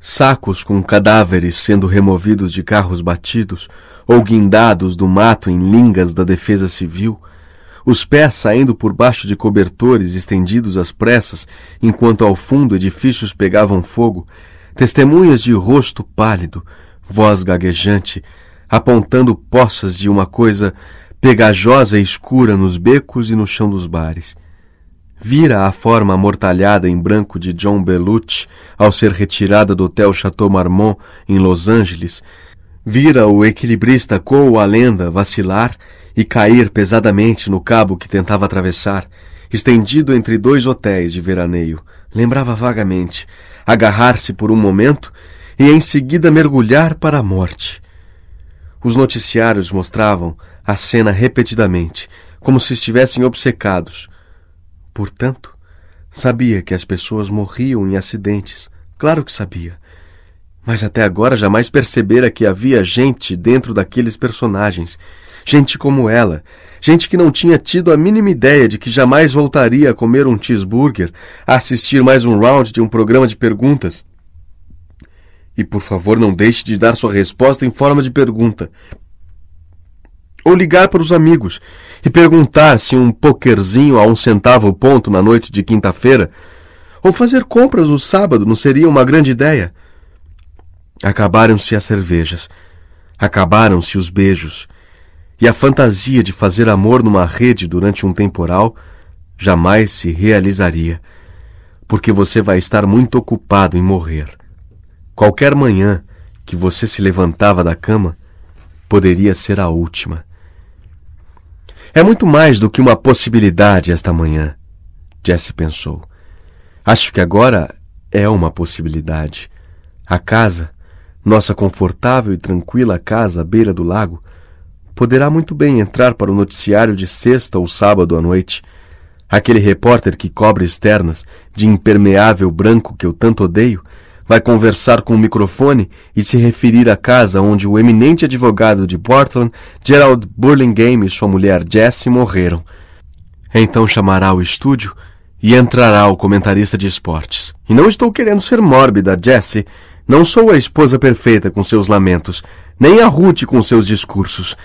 Sacos com cadáveres sendo removidos de carros batidos ou guindados do mato em lingas da defesa civil os pés saindo por baixo de cobertores estendidos às pressas, enquanto ao fundo edifícios pegavam fogo, testemunhas de rosto pálido, voz gaguejante, apontando poças de uma coisa pegajosa e escura nos becos e no chão dos bares. Vira a forma amortalhada em branco de John Belucci ao ser retirada do hotel Chateau Marmont, em Los Angeles. Vira o equilibrista Cole a lenda vacilar e cair pesadamente no cabo que tentava atravessar, estendido entre dois hotéis de veraneio, lembrava vagamente agarrar-se por um momento e em seguida mergulhar para a morte. Os noticiários mostravam a cena repetidamente, como se estivessem obcecados. Portanto, sabia que as pessoas morriam em acidentes, claro que sabia. Mas até agora jamais percebera que havia gente dentro daqueles personagens gente como ela, gente que não tinha tido a mínima ideia de que jamais voltaria a comer um cheeseburger, a assistir mais um round de um programa de perguntas. E por favor, não deixe de dar sua resposta em forma de pergunta. Ou ligar para os amigos e perguntar se um pokerzinho a um centavo o ponto na noite de quinta-feira, ou fazer compras no sábado não seria uma grande ideia. Acabaram-se as cervejas. Acabaram-se os beijos e a fantasia de fazer amor numa rede durante um temporal jamais se realizaria, porque você vai estar muito ocupado em morrer. Qualquer manhã que você se levantava da cama poderia ser a última. É muito mais do que uma possibilidade esta manhã, Jesse pensou. Acho que agora é uma possibilidade. A casa, nossa confortável e tranquila casa à beira do lago, poderá muito bem entrar para o noticiário de sexta ou sábado à noite. Aquele repórter que cobre externas, de impermeável branco que eu tanto odeio, vai conversar com o microfone e se referir à casa onde o eminente advogado de Portland, Gerald Burlingame, e sua mulher Jessie morreram. Então chamará o estúdio e entrará o comentarista de esportes. E não estou querendo ser mórbida, Jessie. Não sou a esposa perfeita com seus lamentos, nem a Ruth com seus discursos.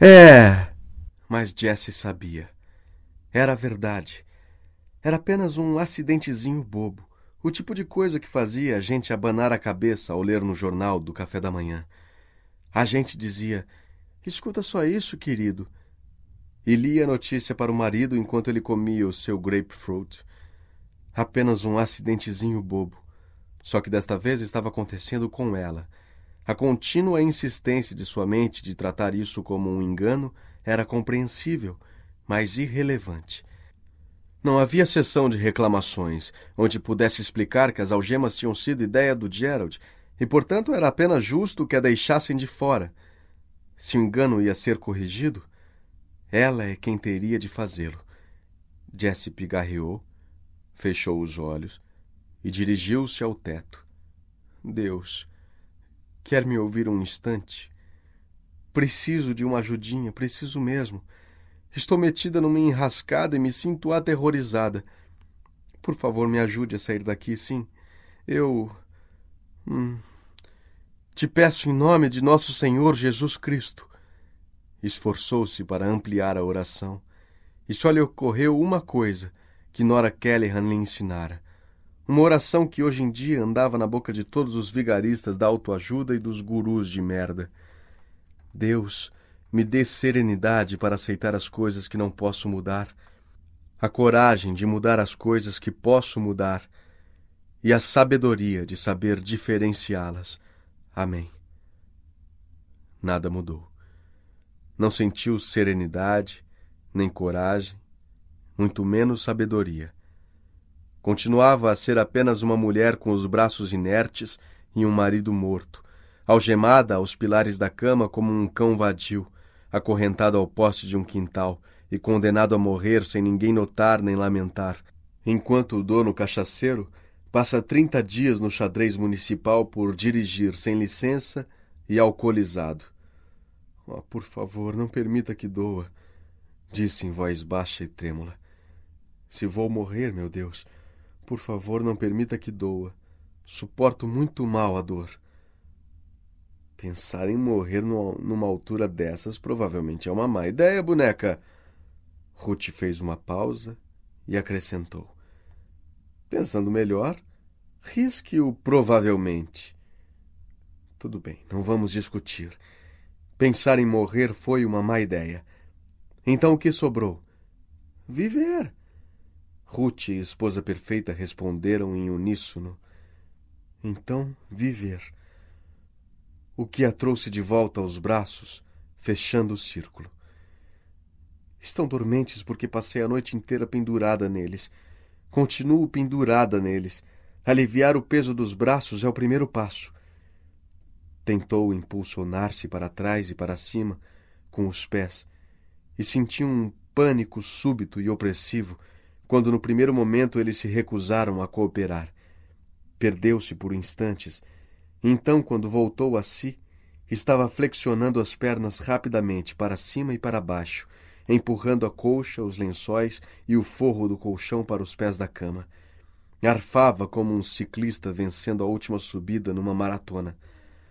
É! Mas Jesse sabia. Era verdade. Era apenas um acidentezinho bobo. O tipo de coisa que fazia a gente abanar a cabeça ao ler no jornal do café da manhã. A gente dizia: Escuta só isso, querido. E lia a notícia para o marido enquanto ele comia o seu grapefruit. Apenas um acidentezinho bobo. Só que desta vez estava acontecendo com ela. A contínua insistência de sua mente de tratar isso como um engano era compreensível, mas irrelevante. Não havia sessão de reclamações, onde pudesse explicar que as algemas tinham sido ideia do Gerald, e portanto era apenas justo que a deixassem de fora. Se o engano ia ser corrigido, ela é quem teria de fazê-lo. Jesse pigarreou, fechou os olhos e dirigiu-se ao teto. Deus, Quer me ouvir um instante? Preciso de uma ajudinha, preciso mesmo. Estou metida numa enrascada e me sinto aterrorizada. Por favor, me ajude a sair daqui, sim. Eu. Hum... Te peço em nome de nosso Senhor Jesus Cristo. Esforçou-se para ampliar a oração e só lhe ocorreu uma coisa que Nora Kellerhan lhe ensinara: uma oração que hoje em dia andava na boca de todos os vigaristas da autoajuda e dos gurus de merda. Deus, me dê serenidade para aceitar as coisas que não posso mudar, a coragem de mudar as coisas que posso mudar e a sabedoria de saber diferenciá-las. Amém. Nada mudou. Não sentiu serenidade, nem coragem, muito menos sabedoria. Continuava a ser apenas uma mulher com os braços inertes e um marido morto, algemada aos pilares da cama como um cão vadio, acorrentado ao poste de um quintal e condenado a morrer sem ninguém notar nem lamentar, enquanto o dono cachaceiro passa trinta dias no xadrez municipal por dirigir sem licença e alcoolizado. Oh, por favor, não permita que doa, disse em voz baixa e trêmula. Se vou morrer, meu Deus, por favor, não permita que doa. Suporto muito mal a dor. Pensar em morrer no, numa altura dessas provavelmente é uma má ideia, boneca. Ruth fez uma pausa e acrescentou: Pensando melhor, risque-o provavelmente. Tudo bem, não vamos discutir. Pensar em morrer foi uma má ideia. Então o que sobrou? Viver. Ruth e esposa perfeita responderam em uníssono: Então, viver. O que a trouxe de volta aos braços, fechando o círculo. Estão dormentes porque passei a noite inteira pendurada neles. Continuo pendurada neles. Aliviar o peso dos braços é o primeiro passo. Tentou impulsionar-se para trás e para cima com os pés e sentiu um pânico súbito e opressivo quando no primeiro momento eles se recusaram a cooperar. Perdeu-se por instantes. Então, quando voltou a si, estava flexionando as pernas rapidamente para cima e para baixo, empurrando a colcha, os lençóis e o forro do colchão para os pés da cama. Arfava como um ciclista vencendo a última subida numa maratona.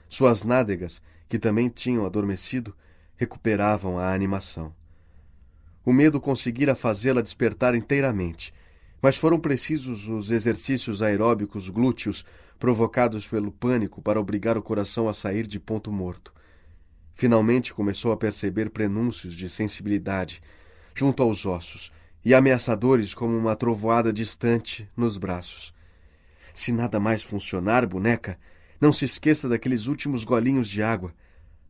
Suas nádegas, que também tinham adormecido, recuperavam a animação. O medo conseguira fazê-la despertar inteiramente, mas foram precisos os exercícios aeróbicos glúteos provocados pelo pânico para obrigar o coração a sair de ponto morto. Finalmente começou a perceber prenúncios de sensibilidade junto aos ossos e ameaçadores como uma trovoada distante nos braços. Se nada mais funcionar, boneca, não se esqueça daqueles últimos golinhos de água.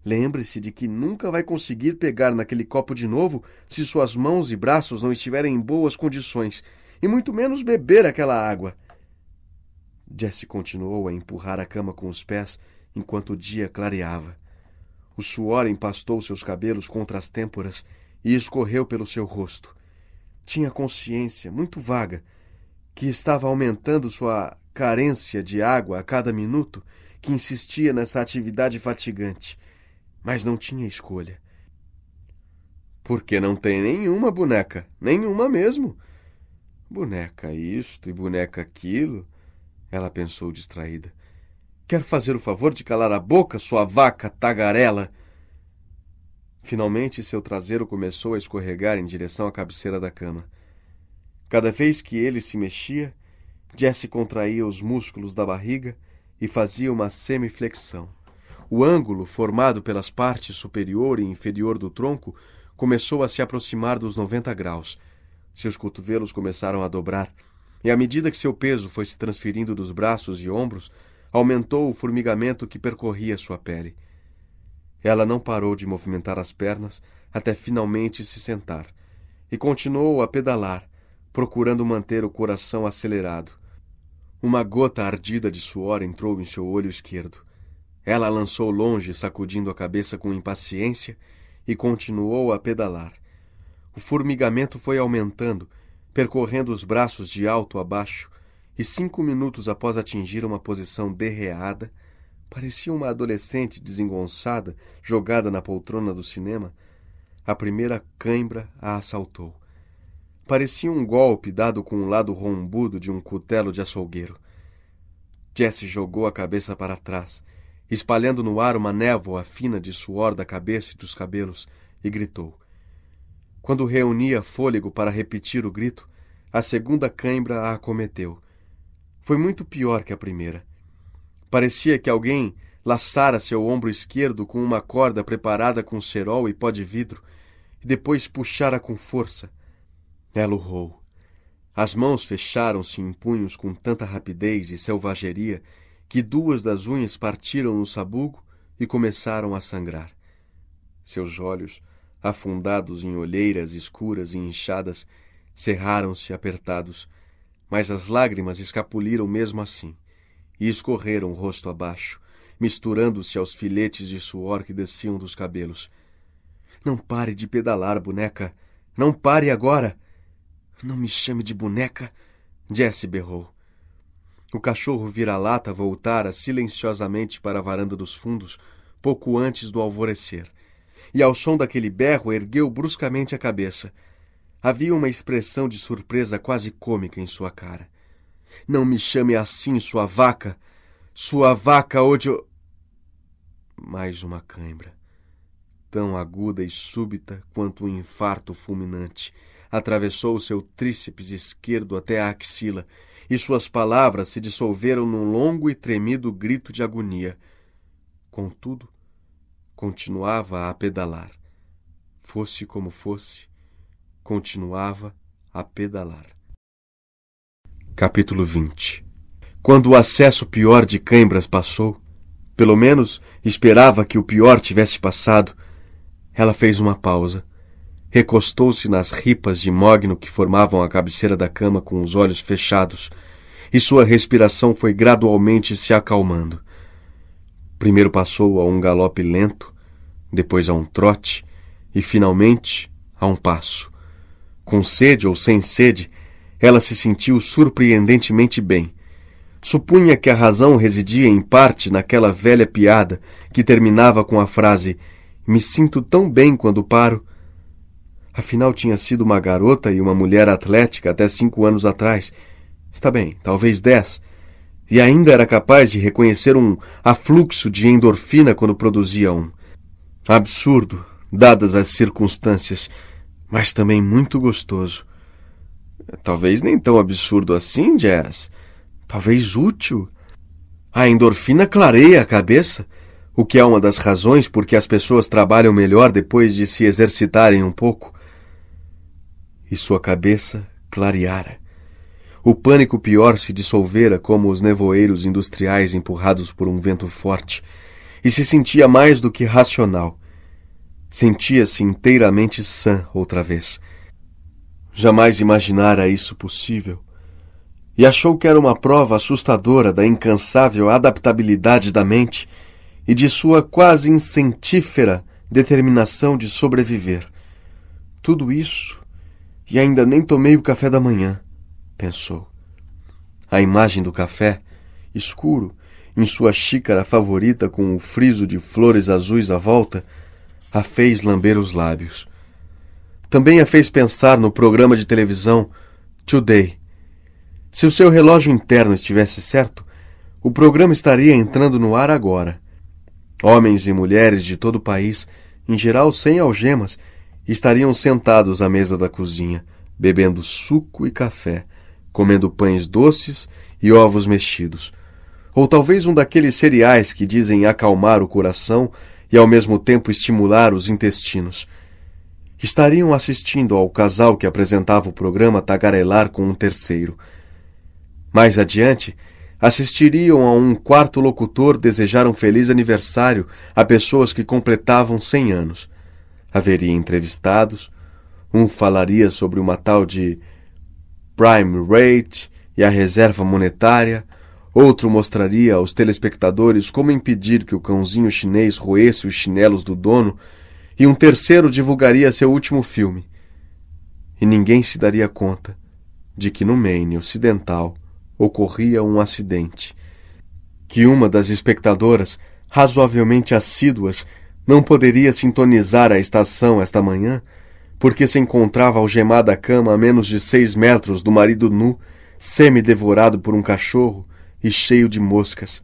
Lembre-se de que nunca vai conseguir pegar naquele copo de novo se suas mãos e braços não estiverem em boas condições, e muito menos beber aquela água. Jesse continuou a empurrar a cama com os pés enquanto o dia clareava. O suor empastou seus cabelos contra as têmporas e escorreu pelo seu rosto. Tinha consciência, muito vaga, que estava aumentando sua carência de água a cada minuto que insistia nessa atividade fatigante mas não tinha escolha. Porque não tem nenhuma boneca, nenhuma mesmo. Boneca isto e boneca aquilo, ela pensou distraída. Quer fazer o favor de calar a boca, sua vaca tagarela? Finalmente, seu traseiro começou a escorregar em direção à cabeceira da cama. Cada vez que ele se mexia, Jesse contraía os músculos da barriga e fazia uma semiflexão. O ângulo, formado pelas partes superior e inferior do tronco, começou a se aproximar dos 90 graus. Seus cotovelos começaram a dobrar, e à medida que seu peso foi se transferindo dos braços e ombros, aumentou o formigamento que percorria sua pele. Ela não parou de movimentar as pernas até finalmente se sentar, e continuou a pedalar, procurando manter o coração acelerado. Uma gota ardida de suor entrou em seu olho esquerdo. Ela lançou longe, sacudindo a cabeça com impaciência, e continuou a pedalar. O formigamento foi aumentando, percorrendo os braços de alto a baixo, e cinco minutos após atingir uma posição derreada, parecia uma adolescente desengonçada jogada na poltrona do cinema. A primeira cãibra a assaltou. Parecia um golpe dado com o lado rombudo de um cutelo de açougueiro. Jesse jogou a cabeça para trás espalhando no ar uma névoa fina de suor da cabeça e dos cabelos, e gritou. Quando reunia fôlego para repetir o grito, a segunda cãibra a acometeu. Foi muito pior que a primeira. Parecia que alguém laçara seu ombro esquerdo com uma corda preparada com cerol e pó de vidro, e depois puxara com força. Ela urrou. As mãos fecharam-se em punhos com tanta rapidez e selvageria que duas das unhas partiram no sabugo e começaram a sangrar. Seus olhos, afundados em olheiras escuras e inchadas, cerraram-se apertados, mas as lágrimas escapuliram mesmo assim e escorreram rosto abaixo, misturando-se aos filetes de suor que desciam dos cabelos. Não pare de pedalar, boneca! Não pare agora! Não me chame de boneca! Jesse berrou o cachorro vira-lata voltara silenciosamente para a varanda dos fundos pouco antes do alvorecer, e ao som daquele berro ergueu bruscamente a cabeça. Havia uma expressão de surpresa quase cômica em sua cara. Não me chame assim, sua vaca! Sua vaca, ódio! Mais uma cãibra, tão aguda e súbita quanto um infarto fulminante, atravessou o seu tríceps esquerdo até a axila e suas palavras se dissolveram num longo e tremido grito de agonia. Contudo, continuava a pedalar. Fosse como fosse, continuava a pedalar. Capítulo 20 Quando o acesso pior de Cãibras passou, pelo menos esperava que o pior tivesse passado, ela fez uma pausa recostou-se nas ripas de mogno que formavam a cabeceira da cama com os olhos fechados, e sua respiração foi gradualmente se acalmando. Primeiro passou a um galope lento, depois a um trote e, finalmente, a um passo. Com sede ou sem sede, ela se sentiu surpreendentemente bem. Supunha que a razão residia em parte naquela velha piada que terminava com a frase: Me sinto tão bem quando paro Afinal, tinha sido uma garota e uma mulher atlética até cinco anos atrás. Está bem, talvez dez. E ainda era capaz de reconhecer um afluxo de endorfina quando produzia um. Absurdo, dadas as circunstâncias, mas também muito gostoso. Talvez nem tão absurdo assim, Jazz. Talvez útil. A endorfina clareia a cabeça, o que é uma das razões por que as pessoas trabalham melhor depois de se exercitarem um pouco e sua cabeça clareara. O pânico pior se dissolvera como os nevoeiros industriais empurrados por um vento forte, e se sentia mais do que racional. Sentia-se inteiramente sã outra vez. Jamais imaginara isso possível. E achou que era uma prova assustadora da incansável adaptabilidade da mente e de sua quase incentífera determinação de sobreviver. Tudo isso e ainda nem tomei o café da manhã, pensou. A imagem do café, escuro, em sua xícara favorita com o friso de flores azuis à volta, a fez lamber os lábios. Também a fez pensar no programa de televisão Today. Se o seu relógio interno estivesse certo, o programa estaria entrando no ar agora. Homens e mulheres de todo o país, em geral sem algemas, estariam sentados à mesa da cozinha, bebendo suco e café, comendo pães doces e ovos mexidos, ou talvez um daqueles cereais que dizem acalmar o coração e ao mesmo tempo estimular os intestinos. Estariam assistindo ao casal que apresentava o programa tagarelar com um terceiro. Mais adiante, assistiriam a um quarto locutor desejar um feliz aniversário a pessoas que completavam cem anos. Haveria entrevistados, um falaria sobre uma tal de prime rate e a reserva monetária, outro mostraria aos telespectadores como impedir que o cãozinho chinês roesse os chinelos do dono, e um terceiro divulgaria seu último filme. E ninguém se daria conta de que no Maine ocidental ocorria um acidente, que uma das espectadoras, razoavelmente assíduas, não poderia sintonizar a estação esta manhã, porque se encontrava algemada à cama a menos de seis metros do marido nu, semi-devorado por um cachorro e cheio de moscas.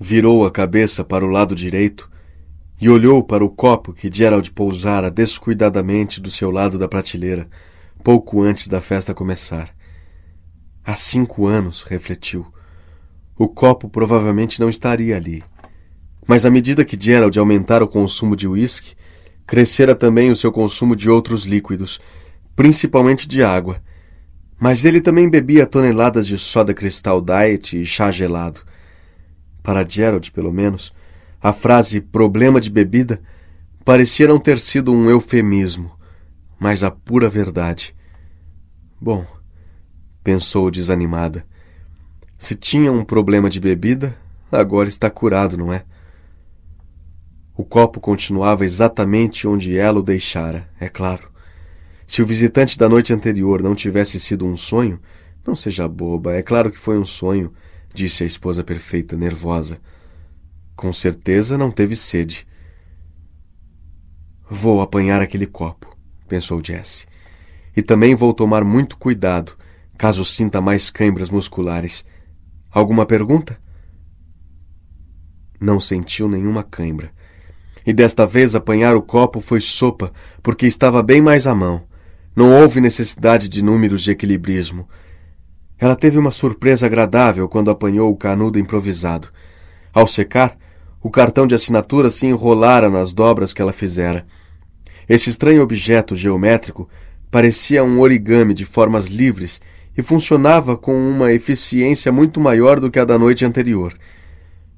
Virou a cabeça para o lado direito e olhou para o copo que Gerald pousara descuidadamente do seu lado da prateleira, pouco antes da festa começar. Há cinco anos, refletiu. O copo provavelmente não estaria ali. Mas à medida que Gerald aumentara o consumo de uísque, crescera também o seu consumo de outros líquidos, principalmente de água. Mas ele também bebia toneladas de soda cristal diet e chá gelado. Para Gerald, pelo menos, a frase problema de bebida parecia não ter sido um eufemismo, mas a pura verdade. Bom, pensou desanimada. Se tinha um problema de bebida, agora está curado, não é? O copo continuava exatamente onde ela o deixara, é claro. Se o visitante da noite anterior não tivesse sido um sonho, não seja boba, é claro que foi um sonho, disse a esposa perfeita, nervosa. Com certeza não teve sede. Vou apanhar aquele copo, pensou Jesse. E também vou tomar muito cuidado, caso sinta mais câimbras musculares. Alguma pergunta? Não sentiu nenhuma câimbra e desta vez apanhar o copo foi sopa, porque estava bem mais à mão. Não houve necessidade de números de equilibrismo. Ela teve uma surpresa agradável quando apanhou o canudo improvisado. Ao secar, o cartão de assinatura se enrolara nas dobras que ela fizera. Esse estranho objeto geométrico parecia um origami de formas livres e funcionava com uma eficiência muito maior do que a da noite anterior.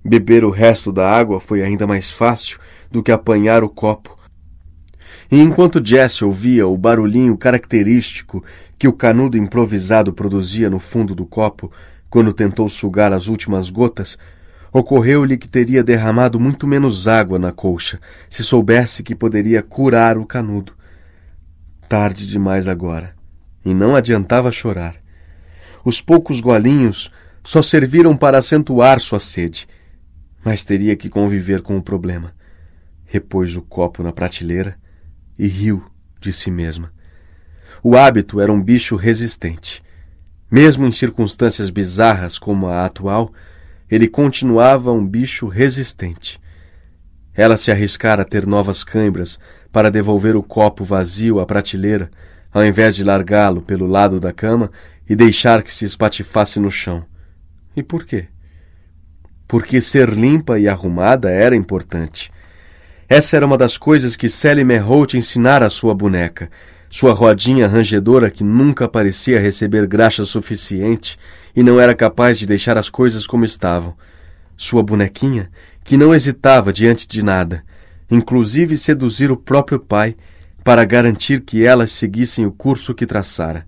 Beber o resto da água foi ainda mais fácil do que apanhar o copo. E enquanto Jesse ouvia o barulhinho característico que o canudo improvisado produzia no fundo do copo quando tentou sugar as últimas gotas, ocorreu-lhe que teria derramado muito menos água na colcha se soubesse que poderia curar o canudo. Tarde demais agora, e não adiantava chorar. Os poucos golinhos só serviram para acentuar sua sede, mas teria que conviver com o problema repôs o copo na prateleira e riu de si mesma. O hábito era um bicho resistente. Mesmo em circunstâncias bizarras como a atual, ele continuava um bicho resistente. Ela se arriscara a ter novas câimbras para devolver o copo vazio à prateleira, ao invés de largá-lo pelo lado da cama e deixar que se espatifasse no chão. E por quê? Porque ser limpa e arrumada era importante. Essa era uma das coisas que Sally Merholt ensinara à sua boneca. Sua rodinha rangedora que nunca parecia receber graxa suficiente e não era capaz de deixar as coisas como estavam. Sua bonequinha que não hesitava diante de nada, inclusive seduzir o próprio pai para garantir que elas seguissem o curso que traçara.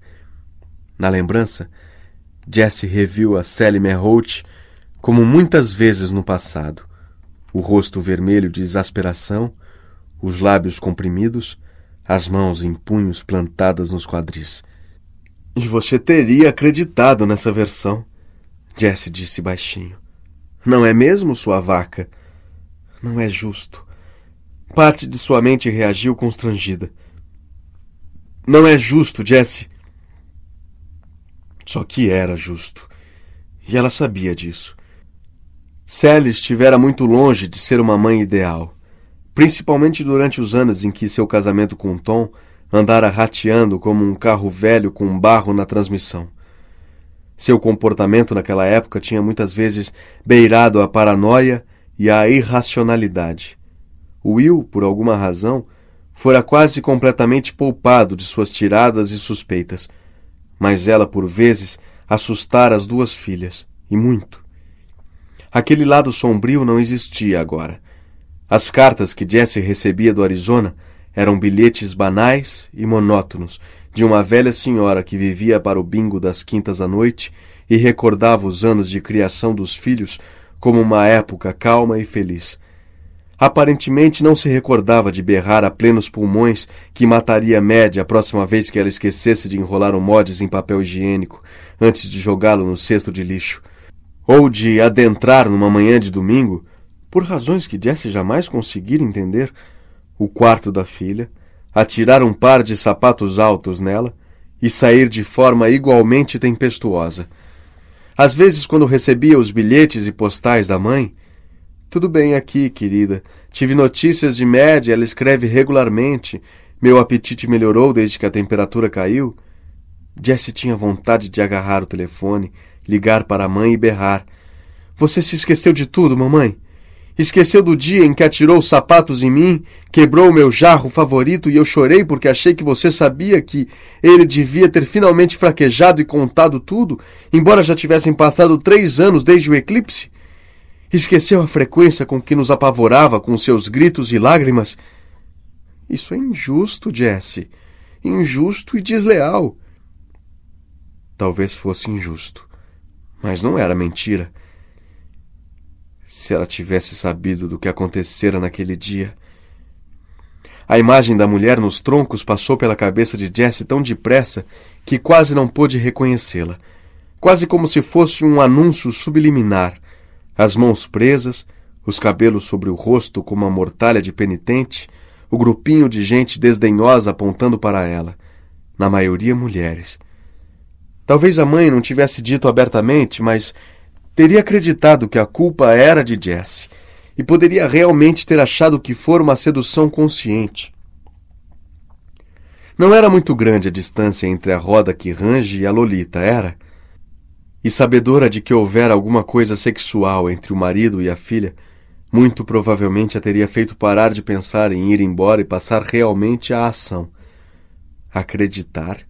Na lembrança, Jesse reviu a Sally Merholt como muitas vezes no passado o rosto vermelho de exasperação, os lábios comprimidos, as mãos em punhos plantadas nos quadris. E você teria acreditado nessa versão, Jesse disse baixinho. Não é mesmo, sua vaca? Não é justo. Parte de sua mente reagiu constrangida. Não é justo, Jesse. Só que era justo. E ela sabia disso. Sally estivera muito longe de ser uma mãe ideal, principalmente durante os anos em que seu casamento com Tom andara rateando como um carro velho com barro na transmissão. Seu comportamento naquela época tinha muitas vezes beirado a paranoia e a irracionalidade. Will, por alguma razão, fora quase completamente poupado de suas tiradas e suspeitas, mas ela, por vezes, assustara as duas filhas, e muito. Aquele lado sombrio não existia agora. As cartas que Jesse recebia do Arizona eram bilhetes banais e monótonos de uma velha senhora que vivia para o bingo das quintas à noite e recordava os anos de criação dos filhos como uma época calma e feliz. Aparentemente não se recordava de berrar a plenos pulmões que mataria a média a próxima vez que ela esquecesse de enrolar um modes em papel higiênico antes de jogá-lo no cesto de lixo ou de adentrar numa manhã de domingo, por razões que Jesse jamais conseguira entender, o quarto da filha, atirar um par de sapatos altos nela e sair de forma igualmente tempestuosa. Às vezes, quando recebia os bilhetes e postais da mãe, tudo bem aqui, querida. Tive notícias de média, ela escreve regularmente. Meu apetite melhorou desde que a temperatura caiu. Jesse tinha vontade de agarrar o telefone, ligar para a mãe e berrar: Você se esqueceu de tudo, mamãe? Esqueceu do dia em que atirou os sapatos em mim, quebrou o meu jarro favorito e eu chorei porque achei que você sabia que ele devia ter finalmente fraquejado e contado tudo, embora já tivessem passado três anos desde o eclipse? Esqueceu a frequência com que nos apavorava com seus gritos e lágrimas? Isso é injusto, Jesse. Injusto e desleal. Talvez fosse injusto. Mas não era mentira. Se ela tivesse sabido do que acontecera naquele dia. A imagem da mulher nos troncos passou pela cabeça de Jesse tão depressa que quase não pôde reconhecê-la. Quase como se fosse um anúncio subliminar. As mãos presas, os cabelos sobre o rosto como uma mortalha de penitente, o grupinho de gente desdenhosa apontando para ela, na maioria mulheres. Talvez a mãe não tivesse dito abertamente, mas teria acreditado que a culpa era de Jesse e poderia realmente ter achado que fora uma sedução consciente. Não era muito grande a distância entre a roda que range e a Lolita, era? E sabedora de que houvera alguma coisa sexual entre o marido e a filha, muito provavelmente a teria feito parar de pensar em ir embora e passar realmente à ação. Acreditar?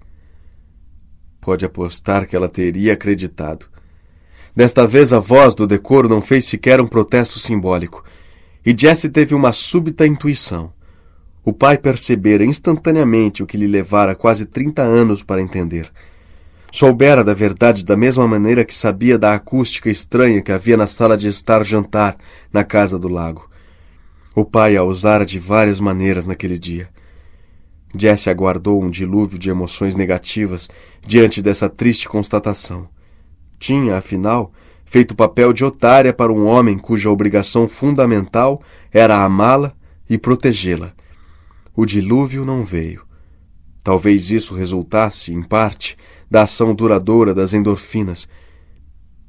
pode apostar que ela teria acreditado. Desta vez, a voz do decoro não fez sequer um protesto simbólico, e Jesse teve uma súbita intuição. O pai percebera instantaneamente o que lhe levara quase trinta anos para entender. Soubera da verdade da mesma maneira que sabia da acústica estranha que havia na sala de estar jantar na casa do lago. O pai a usara de várias maneiras naquele dia. Jesse aguardou um dilúvio de emoções negativas diante dessa triste constatação. Tinha, afinal, feito o papel de otária para um homem cuja obrigação fundamental era amá-la e protegê-la. O dilúvio não veio. Talvez isso resultasse, em parte, da ação duradoura das endorfinas,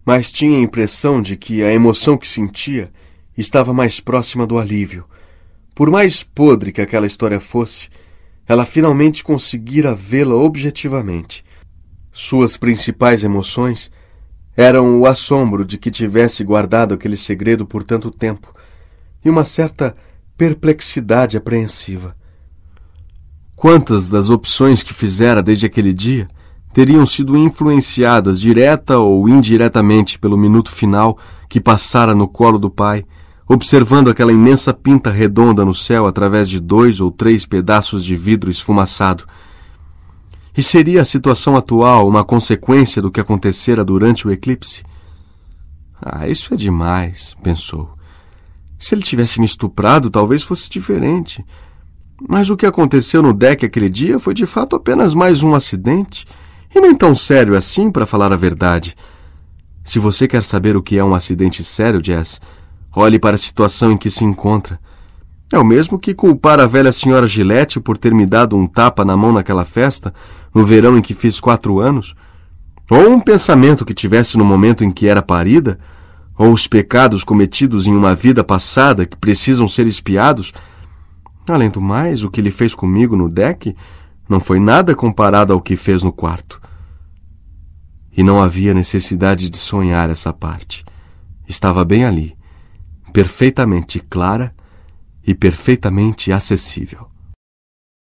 mas tinha a impressão de que a emoção que sentia estava mais próxima do alívio. Por mais podre que aquela história fosse, ela finalmente conseguira vê-la objetivamente. Suas principais emoções eram o assombro de que tivesse guardado aquele segredo por tanto tempo e uma certa perplexidade apreensiva. Quantas das opções que fizera desde aquele dia teriam sido influenciadas direta ou indiretamente pelo minuto final que passara no colo do pai? observando aquela imensa pinta redonda no céu através de dois ou três pedaços de vidro esfumaçado. E seria a situação atual uma consequência do que acontecera durante o eclipse? Ah, isso é demais, pensou. Se ele tivesse me estuprado, talvez fosse diferente. Mas o que aconteceu no deck aquele dia foi de fato apenas mais um acidente, e nem tão sério assim, para falar a verdade. Se você quer saber o que é um acidente sério, Jess, Olhe para a situação em que se encontra. É o mesmo que culpar a velha senhora Gillette por ter me dado um tapa na mão naquela festa, no verão em que fiz quatro anos. Ou um pensamento que tivesse no momento em que era parida, ou os pecados cometidos em uma vida passada que precisam ser espiados. Além do mais, o que ele fez comigo no deck não foi nada comparado ao que fez no quarto. E não havia necessidade de sonhar essa parte. Estava bem ali perfeitamente clara e perfeitamente acessível.